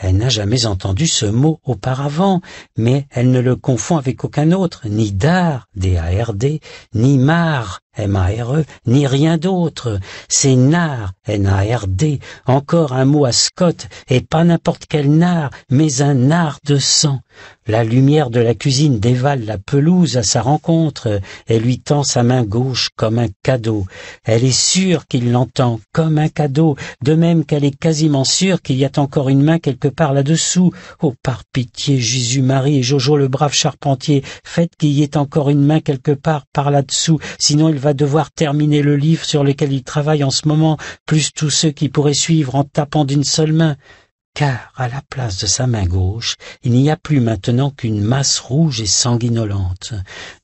Elle n'a jamais entendu ce mot auparavant, mais elle ne le confond avec aucun autre, ni dard, D-A-R-D, ni mar, M-A-R-E, ni rien d'autre. C'est nard, N-A-R-D, encore un mot à Scott, et pas n'importe quel nard, mais un nard de sang. La lumière de la cuisine dévale la pelouse à sa rencontre et lui tend sa main gauche comme un cadeau. Elle est sûre qu'il l'entend comme un cadeau, de même qu'elle est quasiment sûre qu'il y a encore une main quelque part là-dessous. Oh, par pitié, Jésus-Marie et Jojo le brave charpentier, faites qu'il y ait encore une main quelque part par là-dessous, sinon il va devoir terminer le livre sur lequel il travaille en ce moment, plus tous ceux qui pourraient suivre en tapant d'une seule main car à la place de sa main gauche, il n'y a plus maintenant qu'une masse rouge et sanguinolente.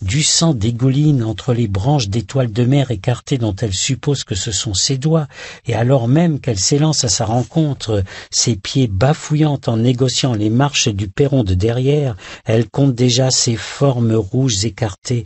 Du sang dégouline entre les branches d'étoiles de mer écartées dont elle suppose que ce sont ses doigts, et alors même qu'elle s'élance à sa rencontre, ses pieds bafouillant en négociant les marches du perron de derrière, elle compte déjà ses formes rouges écartées,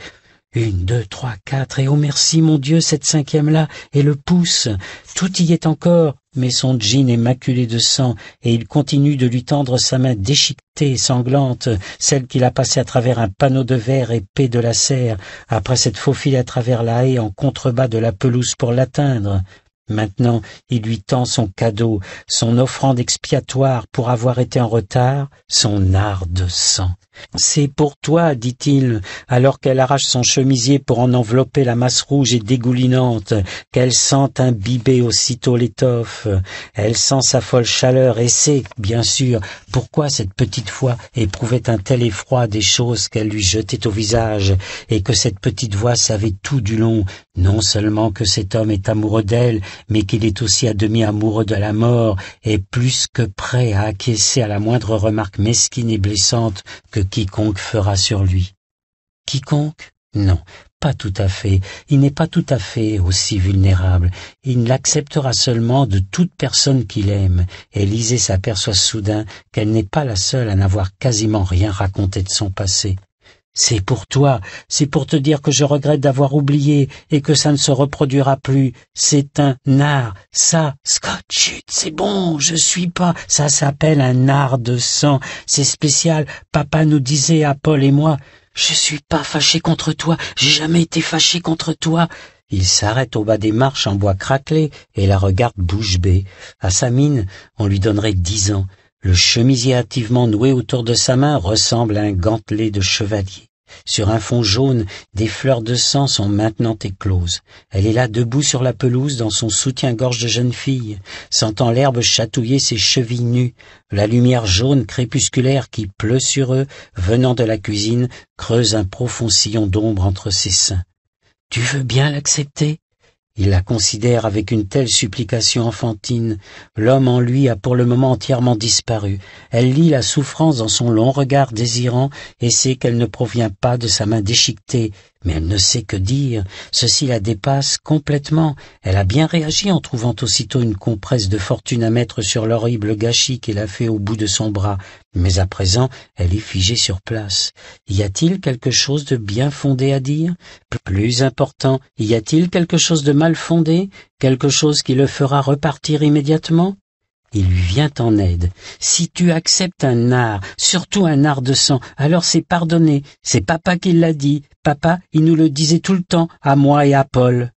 une, deux, trois, quatre, et oh merci mon Dieu, cette cinquième-là, et le pouce, tout y est encore, mais son jean est maculé de sang, et il continue de lui tendre sa main déchiquetée, et sanglante, celle qu'il a passée à travers un panneau de verre épais de la serre, après s'être faufilé à travers la haie en contrebas de la pelouse pour l'atteindre. Maintenant il lui tend son cadeau, son offrande expiatoire pour avoir été en retard, son art de sang. C'est pour toi, dit-il, alors qu'elle arrache son chemisier pour en envelopper la masse rouge et dégoulinante, qu'elle sent imbiber aussitôt l'étoffe. Elle sent sa folle chaleur et sait, bien sûr, pourquoi cette petite voix éprouvait un tel effroi des choses qu'elle lui jetait au visage, et que cette petite voix savait tout du long, non seulement que cet homme est amoureux d'elle, mais qu'il est aussi à demi amoureux de la mort et plus que prêt à acquiescer à la moindre remarque mesquine et blessante que quiconque fera sur lui. Quiconque Non, pas tout à fait. Il n'est pas tout à fait aussi vulnérable. Il l'acceptera seulement de toute personne qu'il aime. Élisée s'aperçoit soudain qu'elle n'est pas la seule à n'avoir quasiment rien raconté de son passé. C'est pour toi, c'est pour te dire que je regrette d'avoir oublié et que ça ne se reproduira plus. C'est un art, ça, Scott, chut, c'est bon, je suis pas, ça s'appelle un art de sang, c'est spécial, papa nous disait à Paul et moi, je suis pas fâché contre toi, j'ai jamais été fâché contre toi. Il s'arrête au bas des marches en bois craquelé et la regarde bouche bée. À sa mine, on lui donnerait dix ans. Le chemisier hâtivement noué autour de sa main ressemble à un gantelet de chevalier. Sur un fond jaune, des fleurs de sang sont maintenant écloses. Elle est là debout sur la pelouse dans son soutien-gorge de jeune fille, sentant l'herbe chatouiller ses chevilles nues, la lumière jaune crépusculaire qui pleut sur eux, venant de la cuisine, creuse un profond sillon d'ombre entre ses seins. Tu veux bien l'accepter il la considère avec une telle supplication enfantine. L'homme en lui a pour le moment entièrement disparu. Elle lit la souffrance dans son long regard désirant et sait qu'elle ne provient pas de sa main déchiquetée, mais elle ne sait que dire, ceci la dépasse complètement, elle a bien réagi en trouvant aussitôt une compresse de fortune à mettre sur l'horrible gâchis qu'elle a fait au bout de son bras, mais à présent elle est figée sur place. Y a-t-il quelque chose de bien fondé à dire Plus important, y a-t-il quelque chose de mal fondé Quelque chose qui le fera repartir immédiatement il lui vient en aide. Si tu acceptes un art, surtout un art de sang, alors c'est pardonné. C'est papa qui l'a dit. Papa, il nous le disait tout le temps, à moi et à Paul.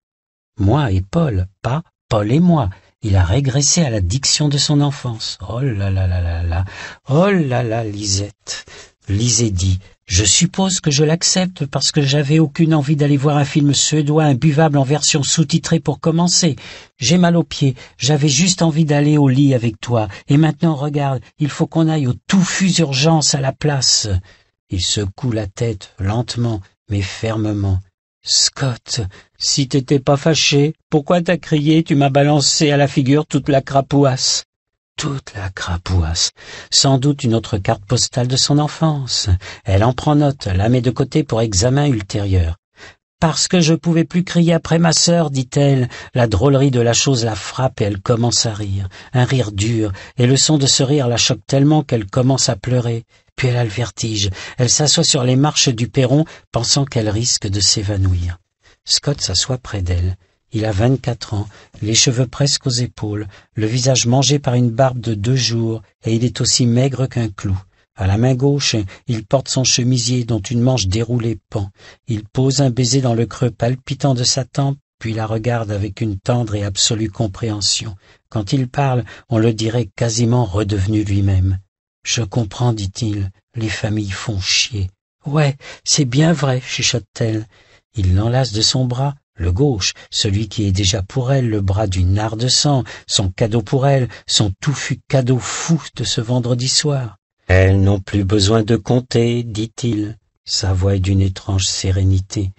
Moi et Paul, pas Paul et moi. Il a régressé à la diction de son enfance. Oh là là là là là. Oh là là, Lisette. Lisez dit Je suppose que je l'accepte parce que j'avais aucune envie d'aller voir un film suédois imbuvable en version sous-titrée pour commencer. J'ai mal aux pieds, j'avais juste envie d'aller au lit avec toi. Et maintenant, regarde, il faut qu'on aille au touffus urgence à la place. Il secoue la tête, lentement, mais fermement. Scott, si t'étais pas fâché, pourquoi t'as crié, tu m'as balancé à la figure toute la crapouasse toute la crapouasse. Sans doute une autre carte postale de son enfance. Elle en prend note, la met de côté pour examen ultérieur. Parce que je pouvais plus crier après ma sœur, dit-elle. La drôlerie de la chose la frappe et elle commence à rire. Un rire dur, et le son de ce rire la choque tellement qu'elle commence à pleurer. Puis elle a le vertige. Elle s'assoit sur les marches du perron, pensant qu'elle risque de s'évanouir. Scott s'assoit près d'elle. Il a vingt-quatre ans, les cheveux presque aux épaules, le visage mangé par une barbe de deux jours, et il est aussi maigre qu'un clou. À la main gauche, il porte son chemisier dont une manche déroulée pend. Il pose un baiser dans le creux palpitant de sa tempe, puis la regarde avec une tendre et absolue compréhension. Quand il parle, on le dirait quasiment redevenu lui-même. Je comprends, dit-il, les familles font chier. Ouais, c'est bien vrai, chuchote-t-elle. Il l'enlace de son bras, le gauche, celui qui est déjà pour elle le bras du nard de sang, son cadeau pour elle, son tout fut cadeau fou de ce vendredi soir. Elles n'ont plus besoin de compter, dit-il. Sa voix est d'une étrange sérénité,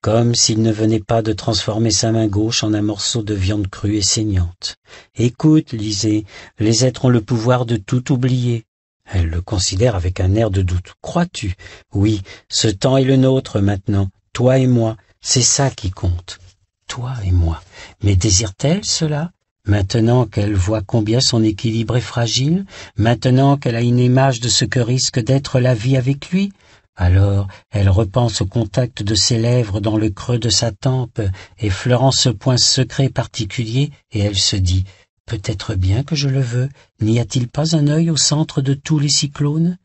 comme s'il ne venait pas de transformer sa main gauche en un morceau de viande crue et saignante. Écoute, lisez, les êtres ont le pouvoir de tout oublier. Elle le considère avec un air de doute. Crois-tu Oui, ce temps est le nôtre maintenant, toi et moi, c'est ça qui compte, toi et moi. Mais désire-t-elle cela Maintenant qu'elle voit combien son équilibre est fragile, maintenant qu'elle a une image de ce que risque d'être la vie avec lui, alors elle repense au contact de ses lèvres dans le creux de sa tempe, effleurant ce point secret particulier, et elle se dit Peut-être bien que je le veux, n'y a-t-il pas un œil au centre de tous les cyclones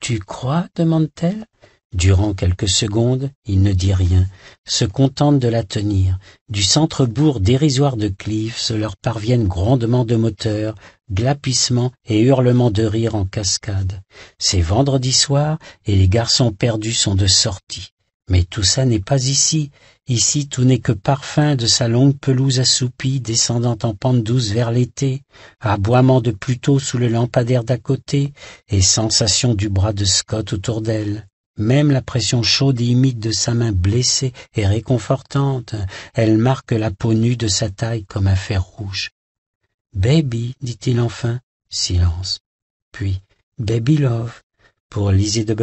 Tu crois demande-t-elle Durant quelques secondes, il ne dit rien, se contente de la tenir. Du centre-bourg dérisoire de se leur parviennent grondements de moteurs, glapissements et hurlements de rire en cascade. C'est vendredi soir et les garçons perdus sont de sortie. Mais tout ça n'est pas ici. Ici, tout n'est que parfum de sa longue pelouse assoupie descendant en pente douce vers l'été, aboiement de Pluto sous le lampadaire d'à côté et sensation du bras de Scott autour d'elle. Même la pression chaude et humide de sa main blessée est réconfortante. Elle marque la peau nue de sa taille comme un fer rouge. Baby, dit-il enfin. Silence. Puis, Baby Love, pour Lizzie de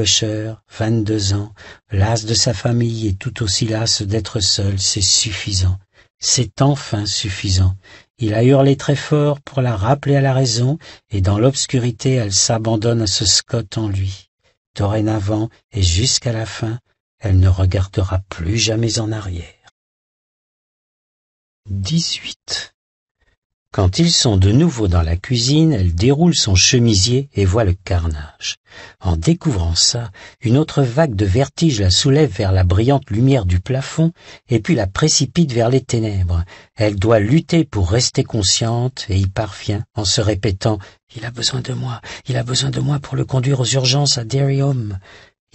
vingt-deux ans, lasse de sa famille et tout aussi lasse d'être seule, c'est suffisant. C'est enfin suffisant. Il a hurlé très fort pour la rappeler à la raison, et dans l'obscurité elle s'abandonne à ce Scott en lui. Dorénavant et jusqu'à la fin, elle ne regardera plus jamais en arrière. Quand ils sont de nouveau dans la cuisine, elle déroule son chemisier et voit le carnage. En découvrant ça, une autre vague de vertige la soulève vers la brillante lumière du plafond et puis la précipite vers les ténèbres. Elle doit lutter pour rester consciente et y parvient en se répétant ⁇ Il a besoin de moi, il a besoin de moi pour le conduire aux urgences à Derry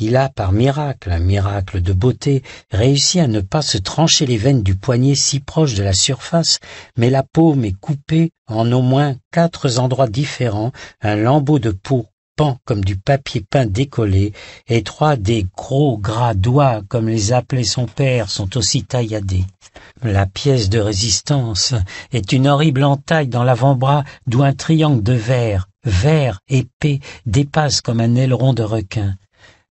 il a, par miracle, un miracle de beauté, réussi à ne pas se trancher les veines du poignet si proche de la surface, mais la paume est coupée en au moins quatre endroits différents, un lambeau de peau pend comme du papier peint décollé, et trois des gros gras doigts, comme les appelait son père, sont aussi tailladés. La pièce de résistance est une horrible entaille dans l'avant-bras d'où un triangle de verre, vert épais, dépasse comme un aileron de requin.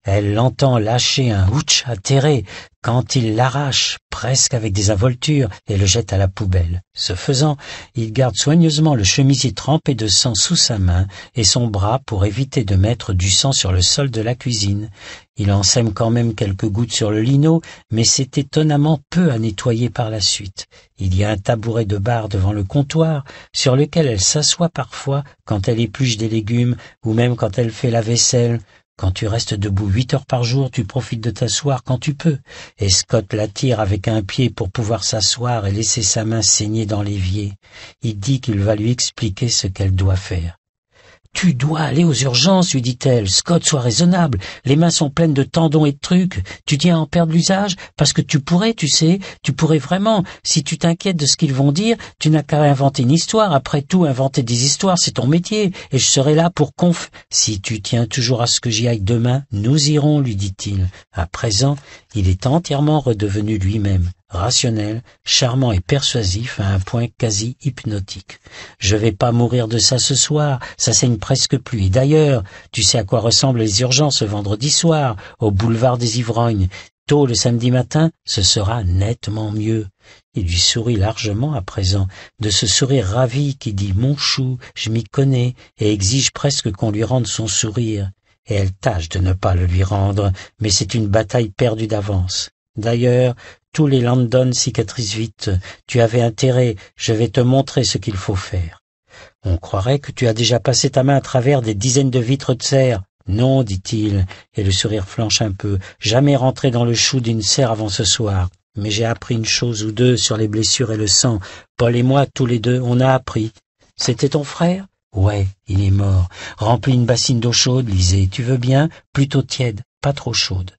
Elle l'entend lâcher un ouch » atterré quand il l'arrache presque avec des avoltures, et le jette à la poubelle. Ce faisant, il garde soigneusement le chemisier trempé de sang sous sa main et son bras pour éviter de mettre du sang sur le sol de la cuisine. Il en sème quand même quelques gouttes sur le lino, mais c'est étonnamment peu à nettoyer par la suite. Il y a un tabouret de bar devant le comptoir, sur lequel elle s'assoit parfois quand elle épluche des légumes ou même quand elle fait la vaisselle. Quand tu restes debout huit heures par jour, tu profites de t'asseoir quand tu peux. Et Scott l'attire avec un pied pour pouvoir s'asseoir et laisser sa main saigner dans l'évier. Il dit qu'il va lui expliquer ce qu'elle doit faire. Tu dois aller aux urgences, lui dit-elle. Scott, sois raisonnable. Les mains sont pleines de tendons et de trucs. Tu tiens à en perdre l'usage parce que tu pourrais, tu sais, tu pourrais vraiment. Si tu t'inquiètes de ce qu'ils vont dire, tu n'as qu'à inventer une histoire. Après tout, inventer des histoires, c'est ton métier. Et je serai là pour conf. Si tu tiens toujours à ce que j'y aille demain, nous irons, lui dit-il. À présent, il est entièrement redevenu lui-même rationnel, charmant et persuasif à un point quasi hypnotique. Je vais pas mourir de ça ce soir, ça saigne presque plus. Et d'ailleurs, tu sais à quoi ressemblent les urgences vendredi soir, au boulevard des Ivrognes. Tôt le samedi matin, ce sera nettement mieux. Il lui sourit largement à présent, de ce sourire ravi qui dit mon chou, je m'y connais, et exige presque qu'on lui rende son sourire. Et elle tâche de ne pas le lui rendre, mais c'est une bataille perdue d'avance. D'ailleurs, tous les Landon cicatrices vite. Tu avais intérêt, je vais te montrer ce qu'il faut faire. On croirait que tu as déjà passé ta main à travers des dizaines de vitres de serre. Non, dit-il, et le sourire flanche un peu, jamais rentré dans le chou d'une serre avant ce soir. Mais j'ai appris une chose ou deux sur les blessures et le sang. Paul et moi, tous les deux, on a appris. C'était ton frère Ouais, il est mort. Remplis une bassine d'eau chaude, Lisez. Tu veux bien Plutôt tiède, pas trop chaude.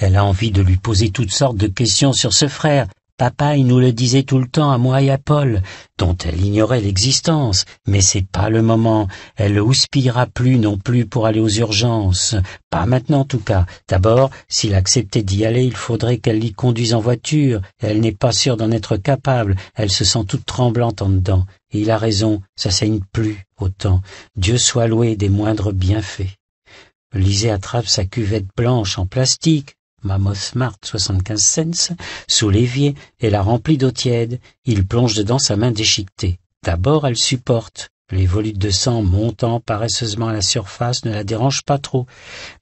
Elle a envie de lui poser toutes sortes de questions sur ce frère. Papa, il nous le disait tout le temps à moi et à Paul, dont elle ignorait l'existence, mais c'est pas le moment. Elle ne houspillera plus non plus pour aller aux urgences. Pas maintenant en tout cas. D'abord, s'il acceptait d'y aller, il faudrait qu'elle l'y conduise en voiture. Elle n'est pas sûre d'en être capable. Elle se sent toute tremblante en dedans. Et il a raison, ça saigne plus autant. Dieu soit loué des moindres bienfaits. Lisée attrape sa cuvette blanche en plastique, Mammoth Smart 75 cents, sous l'évier et la remplit d'eau tiède. Il plonge dedans sa main déchiquetée. D'abord, elle supporte. Les volutes de sang montant paresseusement à la surface ne la dérangent pas trop.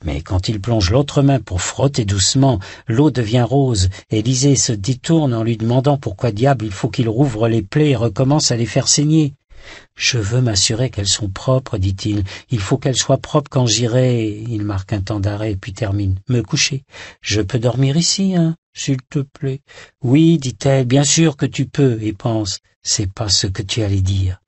Mais quand il plonge l'autre main pour frotter doucement, l'eau devient rose. Élisée se détourne en lui demandant pourquoi diable il faut qu'il rouvre les plaies et recommence à les faire saigner. Je veux m'assurer qu'elles sont propres, dit-il. Il faut qu'elles soient propres quand j'irai. Il marque un temps d'arrêt, puis termine. Me coucher. Je peux dormir ici, hein, s'il te plaît. Oui, dit-elle, bien sûr que tu peux, et pense. C'est pas ce que tu allais dire.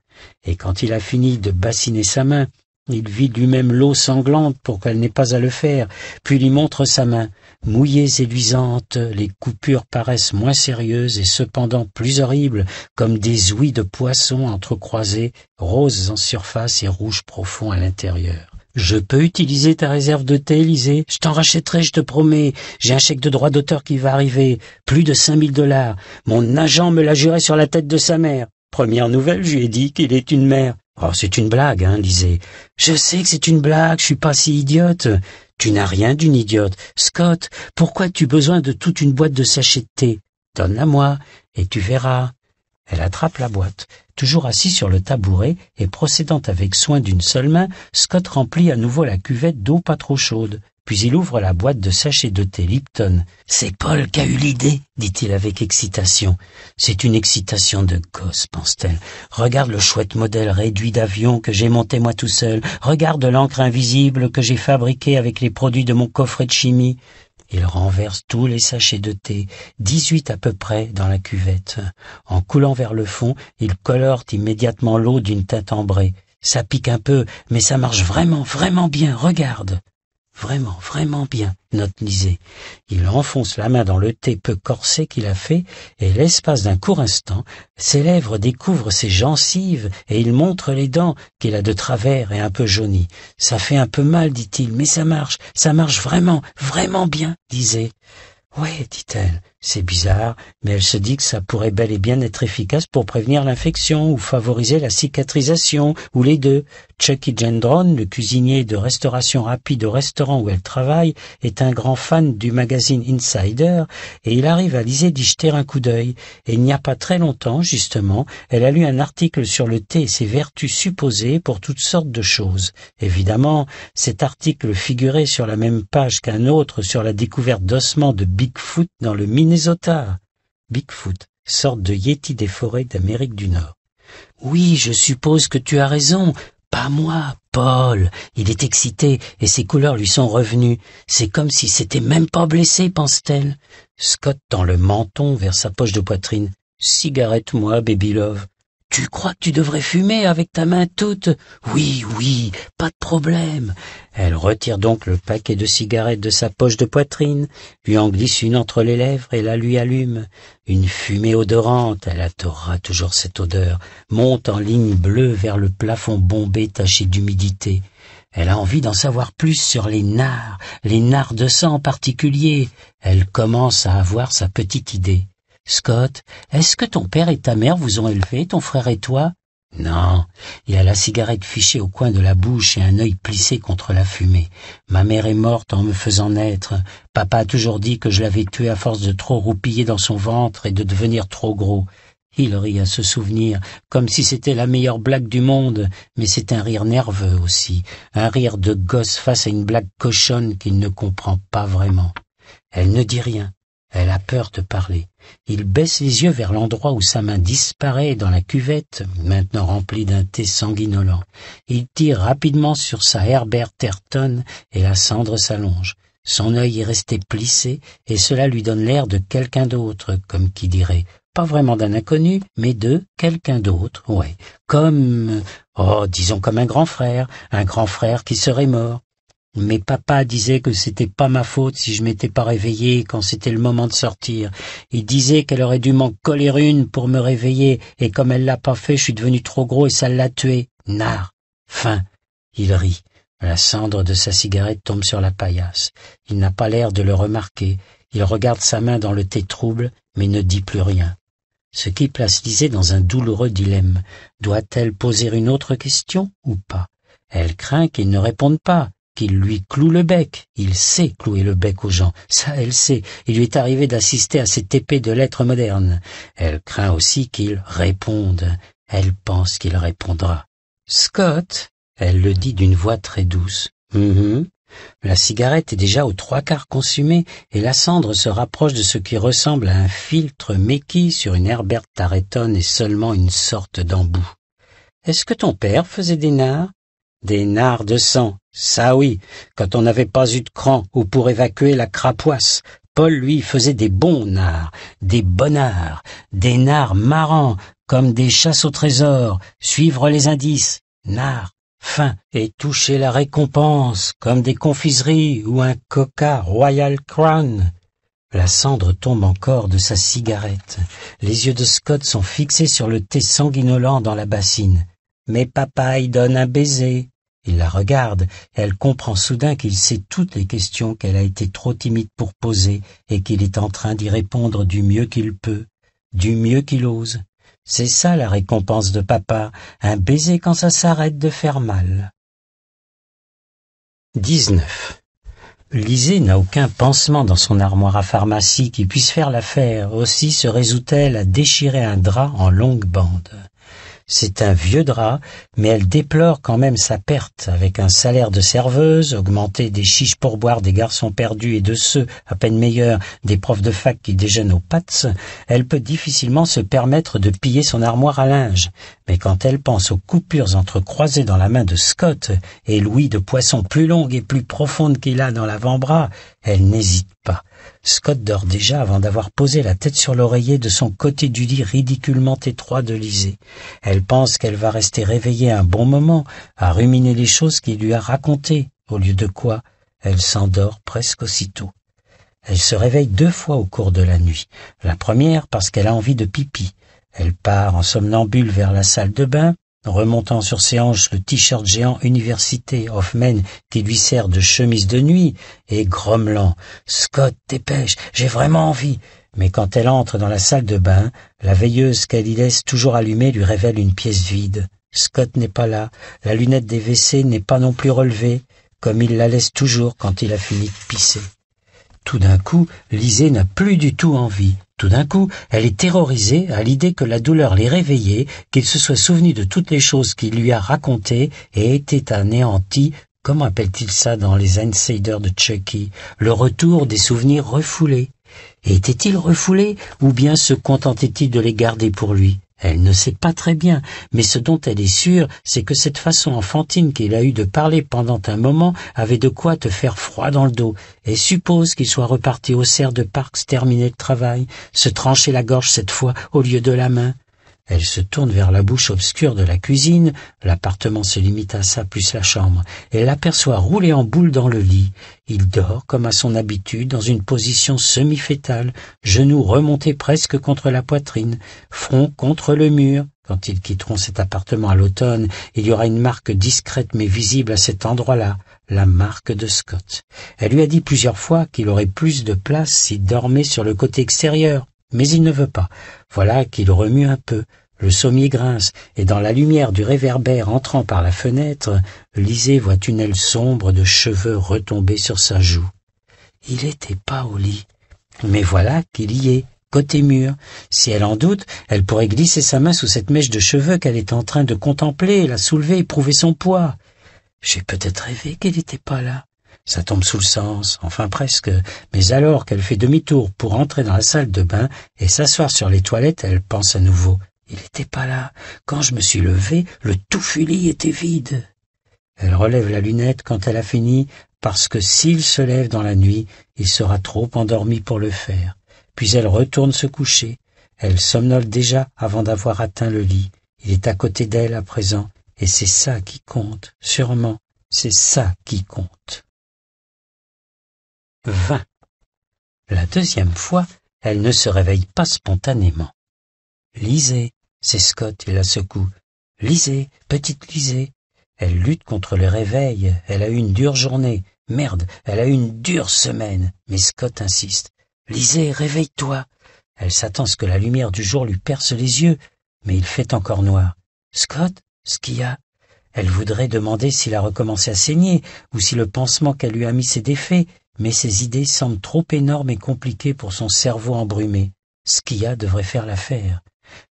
Et quand il a fini de bassiner sa main, il vide lui-même l'eau sanglante pour qu'elle n'ait pas à le faire, puis lui montre sa main. Mouillée et luisante, les coupures paraissent moins sérieuses et cependant plus horribles, comme des ouïes de poissons entrecroisées, roses en surface et rouges profonds à l'intérieur. Je peux utiliser ta réserve de thé, Élisée Je t'en rachèterai, je te promets. J'ai un chèque de droit d'auteur qui va arriver. Plus de cinq mille dollars. Mon agent me l'a juré sur la tête de sa mère. Première nouvelle, je lui ai dit qu'il est une mère. Oh, c'est une blague, hein, disait. Je sais que c'est une blague, je suis pas si idiote. Tu n'as rien d'une idiote. Scott, pourquoi as-tu besoin de toute une boîte de sachets de thé Donne-la-moi, et tu verras. Elle attrape la boîte. Toujours assis sur le tabouret et procédant avec soin d'une seule main, Scott remplit à nouveau la cuvette d'eau pas trop chaude puis il ouvre la boîte de sachets de thé Lipton. C'est Paul qui a eu l'idée, dit-il avec excitation. C'est une excitation de gosse, pense-t-elle. Regarde le chouette modèle réduit d'avion que j'ai monté moi tout seul. Regarde l'encre invisible que j'ai fabriquée avec les produits de mon coffret de chimie. Il renverse tous les sachets de thé, dix-huit à peu près, dans la cuvette. En coulant vers le fond, il colore immédiatement l'eau d'une teinte ambrée. Ça pique un peu, mais ça marche vraiment, vraiment bien, regarde. Vraiment, vraiment bien, note Lisée. Il enfonce la main dans le thé peu corsé qu'il a fait, et l'espace d'un court instant, ses lèvres découvrent ses gencives, et il montre les dents qu'il a de travers et un peu jaunies. Ça fait un peu mal, dit-il, mais ça marche, ça marche vraiment, vraiment bien, disait. Oui, dit-elle, c'est bizarre, mais elle se dit que ça pourrait bel et bien être efficace pour prévenir l'infection ou favoriser la cicatrisation, ou les deux. Chucky e. Gendron, le cuisinier de restauration rapide au restaurant où elle travaille, est un grand fan du magazine Insider, et il arrive à Lisée d'y jeter un coup d'œil. Et il n'y a pas très longtemps, justement, elle a lu un article sur le thé et ses vertus supposées pour toutes sortes de choses. Évidemment, cet article figurait sur la même page qu'un autre sur la découverte d'ossements de Bigfoot dans le Bigfoot, sorte de yéti des forêts d'Amérique du Nord. Oui, je suppose que tu as raison. Pas moi, Paul. Il est excité et ses couleurs lui sont revenues. C'est comme si c'était même pas blessé, pense-t-elle. Scott tend le menton vers sa poche de poitrine. Cigarette, moi, baby love. Tu crois que tu devrais fumer avec ta main toute Oui, oui, pas de problème. Elle retire donc le paquet de cigarettes de sa poche de poitrine, lui en glisse une entre les lèvres et la lui allume. Une fumée odorante, elle adorera toujours cette odeur, monte en ligne bleue vers le plafond bombé taché d'humidité. Elle a envie d'en savoir plus sur les nards, les nards de sang en particulier. Elle commence à avoir sa petite idée. Scott, est-ce que ton père et ta mère vous ont élevé, ton frère et toi Non. Il a la cigarette fichée au coin de la bouche et un œil plissé contre la fumée. Ma mère est morte en me faisant naître. Papa a toujours dit que je l'avais tué à force de trop roupiller dans son ventre et de devenir trop gros. Il rit à ce souvenir, comme si c'était la meilleure blague du monde, mais c'est un rire nerveux aussi, un rire de gosse face à une blague cochonne qu'il ne comprend pas vraiment. Elle ne dit rien, elle a peur de parler. Il baisse les yeux vers l'endroit où sa main disparaît dans la cuvette, maintenant remplie d'un thé sanguinolent. Il tire rapidement sur sa Herbert Ayrton et la cendre s'allonge. Son œil est resté plissé et cela lui donne l'air de quelqu'un d'autre, comme qui dirait pas vraiment d'un inconnu, mais de quelqu'un d'autre, ouais. Comme, oh, disons comme un grand frère, un grand frère qui serait mort, mais papa disait que c'était pas ma faute si je m'étais pas réveillée quand c'était le moment de sortir. Il disait qu'elle aurait dû m'en coller une pour me réveiller, et comme elle l'a pas fait, je suis devenu trop gros et ça l'a tué. Nard. Fin. Il rit. La cendre de sa cigarette tombe sur la paillasse. Il n'a pas l'air de le remarquer. Il regarde sa main dans le thé trouble, mais ne dit plus rien. Ce qui place Lisée dans un douloureux dilemme. Doit-elle poser une autre question ou pas Elle craint qu'il ne réponde pas qu'il lui cloue le bec. Il sait clouer le bec aux gens, ça elle sait. Il lui est arrivé d'assister à cette épée de lettres modernes. Elle craint aussi qu'il réponde. Elle pense qu'il répondra. Scott, elle le dit d'une voix très douce. Mm-hmm. La cigarette est déjà aux trois quarts consumée et la cendre se rapproche de ce qui ressemble à un filtre méquis sur une Herbert tarétonne et seulement une sorte d'embout. Est-ce que ton père faisait des nards des nards de sang, ça oui, quand on n'avait pas eu de cran ou pour évacuer la crapoisse, Paul, lui, faisait des bons nards, des bonnards, des nards marrants, comme des chasses au trésor, suivre les indices, nards, fin, et toucher la récompense, comme des confiseries ou un coca Royal Crown. La cendre tombe encore de sa cigarette. Les yeux de Scott sont fixés sur le thé sanguinolent dans la bassine mais papa y donne un baiser. Il la regarde, elle comprend soudain qu'il sait toutes les questions qu'elle a été trop timide pour poser et qu'il est en train d'y répondre du mieux qu'il peut, du mieux qu'il ose. C'est ça la récompense de papa, un baiser quand ça s'arrête de faire mal. 19. Lisée n'a aucun pansement dans son armoire à pharmacie qui puisse faire l'affaire, aussi se résout-elle à déchirer un drap en longue bandes. C'est un vieux drap, mais elle déplore quand même sa perte, avec un salaire de serveuse, augmenté des chiches pour boire des garçons perdus et de ceux, à peine meilleurs, des profs de fac qui déjeunent aux pats, elle peut difficilement se permettre de piller son armoire à linge. Mais quand elle pense aux coupures entrecroisées dans la main de Scott et Louis de poissons plus longue et plus profonde qu'il a dans l'avant-bras, elle n'hésite pas. Scott dort déjà avant d'avoir posé la tête sur l'oreiller de son côté du lit ridiculement étroit de Lisée. Elle pense qu'elle va rester réveillée un bon moment à ruminer les choses qu'il lui a racontées, au lieu de quoi elle s'endort presque aussitôt. Elle se réveille deux fois au cours de la nuit. La première parce qu'elle a envie de pipi. Elle part en somnambule vers la salle de bain, Remontant sur ses hanches le t-shirt géant Université Hoffman qui lui sert de chemise de nuit, et grommelant « Scott, dépêche, j'ai vraiment envie !» Mais quand elle entre dans la salle de bain, la veilleuse qu'elle y laisse toujours allumée lui révèle une pièce vide. Scott n'est pas là, la lunette des WC n'est pas non plus relevée, comme il la laisse toujours quand il a fini de pisser. Tout d'un coup, Lisée n'a plus du tout envie. Tout d'un coup, elle est terrorisée à l'idée que la douleur l'ait réveillée, qu'il se soit souvenu de toutes les choses qu'il lui a racontées et était anéanti, comment appelle-t-il ça dans les insiders de Chucky, le retour des souvenirs refoulés. Était-il refoulé ou bien se contentait-il de les garder pour lui elle ne sait pas très bien, mais ce dont elle est sûre, c'est que cette façon enfantine qu'il a eue de parler pendant un moment avait de quoi te faire froid dans le dos, et suppose qu'il soit reparti au cerf de Parks terminer le travail, se trancher la gorge cette fois au lieu de la main. Elle se tourne vers la bouche obscure de la cuisine, l'appartement se limite à ça plus la chambre. Elle l'aperçoit rouler en boule dans le lit. Il dort, comme à son habitude, dans une position semi-fétale, genoux remontés presque contre la poitrine, front contre le mur. Quand ils quitteront cet appartement à l'automne, il y aura une marque discrète mais visible à cet endroit-là, la marque de Scott. Elle lui a dit plusieurs fois qu'il aurait plus de place s'il dormait sur le côté extérieur, mais il ne veut pas. Voilà qu'il remue un peu, le sommier grince, et dans la lumière du réverbère entrant par la fenêtre, Lisée voit une aile sombre de cheveux retomber sur sa joue. Il était pas au lit, mais voilà qu'il y est, côté mur. Si elle en doute, elle pourrait glisser sa main sous cette mèche de cheveux qu'elle est en train de contempler, la soulever, et prouver son poids. J'ai peut-être rêvé qu'elle n'était pas là. Ça tombe sous le sens, enfin presque, mais alors qu'elle fait demi-tour pour entrer dans la salle de bain et s'asseoir sur les toilettes, elle pense à nouveau. Il n'était pas là. Quand je me suis levé, le tout était vide. Elle relève la lunette quand elle a fini, parce que s'il se lève dans la nuit, il sera trop endormi pour le faire. Puis elle retourne se coucher. Elle somnole déjà avant d'avoir atteint le lit. Il est à côté d'elle à présent, et c'est ça qui compte, sûrement, c'est ça qui compte. La deuxième fois, elle ne se réveille pas spontanément. Lisez, c'est Scott, qui la secoue. Lisez, petite Lisez. Elle lutte contre le réveil, elle a eu une dure journée. Merde, elle a eu une dure semaine. Mais Scott insiste. Lisez, réveille-toi. Elle s'attend à ce que la lumière du jour lui perce les yeux, mais il fait encore noir. Scott, ce qu'il y a Elle voudrait demander s'il a recommencé à saigner ou si le pansement qu'elle lui a mis s'est défait, mais ses idées semblent trop énormes et compliquées pour son cerveau embrumé. Skia devrait faire l'affaire.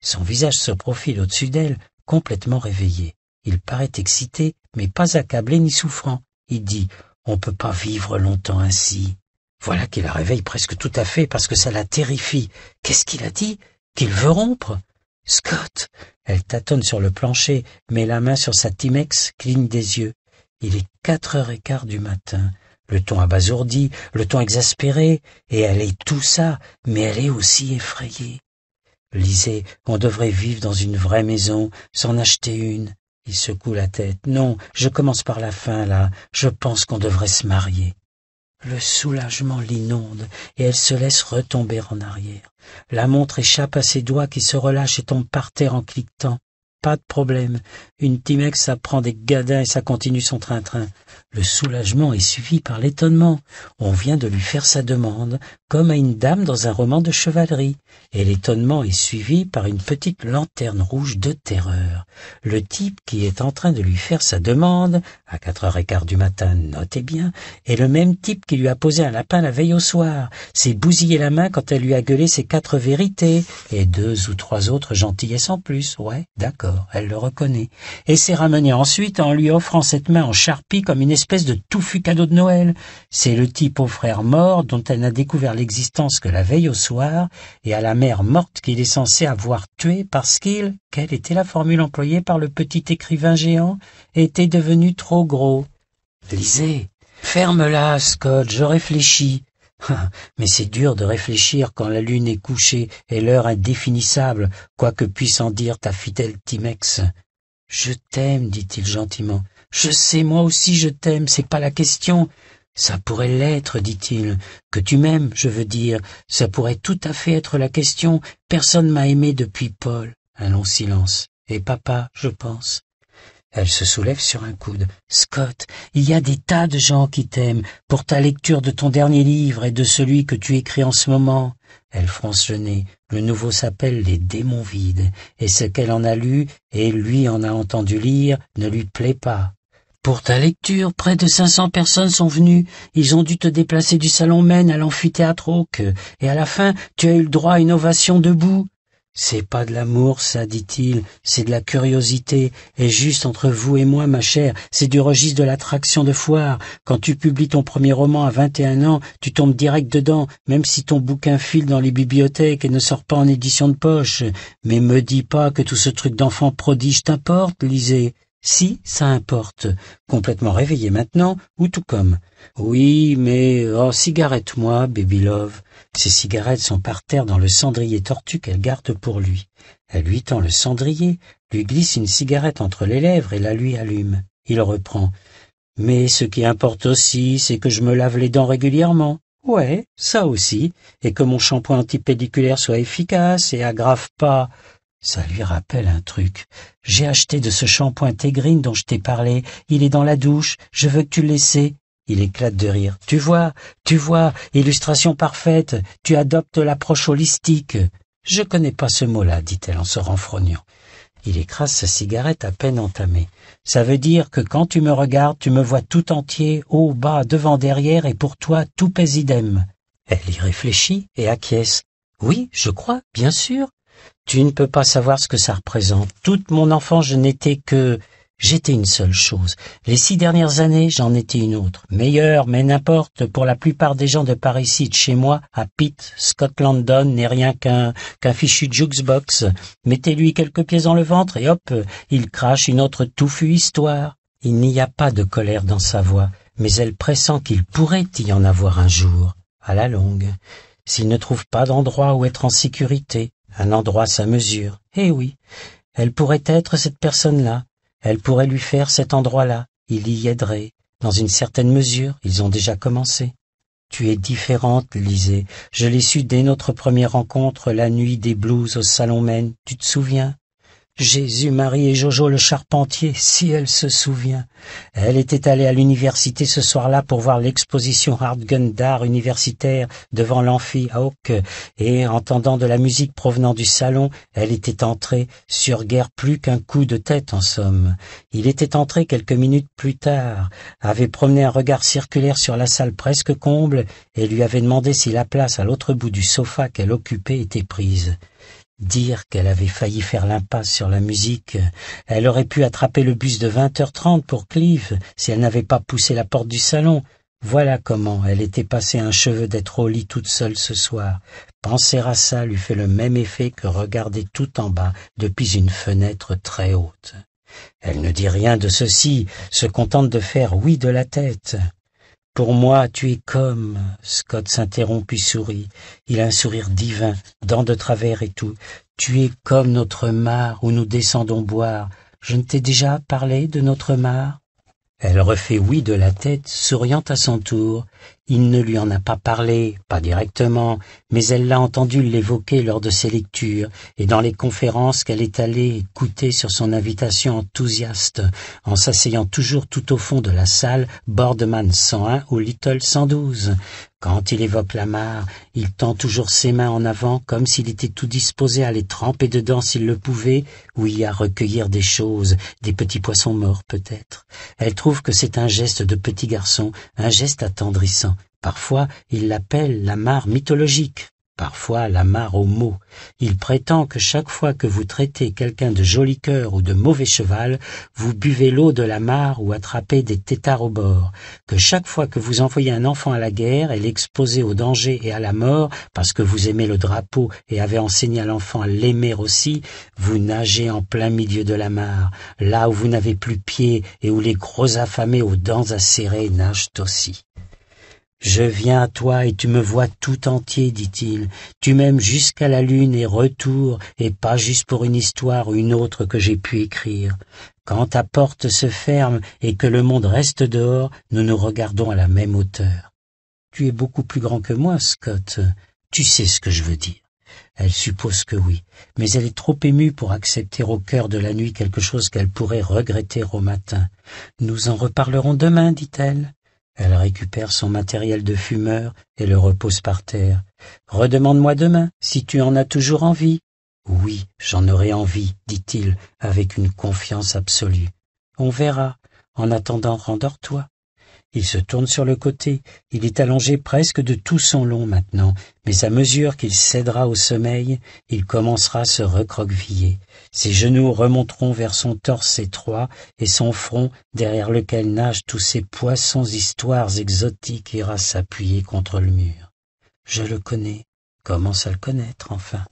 Son visage se profile au-dessus d'elle, complètement réveillé. Il paraît excité, mais pas accablé ni souffrant. Il dit « On ne peut pas vivre longtemps ainsi ». Voilà qui la réveille presque tout à fait parce que ça la terrifie. Qu'est-ce qu'il a dit Qu'il veut rompre Scott Elle tâtonne sur le plancher, met la main sur sa Timex, cligne des yeux. Il est quatre heures et quart du matin le ton abasourdi, le ton exaspéré, et elle est tout ça, mais elle est aussi effrayée. Lisez, on devrait vivre dans une vraie maison, s'en acheter une. Il secoue la tête. Non, je commence par la fin, là. Je pense qu'on devrait se marier. Le soulagement l'inonde, et elle se laisse retomber en arrière. La montre échappe à ses doigts qui se relâchent et tombent par terre en cliquetant. Pas de problème. Une Timex, ça prend des gadins et ça continue son train-train. Le soulagement est suivi par l'étonnement. On vient de lui faire sa demande, comme à une dame dans un roman de chevalerie, et l'étonnement est suivi par une petite lanterne rouge de terreur. Le type qui est en train de lui faire sa demande, à quatre heures et quart du matin, notez bien, est le même type qui lui a posé un lapin la veille au soir, s'est bousillé la main quand elle lui a gueulé ses quatre vérités, et deux ou trois autres gentillesses en plus, ouais, d'accord, elle le reconnaît, et s'est ramené ensuite en lui offrant cette main en charpie comme une espèce de touffu cadeau de Noël. C'est le type au frère mort dont elle a découvert l'existence que la veille au soir et à la mère morte qu'il est censé avoir tuée parce qu'il quelle était la formule employée par le petit écrivain géant était devenu trop gros lisez ferme-la scott je réfléchis [laughs] mais c'est dur de réfléchir quand la lune est couchée et l'heure indéfinissable quoi que puisse en dire ta fidèle timex je t'aime dit-il gentiment je sais moi aussi je t'aime c'est pas la question ça pourrait l'être, dit-il, que tu m'aimes, je veux dire, ça pourrait tout à fait être la question, personne m'a aimé depuis Paul. Un long silence. Et papa, je pense. Elle se soulève sur un coude. Scott, il y a des tas de gens qui t'aiment pour ta lecture de ton dernier livre et de celui que tu écris en ce moment. Elle fronce le nez. Le nouveau s'appelle Les démons vides, et ce qu'elle en a lu et lui en a entendu lire ne lui plaît pas. Pour ta lecture, près de cinq cents personnes sont venues. Ils ont dû te déplacer du salon Maine à l'amphithéâtre Oak. et à la fin, tu as eu le droit à une ovation debout. C'est pas de l'amour, ça, dit-il, c'est de la curiosité, et juste entre vous et moi, ma chère, c'est du registre de l'attraction de foire. Quand tu publies ton premier roman à 21 ans, tu tombes direct dedans, même si ton bouquin file dans les bibliothèques et ne sort pas en édition de poche. Mais me dis pas que tout ce truc d'enfant prodige t'importe, lisez. Si, ça importe. Complètement réveillé maintenant, ou tout comme. Oui, mais, oh, cigarette-moi, baby love. Ses cigarettes sont par terre dans le cendrier tortue qu'elle garde pour lui. Elle lui tend le cendrier, lui glisse une cigarette entre les lèvres et la lui allume. Il reprend. Mais ce qui importe aussi, c'est que je me lave les dents régulièrement. Ouais, ça aussi, et que mon shampoing antipédiculaire soit efficace et aggrave pas. Ça lui rappelle un truc. J'ai acheté de ce shampoing Tégrine dont je t'ai parlé. Il est dans la douche. Je veux que tu le laisses. Il éclate de rire. Tu vois, tu vois, illustration parfaite. Tu adoptes l'approche holistique. Je connais pas ce mot-là, dit-elle en se renfrognant. Il écrase sa cigarette à peine entamée. Ça veut dire que quand tu me regardes, tu me vois tout entier, haut, bas, devant, derrière, et pour toi, tout pèse idem. Elle y réfléchit et acquiesce. Oui, je crois, bien sûr. Tu ne peux pas savoir ce que ça représente. Toute mon enfance, je n'étais que... J'étais une seule chose. Les six dernières années, j'en étais une autre. Meilleure, mais n'importe, pour la plupart des gens de Paris, ici, chez moi, à Pitt, Scotland n'est rien qu'un qu'un fichu jukebox. Mettez-lui quelques pieds dans le ventre et hop, il crache une autre touffue histoire. Il n'y a pas de colère dans sa voix, mais elle pressent qu'il pourrait y en avoir un jour, à la longue, s'il ne trouve pas d'endroit où être en sécurité, un endroit à sa mesure. Eh oui, elle pourrait être cette personne-là, elle pourrait lui faire cet endroit-là, il y aiderait. Dans une certaine mesure, ils ont déjà commencé. Tu es différente, Lisée. Je l'ai su dès notre première rencontre, la nuit des blues au Salon Maine. Tu te souviens Jésus-Marie et Jojo le charpentier, si elle se souvient. Elle était allée à l'université ce soir-là pour voir l'exposition Hardgun d'art universitaire devant l'amphi Hawk, et entendant de la musique provenant du salon, elle était entrée, sur guère plus qu'un coup de tête en somme. Il était entré quelques minutes plus tard, avait promené un regard circulaire sur la salle presque comble, et lui avait demandé si la place à l'autre bout du sofa qu'elle occupait était prise. Dire qu'elle avait failli faire l'impasse sur la musique, elle aurait pu attraper le bus de 20h30 pour Clive si elle n'avait pas poussé la porte du salon. Voilà comment elle était passée un cheveu d'être au lit toute seule ce soir. Penser à ça lui fait le même effet que regarder tout en bas depuis une fenêtre très haute. Elle ne dit rien de ceci, se contente de faire oui de la tête. Pour moi, tu es comme... Scott s'interrompit sourit. Il a un sourire divin, dents de travers et tout. Tu es comme notre mare où nous descendons boire. Je ne t'ai déjà parlé de notre mare Elle refait oui de la tête, souriant à son tour. Il ne lui en a pas parlé, pas directement, mais elle l'a entendu l'évoquer lors de ses lectures et dans les conférences qu'elle est allée écouter sur son invitation enthousiaste, en s'asseyant toujours tout au fond de la salle Bordeman 101 ou Little 112. Quand il évoque la mare, il tend toujours ses mains en avant comme s'il était tout disposé à les tremper dedans s'il le pouvait, ou y à recueillir des choses, des petits poissons morts peut-être. Elle trouve que c'est un geste de petit garçon, un geste attendrissant Parfois, il l'appelle la mare mythologique, parfois la mare aux mots. Il prétend que chaque fois que vous traitez quelqu'un de joli cœur ou de mauvais cheval, vous buvez l'eau de la mare ou attrapez des têtards au bord, que chaque fois que vous envoyez un enfant à la guerre et l'exposez au danger et à la mort parce que vous aimez le drapeau et avez enseigné à l'enfant à l'aimer aussi, vous nagez en plein milieu de la mare, là où vous n'avez plus pied et où les gros affamés aux dents acérées nagent aussi. Je viens à toi et tu me vois tout entier, dit-il. Tu m'aimes jusqu'à la lune et retour, et pas juste pour une histoire ou une autre que j'ai pu écrire. Quand ta porte se ferme et que le monde reste dehors, nous nous regardons à la même hauteur. Tu es beaucoup plus grand que moi, Scott. Tu sais ce que je veux dire. Elle suppose que oui, mais elle est trop émue pour accepter au cœur de la nuit quelque chose qu'elle pourrait regretter au matin. Nous en reparlerons demain, dit-elle. Elle récupère son matériel de fumeur et le repose par terre. Redemande-moi demain, si tu en as toujours envie. Oui, j'en aurai envie, dit-il, avec une confiance absolue. On verra. En attendant, rendors-toi. Il se tourne sur le côté. Il est allongé presque de tout son long maintenant, mais à mesure qu'il cédera au sommeil, il commencera à se recroqueviller. Ses genoux remonteront vers son torse étroit et son front derrière lequel nagent tous ces poissons histoires exotiques ira s'appuyer contre le mur. Je le connais, commence à le connaître enfin.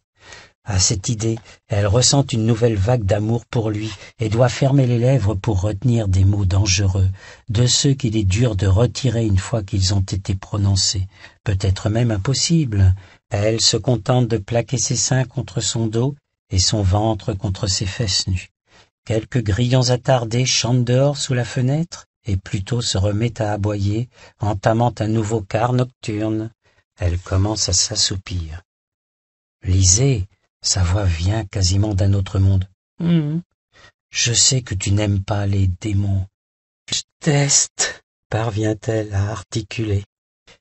À cette idée, elle ressent une nouvelle vague d'amour pour lui et doit fermer les lèvres pour retenir des mots dangereux, de ceux qu'il est dur de retirer une fois qu'ils ont été prononcés, peut-être même impossible. Elle se contente de plaquer ses seins contre son dos et son ventre contre ses fesses nues. Quelques grillons attardés chantent dehors sous la fenêtre, et plutôt se remet à aboyer, entamant un nouveau quart nocturne. Elle commence à s'assoupir. Lisez, sa voix vient quasiment d'un autre monde. Hmm, je sais que tu n'aimes pas les démons. Je teste, parvient-elle à articuler,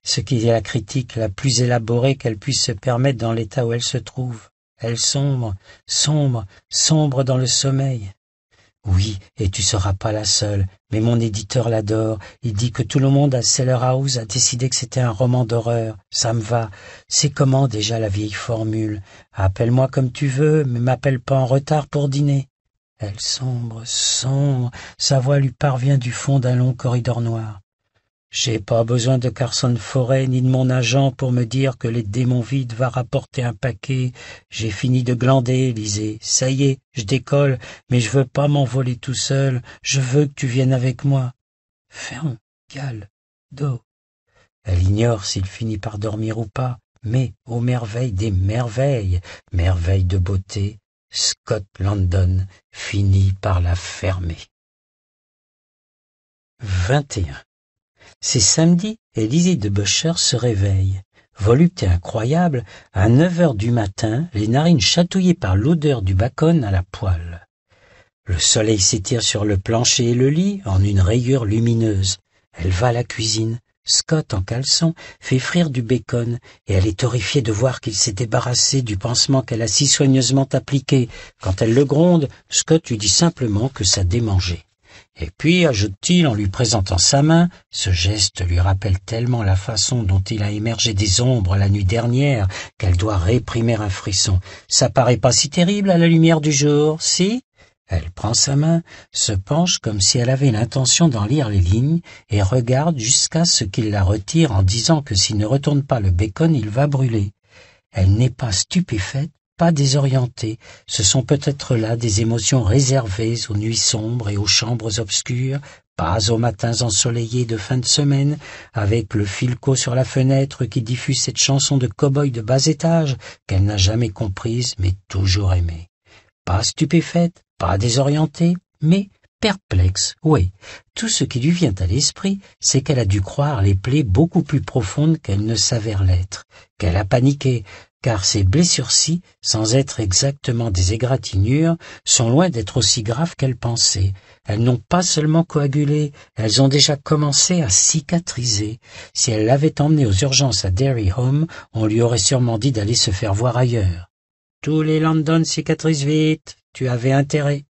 ce qui est la critique la plus élaborée qu'elle puisse se permettre dans l'état où elle se trouve elle sombre sombre sombre dans le sommeil oui et tu seras pas la seule mais mon éditeur l'adore il dit que tout le monde à Seller house a décidé que c'était un roman d'horreur ça me va c'est comment déjà la vieille formule appelle-moi comme tu veux mais m'appelle pas en retard pour dîner elle sombre sombre sa voix lui parvient du fond d'un long corridor noir j'ai pas besoin de Carson Forêt ni de mon agent pour me dire que les démons vides va rapporter un paquet. J'ai fini de glander, lisez. Ça y est, je décolle, mais je veux pas m'envoler tout seul. Je veux que tu viennes avec moi. Ferme, gale, dos. Elle ignore s'il finit par dormir ou pas, mais aux merveilles des merveilles, merveilles de beauté, Scott Landon finit par la fermer. 21. C'est samedi et de Bocher se réveille. Volupté incroyable, à neuf heures du matin, les narines chatouillées par l'odeur du bacon à la poêle. Le soleil s'étire sur le plancher et le lit en une rayure lumineuse. Elle va à la cuisine. Scott, en caleçon, fait frire du bacon et elle est horrifiée de voir qu'il s'est débarrassé du pansement qu'elle a si soigneusement appliqué. Quand elle le gronde, Scott lui dit simplement que ça démangeait. Et puis, ajoute-t-il en lui présentant sa main, ce geste lui rappelle tellement la façon dont il a émergé des ombres la nuit dernière qu'elle doit réprimer un frisson. Ça paraît pas si terrible à la lumière du jour, si Elle prend sa main, se penche comme si elle avait l'intention d'en lire les lignes et regarde jusqu'à ce qu'il la retire en disant que s'il ne retourne pas le bacon, il va brûler. Elle n'est pas stupéfaite, pas désorientée, ce sont peut-être là des émotions réservées aux nuits sombres et aux chambres obscures, pas aux matins ensoleillés de fin de semaine, avec le filco sur la fenêtre qui diffuse cette chanson de cow-boy de bas étage qu'elle n'a jamais comprise mais toujours aimée. Pas stupéfaite, pas désorientée, mais perplexe, oui. Tout ce qui lui vient à l'esprit, c'est qu'elle a dû croire les plaies beaucoup plus profondes qu'elle ne s'avère l'être, qu'elle a paniqué, car ces blessures-ci, sans être exactement des égratignures, sont loin d'être aussi graves qu'elles pensaient. Elles n'ont pas seulement coagulé, elles ont déjà commencé à cicatriser. Si elle l'avait emmené aux urgences à Derry Home, on lui aurait sûrement dit d'aller se faire voir ailleurs. Tous les London cicatrisent vite, tu avais intérêt.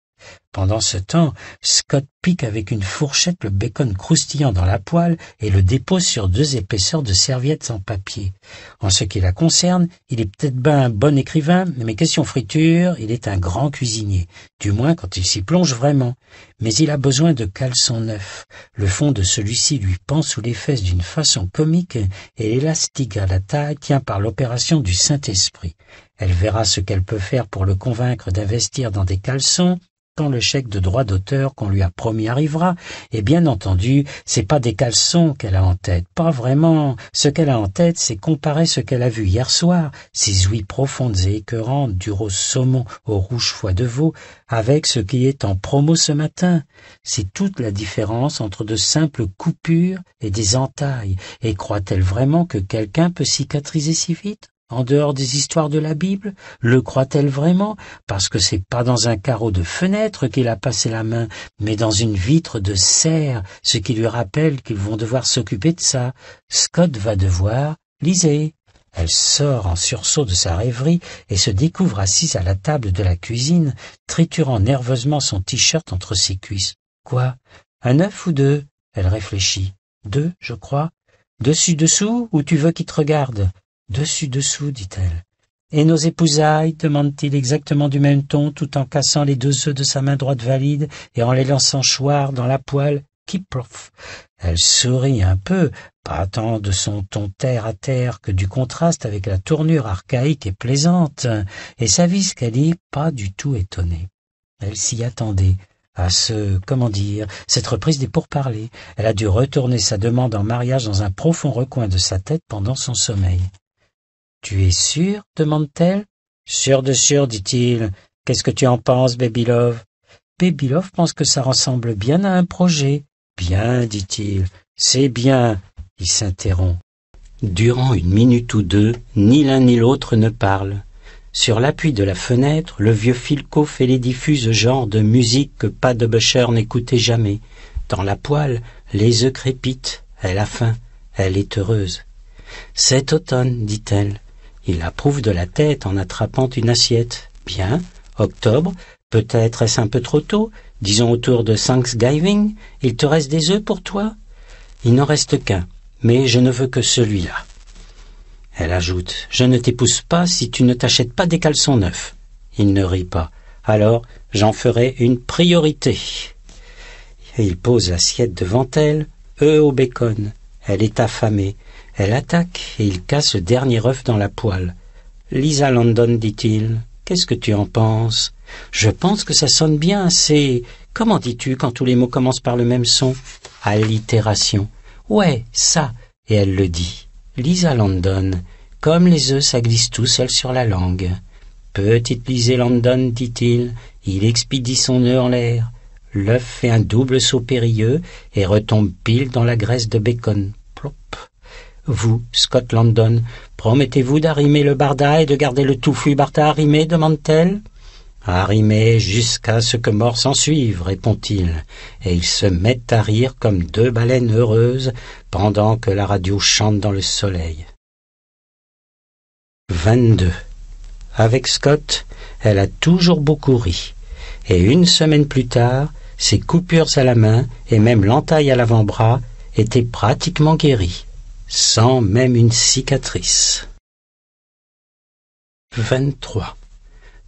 Pendant ce temps, Scott pique avec une fourchette le bacon croustillant dans la poêle et le dépose sur deux épaisseurs de serviettes en papier. En ce qui la concerne, il est peut-être bien un bon écrivain, mais question friture, il est un grand cuisinier, du moins quand il s'y plonge vraiment. Mais il a besoin de caleçons neufs. Le fond de celui-ci lui pend sous les fesses d'une façon comique et l'élastique à la taille tient par l'opération du Saint-Esprit. Elle verra ce qu'elle peut faire pour le convaincre d'investir dans des caleçons, quand le chèque de droit d'auteur qu'on lui a promis arrivera, et bien entendu, c'est pas des caleçons qu'elle a en tête, pas vraiment. Ce qu'elle a en tête, c'est comparer ce qu'elle a vu hier soir, ces ouïes profondes et écœurantes du rose saumon au rouge foie de veau, avec ce qui est en promo ce matin. C'est toute la différence entre de simples coupures et des entailles. Et croit-elle vraiment que quelqu'un peut cicatriser si vite en dehors des histoires de la Bible Le croit-elle vraiment Parce que c'est pas dans un carreau de fenêtre qu'il a passé la main, mais dans une vitre de serre, ce qui lui rappelle qu'ils vont devoir s'occuper de ça. Scott va devoir... Lisez elle sort en sursaut de sa rêverie et se découvre assise à la table de la cuisine, triturant nerveusement son t-shirt entre ses cuisses. Quoi Un œuf ou deux Elle réfléchit. Deux, je crois. Dessus, dessous, ou tu veux qu'il te regarde Dessus-dessous, dit-elle. Et nos épousailles demande-t-il exactement du même ton, tout en cassant les deux œufs de sa main droite valide et en les lançant choir dans la poêle. qui prof. Elle sourit un peu, pas tant de son ton terre à terre que du contraste avec la tournure archaïque et plaisante, et savise qu'elle y pas du tout étonnée. Elle s'y attendait, à ce, comment dire, cette reprise des pourparlers. Elle a dû retourner sa demande en mariage dans un profond recoin de sa tête pendant son sommeil. Tu es sûr, demande-t-elle. Sûr de sûr, dit-il. Qu'est-ce que tu en penses, Babylove Babylove pense que ça ressemble bien à un projet. Bien, dit-il. C'est bien. Il s'interrompt. Durant une minute ou deux, ni l'un ni l'autre ne parle. Sur l'appui de la fenêtre, le vieux Filco fait les diffuses genres de musique que pas de bûcheur n'écoutait jamais. Dans la poêle, les œufs crépitent. Elle a faim. Elle est heureuse. Cet automne, dit-elle, il approuve de la tête en attrapant une assiette. Bien, octobre, peut-être est-ce un peu trop tôt, disons autour de Thanksgiving, il te reste des œufs pour toi Il n'en reste qu'un, mais je ne veux que celui-là. Elle ajoute, je ne t'épouse pas si tu ne t'achètes pas des caleçons neufs. Il ne rit pas. Alors, j'en ferai une priorité. Et il pose l'assiette devant elle, œufs au bacon. Elle est affamée. Elle attaque et il casse le dernier œuf dans la poêle. Lisa Landon, dit-il, qu'est-ce que tu en penses Je pense que ça sonne bien, c'est... Comment dis-tu quand tous les mots commencent par le même son Allitération. Ouais, ça. Et elle le dit. Lisa Landon. Comme les œufs, ça glisse tout seul sur la langue. Petite Lisa Landon, dit-il. Il expédie son œuf en l'air. L'œuf fait un double saut périlleux et retombe pile dans la graisse de bacon. Plop. Vous, Scott Landon, promettez-vous d'arrimer le barda et de garder le touffu barda arrimé demande-t-elle. Arrimé jusqu'à ce que mort s'en suive, répond-il, et ils se mettent à rire comme deux baleines heureuses pendant que la radio chante dans le soleil. 22. Avec Scott, elle a toujours beaucoup ri, et une semaine plus tard, ses coupures à la main et même l'entaille à l'avant-bras étaient pratiquement guéries sans même une cicatrice. 23.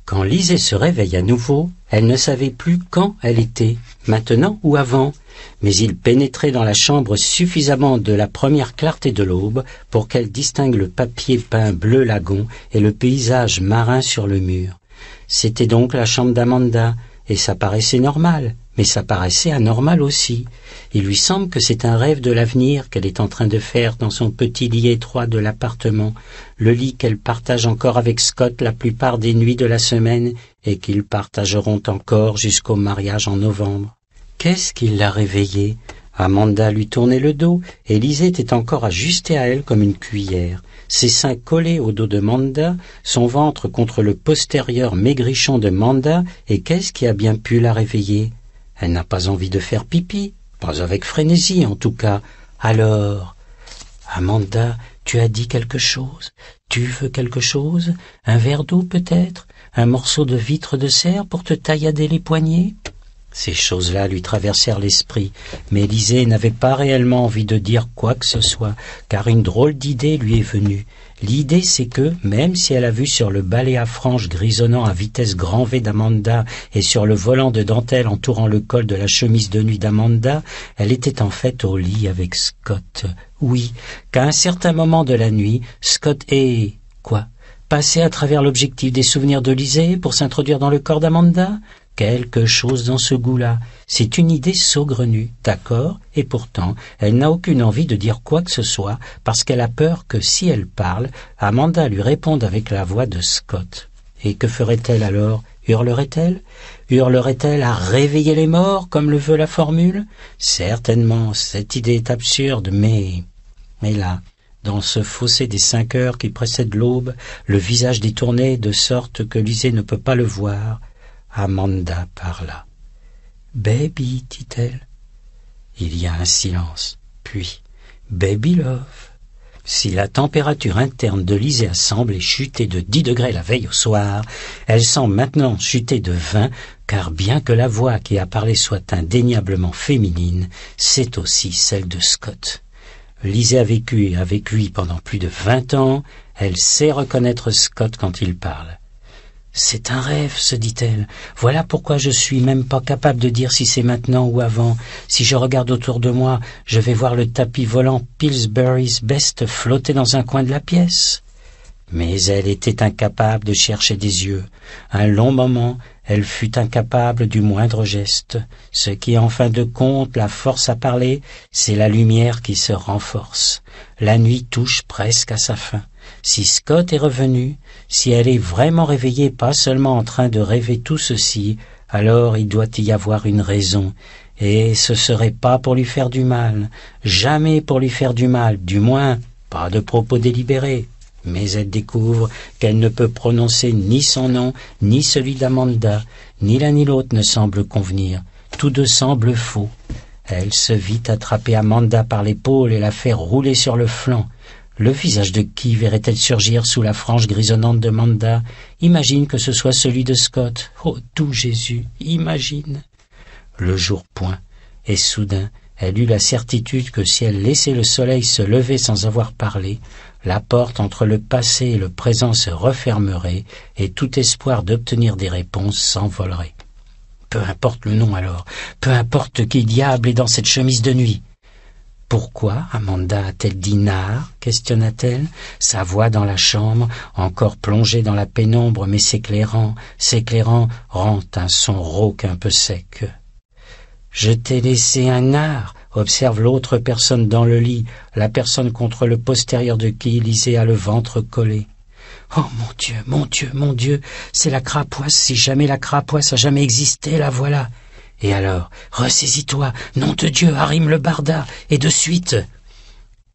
Quand Lisée se réveille à nouveau, elle ne savait plus quand elle était, maintenant ou avant, mais il pénétrait dans la chambre suffisamment de la première clarté de l'aube pour qu'elle distingue le papier peint bleu lagon et le paysage marin sur le mur. C'était donc la chambre d'Amanda, et ça paraissait normal mais ça paraissait anormal aussi. Il lui semble que c'est un rêve de l'avenir qu'elle est en train de faire dans son petit lit étroit de l'appartement, le lit qu'elle partage encore avec Scott la plupart des nuits de la semaine et qu'ils partageront encore jusqu'au mariage en novembre. Qu'est-ce qui l'a réveillée Amanda lui tournait le dos et était encore ajustée à elle comme une cuillère ses seins collés au dos de Manda, son ventre contre le postérieur maigrichon de Manda, et qu'est-ce qui a bien pu la réveiller elle n'a pas envie de faire pipi, pas avec frénésie en tout cas. Alors, Amanda, tu as dit quelque chose Tu veux quelque chose Un verre d'eau peut-être Un morceau de vitre de serre pour te taillader les poignets Ces choses-là lui traversèrent l'esprit, mais Élisée n'avait pas réellement envie de dire quoi que ce soit, car une drôle d'idée lui est venue. L'idée, c'est que, même si elle a vu sur le balai à franges grisonnant à vitesse grand V d'Amanda et sur le volant de dentelle entourant le col de la chemise de nuit d'Amanda, elle était en fait au lit avec Scott. Oui, qu'à un certain moment de la nuit, Scott est... quoi Passé à travers l'objectif des souvenirs de Lisée pour s'introduire dans le corps d'Amanda Quelque chose dans ce goût-là. C'est une idée saugrenue, d'accord, et pourtant, elle n'a aucune envie de dire quoi que ce soit, parce qu'elle a peur que si elle parle, Amanda lui réponde avec la voix de Scott. Et que ferait-elle alors Hurlerait-elle Hurlerait-elle à réveiller les morts, comme le veut la formule Certainement, cette idée est absurde, mais... Mais là, dans ce fossé des cinq heures qui précède l'aube, le visage détourné de sorte que Lisée ne peut pas le voir, Amanda parla. Baby, dit-elle. Il y a un silence. Puis, Baby Love. Si la température interne de a semblé chutée de dix degrés la veille au soir, elle semble maintenant chuter de vingt, car bien que la voix qui a parlé soit indéniablement féminine, c'est aussi celle de Scott. Lise a vécu avec lui pendant plus de vingt ans, elle sait reconnaître Scott quand il parle. C'est un rêve, se dit-elle. Voilà pourquoi je suis même pas capable de dire si c'est maintenant ou avant. Si je regarde autour de moi, je vais voir le tapis volant Pillsbury's Best flotter dans un coin de la pièce. Mais elle était incapable de chercher des yeux. Un long moment, elle fut incapable du moindre geste. Ce qui, en fin de compte, la force à parler, c'est la lumière qui se renforce. La nuit touche presque à sa fin. Si Scott est revenu, si elle est vraiment réveillée, pas seulement en train de rêver tout ceci, alors il doit y avoir une raison, et ce serait pas pour lui faire du mal, jamais pour lui faire du mal, du moins pas de propos délibérés. Mais elle découvre qu'elle ne peut prononcer ni son nom, ni celui d'Amanda, ni l'un ni l'autre ne semble convenir. Tous deux semblent faux. Elle se vit attraper Amanda par l'épaule et la faire rouler sur le flanc. Le visage de qui verrait-elle surgir sous la frange grisonnante de Manda Imagine que ce soit celui de Scott. Oh, tout Jésus, imagine Le jour point. Et soudain, elle eut la certitude que si elle laissait le soleil se lever sans avoir parlé, la porte entre le passé et le présent se refermerait et tout espoir d'obtenir des réponses s'envolerait. Peu importe le nom alors, peu importe qui diable est dans cette chemise de nuit. Pourquoi Amanda a-t-elle dit nard questionna-t-elle, sa voix dans la chambre, encore plongée dans la pénombre mais s'éclairant, s'éclairant, rend un son rauque un peu sec. Je t'ai laissé un nard, observe l'autre personne dans le lit, la personne contre le postérieur de qui lisait a le ventre collé. Oh mon Dieu, mon Dieu, mon Dieu, c'est la crapoisse, si jamais la crapoisse a jamais existé, la voilà. Et alors, ressaisis-toi, nom de Dieu, Arrime le barda, et de suite.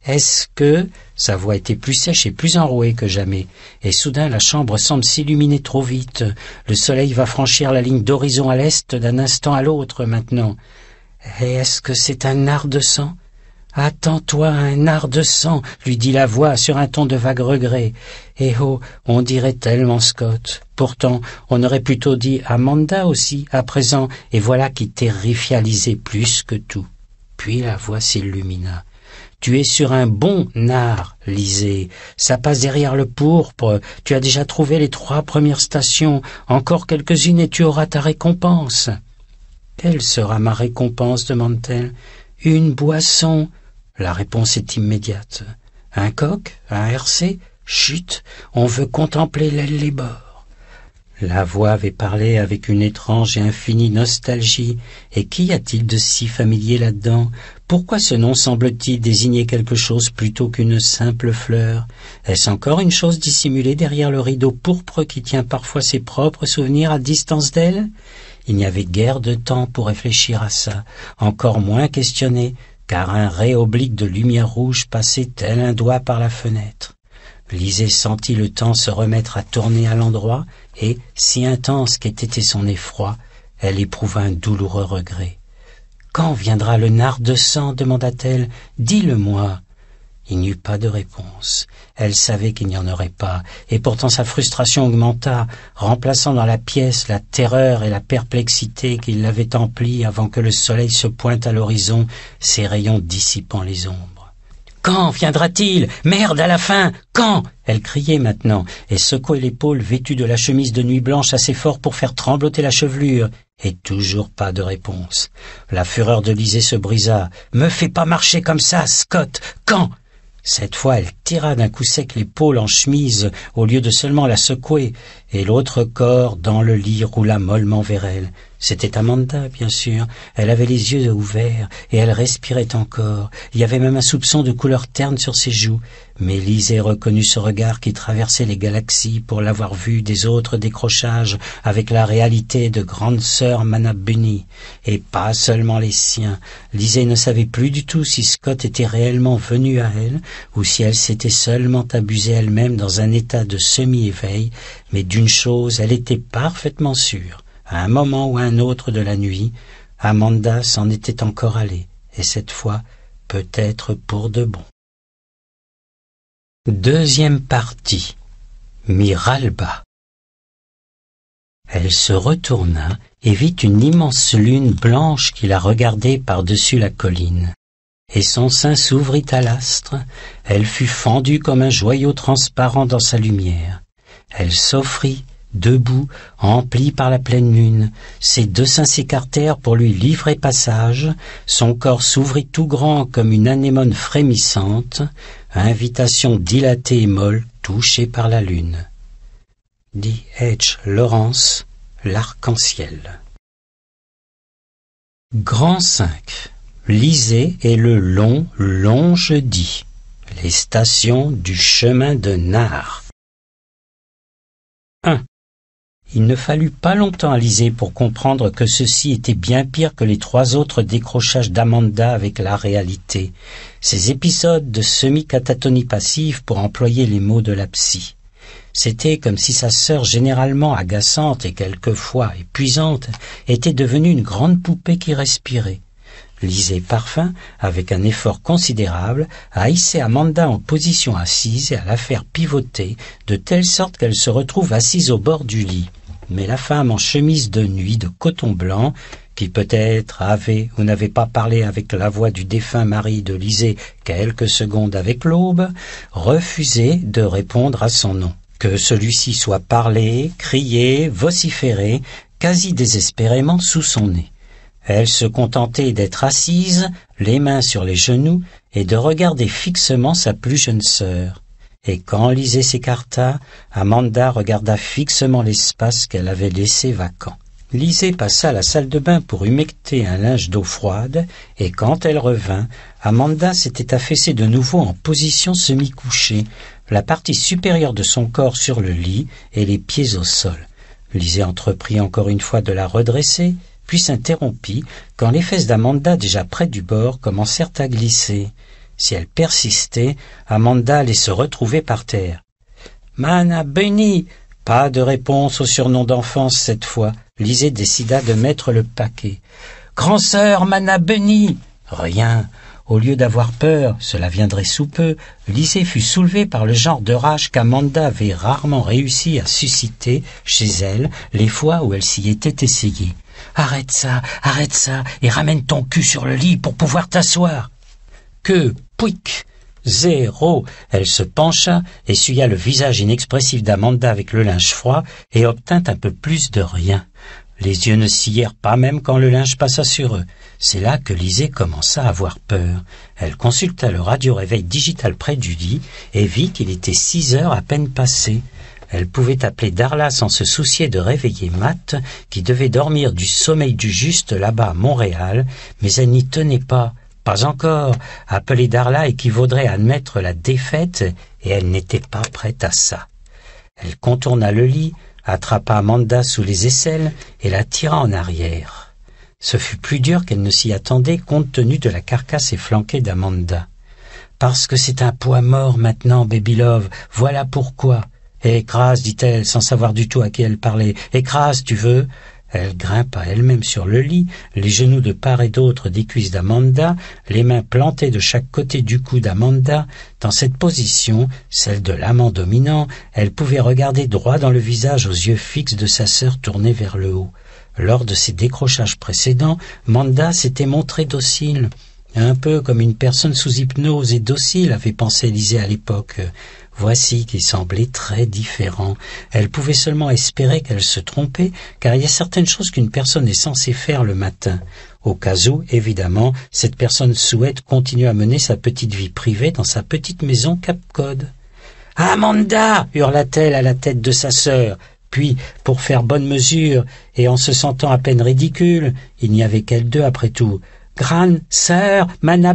Est-ce que sa voix était plus sèche et plus enrouée que jamais, et soudain la chambre semble s'illuminer trop vite. Le soleil va franchir la ligne d'horizon à l'est d'un instant à l'autre maintenant. Et est-ce que c'est un art de sang Attends-toi un art de sang, lui dit la voix sur un ton de vague regret. Eh oh, on dirait tellement Scott. Pourtant, on aurait plutôt dit Amanda aussi, à présent, et voilà qui terrifialisait plus que tout. Puis la voix s'illumina. Tu es sur un bon nard, lisez. Ça passe derrière le pourpre. Tu as déjà trouvé les trois premières stations. Encore quelques-unes et tu auras ta récompense. Quelle sera ma récompense demande-t-elle. Une boisson. La réponse est immédiate. Un coq, un RC, chut, on veut contempler l'aile les bords. La voix avait parlé avec une étrange et infinie nostalgie, et qu'y a-t-il de si familier là-dedans Pourquoi ce nom semble-t-il désigner quelque chose plutôt qu'une simple fleur Est-ce encore une chose dissimulée derrière le rideau pourpre qui tient parfois ses propres souvenirs à distance d'elle il n'y avait guère de temps pour réfléchir à ça, encore moins questionner, car un ray oblique de lumière rouge passait tel un doigt par la fenêtre. Lisée sentit le temps se remettre à tourner à l'endroit, et, si intense qu'ait été son effroi, elle éprouva un douloureux regret. Quand viendra le nard de sang demanda-t-elle. Dis-le-moi. Il n'y eut pas de réponse. Elle savait qu'il n'y en aurait pas, et pourtant sa frustration augmenta, remplaçant dans la pièce la terreur et la perplexité qui l'avaient emplie avant que le soleil se pointe à l'horizon, ses rayons dissipant les ombres. Quand viendra-t-il Merde à la fin Quand Elle criait maintenant, et secouait l'épaule vêtue de la chemise de nuit blanche assez fort pour faire trembloter la chevelure. Et toujours pas de réponse. La fureur de Lisée se brisa. Me fais pas marcher comme ça, Scott Quand cette fois, elle tira d'un coup sec l'épaule en chemise au lieu de seulement la secouer, et l'autre corps dans le lit roula mollement vers elle. C'était Amanda, bien sûr. Elle avait les yeux ouverts et elle respirait encore. Il y avait même un soupçon de couleur terne sur ses joues. Mais Lisée reconnut ce regard qui traversait les galaxies pour l'avoir vu des autres décrochages avec la réalité de grande sœur Manabuni, et pas seulement les siens. Lisée ne savait plus du tout si Scott était réellement venu à elle, ou si elle s'était seulement abusée elle-même dans un état de semi-éveil, mais d'une chose elle était parfaitement sûre. À un moment ou à un autre de la nuit, Amanda s'en était encore allée, et cette fois, peut-être pour de bon. Deuxième partie Miralba Elle se retourna et vit une immense lune blanche qui la regardait par-dessus la colline. Et son sein s'ouvrit à l'astre, elle fut fendue comme un joyau transparent dans sa lumière. Elle s'offrit debout, empli par la pleine lune. Ses deux seins s'écartèrent pour lui livrer passage. Son corps s'ouvrit tout grand comme une anémone frémissante, invitation dilatée et molle, touchée par la lune. Dit H. Lawrence, l'arc-en-ciel. Grand 5. Lisez et le long, long jeudi. Les stations du chemin de Nard. Il ne fallut pas longtemps à Lisée pour comprendre que ceci était bien pire que les trois autres décrochages d'Amanda avec la réalité, ces épisodes de semi-catatonie passive pour employer les mots de la psy. C'était comme si sa sœur généralement agaçante et quelquefois épuisante était devenue une grande poupée qui respirait. Lisée Parfum, avec un effort considérable, a hissé Amanda en position assise et à la faire pivoter, de telle sorte qu'elle se retrouve assise au bord du lit mais la femme en chemise de nuit de coton blanc, qui peut-être avait ou n'avait pas parlé avec la voix du défunt mari de Lisée quelques secondes avec l'aube, refusait de répondre à son nom. Que celui-ci soit parlé, crié, vociféré, quasi désespérément sous son nez. Elle se contentait d'être assise, les mains sur les genoux, et de regarder fixement sa plus jeune sœur et quand Lisée s'écarta, Amanda regarda fixement l'espace qu'elle avait laissé vacant. Lisée passa à la salle de bain pour humecter un linge d'eau froide, et quand elle revint, Amanda s'était affaissée de nouveau en position semi-couchée, la partie supérieure de son corps sur le lit et les pieds au sol. Lisée entreprit encore une fois de la redresser, puis s'interrompit quand les fesses d'Amanda déjà près du bord commencèrent à glisser si elle persistait, Amanda allait se retrouver par terre. Mana Benny, Pas de réponse au surnom d'enfance cette fois. Lisée décida de mettre le paquet. Grand-sœur, Mana Benny, Rien. Au lieu d'avoir peur, cela viendrait sous peu, Lisée fut soulevée par le genre de rage qu'Amanda avait rarement réussi à susciter chez elle les fois où elle s'y était essayée. Arrête ça, arrête ça, et ramène ton cul sur le lit pour pouvoir t'asseoir. Que Pouic Zéro Elle se pencha, essuya le visage inexpressif d'Amanda avec le linge froid et obtint un peu plus de rien. Les yeux ne scièrent pas même quand le linge passa sur eux. C'est là que Lisée commença à avoir peur. Elle consulta le radio-réveil digital près du lit et vit qu'il était six heures à peine passées. Elle pouvait appeler Darla sans se soucier de réveiller Matt, qui devait dormir du sommeil du juste là-bas à Montréal, mais elle n'y tenait pas. Pas encore. Appeler Darla qui vaudrait admettre la défaite, et elle n'était pas prête à ça. Elle contourna le lit, attrapa Amanda sous les aisselles et la tira en arrière. Ce fut plus dur qu'elle ne s'y attendait compte tenu de la carcasse efflanquée d'Amanda. Parce que c'est un poids mort maintenant, Baby Love, voilà pourquoi. Écrase, eh, dit-elle, sans savoir du tout à qui elle parlait. Écrase, eh, tu veux elle grimpa elle-même sur le lit, les genoux de part et d'autre des cuisses d'Amanda, les mains plantées de chaque côté du cou d'Amanda. Dans cette position, celle de l'amant dominant, elle pouvait regarder droit dans le visage aux yeux fixes de sa sœur tournée vers le haut. Lors de ses décrochages précédents, Manda s'était montrée docile. Un peu comme une personne sous hypnose et docile, avait pensé Lisée à l'époque. Voici qui semblait très différent. Elle pouvait seulement espérer qu'elle se trompait, car il y a certaines choses qu'une personne est censée faire le matin. Au cas où, évidemment, cette personne souhaite continuer à mener sa petite vie privée dans sa petite maison cap Amanda hurla-t-elle à la tête de sa sœur. Puis, pour faire bonne mesure, et en se sentant à peine ridicule, il n'y avait qu'elles deux après tout, Grande sœur, Mana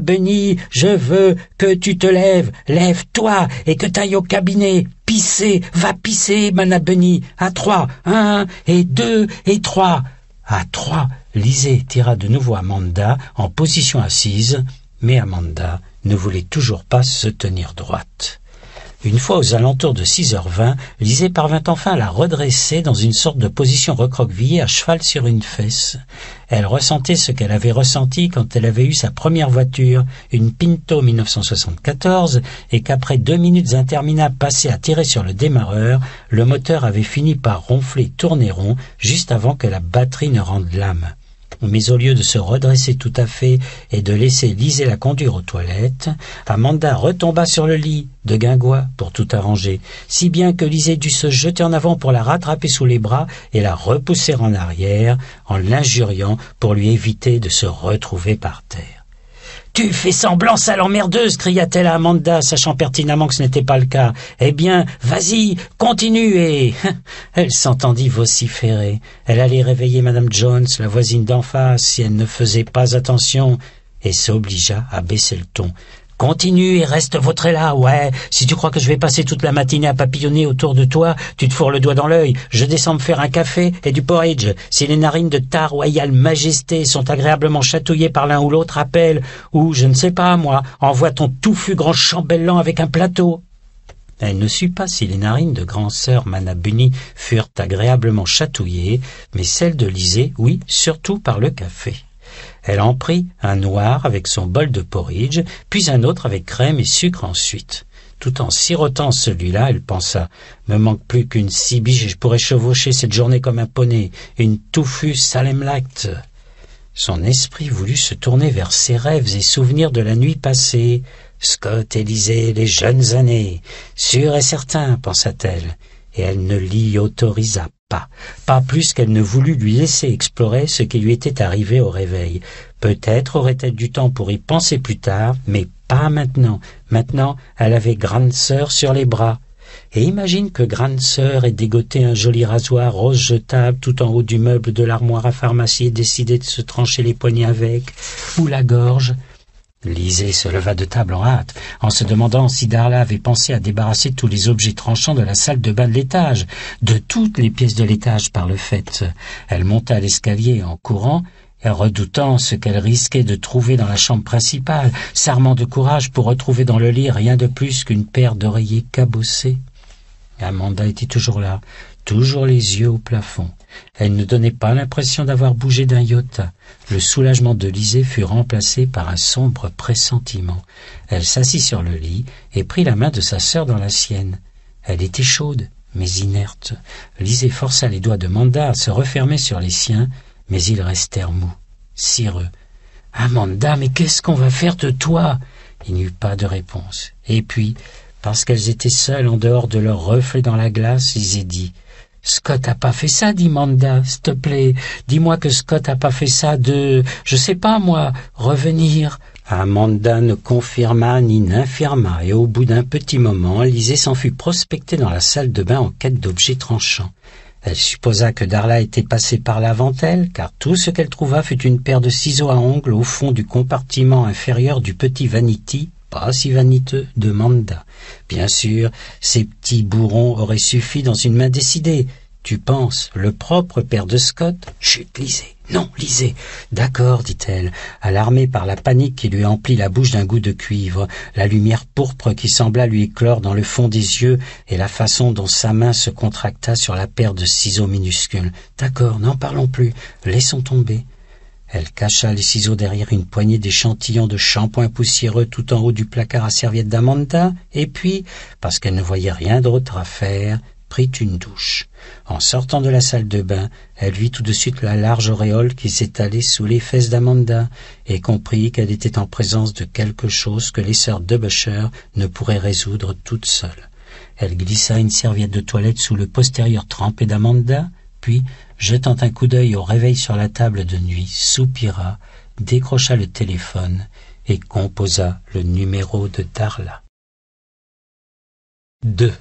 je veux que tu te lèves, lève-toi et que t'ailles au cabinet. Pissez, va pisser, Mana Beni. À trois, un et deux et trois. À trois, Lisée tira de nouveau Amanda en position assise, mais Amanda ne voulait toujours pas se tenir droite. Une fois aux alentours de 6h20, Lisée parvint enfin à la redresser dans une sorte de position recroquevillée à cheval sur une fesse. Elle ressentait ce qu'elle avait ressenti quand elle avait eu sa première voiture, une Pinto 1974, et qu'après deux minutes interminables passées à tirer sur le démarreur, le moteur avait fini par ronfler tourner rond juste avant que la batterie ne rende l'âme. Mais au lieu de se redresser tout à fait et de laisser la conduire aux toilettes, Amanda retomba sur le lit de Guingois pour tout arranger, si bien que Lise dut se jeter en avant pour la rattraper sous les bras et la repousser en arrière en l'injuriant pour lui éviter de se retrouver par terre. Tu fais semblant, sale emmerdeuse cria-t-elle à Amanda, sachant pertinemment que ce n'était pas le cas. Eh bien, vas-y, continue et... [laughs] Elle s'entendit vociférer. Elle allait réveiller Madame Jones, la voisine d'en face, si elle ne faisait pas attention, et s'obligea à baisser le ton. Continue et reste vautré là, ouais. Si tu crois que je vais passer toute la matinée à papillonner autour de toi, tu te fourres le doigt dans l'œil. Je descends me faire un café et du porridge. Si les narines de ta royale majesté sont agréablement chatouillées par l'un ou l'autre appel, ou, je ne sais pas, moi, envoie ton touffu grand chambellan avec un plateau. Elle ne sut pas si les narines de grand-sœur Manabuni furent agréablement chatouillées, mais celles de Lisée, oui, surtout par le café. Elle en prit un noir avec son bol de porridge, puis un autre avec crème et sucre ensuite. Tout en sirotant celui-là, elle pensa Me manque plus qu'une cibiche et je pourrais chevaucher cette journée comme un poney, une touffue salemlacte. Son esprit voulut se tourner vers ses rêves et souvenirs de la nuit passée. Scott Élisée, les jeunes années. Sûr et certain, pensa-t-elle, et elle ne l'y autorisa pas, plus qu'elle ne voulut lui laisser explorer ce qui lui était arrivé au réveil. Peut-être aurait-elle du temps pour y penser plus tard, mais pas maintenant. Maintenant, elle avait grande sœur sur les bras. Et imagine que grande sœur ait dégoté un joli rasoir rose jetable tout en haut du meuble de l'armoire à pharmacie et décidé de se trancher les poignets avec, ou la gorge. Lisée se leva de table en hâte, en se demandant si Darla avait pensé à débarrasser tous les objets tranchants de la salle de bain de l'étage, de toutes les pièces de l'étage par le fait. Elle monta l'escalier en courant, redoutant ce qu'elle risquait de trouver dans la chambre principale, s'armant de courage pour retrouver dans le lit rien de plus qu'une paire d'oreillers cabossés. Amanda était toujours là, toujours les yeux au plafond. Elle ne donnait pas l'impression d'avoir bougé d'un iota. Le soulagement de Lisée fut remplacé par un sombre pressentiment. Elle s'assit sur le lit et prit la main de sa sœur dans la sienne. Elle était chaude, mais inerte. Lisée força les doigts de Manda à se refermer sur les siens, mais ils restèrent mous, cireux. Amanda, mais qu'est-ce qu'on va faire de toi Il n'y eut pas de réponse. Et puis, parce qu'elles étaient seules en dehors de leur reflet dans la glace, Lisée dit Scott a pas fait ça, dit Manda, s'il te plaît. Dis-moi que Scott a pas fait ça de, je sais pas moi, revenir. Amanda ne confirma ni n'infirma, et au bout d'un petit moment, Lisée s'en fut prospectée dans la salle de bain en quête d'objets tranchants. Elle supposa que Darla était passée par là avant elle, car tout ce qu'elle trouva fut une paire de ciseaux à ongles au fond du compartiment inférieur du petit vanity, pas si vaniteux, demanda. Bien sûr, ces petits bourrons auraient suffi dans une main décidée. Tu penses, le propre père de Scott Chut, lisez. Non, lisez. D'accord, dit-elle, alarmée par la panique qui lui emplit la bouche d'un goût de cuivre, la lumière pourpre qui sembla lui éclore dans le fond des yeux et la façon dont sa main se contracta sur la paire de ciseaux minuscules. D'accord, n'en parlons plus. Laissons tomber. Elle cacha les ciseaux derrière une poignée d'échantillons de shampoing poussiéreux tout en haut du placard à serviettes d'Amanda, et puis, parce qu'elle ne voyait rien d'autre à faire, prit une douche. En sortant de la salle de bain, elle vit tout de suite la large auréole qui s'étalait sous les fesses d'Amanda et comprit qu'elle était en présence de quelque chose que les sœurs Debusher ne pourraient résoudre toutes seules. Elle glissa une serviette de toilette sous le postérieur trempé d'Amanda, puis, jetant un coup d'œil au réveil sur la table de nuit, soupira, décrocha le téléphone et composa le numéro de Darla. 2.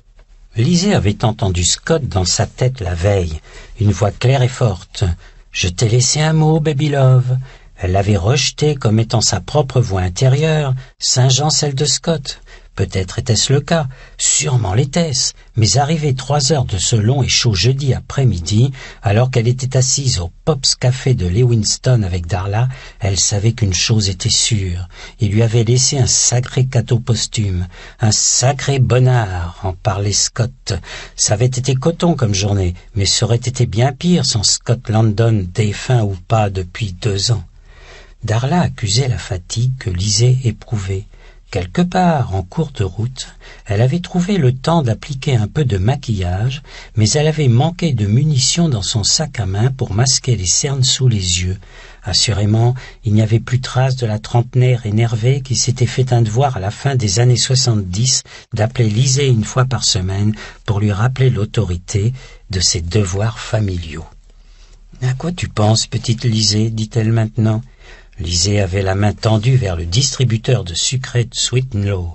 Lisée avait entendu Scott dans sa tête la veille, une voix claire et forte. Je t'ai laissé un mot, baby love. Elle l'avait rejeté comme étant sa propre voix intérieure, Saint Jean celle de Scott. Peut-être était-ce le cas, sûrement l'était-ce, mais arrivée trois heures de ce long et chaud jeudi après-midi, alors qu'elle était assise au Pops Café de Lewinston avec Darla, elle savait qu'une chose était sûre, il lui avait laissé un sacré cateau posthume, un sacré bonheur, en parlait Scott. Ça avait été coton comme journée, mais ça aurait été bien pire sans Scott Landon, défunt ou pas depuis deux ans. Darla accusait la fatigue que lisait éprouvait. Quelque part en courte route, elle avait trouvé le temps d'appliquer un peu de maquillage, mais elle avait manqué de munitions dans son sac à main pour masquer les cernes sous les yeux. Assurément, il n'y avait plus trace de la trentenaire énervée qui s'était fait un devoir à la fin des années 70 d'appeler Lisée une fois par semaine pour lui rappeler l'autorité de ses devoirs familiaux. À quoi tu penses, petite Lisée dit-elle maintenant. Lisée avait la main tendue vers le distributeur de sucre de Sweetlow.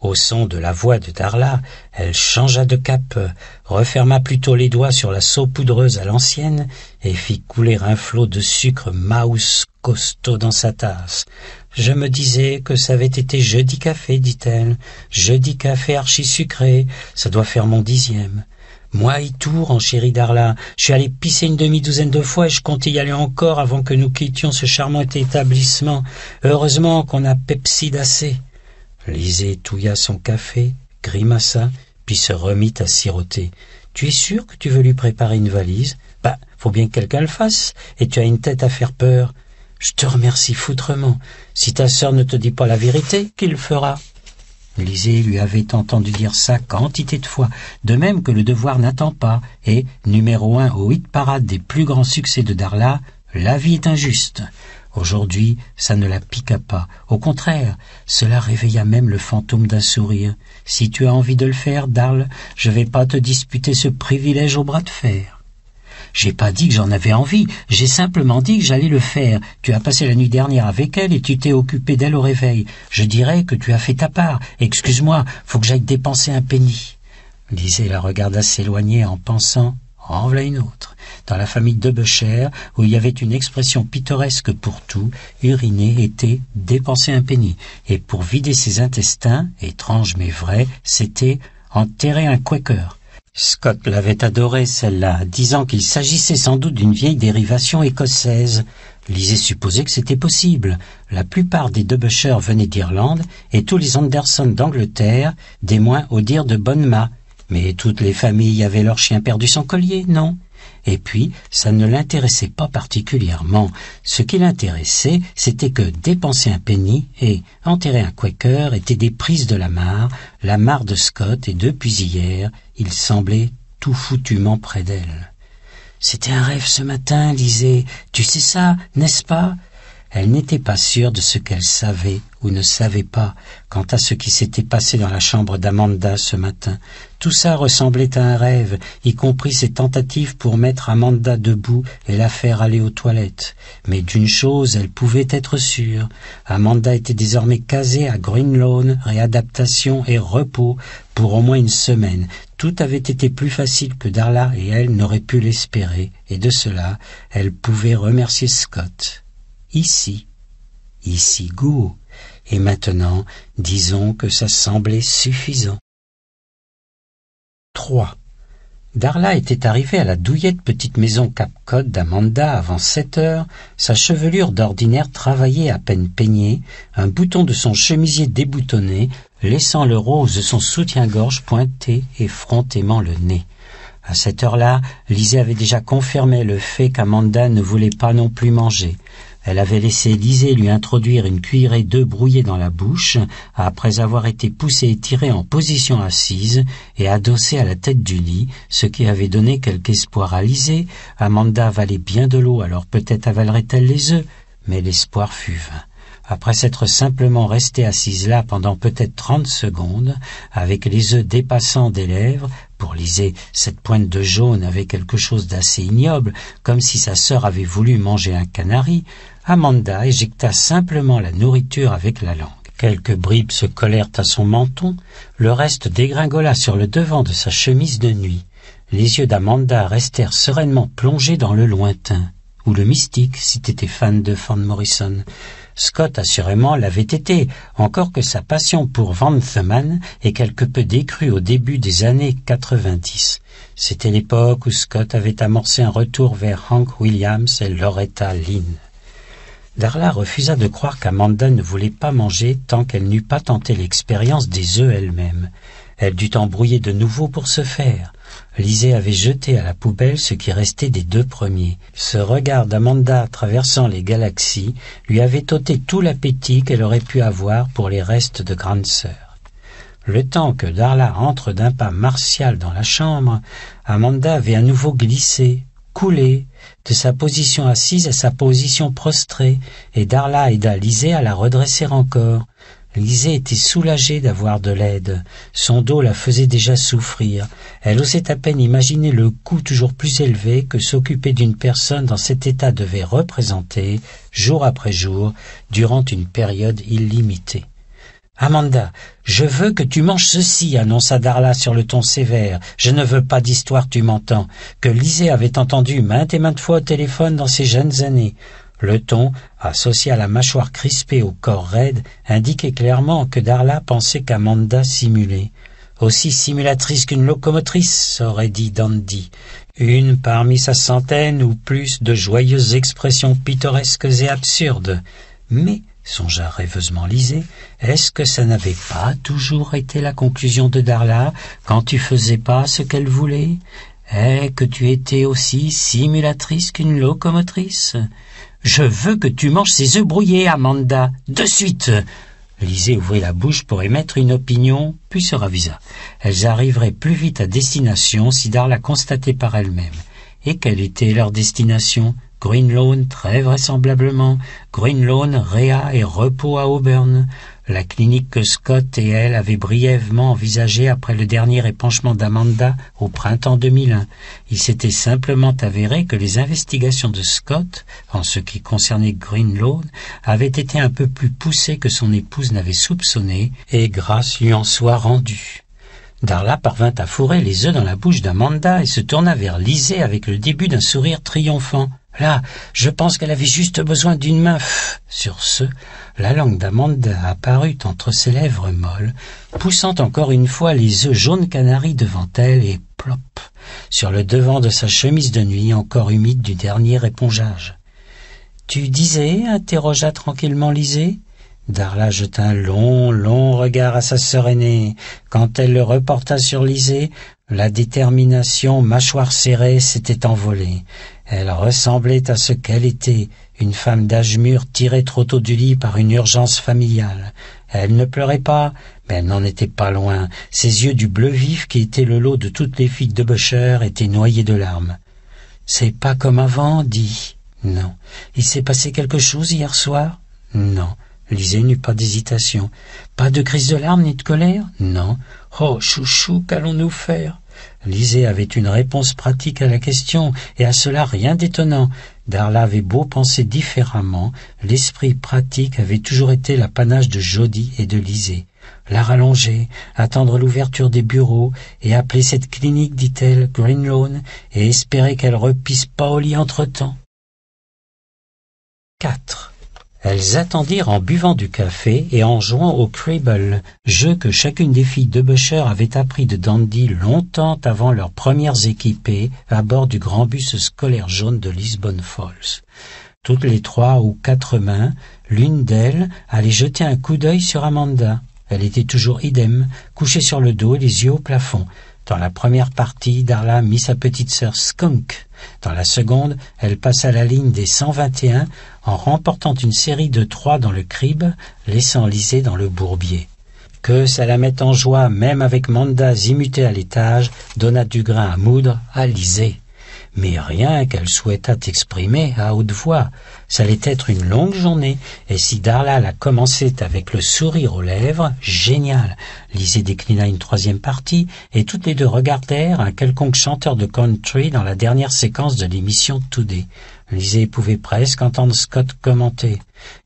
Au son de la voix de Darla, elle changea de cap, referma plutôt les doigts sur la saupoudreuse poudreuse à l'ancienne et fit couler un flot de sucre mouse costaud dans sa tasse. Je me disais que ça avait été jeudi café, dit-elle. Jeudi café archi sucré, ça doit faire mon dixième. Moi, en chéri Darla. Je suis allé pisser une demi-douzaine de fois et je comptais y aller encore avant que nous quittions ce charmant établissement. Heureusement qu'on a Pepsi d'assez. Lisée touilla son café, grimaça, puis se remit à siroter. Tu es sûr que tu veux lui préparer une valise Bah, faut bien que quelqu'un le fasse, et tu as une tête à faire peur. Je te remercie foutrement. Si ta sœur ne te dit pas la vérité, qu'il le fera Élisée lui avait entendu dire ça quantité de fois, de même que le devoir n'attend pas, et, numéro un au hit parade des plus grands succès de Darla, la vie est injuste. Aujourd'hui, ça ne la piqua pas. Au contraire, cela réveilla même le fantôme d'un sourire. Si tu as envie de le faire, Darl, je vais pas te disputer ce privilège au bras de fer. J'ai pas dit que j'en avais envie, j'ai simplement dit que j'allais le faire. Tu as passé la nuit dernière avec elle et tu t'es occupé d'elle au réveil. Je dirais que tu as fait ta part. Excuse-moi, faut que j'aille dépenser un penny. Lisez la regarda s'éloigner en pensant en voilà une autre. Dans la famille de Becher, où il y avait une expression pittoresque pour tout, uriner était dépenser un penny. Et pour vider ses intestins, étrange mais vrai, c'était enterrer un quaker. Scott l'avait adorée, celle-là, disant qu'il s'agissait sans doute d'une vieille dérivation écossaise. Lisez supposait que c'était possible. La plupart des debucheurs venaient d'Irlande et tous les Anderson d'Angleterre, des moins au dire de mâ, Mais toutes les familles avaient leur chien perdu sans collier, non et puis, ça ne l'intéressait pas particulièrement. Ce qui l'intéressait, c'était que dépenser un penny et enterrer un quaker étaient des prises de la mare, la mare de Scott, et depuis hier, il semblait tout foutument près d'elle. C'était un rêve ce matin, disait. Tu sais ça, n'est-ce pas Elle n'était pas sûre de ce qu'elle savait ne savait pas quant à ce qui s'était passé dans la chambre d'Amanda ce matin. Tout ça ressemblait à un rêve, y compris ses tentatives pour mettre Amanda debout et la faire aller aux toilettes. Mais d'une chose, elle pouvait être sûre. Amanda était désormais casée à Greenlawn, réadaptation et repos pour au moins une semaine. Tout avait été plus facile que Darla et elle n'aurait pu l'espérer, et de cela, elle pouvait remercier Scott. Ici, ici Go et maintenant disons que ça semblait suffisant. 3. Darla était arrivée à la douillette petite maison cap Cod d'Amanda avant sept heures, sa chevelure d'ordinaire travaillée à peine peignée, un bouton de son chemisier déboutonné, laissant le rose de son soutien-gorge pointé et frontément le nez. À cette heure-là, Lisée avait déjà confirmé le fait qu'Amanda ne voulait pas non plus manger. Elle avait laissé Lisée lui introduire une cuillerée d'œufs brouillés dans la bouche, après avoir été poussée et tirée en position assise et adossée à la tête du lit, ce qui avait donné quelque espoir à Lisée. Amanda valait bien de l'eau, alors peut-être avalerait-elle les œufs. Mais l'espoir fut vain. Après s'être simplement restée assise là pendant peut-être trente secondes, avec les œufs dépassant des lèvres, pour Lisée, cette pointe de jaune avait quelque chose d'assez ignoble, comme si sa sœur avait voulu manger un canari, Amanda éjecta simplement la nourriture avec la langue. Quelques bribes se collèrent à son menton, le reste dégringola sur le devant de sa chemise de nuit. Les yeux d'Amanda restèrent sereinement plongés dans le lointain, ou le mystique, si t'étais fan de Van Morrison. Scott assurément l'avait été, encore que sa passion pour Van Theman est quelque peu décrue au début des années 90. C'était l'époque où Scott avait amorcé un retour vers Hank Williams et Loretta Lynn. Darla refusa de croire qu'Amanda ne voulait pas manger tant qu'elle n'eût pas tenté l'expérience des œufs elle-même. Elle dut embrouiller de nouveau pour se faire. Lisée avait jeté à la poubelle ce qui restait des deux premiers. Ce regard d'Amanda traversant les galaxies lui avait ôté tout l'appétit qu'elle aurait pu avoir pour les restes de grande sœur. Le temps que Darla entre d'un pas martial dans la chambre, Amanda avait à nouveau glissé, coulé, de sa position assise à sa position prostrée, et Darla aida Lisée à la redresser encore. Lisée était soulagée d'avoir de l'aide. Son dos la faisait déjà souffrir. Elle osait à peine imaginer le coût toujours plus élevé que s'occuper d'une personne dans cet état devait représenter, jour après jour, durant une période illimitée. Amanda, je veux que tu manges ceci, annonça Darla sur le ton sévère. Je ne veux pas d'histoire, tu m'entends, que Lisée avait entendu maintes et maintes fois au téléphone dans ses jeunes années. Le ton, associé à la mâchoire crispée au corps raide, indiquait clairement que Darla pensait qu'Amanda simulait. Aussi simulatrice qu'une locomotrice, aurait dit Dandy. Une parmi sa centaine ou plus de joyeuses expressions pittoresques et absurdes. Mais songea rêveusement Lisée, est-ce que ça n'avait pas toujours été la conclusion de Darla quand tu faisais pas ce qu'elle voulait Eh, que tu étais aussi simulatrice qu'une locomotrice Je veux que tu manges ces œufs brouillés, Amanda, de suite Lisée ouvrit la bouche pour émettre une opinion, puis se ravisa. Elles arriveraient plus vite à destination si Darla constatait par elle-même. Et quelle était leur destination Greenlawn très vraisemblablement, Greenlawn, réa et repos à Auburn, la clinique que Scott et elle avaient brièvement envisagée après le dernier épanchement d'Amanda au printemps 2001. Il s'était simplement avéré que les investigations de Scott, en ce qui concernait Greenlawn, avaient été un peu plus poussées que son épouse n'avait soupçonné, et grâce lui en soit rendue. Darla parvint à fourrer les œufs dans la bouche d'Amanda et se tourna vers Lisée avec le début d'un sourire triomphant. Là, je pense qu'elle avait juste besoin d'une main. Sur ce, la langue d'Amanda apparut entre ses lèvres molles, poussant encore une fois les œufs jaunes canaris devant elle et plop, sur le devant de sa chemise de nuit encore humide du dernier épongeage. Tu disais interrogea tranquillement Lisée. Darla jeta un long, long regard à sa sœur aînée. Quand elle le reporta sur Lisée, la détermination, mâchoire serrée, s'était envolée. Elle ressemblait à ce qu'elle était, une femme d'âge mûr tirée trop tôt du lit par une urgence familiale. Elle ne pleurait pas, mais elle n'en était pas loin. Ses yeux du bleu vif qui était le lot de toutes les filles de boucher, étaient noyés de larmes. C'est pas comme avant, dit. Non. Il s'est passé quelque chose hier soir Non. lisez n'eut pas d'hésitation. Pas de crise de larmes ni de colère Non. Oh, chouchou, qu'allons-nous faire Lisée avait une réponse pratique à la question, et à cela rien d'étonnant. Darla avait beau penser différemment, l'esprit pratique avait toujours été l'apanage de Jody et de Lisée. La rallonger, attendre l'ouverture des bureaux, et appeler cette clinique, dit-elle, Green Lawn, et espérer qu'elle repisse Paoli entre-temps. 4. Elles attendirent en buvant du café et en jouant au Cribble, jeu que chacune des filles de Buescher avait appris de Dandy longtemps avant leurs premières équipées à bord du grand bus scolaire jaune de Lisbonne Falls. Toutes les trois ou quatre mains, l'une d'elles allait jeter un coup d'œil sur Amanda. Elle était toujours idem, couchée sur le dos, les yeux au plafond. Dans la première partie, Darla mit sa petite sœur Skunk. Dans la seconde, elle passa la ligne des 121 en remportant une série de trois dans le crib, laissant Lisée dans le bourbier. Que ça la mette en joie, même avec Mandas immuté à l'étage, donna du grain à moudre à Lisée. Mais rien qu'elle souhaitât exprimer à haute voix, ça allait être une longue journée, et si Darla la commençait avec le sourire aux lèvres, génial. Lisée déclina une troisième partie, et toutes les deux regardèrent un quelconque chanteur de country dans la dernière séquence de l'émission Today. Lisée pouvait presque entendre Scott commenter.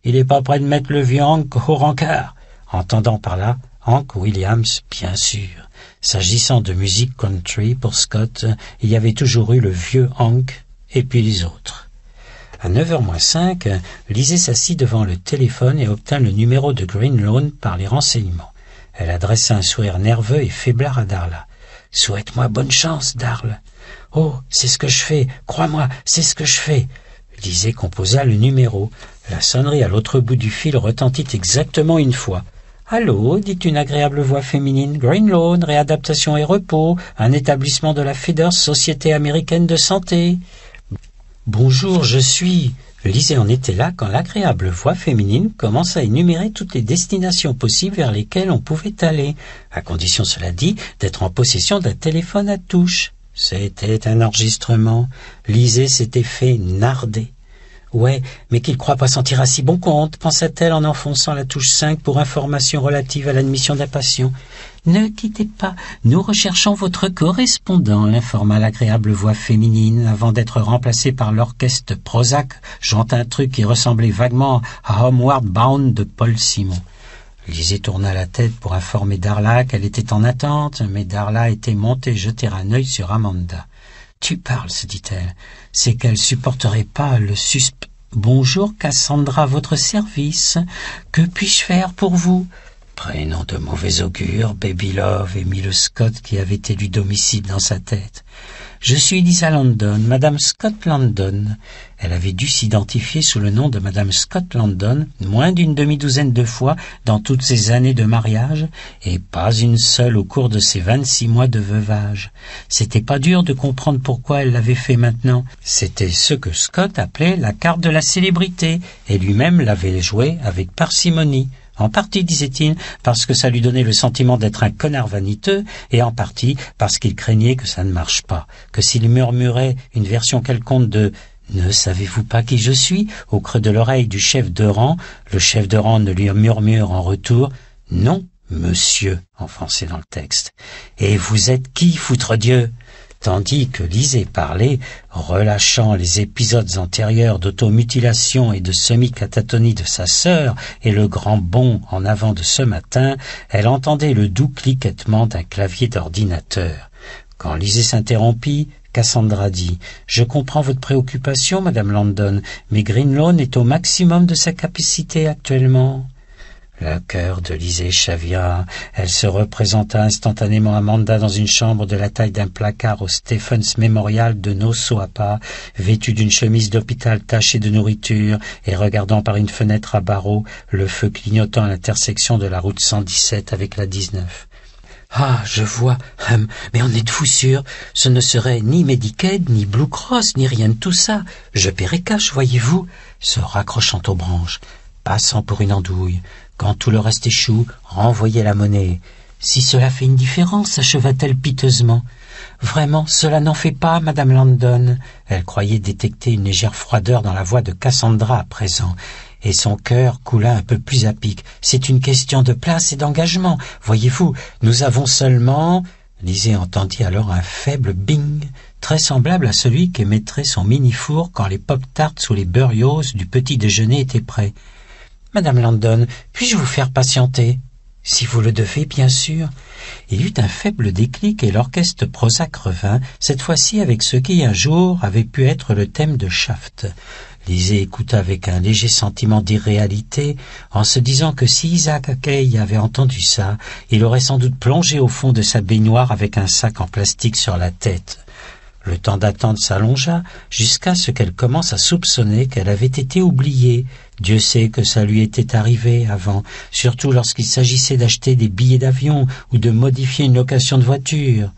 Il est pas prêt de mettre le vieux Hank au rancœur », Entendant par là, Hank Williams, bien sûr. S'agissant de musique country, pour Scott, il y avait toujours eu le vieux Hank et puis les autres. À 9h moins cinq, Lise s'assit devant le téléphone et obtint le numéro de Greenlawn par les renseignements. Elle adressa un sourire nerveux et faiblard à Darla. Souhaite-moi bonne chance, Darle. Oh, c'est ce que je fais, crois-moi, c'est ce que je fais. Lisée composa le numéro. La sonnerie à l'autre bout du fil retentit exactement une fois. Allô, dit une agréable voix féminine. Green réadaptation et repos, un établissement de la Feder Société américaine de santé. Bonjour, je suis. Lisez en était là quand l'agréable voix féminine commence à énumérer toutes les destinations possibles vers lesquelles on pouvait aller, à condition, cela dit, d'être en possession d'un téléphone à touche. C'était un enregistrement. Lisez s'était fait narder. Ouais, mais qu'il croit pas s'en tirer à si bon compte, pensa-t-elle en enfonçant la touche 5 pour information relative à l'admission d'un patient. Ne quittez pas, nous recherchons votre correspondant, l'informa l'agréable voix féminine avant d'être remplacée par l'orchestre Prozac, jantant un truc qui ressemblait vaguement à Homeward Bound de Paul Simon. Lisée tourna la tête pour informer Darla qu'elle était en attente, mais Darla était montée jeter un œil sur Amanda. Tu parles, se dit-elle. C'est qu'elle supporterait pas le susp. Bonjour, Cassandra, votre service. Que puis-je faire pour vous? Prénom de mauvais augure, Love, et le Scott qui avait du domicile dans sa tête. Je suis Lisa Landon, Madame Scott Landon. Elle avait dû s'identifier sous le nom de Madame Scott Landon moins d'une demi-douzaine de fois dans toutes ses années de mariage, et pas une seule au cours de ses vingt-six mois de veuvage. C'était pas dur de comprendre pourquoi elle l'avait fait maintenant. C'était ce que Scott appelait la carte de la célébrité, et lui-même l'avait joué avec parcimonie. En partie, disait-il, parce que ça lui donnait le sentiment d'être un connard vaniteux, et en partie parce qu'il craignait que ça ne marche pas, que s'il murmurait une version quelconque de ne savez-vous pas qui je suis au creux de l'oreille du chef de rang, le chef de rang ne lui murmure en retour Non, monsieur, en français dans le texte. Et vous êtes qui, foutre Dieu tandis que Lisez parlait, relâchant les épisodes antérieurs d'automutilation et de semi-catatonie de sa sœur et le grand bond en avant de ce matin, elle entendait le doux cliquettement d'un clavier d'ordinateur. Quand Lisez s'interrompit, Cassandra dit Je comprends votre préoccupation, Madame Landon, mais Greenlawn est au maximum de sa capacité actuellement. Le cœur de Lisée chavira. Elle se représenta instantanément Amanda dans une chambre de la taille d'un placard au Stephens Memorial de Nossoapa, vêtue d'une chemise d'hôpital tachée de nourriture et regardant par une fenêtre à barreaux le feu clignotant à l'intersection de la route 117 avec la 19. Ah, je vois. Hum, mais en êtes-vous sûr Ce ne serait ni Medicaid, ni Blue Cross, ni rien de tout ça. Je paierai cash, voyez-vous. Se raccrochant aux branches, passant pour une andouille, quand tout le reste échoue, renvoyez la monnaie. Si cela fait une différence, acheva-t-elle piteusement. Vraiment, cela n'en fait pas, madame Landon. Elle croyait détecter une légère froideur dans la voix de Cassandra à présent, et son cœur coula un peu plus à pic. C'est une question de place et d'engagement. Voyez-vous, nous avons seulement... Lisée entendit alors un faible bing, très semblable à celui qu'émettrait son mini-four quand les pop-tarts ou les burrios du petit déjeuner étaient prêts. Madame Landon, puis-je vous faire patienter Si vous le devez, bien sûr. Il eut un faible déclic et l'orchestre Prozac revint, cette fois-ci avec ce qui un jour avait pu être le thème de Shaft. Lisée écouta avec un léger sentiment d'irréalité, en se disant que si Isaac Kaye avait entendu ça, il aurait sans doute plongé au fond de sa baignoire avec un sac en plastique sur la tête. Le temps d'attente s'allongea jusqu'à ce qu'elle commence à soupçonner qu'elle avait été oubliée, Dieu sait que ça lui était arrivé avant, surtout lorsqu'il s'agissait d'acheter des billets d'avion ou de modifier une location de voiture.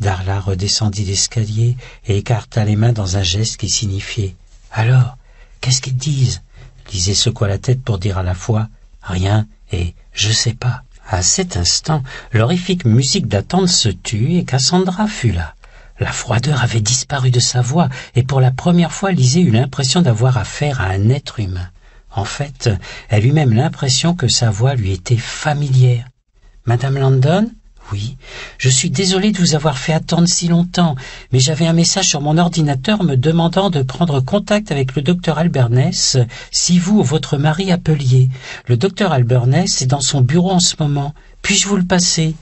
Darla redescendit l'escalier et écarta les mains dans un geste qui signifiait Alors, qu'est-ce qu'ils disent Lisez secoua la tête pour dire à la fois Rien et Je sais pas. À cet instant, l'horrifique musique d'attente se tut et Cassandra fut là. La froideur avait disparu de sa voix, et pour la première fois Lisez eut l'impression d'avoir affaire à un être humain. En fait, elle eut même l'impression que sa voix lui était familière. Madame Landon Oui. Je suis désolée de vous avoir fait attendre si longtemps, mais j'avais un message sur mon ordinateur me demandant de prendre contact avec le docteur Alberness, si vous ou votre mari appeliez. Le docteur Alberness est dans son bureau en ce moment. Puis-je vous le passer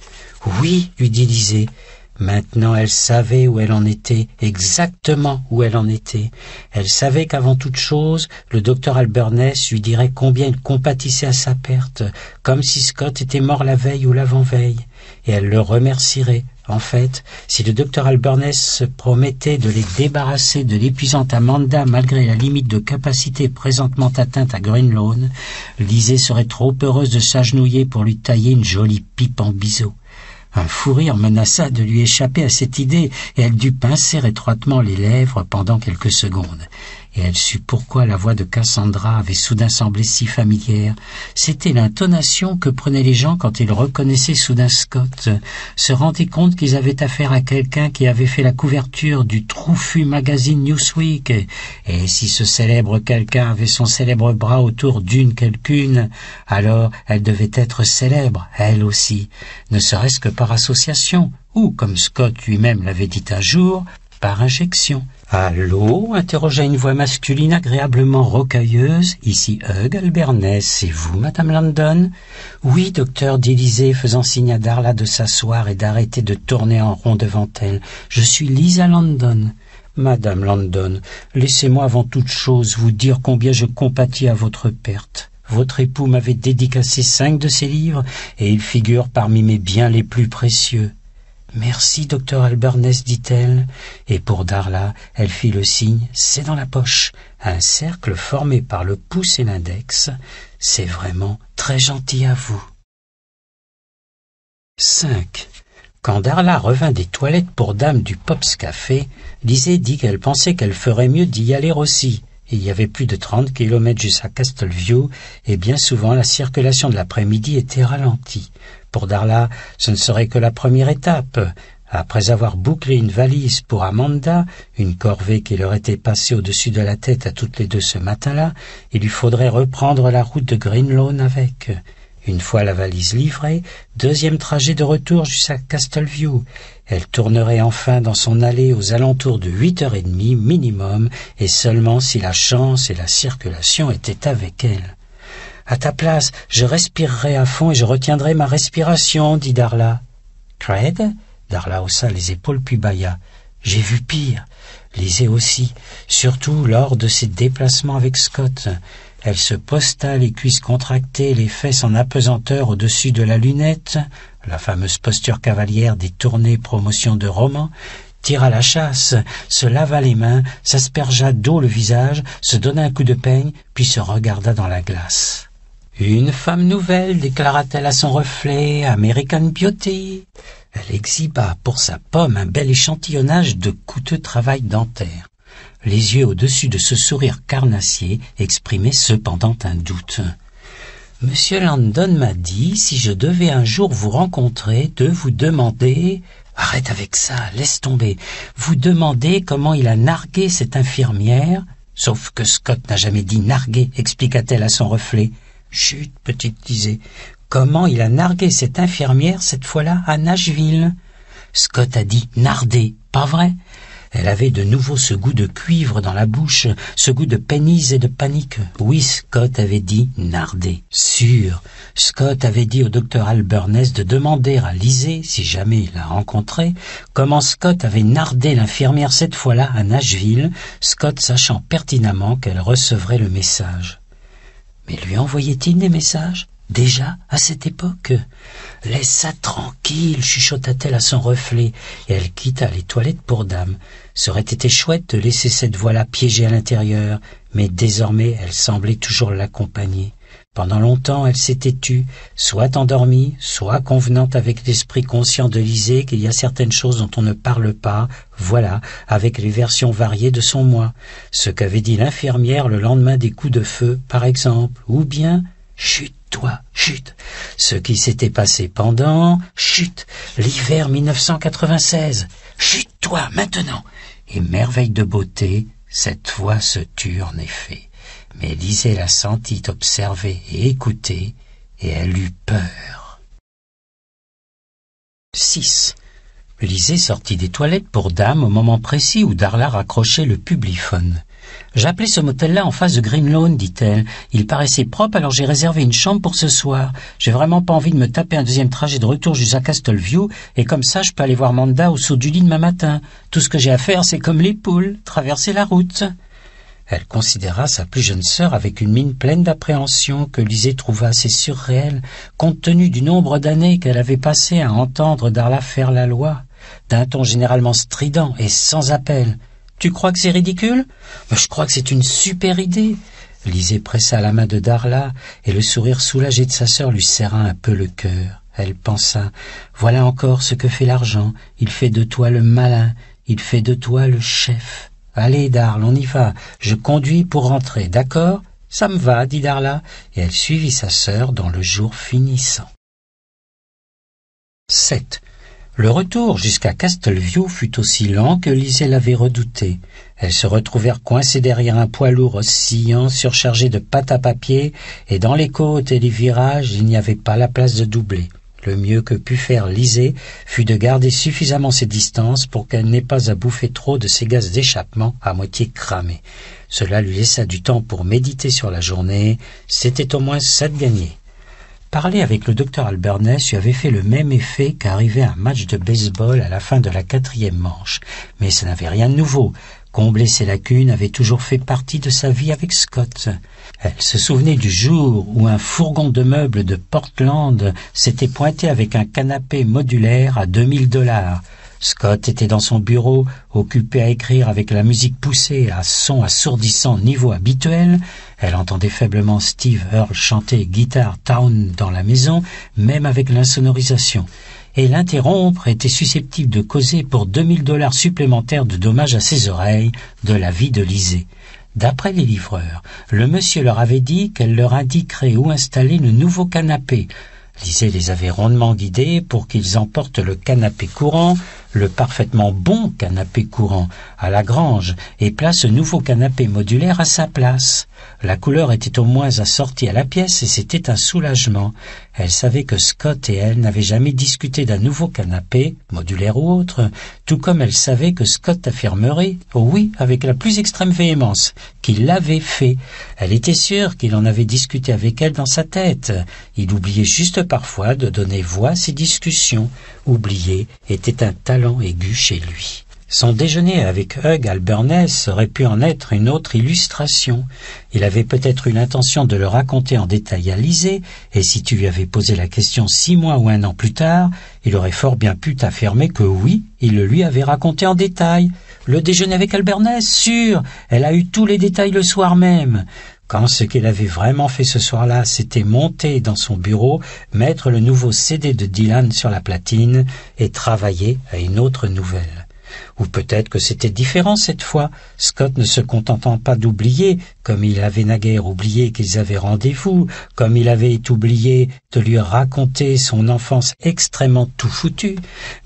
Oui, lui dit Lisée. Maintenant elle savait où elle en était, exactement où elle en était. Elle savait qu'avant toute chose, le docteur Alberness lui dirait combien il compatissait à sa perte, comme si Scott était mort la veille ou l'avant-veille. Et elle le remercierait. En fait, si le docteur Alberness se promettait de les débarrasser de l'épuisante Amanda malgré la limite de capacité présentement atteinte à Greenlawn, Lise serait trop heureuse de s'agenouiller pour lui tailler une jolie pipe en biseau. Un fou rire menaça de lui échapper à cette idée, et elle dut pincer étroitement les lèvres pendant quelques secondes et elle sut pourquoi la voix de Cassandra avait soudain semblé si familière. C'était l'intonation que prenaient les gens quand ils reconnaissaient soudain Scott, se rendaient compte qu'ils avaient affaire à quelqu'un qui avait fait la couverture du Troufu Magazine Newsweek, et si ce célèbre quelqu'un avait son célèbre bras autour d'une quelqu'une, alors elle devait être célèbre, elle aussi, ne serait-ce que par association, ou, comme Scott lui-même l'avait dit un jour, par injection. Allô interrogea une voix masculine agréablement rocailleuse. Ici Hug Albernès, c'est vous, Madame Landon Oui, docteur, dit faisant signe à Darla de s'asseoir et d'arrêter de tourner en rond devant elle. Je suis Lisa Landon. Madame Landon, laissez-moi avant toute chose vous dire combien je compatis à votre perte. Votre époux m'avait dédicacé cinq de ses livres, et ils figurent parmi mes biens les plus précieux. Merci, docteur Albernès, dit-elle, et pour Darla, elle fit le signe C'est dans la poche, un cercle formé par le pouce et l'index. C'est vraiment très gentil à vous. 5. Quand Darla revint des toilettes pour dame du Pops Café, Lisée dit qu'elle pensait qu'elle ferait mieux d'y aller aussi. Il y avait plus de trente kilomètres jusqu'à Castleview, et bien souvent la circulation de l'après-midi était ralentie. Pour Darla, ce ne serait que la première étape. Après avoir bouclé une valise pour Amanda, une corvée qui leur était passée au-dessus de la tête à toutes les deux ce matin-là, il lui faudrait reprendre la route de Greenlawn avec. Une fois la valise livrée, deuxième trajet de retour jusqu'à Castleview. Elle tournerait enfin dans son allée aux alentours de huit heures et demie minimum, et seulement si la chance et la circulation étaient avec elle. À ta place, je respirerai à fond et je retiendrai ma respiration, dit Darla. Craig Darla haussa les épaules puis bailla. « J'ai vu pire. Lisez aussi, surtout lors de ses déplacements avec Scott. Elle se posta les cuisses contractées, les fesses en apesanteur au-dessus de la lunette, la fameuse posture cavalière des tournées promotion de romans, tira la chasse, se lava les mains, s'aspergea d'eau le visage, se donna un coup de peigne, puis se regarda dans la glace. Une femme nouvelle, déclara-t-elle à son reflet, American Beauty. Elle exhiba pour sa pomme un bel échantillonnage de coûteux travail dentaire. Les yeux au-dessus de ce sourire carnassier exprimaient cependant un doute. Monsieur Landon m'a dit, si je devais un jour vous rencontrer, de vous demander Arrête avec ça, laisse tomber. Vous demander comment il a nargué cette infirmière, sauf que Scott n'a jamais dit narguer, expliqua-t-elle à son reflet. Chut, petite disait, comment il a nargué cette infirmière cette fois-là à Nashville Scott a dit nardé, pas vrai Elle avait de nouveau ce goût de cuivre dans la bouche, ce goût de pénis et de panique. Oui, Scott avait dit nardé. Sûr, Scott avait dit au docteur Alburness de demander à Lisée, si jamais il la rencontrait, comment Scott avait nardé l'infirmière cette fois-là à Nashville, Scott sachant pertinemment qu'elle recevrait le message. Mais lui envoyait-il des messages Déjà, à cette époque Laisse ça tranquille, chuchota-t-elle à son reflet, et elle quitta les toilettes pour dame. Ça aurait été chouette de laisser cette voix-là piégée à l'intérieur, mais désormais elle semblait toujours l'accompagner. Pendant longtemps elle s'était tue, soit endormie, soit convenante avec l'esprit conscient de Lisée qu'il y a certaines choses dont on ne parle pas, voilà, avec les versions variées de son moi, ce qu'avait dit l'infirmière le lendemain des coups de feu, par exemple, ou bien chute toi, chut. Ce qui s'était passé pendant, chut, l'hiver 1996, « toi maintenant. Et merveille de beauté, cette voix se tue en effet mais Lisée la sentit observer et écouter, et elle eut peur. 6. Lisée sortit des toilettes pour dame au moment précis où Darla raccrochait le publiphone. J'appelais ce motel-là en face de Greenlawn, dit-elle. Il paraissait propre, alors j'ai réservé une chambre pour ce soir. J'ai vraiment pas envie de me taper un deuxième trajet de retour jusqu'à Castleview, et comme ça, je peux aller voir Manda au saut du lit demain matin. Tout ce que j'ai à faire, c'est comme les poules, traverser la route. Elle considéra sa plus jeune sœur avec une mine pleine d'appréhension que Lisée trouva assez surréelle, compte tenu du nombre d'années qu'elle avait passées à entendre Darla faire la loi, d'un ton généralement strident et sans appel. Tu crois que c'est ridicule ben, Je crois que c'est une super idée. Lisée pressa la main de Darla, et le sourire soulagé de sa sœur lui serra un peu le cœur. Elle pensa Voilà encore ce que fait l'argent. Il fait de toi le malin, il fait de toi le chef. Allez, Darl, on y va. Je conduis pour rentrer, d'accord Ça me va, dit Darla, et elle suivit sa sœur dans le jour finissant. 7. Le retour jusqu'à Castleview fut aussi lent que Lisée l'avait redouté. Elles se retrouvèrent coincées derrière un poids lourd oscillant, surchargé de pâte à papier, et dans les côtes et les virages, il n'y avait pas la place de doubler. Le mieux que put faire Lisée fut de garder suffisamment ses distances pour qu'elle n'ait pas à bouffer trop de ses gaz d'échappement à moitié cramés. Cela lui laissa du temps pour méditer sur la journée. C'était au moins ça de gagné. Parler avec le docteur Albernès lui avait fait le même effet qu'arriver à un match de baseball à la fin de la quatrième manche. Mais ça n'avait rien de nouveau. Combler ses lacunes avait toujours fait partie de sa vie avec Scott. Elle se souvenait du jour où un fourgon de meubles de Portland s'était pointé avec un canapé modulaire à 2000 dollars. Scott était dans son bureau, occupé à écrire avec la musique poussée à son assourdissant niveau habituel. Elle entendait faiblement Steve Earle chanter guitare Town dans la maison, même avec l'insonorisation et l'interrompre était susceptible de causer pour 2000 dollars supplémentaires de dommages à ses oreilles de la vie de Lisée. D'après les livreurs, le monsieur leur avait dit qu'elle leur indiquerait où installer le nouveau canapé. Lisée les avait rondement guidés pour qu'ils emportent le canapé courant le parfaitement bon canapé courant à la grange et place ce nouveau canapé modulaire à sa place. La couleur était au moins assortie à la pièce et c'était un soulagement. Elle savait que Scott et elle n'avaient jamais discuté d'un nouveau canapé, modulaire ou autre, tout comme elle savait que Scott affirmerait, oh oui, avec la plus extrême véhémence, qu'il l'avait fait. Elle était sûre qu'il en avait discuté avec elle dans sa tête. Il oubliait juste parfois de donner voix à ses discussions. Oublier était un talent chez lui. Son déjeuner avec Hug Alberness aurait pu en être une autre illustration. Il avait peut-être eu l'intention de le raconter en détail à Lisée, et si tu lui avais posé la question six mois ou un an plus tard, il aurait fort bien pu t'affirmer que oui, il le lui avait raconté en détail. Le déjeuner avec Alberness, sûr, elle a eu tous les détails le soir même quand ce qu'il avait vraiment fait ce soir-là, c'était monter dans son bureau, mettre le nouveau CD de Dylan sur la platine et travailler à une autre nouvelle. Ou peut-être que c'était différent cette fois, Scott ne se contentant pas d'oublier, comme il avait naguère oublié qu'ils avaient rendez-vous, comme il avait oublié de lui raconter son enfance extrêmement tout foutue,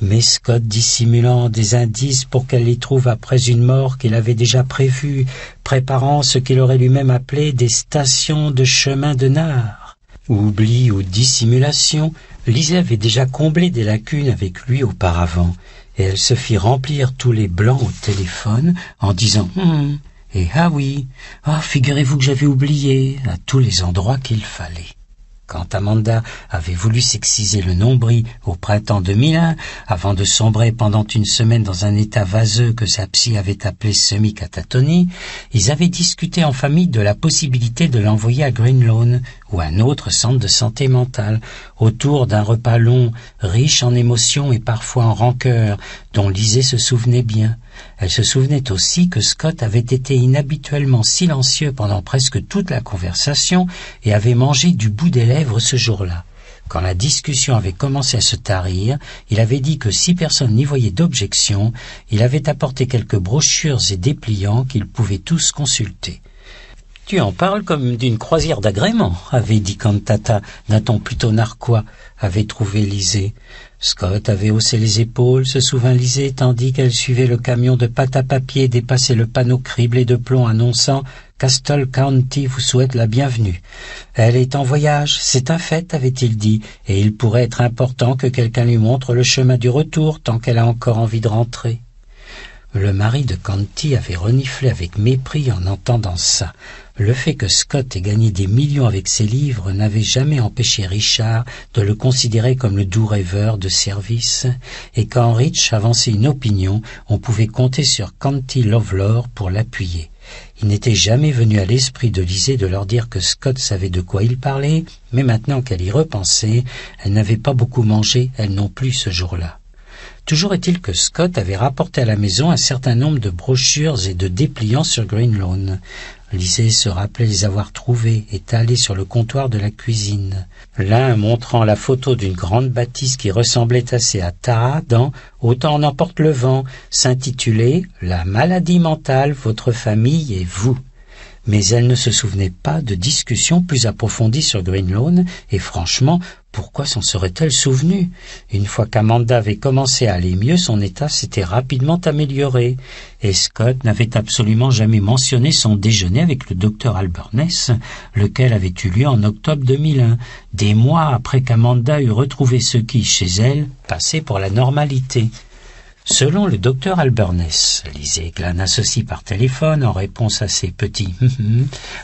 mais Scott dissimulant des indices pour qu'elle les trouve après une mort qu'il avait déjà prévue, préparant ce qu'il aurait lui-même appelé des stations de chemin de nard. Oubli ou dissimulation, Lisa avait déjà comblé des lacunes avec lui auparavant et elle se fit remplir tous les blancs au téléphone en disant hum et eh, ah oui, ah, figurez-vous que j'avais oublié à tous les endroits qu'il fallait. Quand Amanda avait voulu s'exciser le nombril au printemps 2001, avant de sombrer pendant une semaine dans un état vaseux que sa psy avait appelé semi-catatonie, ils avaient discuté en famille de la possibilité de l'envoyer à Green Lawn ou à un autre centre de santé mentale, autour d'un repas long, riche en émotions et parfois en rancœur, dont Lisée se souvenait bien. Elle se souvenait aussi que Scott avait été inhabituellement silencieux pendant presque toute la conversation et avait mangé du bout des lèvres ce jour-là. Quand la discussion avait commencé à se tarir, il avait dit que si personne n'y voyait d'objection, il avait apporté quelques brochures et dépliants qu'ils pouvaient tous consulter. Tu en parles comme d'une croisière d'agrément, avait dit Tata, d'un ton plutôt narquois, avait trouvé Lisée. Scott avait haussé les épaules, se souvint Lisée tandis qu'elle suivait le camion de pâte à papier dépasser le panneau criblé de plomb annonçant « Castle County vous souhaite la bienvenue. Elle est en voyage, c'est un fait, avait-il dit, et il pourrait être important que quelqu'un lui montre le chemin du retour tant qu'elle a encore envie de rentrer. » Le mari de Conti avait reniflé avec mépris en entendant ça. Le fait que Scott ait gagné des millions avec ses livres n'avait jamais empêché Richard de le considérer comme le doux rêveur de service, et quand Rich avançait une opinion, on pouvait compter sur Canty Lovelore pour l'appuyer. Il n'était jamais venu à l'esprit de Lisée de leur dire que Scott savait de quoi il parlait, mais maintenant qu'elle y repensait, elle n'avait pas beaucoup mangé, elle non plus, ce jour-là. Toujours est-il que Scott avait rapporté à la maison un certain nombre de brochures et de dépliants sur Green Lisée se rappelait les avoir trouvés étalés sur le comptoir de la cuisine, l'un montrant la photo d'une grande bâtisse qui ressemblait assez à Tara dans Autant en emporte le vent, s'intitulait La maladie mentale, votre famille et vous. Mais elle ne se souvenait pas de discussions plus approfondies sur Greenlawn, et franchement, pourquoi s'en serait-elle souvenue Une fois qu'Amanda avait commencé à aller mieux, son état s'était rapidement amélioré, et Scott n'avait absolument jamais mentionné son déjeuner avec le docteur Alburness, lequel avait eu lieu en octobre 2001, des mois après qu'Amanda eut retrouvé ce qui, chez elle, passait pour la normalité. Selon le docteur Alberness, » lisait Glana ceci par téléphone en réponse à ses petits [laughs]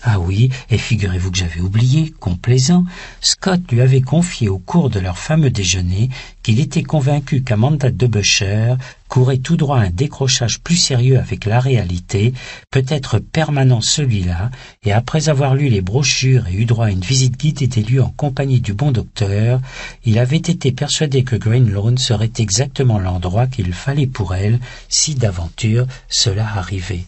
Ah oui, et figurez-vous que j'avais oublié, complaisant, Scott lui avait confié au cours de leur fameux déjeuner qu'il était convaincu qu'Amanda Debecher courait tout droit à un décrochage plus sérieux avec la réalité, peut-être permanent celui-là, et après avoir lu les brochures et eu droit à une visite guidée des lieux en compagnie du bon docteur, il avait été persuadé que Greenlawn serait exactement l'endroit qu'il fallait pour elle, si d'aventure cela arrivait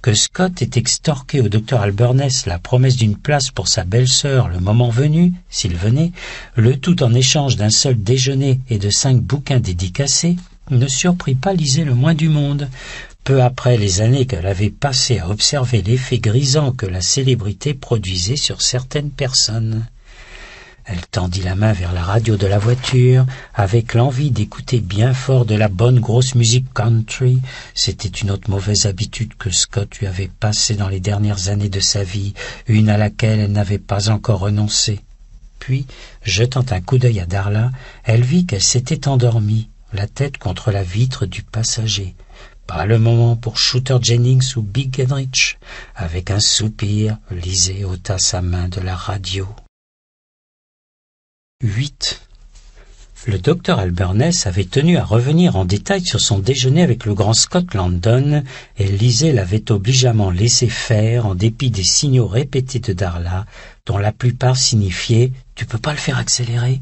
que Scott ait extorqué au docteur Alberness la promesse d'une place pour sa belle-sœur le moment venu, s'il venait, le tout en échange d'un seul déjeuner et de cinq bouquins dédicacés, ne surprit pas Lisée le moins du monde. Peu après les années qu'elle avait passées à observer l'effet grisant que la célébrité produisait sur certaines personnes. Elle tendit la main vers la radio de la voiture, avec l'envie d'écouter bien fort de la bonne grosse musique country. C'était une autre mauvaise habitude que Scott lui avait passée dans les dernières années de sa vie, une à laquelle elle n'avait pas encore renoncé. Puis, jetant un coup d'œil à Darla, elle vit qu'elle s'était endormie la tête contre la vitre du passager. Pas le moment pour Shooter Jennings ou Big Henrich. Avec un soupir, Lisée ôta sa main de la radio. 8. Le docteur Alberness avait tenu à revenir en détail sur son déjeuner avec le grand Scott Landon, et Lisée l'avait obligeamment laissé faire en dépit des signaux répétés de Darla, dont la plupart signifiaient Tu peux pas le faire accélérer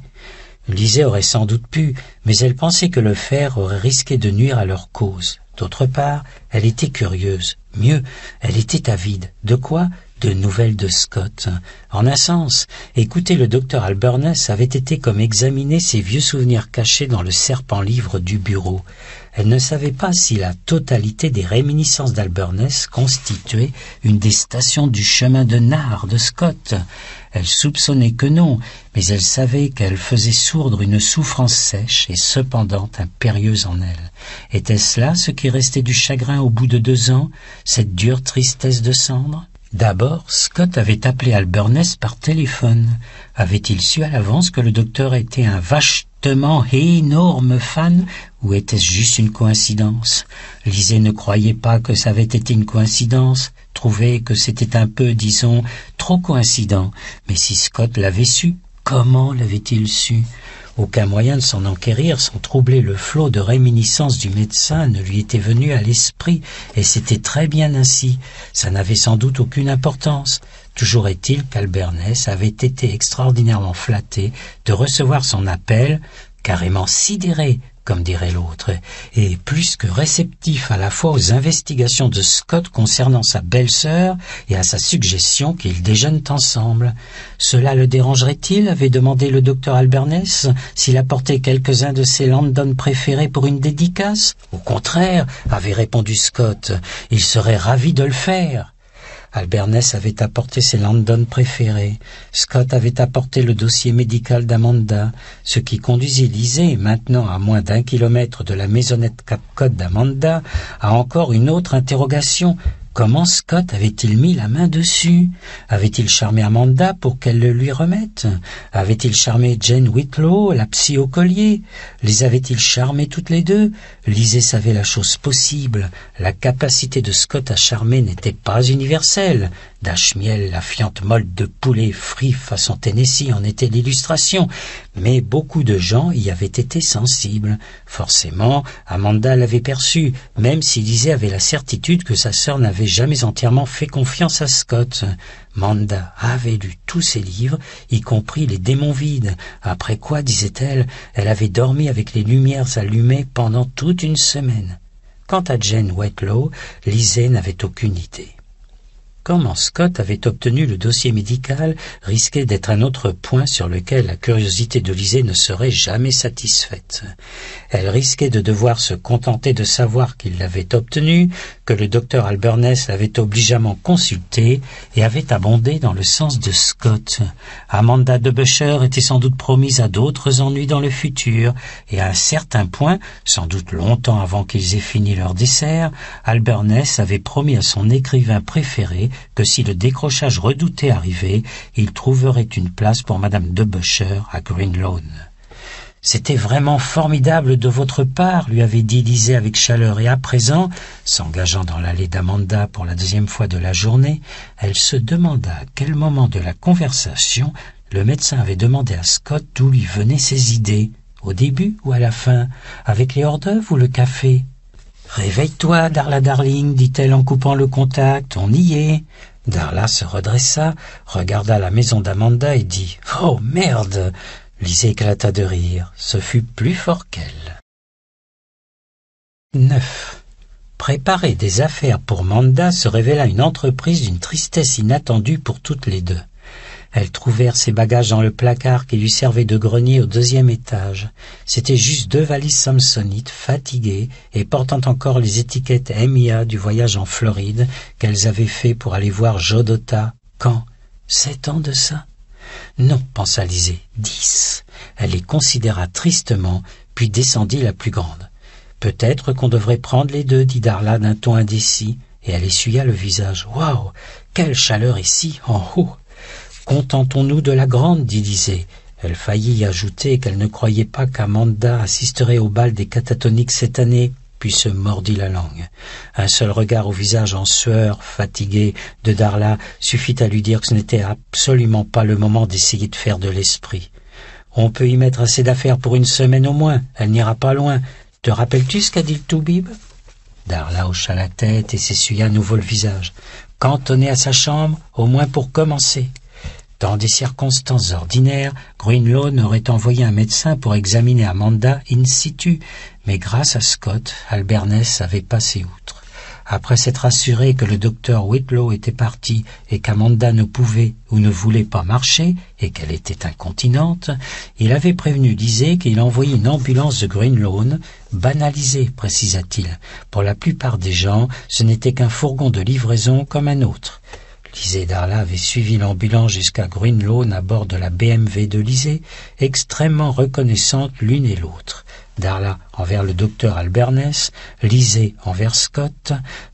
Lisez aurait sans doute pu, mais elle pensait que le faire aurait risqué de nuire à leur cause. D'autre part, elle était curieuse. Mieux, elle était avide. De quoi De nouvelles de Scott. En un sens, écouter le docteur Alberness avait été comme examiner ses vieux souvenirs cachés dans le serpent-livre du bureau. Elle ne savait pas si la totalité des réminiscences d'Alberness constituait une des stations du chemin de Nard de Scott. Elle soupçonnait que non, mais elle savait qu'elle faisait sourdre une souffrance sèche et cependant impérieuse en elle. Était-ce là ce qui restait du chagrin au bout de deux ans, cette dure tristesse de cendre D'abord, Scott avait appelé Alburness par téléphone. Avait-il su à l'avance que le docteur était un vachement énorme fan ou était-ce juste une coïncidence Lisez ne croyait pas que ça avait été une coïncidence, trouvait que c'était un peu, disons, trop coïncident. Mais si Scott l'avait su, comment l'avait-il su aucun moyen de s'en enquérir sans troubler le flot de réminiscences du médecin ne lui était venu à l'esprit, et c'était très bien ainsi. Ça n'avait sans doute aucune importance. Toujours est-il qu'Albernès avait été extraordinairement flatté de recevoir son appel, carrément sidéré comme dirait l'autre, et plus que réceptif à la fois aux investigations de Scott concernant sa belle-sœur et à sa suggestion qu'ils déjeunent ensemble. Cela le dérangerait-il avait demandé le docteur Albernès s'il apportait quelques-uns de ses London préférés pour une dédicace. Au contraire, avait répondu Scott, il serait ravi de le faire. Albert avait apporté ses Landon préférés. Scott avait apporté le dossier médical d'Amanda, ce qui conduisit Lisée, maintenant à moins d'un kilomètre de la maisonnette Cod d'Amanda, à encore une autre interrogation Comment Scott avait-il mis la main dessus Avait-il charmé Amanda pour qu'elle le lui remette Avait-il charmé Jane Whitlow, la psy au collier Les avait-il charmés toutes les deux Lisez savait la chose possible. La capacité de Scott à charmer n'était pas universelle. Dachemiel, la fiente molle de poulet à son Tennessee en était l'illustration, mais beaucoup de gens y avaient été sensibles. Forcément, Amanda l'avait perçu, même si Lisée avait la certitude que sa sœur n'avait jamais entièrement fait confiance à Scott. Manda avait lu tous ses livres, y compris les démons vides. Après quoi, disait-elle, elle avait dormi avec les lumières allumées pendant toute une semaine. Quant à Jane Wetlow, Lisée n'avait aucune idée. Comment Scott avait obtenu le dossier médical risquait d'être un autre point sur lequel la curiosité de Lisée ne serait jamais satisfaite. Elle risquait de devoir se contenter de savoir qu'il l'avait obtenu, que le docteur Alberness avait obligeamment consulté et avait abondé dans le sens de Scott. Amanda de était sans doute promise à d'autres ennuis dans le futur, et à un certain point, sans doute longtemps avant qu'ils aient fini leur dessert, Alberness avait promis à son écrivain préféré que si le décrochage redouté arrivait, il trouverait une place pour madame de à Greenlawn. C'était vraiment formidable de votre part, lui avait dit Lisée avec chaleur, et à présent, s'engageant dans l'allée d'Amanda pour la deuxième fois de la journée, elle se demanda à quel moment de la conversation le médecin avait demandé à Scott d'où lui venaient ses idées, au début ou à la fin, avec les hors-d'œuvre ou le café. Réveille-toi, Darla darling, dit-elle en coupant le contact, on y est. Darla se redressa, regarda la maison d'Amanda et dit Oh merde Lise éclata de rire, ce fut plus fort qu'elle. 9. Préparer des affaires pour Manda se révéla une entreprise d'une tristesse inattendue pour toutes les deux. Elles trouvèrent ses bagages dans le placard qui lui servait de grenier au deuxième étage. C'était juste deux valises Samsonite, fatiguées et portant encore les étiquettes MIA du voyage en Floride qu'elles avaient fait pour aller voir Jodota quand sept ans de ça non, pensa Lisée, dix. Elle les considéra tristement, puis descendit la plus grande. Peut-être qu'on devrait prendre les deux, dit Darla d'un ton indécis, et elle essuya le visage. Waouh Quelle chaleur ici, en haut Contentons-nous de la grande, dit Lisée. Elle faillit y ajouter qu'elle ne croyait pas qu'Amanda assisterait au bal des catatoniques cette année se mordit la langue. Un seul regard au visage en sueur, fatigué, de Darla suffit à lui dire que ce n'était absolument pas le moment d'essayer de faire de l'esprit. On peut y mettre assez d'affaires pour une semaine au moins, elle n'ira pas loin. Te rappelles-tu ce qu'a dit le Toubib Darla hocha la tête et s'essuya à nouveau le visage. est à sa chambre, au moins pour commencer. Dans des circonstances ordinaires, Greenlawn aurait envoyé un médecin pour examiner Amanda in situ, mais grâce à Scott, Alberness avait passé outre. Après s'être assuré que le docteur Whitlow était parti et qu'Amanda ne pouvait ou ne voulait pas marcher et qu'elle était incontinente, il avait prévenu disait qu'il envoyait une ambulance de Greenlawn, banalisée, précisa-t-il. Pour la plupart des gens, ce n'était qu'un fourgon de livraison comme un autre et Darla avait suivi l'ambulance jusqu'à Greenlawn à bord de la BMW de Lysée, extrêmement reconnaissantes l'une et l'autre. Darla envers le docteur Albernès, Lisée envers Scott.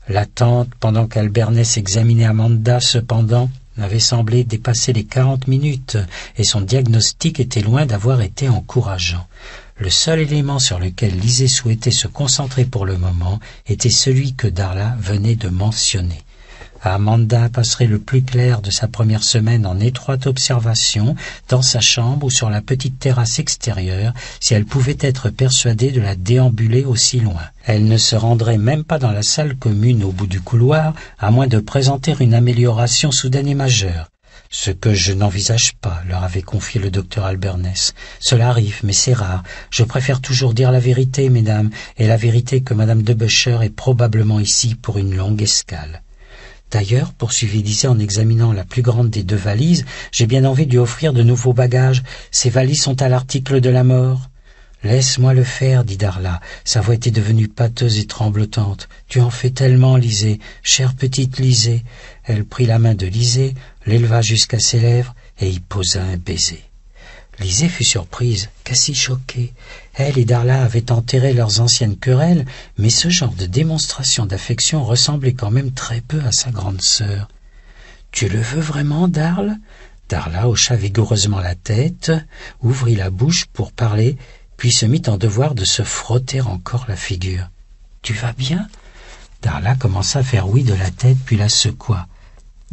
L'attente pendant qu'Albernès examinait Amanda, cependant, avait semblé dépasser les quarante minutes, et son diagnostic était loin d'avoir été encourageant. Le seul élément sur lequel Lisée souhaitait se concentrer pour le moment était celui que Darla venait de mentionner. Amanda passerait le plus clair de sa première semaine en étroite observation, dans sa chambre ou sur la petite terrasse extérieure, si elle pouvait être persuadée de la déambuler aussi loin. Elle ne se rendrait même pas dans la salle commune au bout du couloir, à moins de présenter une amélioration soudaine et majeure. Ce que je n'envisage pas, leur avait confié le docteur Albernès. Cela arrive, mais c'est rare. Je préfère toujours dire la vérité, mesdames, et la vérité que madame de est probablement ici pour une longue escale. D'ailleurs, poursuivit Lisée en examinant la plus grande des deux valises, j'ai bien envie d'y offrir de nouveaux bagages. Ces valises sont à l'article de la mort. Laisse-moi le faire, dit Darla. Sa voix était devenue pâteuse et tremblotante. Tu en fais tellement, Lisée, chère petite Lisée. Elle prit la main de Lisée, l'éleva jusqu'à ses lèvres et y posa un baiser. Lisée fut surprise, quasi choquée. Elle et Darla avaient enterré leurs anciennes querelles, mais ce genre de démonstration d'affection ressemblait quand même très peu à sa grande sœur. Tu le veux vraiment, Darle Darla hocha vigoureusement la tête, ouvrit la bouche pour parler, puis se mit en devoir de se frotter encore la figure. Tu vas bien Darla commença à faire oui de la tête, puis la secoua.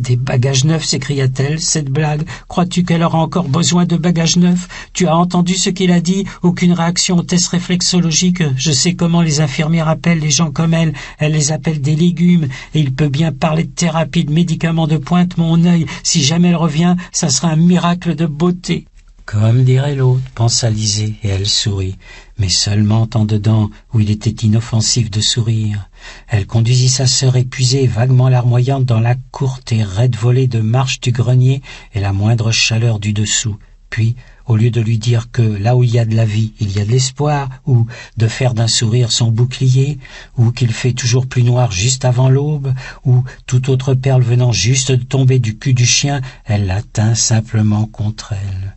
Des bagages neufs, s'écria-t-elle, cette blague. Crois-tu qu'elle aura encore besoin de bagages neufs Tu as entendu ce qu'il a dit Aucune réaction au test réflexologique. Je sais comment les infirmières appellent les gens comme elle. Elle les appelle des légumes. Et il peut bien parler de thérapie, de médicaments de pointe, mon œil. Si jamais elle revient, ça sera un miracle de beauté. Comme dirait l'autre, pensa Lisée, et elle sourit, mais seulement en dedans où il était inoffensif de sourire. Elle conduisit sa sœur épuisée vaguement larmoyante dans la courte et raide volée de marche du grenier et la moindre chaleur du dessous. Puis, au lieu de lui dire que là où il y a de la vie, il y a de l'espoir, ou de faire d'un sourire son bouclier, ou qu'il fait toujours plus noir juste avant l'aube, ou toute autre perle venant juste de tomber du cul du chien, elle l'atteint simplement contre elle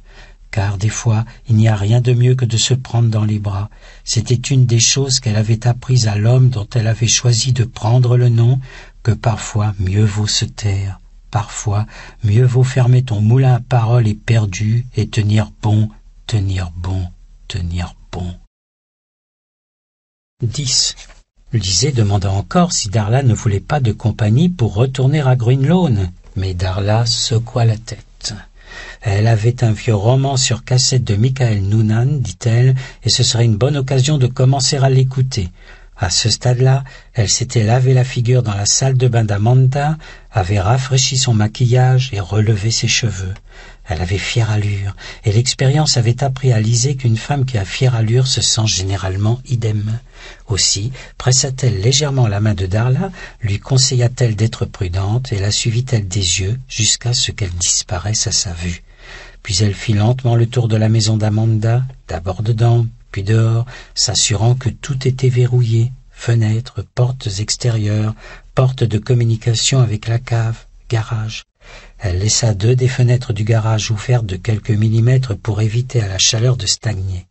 car des fois il n'y a rien de mieux que de se prendre dans les bras. C'était une des choses qu'elle avait apprises à l'homme dont elle avait choisi de prendre le nom, que parfois mieux vaut se taire, parfois mieux vaut fermer ton moulin à paroles et et tenir bon, tenir bon, tenir bon. 10. Lisée demanda encore si Darla ne voulait pas de compagnie pour retourner à Green mais Darla secoua la tête. Elle avait un vieux roman sur cassette de Michael Noonan, dit-elle, et ce serait une bonne occasion de commencer à l'écouter. À ce stade-là, elle s'était lavé la figure dans la salle de bain d'Amanda, avait rafraîchi son maquillage et relevé ses cheveux. Elle avait fière allure, et l'expérience avait appris à Lisée qu'une femme qui a fière allure se sent généralement idem. Aussi, pressa-t-elle légèrement la main de Darla, lui conseilla-t-elle d'être prudente, et la suivit-elle des yeux jusqu'à ce qu'elle disparaisse à sa vue. Puis elle fit lentement le tour de la maison d'Amanda, d'abord dedans, puis dehors, s'assurant que tout était verrouillé, fenêtres, portes extérieures, portes de communication avec la cave, garage. Elle laissa deux des fenêtres du garage ouvertes de quelques millimètres pour éviter à la chaleur de stagner.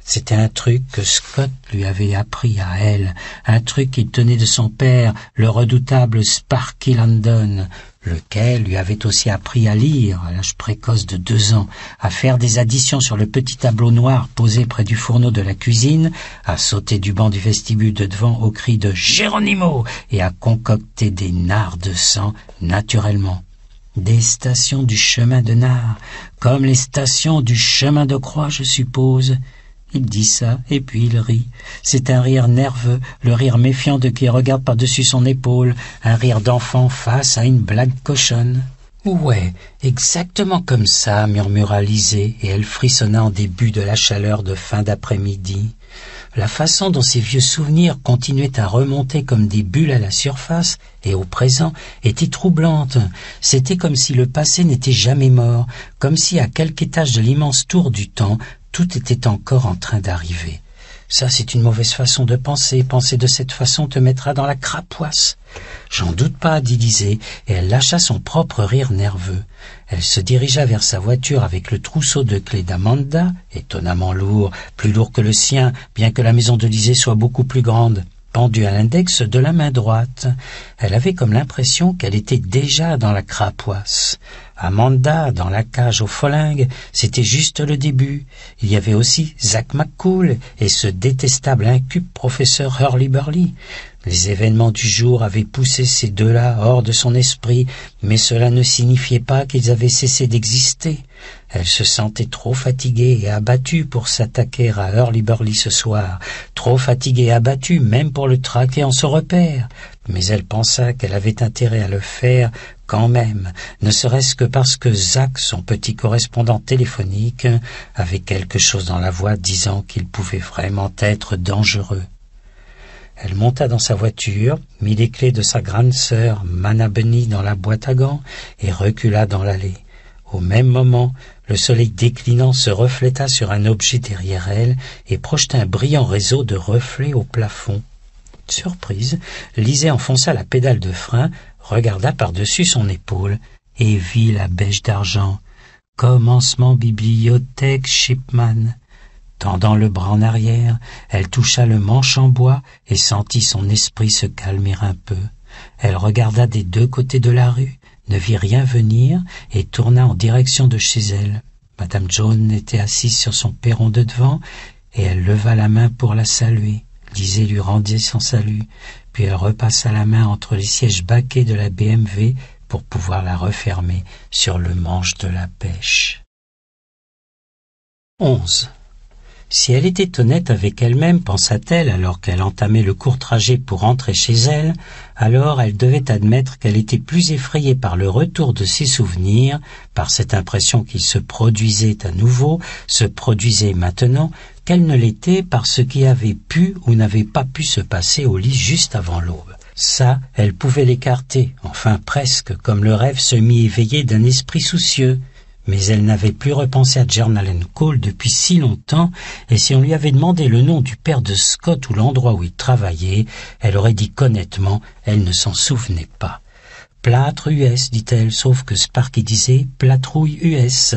C'était un truc que Scott lui avait appris à elle, un truc qu'il tenait de son père, le redoutable Sparky London, lequel lui avait aussi appris à lire à l'âge précoce de deux ans, à faire des additions sur le petit tableau noir posé près du fourneau de la cuisine, à sauter du banc du vestibule de devant au cri de Géronimo et à concocter des nards de sang naturellement. Des stations du chemin de nard, comme les stations du chemin de croix, je suppose, il dit ça, et puis il rit. C'est un rire nerveux, le rire méfiant de qui regarde par-dessus son épaule, un rire d'enfant face à une blague cochonne. Ouais, exactement comme ça, murmura Lisée, et elle frissonna en début de la chaleur de fin d'après-midi. La façon dont ces vieux souvenirs continuaient à remonter comme des bulles à la surface et au présent était troublante. C'était comme si le passé n'était jamais mort, comme si à quelque étage de l'immense tour du temps, tout était encore en train d'arriver. Ça, c'est une mauvaise façon de penser. Penser de cette façon te mettra dans la crapoisse. J'en doute pas, dit Lisée, et elle lâcha son propre rire nerveux. Elle se dirigea vers sa voiture avec le trousseau de clés d'Amanda, étonnamment lourd, plus lourd que le sien, bien que la maison de Lisée soit beaucoup plus grande pendue à l'index de la main droite. Elle avait comme l'impression qu'elle était déjà dans la crapoisse. Amanda dans la cage au Folingue, c'était juste le début. Il y avait aussi Zach McCool et ce détestable incube professeur Hurley Burley. Les événements du jour avaient poussé ces deux-là hors de son esprit, mais cela ne signifiait pas qu'ils avaient cessé d'exister. Elle se sentait trop fatiguée et abattue pour s'attaquer à Hurly-Burly ce soir, trop fatiguée et abattue même pour le traquer en son repère. Mais elle pensa qu'elle avait intérêt à le faire quand même, ne serait-ce que parce que Zach, son petit correspondant téléphonique, avait quelque chose dans la voix disant qu'il pouvait vraiment être dangereux. Elle monta dans sa voiture, mit les clés de sa grande sœur Manabeni dans la boîte à gants et recula dans l'allée. Au même moment, le soleil déclinant se refléta sur un objet derrière elle et projeta un brillant réseau de reflets au plafond. Surprise, Lisée enfonça la pédale de frein, regarda par-dessus son épaule et vit la bêche d'argent. Commencement bibliothèque Shipman. Tendant le bras en arrière, elle toucha le manche en bois et sentit son esprit se calmer un peu. Elle regarda des deux côtés de la rue, ne vit rien venir et tourna en direction de chez elle. Madame John était assise sur son perron de devant et elle leva la main pour la saluer. disait lui rendit son salut, puis elle repassa la main entre les sièges baquets de la BMV pour pouvoir la refermer sur le manche de la pêche. 11. Si elle était honnête avec elle-même, pensa-t-elle, alors qu'elle entamait le court trajet pour rentrer chez elle, alors elle devait admettre qu'elle était plus effrayée par le retour de ses souvenirs, par cette impression qu'il se produisait à nouveau, se produisait maintenant, qu'elle ne l'était par ce qui avait pu ou n'avait pas pu se passer au lit juste avant l'aube. Ça, elle pouvait l'écarter, enfin presque, comme le rêve semi-éveillé d'un esprit soucieux. Mais elle n'avait plus repensé à Jernalen Cole depuis si longtemps, et si on lui avait demandé le nom du père de Scott ou l'endroit où il travaillait, elle aurait dit qu'honnêtement, elle ne s'en souvenait pas. Plâtre US, dit-elle, sauf que Sparky disait Platrouille US.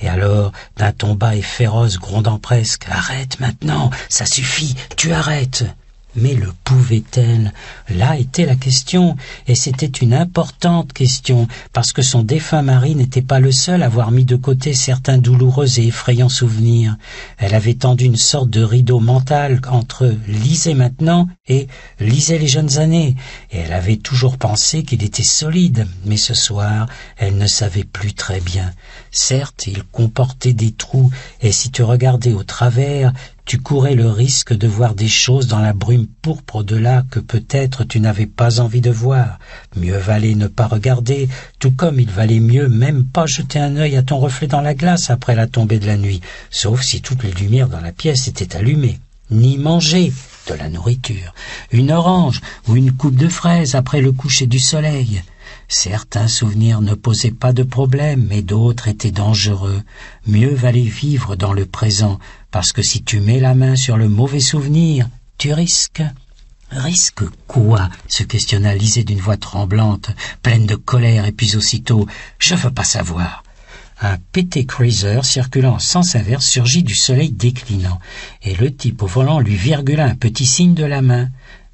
Et alors, d'un ton bas et féroce, grondant presque, arrête maintenant, ça suffit, tu arrêtes. Mais le pouvait-elle Là était la question, et c'était une importante question, parce que son défunt mari n'était pas le seul à avoir mis de côté certains douloureux et effrayants souvenirs. Elle avait tendu une sorte de rideau mental entre lisez maintenant et lisez les jeunes années, et elle avait toujours pensé qu'il était solide, mais ce soir, elle ne savait plus très bien. Certes, il comportait des trous, et si tu regardais au travers, tu courais le risque de voir des choses dans la brume pourpre au-delà que peut-être tu n'avais pas envie de voir. Mieux valait ne pas regarder, tout comme il valait mieux même pas jeter un œil à ton reflet dans la glace après la tombée de la nuit, sauf si toutes les lumières dans la pièce étaient allumées. Ni manger de la nourriture, une orange ou une coupe de fraises après le coucher du soleil. Certains souvenirs ne posaient pas de problème, mais d'autres étaient dangereux. Mieux valait vivre dans le présent, parce que si tu mets la main sur le mauvais souvenir, tu risques. Risque quoi se questionna Lisée d'une voix tremblante, pleine de colère, et puis aussitôt Je veux pas savoir. Un pété cruiser circulant en sens inverse surgit du soleil déclinant, et le type au volant lui virgula un petit signe de la main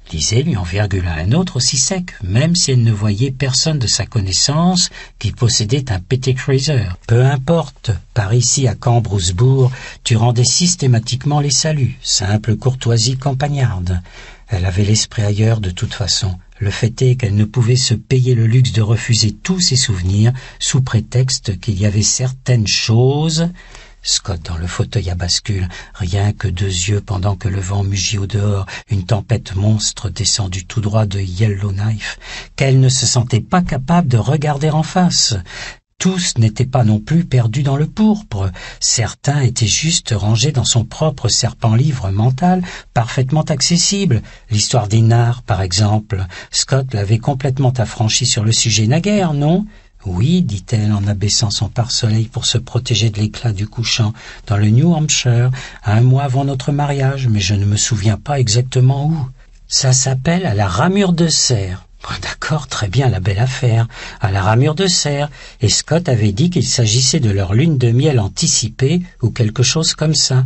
disait lui en virgule à un autre aussi sec, même si elle ne voyait personne de sa connaissance qui possédait un cruiser Peu importe, par ici à Cambrousbourg, tu rendais systématiquement les saluts, simple courtoisie campagnarde. Elle avait l'esprit ailleurs de toute façon. Le fait est qu'elle ne pouvait se payer le luxe de refuser tous ses souvenirs sous prétexte qu'il y avait certaines choses Scott dans le fauteuil à bascule, rien que deux yeux pendant que le vent mugit au dehors, une tempête monstre descendue tout droit de Yellowknife, qu'elle ne se sentait pas capable de regarder en face. Tous n'étaient pas non plus perdus dans le pourpre, certains étaient juste rangés dans son propre serpent-livre mental, parfaitement accessible. L'histoire des par exemple, Scott l'avait complètement affranchi sur le sujet naguère, non oui, dit-elle en abaissant son pare-soleil pour se protéger de l'éclat du couchant, dans le New Hampshire, un mois avant notre mariage, mais je ne me souviens pas exactement où. Ça s'appelle à la ramure de serre. D'accord, très bien, la belle affaire. À la ramure de serre. Et Scott avait dit qu'il s'agissait de leur lune de miel anticipée ou quelque chose comme ça.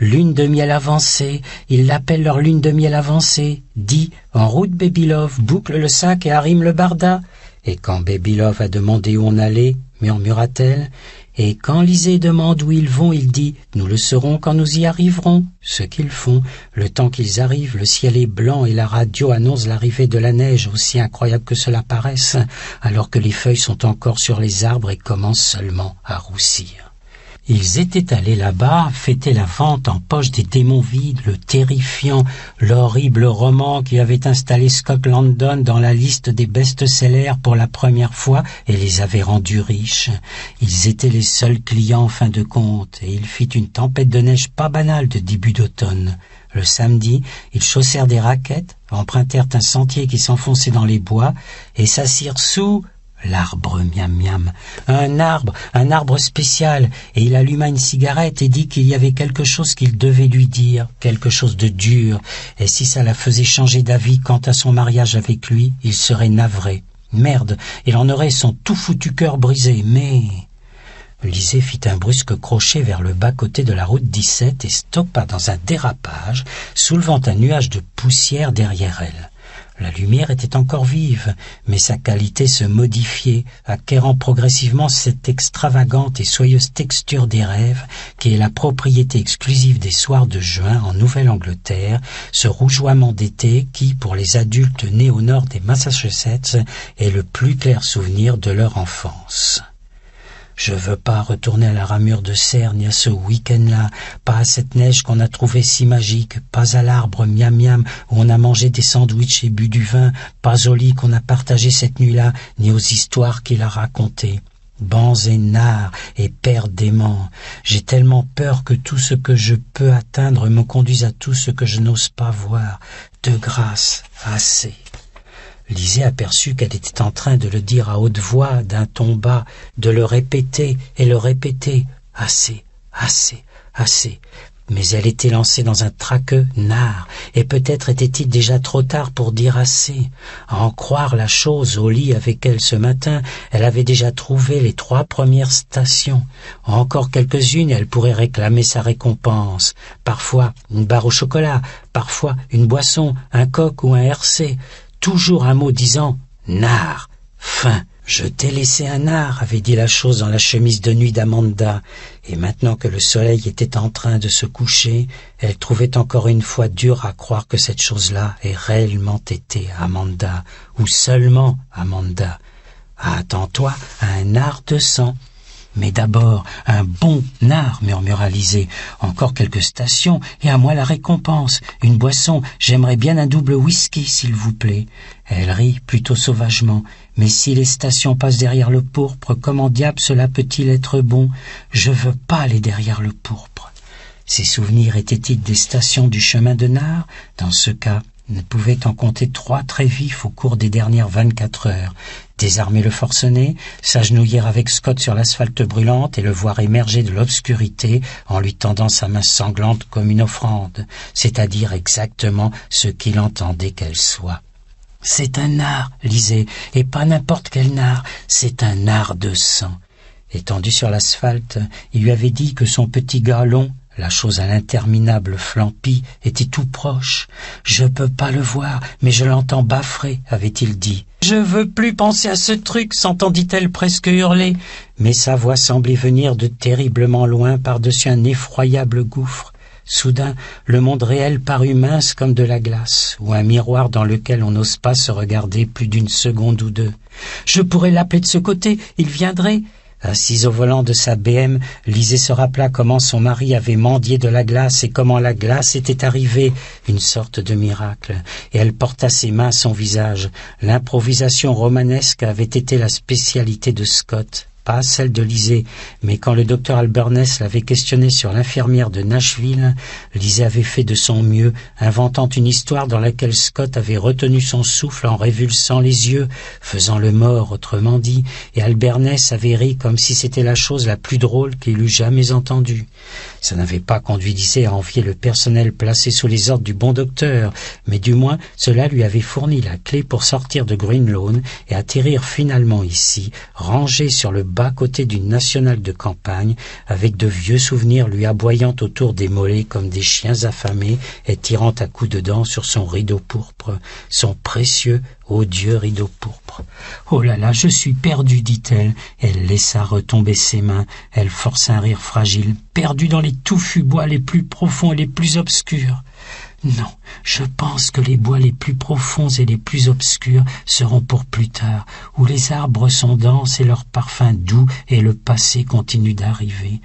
Lune de miel avancée. Ils l'appellent leur lune de miel avancée. Dit, en route Baby Love, boucle le sac et arrime le barda. Et quand Bébilov a demandé où on allait, murmura-t-elle, et quand Lisée demande où ils vont, il dit « Nous le saurons quand nous y arriverons ». Ce qu'ils font, le temps qu'ils arrivent, le ciel est blanc et la radio annonce l'arrivée de la neige, aussi incroyable que cela paraisse, alors que les feuilles sont encore sur les arbres et commencent seulement à roussir. Ils étaient allés là-bas fêter la vente en poche des démons vides, le terrifiant, l'horrible roman qui avait installé Scott Landon dans la liste des best-sellers pour la première fois et les avait rendus riches. Ils étaient les seuls clients en fin de compte, et il fit une tempête de neige pas banale de début d'automne. Le samedi, ils chaussèrent des raquettes, empruntèrent un sentier qui s'enfonçait dans les bois, et s'assirent sous L'arbre miam miam. Un arbre, un arbre spécial. Et il alluma une cigarette et dit qu'il y avait quelque chose qu'il devait lui dire, quelque chose de dur. Et si ça la faisait changer d'avis quant à son mariage avec lui, il serait navré. Merde, il en aurait son tout foutu cœur brisé. Mais... Lisée fit un brusque crochet vers le bas-côté de la route 17 et stoppa dans un dérapage, soulevant un nuage de poussière derrière elle. La lumière était encore vive, mais sa qualité se modifiait, acquérant progressivement cette extravagante et soyeuse texture des rêves qui est la propriété exclusive des soirs de juin en Nouvelle-Angleterre, ce rougeoiement d'été qui, pour les adultes nés au nord des Massachusetts, est le plus clair souvenir de leur enfance. Je veux pas retourner à la ramure de ni à ce week-end-là, pas à cette neige qu'on a trouvée si magique, pas à l'arbre miam miam où on a mangé des sandwichs et bu du vin, pas au lit qu'on a partagé cette nuit-là, ni aux histoires qu'il a racontées. Bans et nards et père d'aimants. J'ai tellement peur que tout ce que je peux atteindre me conduise à tout ce que je n'ose pas voir. De grâce, assez. Lisée aperçut qu'elle était en train de le dire à haute voix, d'un ton bas, de le répéter et le répéter. Assez, assez, assez. Mais elle était lancée dans un traque nard, et peut-être était-il déjà trop tard pour dire assez. À en croire la chose au lit avec elle ce matin, elle avait déjà trouvé les trois premières stations. Encore quelques-unes, elle pourrait réclamer sa récompense. Parfois une barre au chocolat, parfois une boisson, un coq ou un RC toujours un mot disant nard, fin. Je t'ai laissé un nard, avait dit la chose dans la chemise de nuit d'Amanda, et maintenant que le soleil était en train de se coucher, elle trouvait encore une fois dur à croire que cette chose-là ait réellement été Amanda, ou seulement Amanda. Attends-toi à un nard de sang, mais d'abord, un bon nard, murmura Lisée. Encore quelques stations, et à moi la récompense. Une boisson, j'aimerais bien un double whisky, s'il vous plaît. Elle rit plutôt sauvagement. Mais si les stations passent derrière le pourpre, comment diable cela peut-il être bon Je veux pas aller derrière le pourpre. ces souvenirs étaient-ils des stations du chemin de Nard Dans ce cas, ne pouvait en compter trois très vifs au cours des dernières vingt-quatre heures. Désarmer le forcené, s'agenouiller avec Scott sur l'asphalte brûlante et le voir émerger de l'obscurité en lui tendant sa main sanglante comme une offrande, c'est-à-dire exactement ce qu'il entendait qu'elle soit. C'est un art, lisez, et pas n'importe quel art, c'est un art de sang. Étendu sur l'asphalte, il lui avait dit que son petit gars la chose à l'interminable flampi était tout proche. Je peux pas le voir, mais je l'entends baffrer, avait-il dit. Je veux plus penser à ce truc, s'entendit-elle presque hurler. Mais sa voix semblait venir de terriblement loin par-dessus un effroyable gouffre. Soudain, le monde réel parut mince comme de la glace, ou un miroir dans lequel on n'ose pas se regarder plus d'une seconde ou deux. Je pourrais l'appeler de ce côté, il viendrait. Assise au volant de sa BM, Lisée se rappela comment son mari avait mendié de la glace et comment la glace était arrivée, une sorte de miracle, et elle porta ses mains à son visage. L'improvisation romanesque avait été la spécialité de Scott celle de Lisée, mais quand le docteur Albernès l'avait questionné sur l'infirmière de Nashville, Lisée avait fait de son mieux, inventant une histoire dans laquelle Scott avait retenu son souffle en révulsant les yeux, faisant le mort autrement dit, et Albernès avait ri comme si c'était la chose la plus drôle qu'il eût jamais entendue. Ça n'avait pas conduit Dissé à envier le personnel placé sous les ordres du bon docteur, mais du moins cela lui avait fourni la clé pour sortir de Greenlawn et atterrir finalement ici, rangé sur le bas-côté d'une nationale de campagne, avec de vieux souvenirs lui aboyant autour des mollets comme des chiens affamés et tirant à coups de dents sur son rideau pourpre, son précieux, odieux rideau pourpre. Oh là là, je suis perdue, dit-elle. Elle laissa retomber ses mains. Elle força un rire fragile, perdue dans les touffus bois les plus profonds et les plus obscurs. Non, je pense que les bois les plus profonds et les plus obscurs seront pour plus tard, où les arbres sont denses et leur parfum doux et le passé continue d'arriver.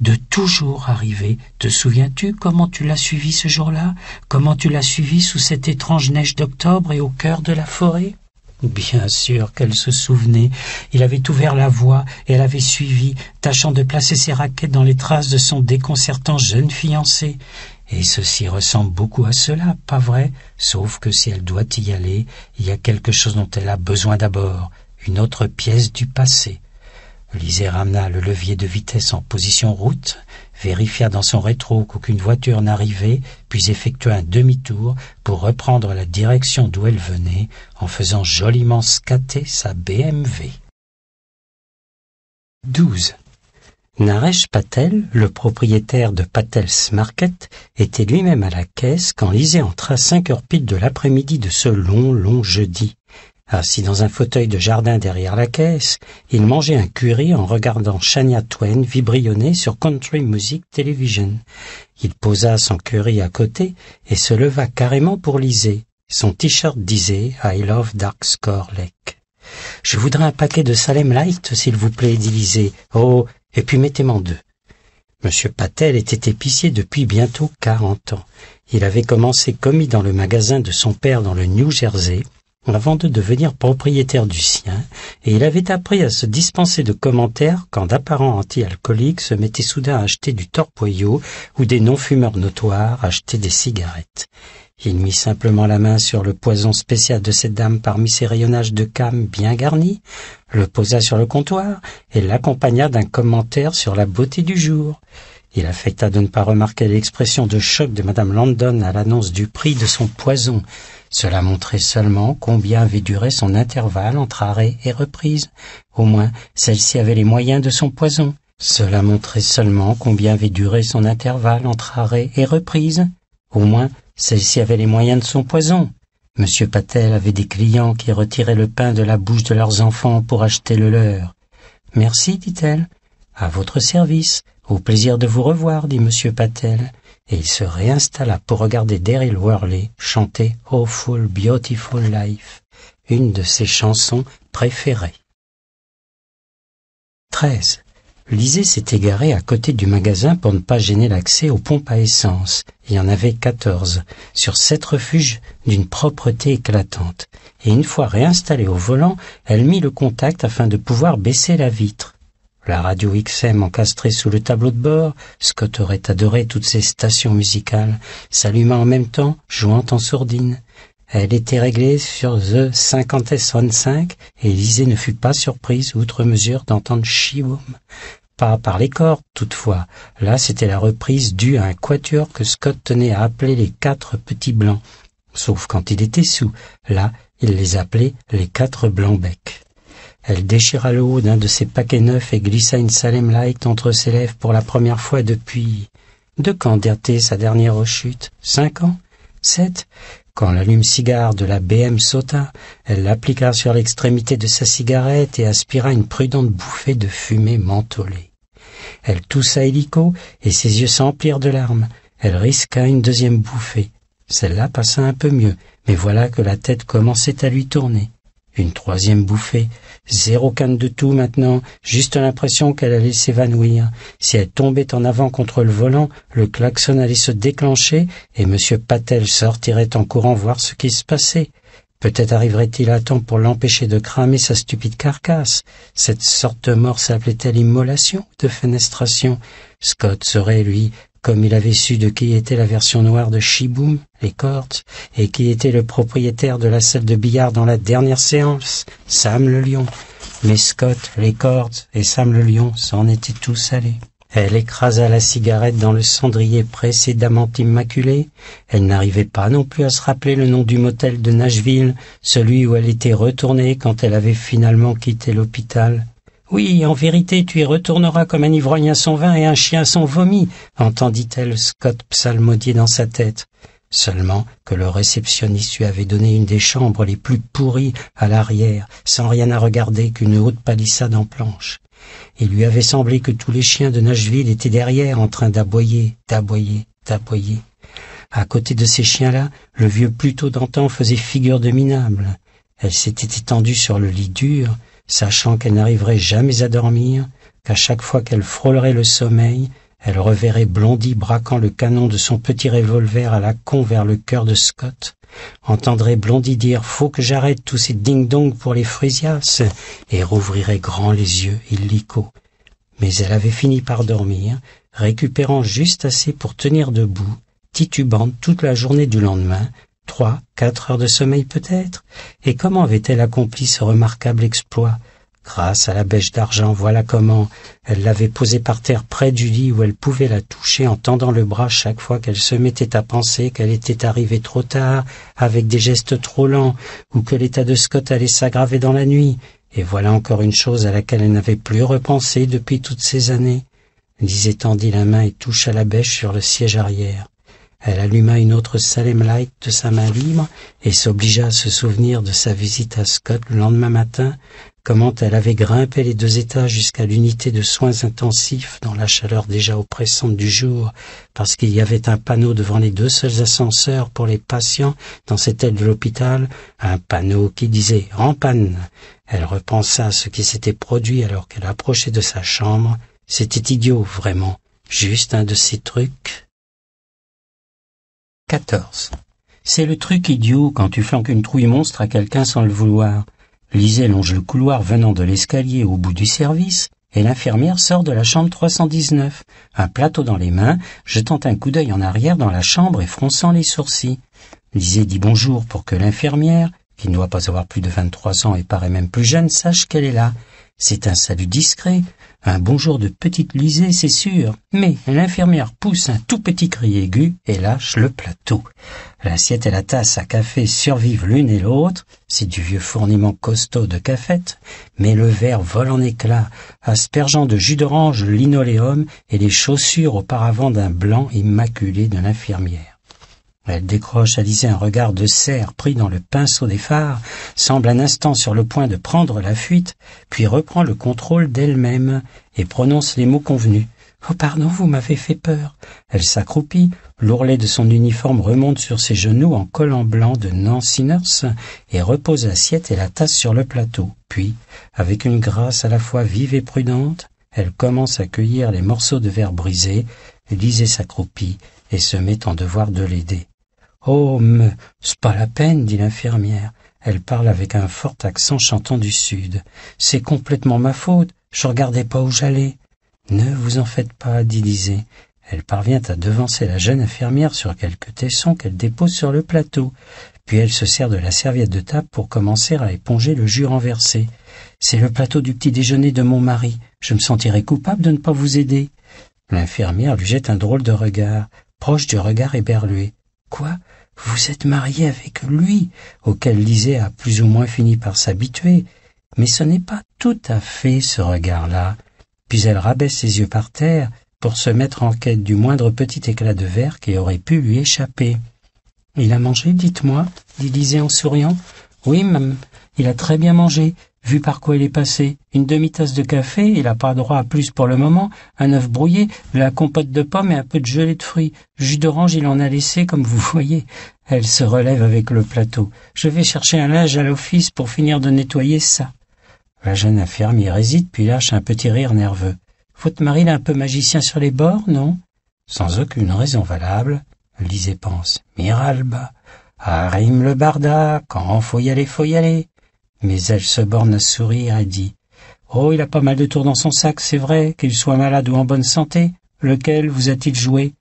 De toujours arriver. Te souviens-tu comment tu l'as suivi ce jour-là Comment tu l'as suivi sous cette étrange neige d'octobre et au cœur de la forêt Bien sûr qu'elle se souvenait. Il avait ouvert la voie et elle avait suivi, tâchant de placer ses raquettes dans les traces de son déconcertant jeune fiancé. Et ceci ressemble beaucoup à cela, pas vrai Sauf que si elle doit y aller, il y a quelque chose dont elle a besoin d'abord, une autre pièce du passé. Lisée ramena le levier de vitesse en position route vérifia dans son rétro qu'aucune voiture n'arrivait, puis effectua un demi-tour pour reprendre la direction d'où elle venait en faisant joliment scatter sa BMW. 12. Naresh Patel, le propriétaire de Patel's Market, était lui-même à la caisse quand Lisée entra cinq heures pile de l'après-midi de ce long, long jeudi, Assis dans un fauteuil de jardin derrière la caisse, il mangeait un curry en regardant Shania Twain vibrionner sur Country Music Television. Il posa son curry à côté et se leva carrément pour liser. Son t-shirt disait « I love Dark Score Lake ».« Je voudrais un paquet de Salem Light, s'il vous plaît, dit Oh, et puis mettez-m'en deux. » Monsieur Patel était épicier depuis bientôt quarante ans. Il avait commencé commis dans le magasin de son père dans le New Jersey, avant de devenir propriétaire du sien, et il avait appris à se dispenser de commentaires quand d'apparents anti-alcooliques se mettaient soudain à acheter du torpoyau ou des non-fumeurs notoires achetaient des cigarettes. Il mit simplement la main sur le poison spécial de cette dame parmi ses rayonnages de cam bien garnis, le posa sur le comptoir et l'accompagna d'un commentaire sur la beauté du jour. Il affecta de ne pas remarquer l'expression de choc de madame Landon à l'annonce du prix de son poison. Cela montrait seulement combien avait duré son intervalle entre arrêt et reprise. Au moins, celle-ci avait les moyens de son poison. Cela montrait seulement combien avait duré son intervalle entre arrêt et reprise. Au moins, celle-ci avait les moyens de son poison. Monsieur Patel avait des clients qui retiraient le pain de la bouche de leurs enfants pour acheter le leur. Merci, dit-elle. À votre service. Au plaisir de vous revoir, dit Monsieur Patel et il se réinstalla pour regarder Daryl Worley chanter Awful, oh Beautiful Life, une de ses chansons préférées. 13. Lisée s'est égarée à côté du magasin pour ne pas gêner l'accès aux pompes à essence. Il y en avait quatorze, sur sept refuges d'une propreté éclatante. Et une fois réinstallée au volant, elle mit le contact afin de pouvoir baisser la vitre. La radio XM encastrée sous le tableau de bord, Scott aurait adoré toutes ces stations musicales, s'alluma en même temps, jouant en sourdine. Elle était réglée sur The 50S25 et Lisée ne fut pas surprise outre mesure d'entendre Shiwom Pas par les cordes, toutefois. Là, c'était la reprise due à un quatuor que Scott tenait à appeler les quatre petits blancs. Sauf quand il était sous. Là, il les appelait les quatre blancs becs. Elle déchira le haut d'un de ses paquets neufs et glissa une Salem Light entre ses lèvres pour la première fois depuis... De quand dater sa dernière rechute Cinq ans Sept Quand l'allume-cigare de la BM sauta, elle l'appliqua sur l'extrémité de sa cigarette et aspira une prudente bouffée de fumée mentholée. Elle toussa hélico et ses yeux s'emplirent de larmes. Elle risqua une deuxième bouffée. Celle-là passa un peu mieux, mais voilà que la tête commençait à lui tourner. Une troisième bouffée. Zéro canne de tout maintenant, juste l'impression qu'elle allait s'évanouir. Si elle tombait en avant contre le volant, le klaxon allait se déclencher et M. Patel sortirait en courant voir ce qui se passait. Peut-être arriverait-il à temps pour l'empêcher de cramer sa stupide carcasse. Cette sorte de mort s'appelait-elle immolation ou de fenestration Scott serait, lui, comme il avait su de qui était la version noire de Shiboum, les cordes, et qui était le propriétaire de la salle de billard dans la dernière séance, Sam le lion. Mais Scott, les cordes et Sam le lion s'en étaient tous allés. Elle écrasa la cigarette dans le cendrier précédemment immaculé. Elle n'arrivait pas non plus à se rappeler le nom du motel de Nashville, celui où elle était retournée quand elle avait finalement quitté l'hôpital. Oui, en vérité, tu y retourneras comme un ivrogne à son vin et un chien à son vomi, entendit-elle Scott psalmodier dans sa tête. Seulement que le réceptionniste lui avait donné une des chambres les plus pourries à l'arrière, sans rien à regarder qu'une haute palissade en planche. Il lui avait semblé que tous les chiens de Nashville étaient derrière en train d'aboyer, d'aboyer, d'aboyer. À côté de ces chiens-là, le vieux Pluto d'antan faisait figure de minable. Elle s'était étendue sur le lit dur, sachant qu'elle n'arriverait jamais à dormir, qu'à chaque fois qu'elle frôlerait le sommeil, elle reverrait Blondie braquant le canon de son petit revolver à la con vers le cœur de Scott, entendrait Blondie dire « Faut que j'arrête tous ces ding-dongs pour les frisias !» et rouvrirait grand les yeux illico. Mais elle avait fini par dormir, récupérant juste assez pour tenir debout, titubante toute la journée du lendemain, trois, quatre heures de sommeil peut-être Et comment avait-elle accompli ce remarquable exploit Grâce à la bêche d'argent, voilà comment elle l'avait posée par terre près du lit où elle pouvait la toucher en tendant le bras chaque fois qu'elle se mettait à penser qu'elle était arrivée trop tard, avec des gestes trop lents, ou que l'état de Scott allait s'aggraver dans la nuit. Et voilà encore une chose à laquelle elle n'avait plus repensé depuis toutes ces années. Lise étendit la main et toucha la bêche sur le siège arrière. Elle alluma une autre Salem Light de sa main libre et s'obligea à se souvenir de sa visite à Scott le lendemain matin, comment elle avait grimpé les deux étages jusqu'à l'unité de soins intensifs dans la chaleur déjà oppressante du jour, parce qu'il y avait un panneau devant les deux seuls ascenseurs pour les patients dans cette aile de l'hôpital, un panneau qui disait « en panne ». Elle repensa à ce qui s'était produit alors qu'elle approchait de sa chambre. C'était idiot, vraiment. Juste un de ces trucs 14. C'est le truc idiot quand tu flanques une trouille monstre à quelqu'un sans le vouloir. Lisez longe le couloir venant de l'escalier au bout du service, et l'infirmière sort de la chambre 319, un plateau dans les mains, jetant un coup d'œil en arrière dans la chambre et fronçant les sourcils. Lisez dit bonjour pour que l'infirmière, qui ne doit pas avoir plus de 23 ans et paraît même plus jeune, sache qu'elle est là. C'est un salut discret, un bonjour de petite lisée, c'est sûr, mais l'infirmière pousse un tout petit cri aigu et lâche le plateau. L'assiette et la tasse à café survivent l'une et l'autre, c'est du vieux fourniment costaud de cafette, mais le verre vole en éclats, aspergeant de jus d'orange linoléum et les chaussures auparavant d'un blanc immaculé de l'infirmière. Elle décroche Lisée un regard de serre pris dans le pinceau des phares, semble un instant sur le point de prendre la fuite, puis reprend le contrôle d'elle-même et prononce les mots convenus. Oh pardon, vous m'avez fait peur. Elle s'accroupit, l'ourlet de son uniforme remonte sur ses genoux en collant blanc de Nancy Nurse et repose l'assiette et la tasse sur le plateau. Puis, avec une grâce à la fois vive et prudente, elle commence à cueillir les morceaux de verre brisé, Lisez s'accroupit et se met en devoir de l'aider. Oh, me c'est pas la peine, dit l'infirmière. Elle parle avec un fort accent chantant du sud. C'est complètement ma faute. Je regardais pas où j'allais. Ne vous en faites pas, dit Lisée. Elle parvient à devancer la jeune infirmière sur quelques tessons qu'elle dépose sur le plateau. Puis elle se sert de la serviette de table pour commencer à éponger le jus renversé. C'est le plateau du petit déjeuner de mon mari. Je me sentirais coupable de ne pas vous aider. L'infirmière lui jette un drôle de regard, proche du regard éberlué. Quoi vous êtes mariée avec lui, auquel Lisée a plus ou moins fini par s'habituer, mais ce n'est pas tout à fait ce regard-là. Puis elle rabaisse ses yeux par terre pour se mettre en quête du moindre petit éclat de verre qui aurait pu lui échapper. Il a mangé, dites-moi, dit Lisée en souriant. Oui, ma'am, il a très bien mangé vu par quoi il est passé, une demi-tasse de café, il n'a pas droit à plus pour le moment, un œuf brouillé, de la compote de pommes et un peu de gelée de fruits. Jus d'orange, il en a laissé, comme vous [laughs] voyez. Elle se relève avec le plateau. Je vais chercher un linge à l'office pour finir de nettoyer ça. La jeune infirmière hésite, puis lâche un petit rire nerveux. Votre mari est un peu magicien sur les bords, non Sans aucune raison valable, Lisez pense. Miralba, arrime le barda, quand faut y aller, faut y aller. Mais elle se borne à sourire et dit Oh, il a pas mal de tours dans son sac, c'est vrai, qu'il soit malade ou en bonne santé. Lequel vous a-t-il joué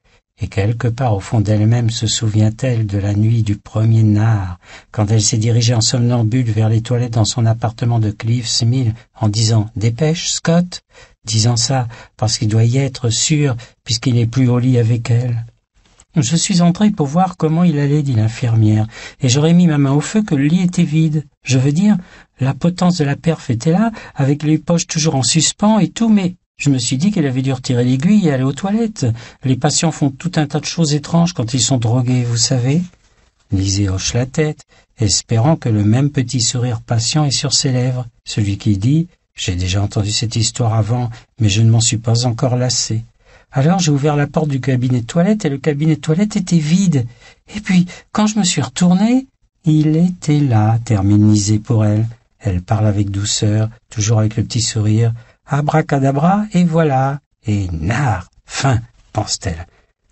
Et quelque part au fond d'elle-même se souvient-elle de la nuit du premier nard, quand elle s'est dirigée en somnambule vers les toilettes dans son appartement de Cliffs Mill en disant Dépêche, Scott disant ça parce qu'il doit y être sûr puisqu'il n'est plus au lit avec elle. Je suis entré pour voir comment il allait, dit l'infirmière, et j'aurais mis ma main au feu que le lit était vide. Je veux dire, la potence de la perf était là, avec les poches toujours en suspens et tout, mais je me suis dit qu'elle avait dû retirer l'aiguille et aller aux toilettes. Les patients font tout un tas de choses étranges quand ils sont drogués, vous savez. Lisez hoche la tête, espérant que le même petit sourire patient est sur ses lèvres, celui qui dit J'ai déjà entendu cette histoire avant, mais je ne m'en suis pas encore lassé. Alors j'ai ouvert la porte du cabinet de toilette et le cabinet de toilette était vide. Et puis, quand je me suis retourné, il était là, terminisé pour elle. Elle parle avec douceur, toujours avec le petit sourire. Abracadabra, et voilà. Et nard, fin, pense-t-elle.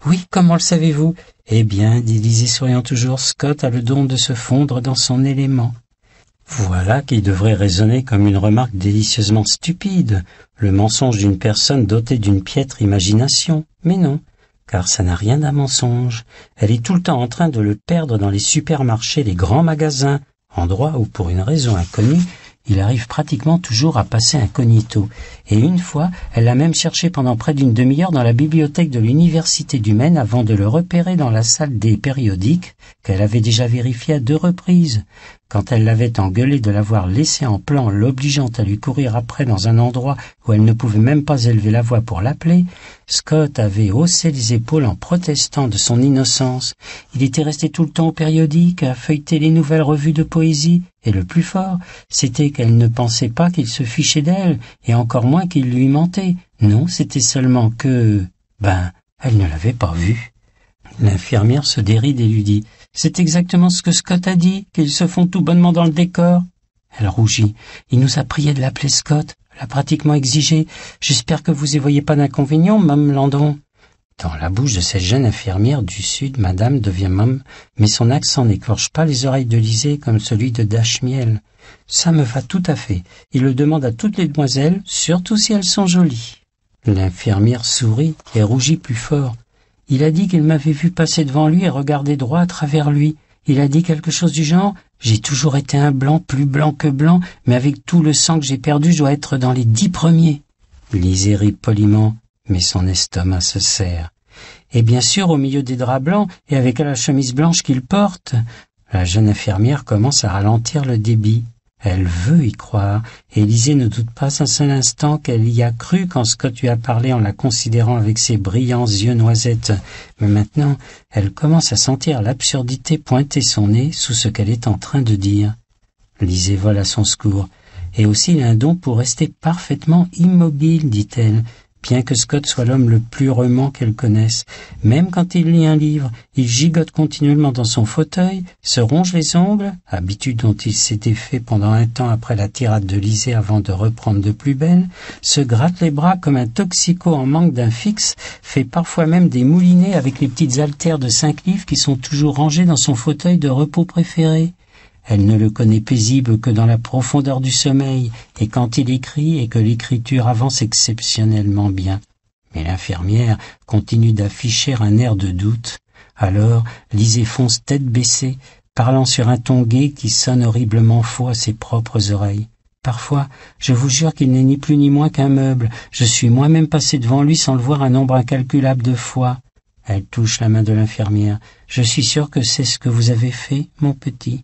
Oui, comment le savez-vous Eh bien, dit Lizzie, souriant toujours, Scott a le don de se fondre dans son élément. Voilà qui devrait résonner comme une remarque délicieusement stupide, le mensonge d'une personne dotée d'une piètre imagination. Mais non, car ça n'a rien d'un mensonge. Elle est tout le temps en train de le perdre dans les supermarchés, les grands magasins, endroits où, pour une raison inconnue, il arrive pratiquement toujours à passer incognito. Et une fois, elle l'a même cherché pendant près d'une demi-heure dans la bibliothèque de l'Université du Maine avant de le repérer dans la salle des périodiques qu'elle avait déjà vérifiée à deux reprises quand elle l'avait engueulé de l'avoir laissé en plan l'obligeant à lui courir après dans un endroit où elle ne pouvait même pas élever la voix pour l'appeler, Scott avait haussé les épaules en protestant de son innocence. Il était resté tout le temps au périodique à feuilleter les nouvelles revues de poésie, et le plus fort, c'était qu'elle ne pensait pas qu'il se fichait d'elle, et encore moins qu'il lui mentait. Non, c'était seulement que... ben, elle ne l'avait pas vu. L'infirmière se déride et lui dit c'est exactement ce que Scott a dit, qu'ils se font tout bonnement dans le décor. Elle rougit. Il nous a prié de l'appeler Scott, l'a pratiquement exigé. J'espère que vous y voyez pas d'inconvénient, Mme Landon. Dans la bouche de cette jeune infirmière du Sud, Madame devient Mme, mais son accent n'écorche pas les oreilles de Lisée comme celui de Dashmiel. Ça me va tout à fait. Il le demande à toutes les demoiselles, surtout si elles sont jolies. L'infirmière sourit et rougit plus fort. Il a dit qu'il m'avait vu passer devant lui et regarder droit à travers lui. Il a dit quelque chose du genre J'ai toujours été un blanc, plus blanc que blanc, mais avec tout le sang que j'ai perdu, je dois être dans les dix premiers. Lisez poliment, mais son estomac se serre. Et bien sûr, au milieu des draps blancs et avec la chemise blanche qu'il porte, la jeune infirmière commence à ralentir le débit. Elle veut y croire, et ne doute pas un seul instant qu'elle y a cru quand Scott lui a parlé en la considérant avec ses brillants yeux noisettes. Mais maintenant, elle commence à sentir l'absurdité pointer son nez sous ce qu'elle est en train de dire. Lisez vole à son secours. Et aussi l'un don pour rester parfaitement immobile, dit-elle, bien que Scott soit l'homme le plus roman qu'elle connaisse. Même quand il lit un livre, il gigote continuellement dans son fauteuil, se ronge les ongles, habitude dont il s'était fait pendant un temps après la tirade de Lisée avant de reprendre de plus belle, se gratte les bras comme un toxico en manque d'un fixe, fait parfois même des moulinets avec les petites haltères de cinq livres qui sont toujours rangées dans son fauteuil de repos préféré. Elle ne le connaît paisible que dans la profondeur du sommeil et quand il écrit et que l'écriture avance exceptionnellement bien. Mais l'infirmière continue d'afficher un air de doute. Alors, Lisée fonce tête baissée, parlant sur un ton gai qui sonne horriblement faux à ses propres oreilles. Parfois, je vous jure qu'il n'est ni plus ni moins qu'un meuble. Je suis moi-même passé devant lui sans le voir un nombre incalculable de fois. Elle touche la main de l'infirmière. Je suis sûre que c'est ce que vous avez fait, mon petit.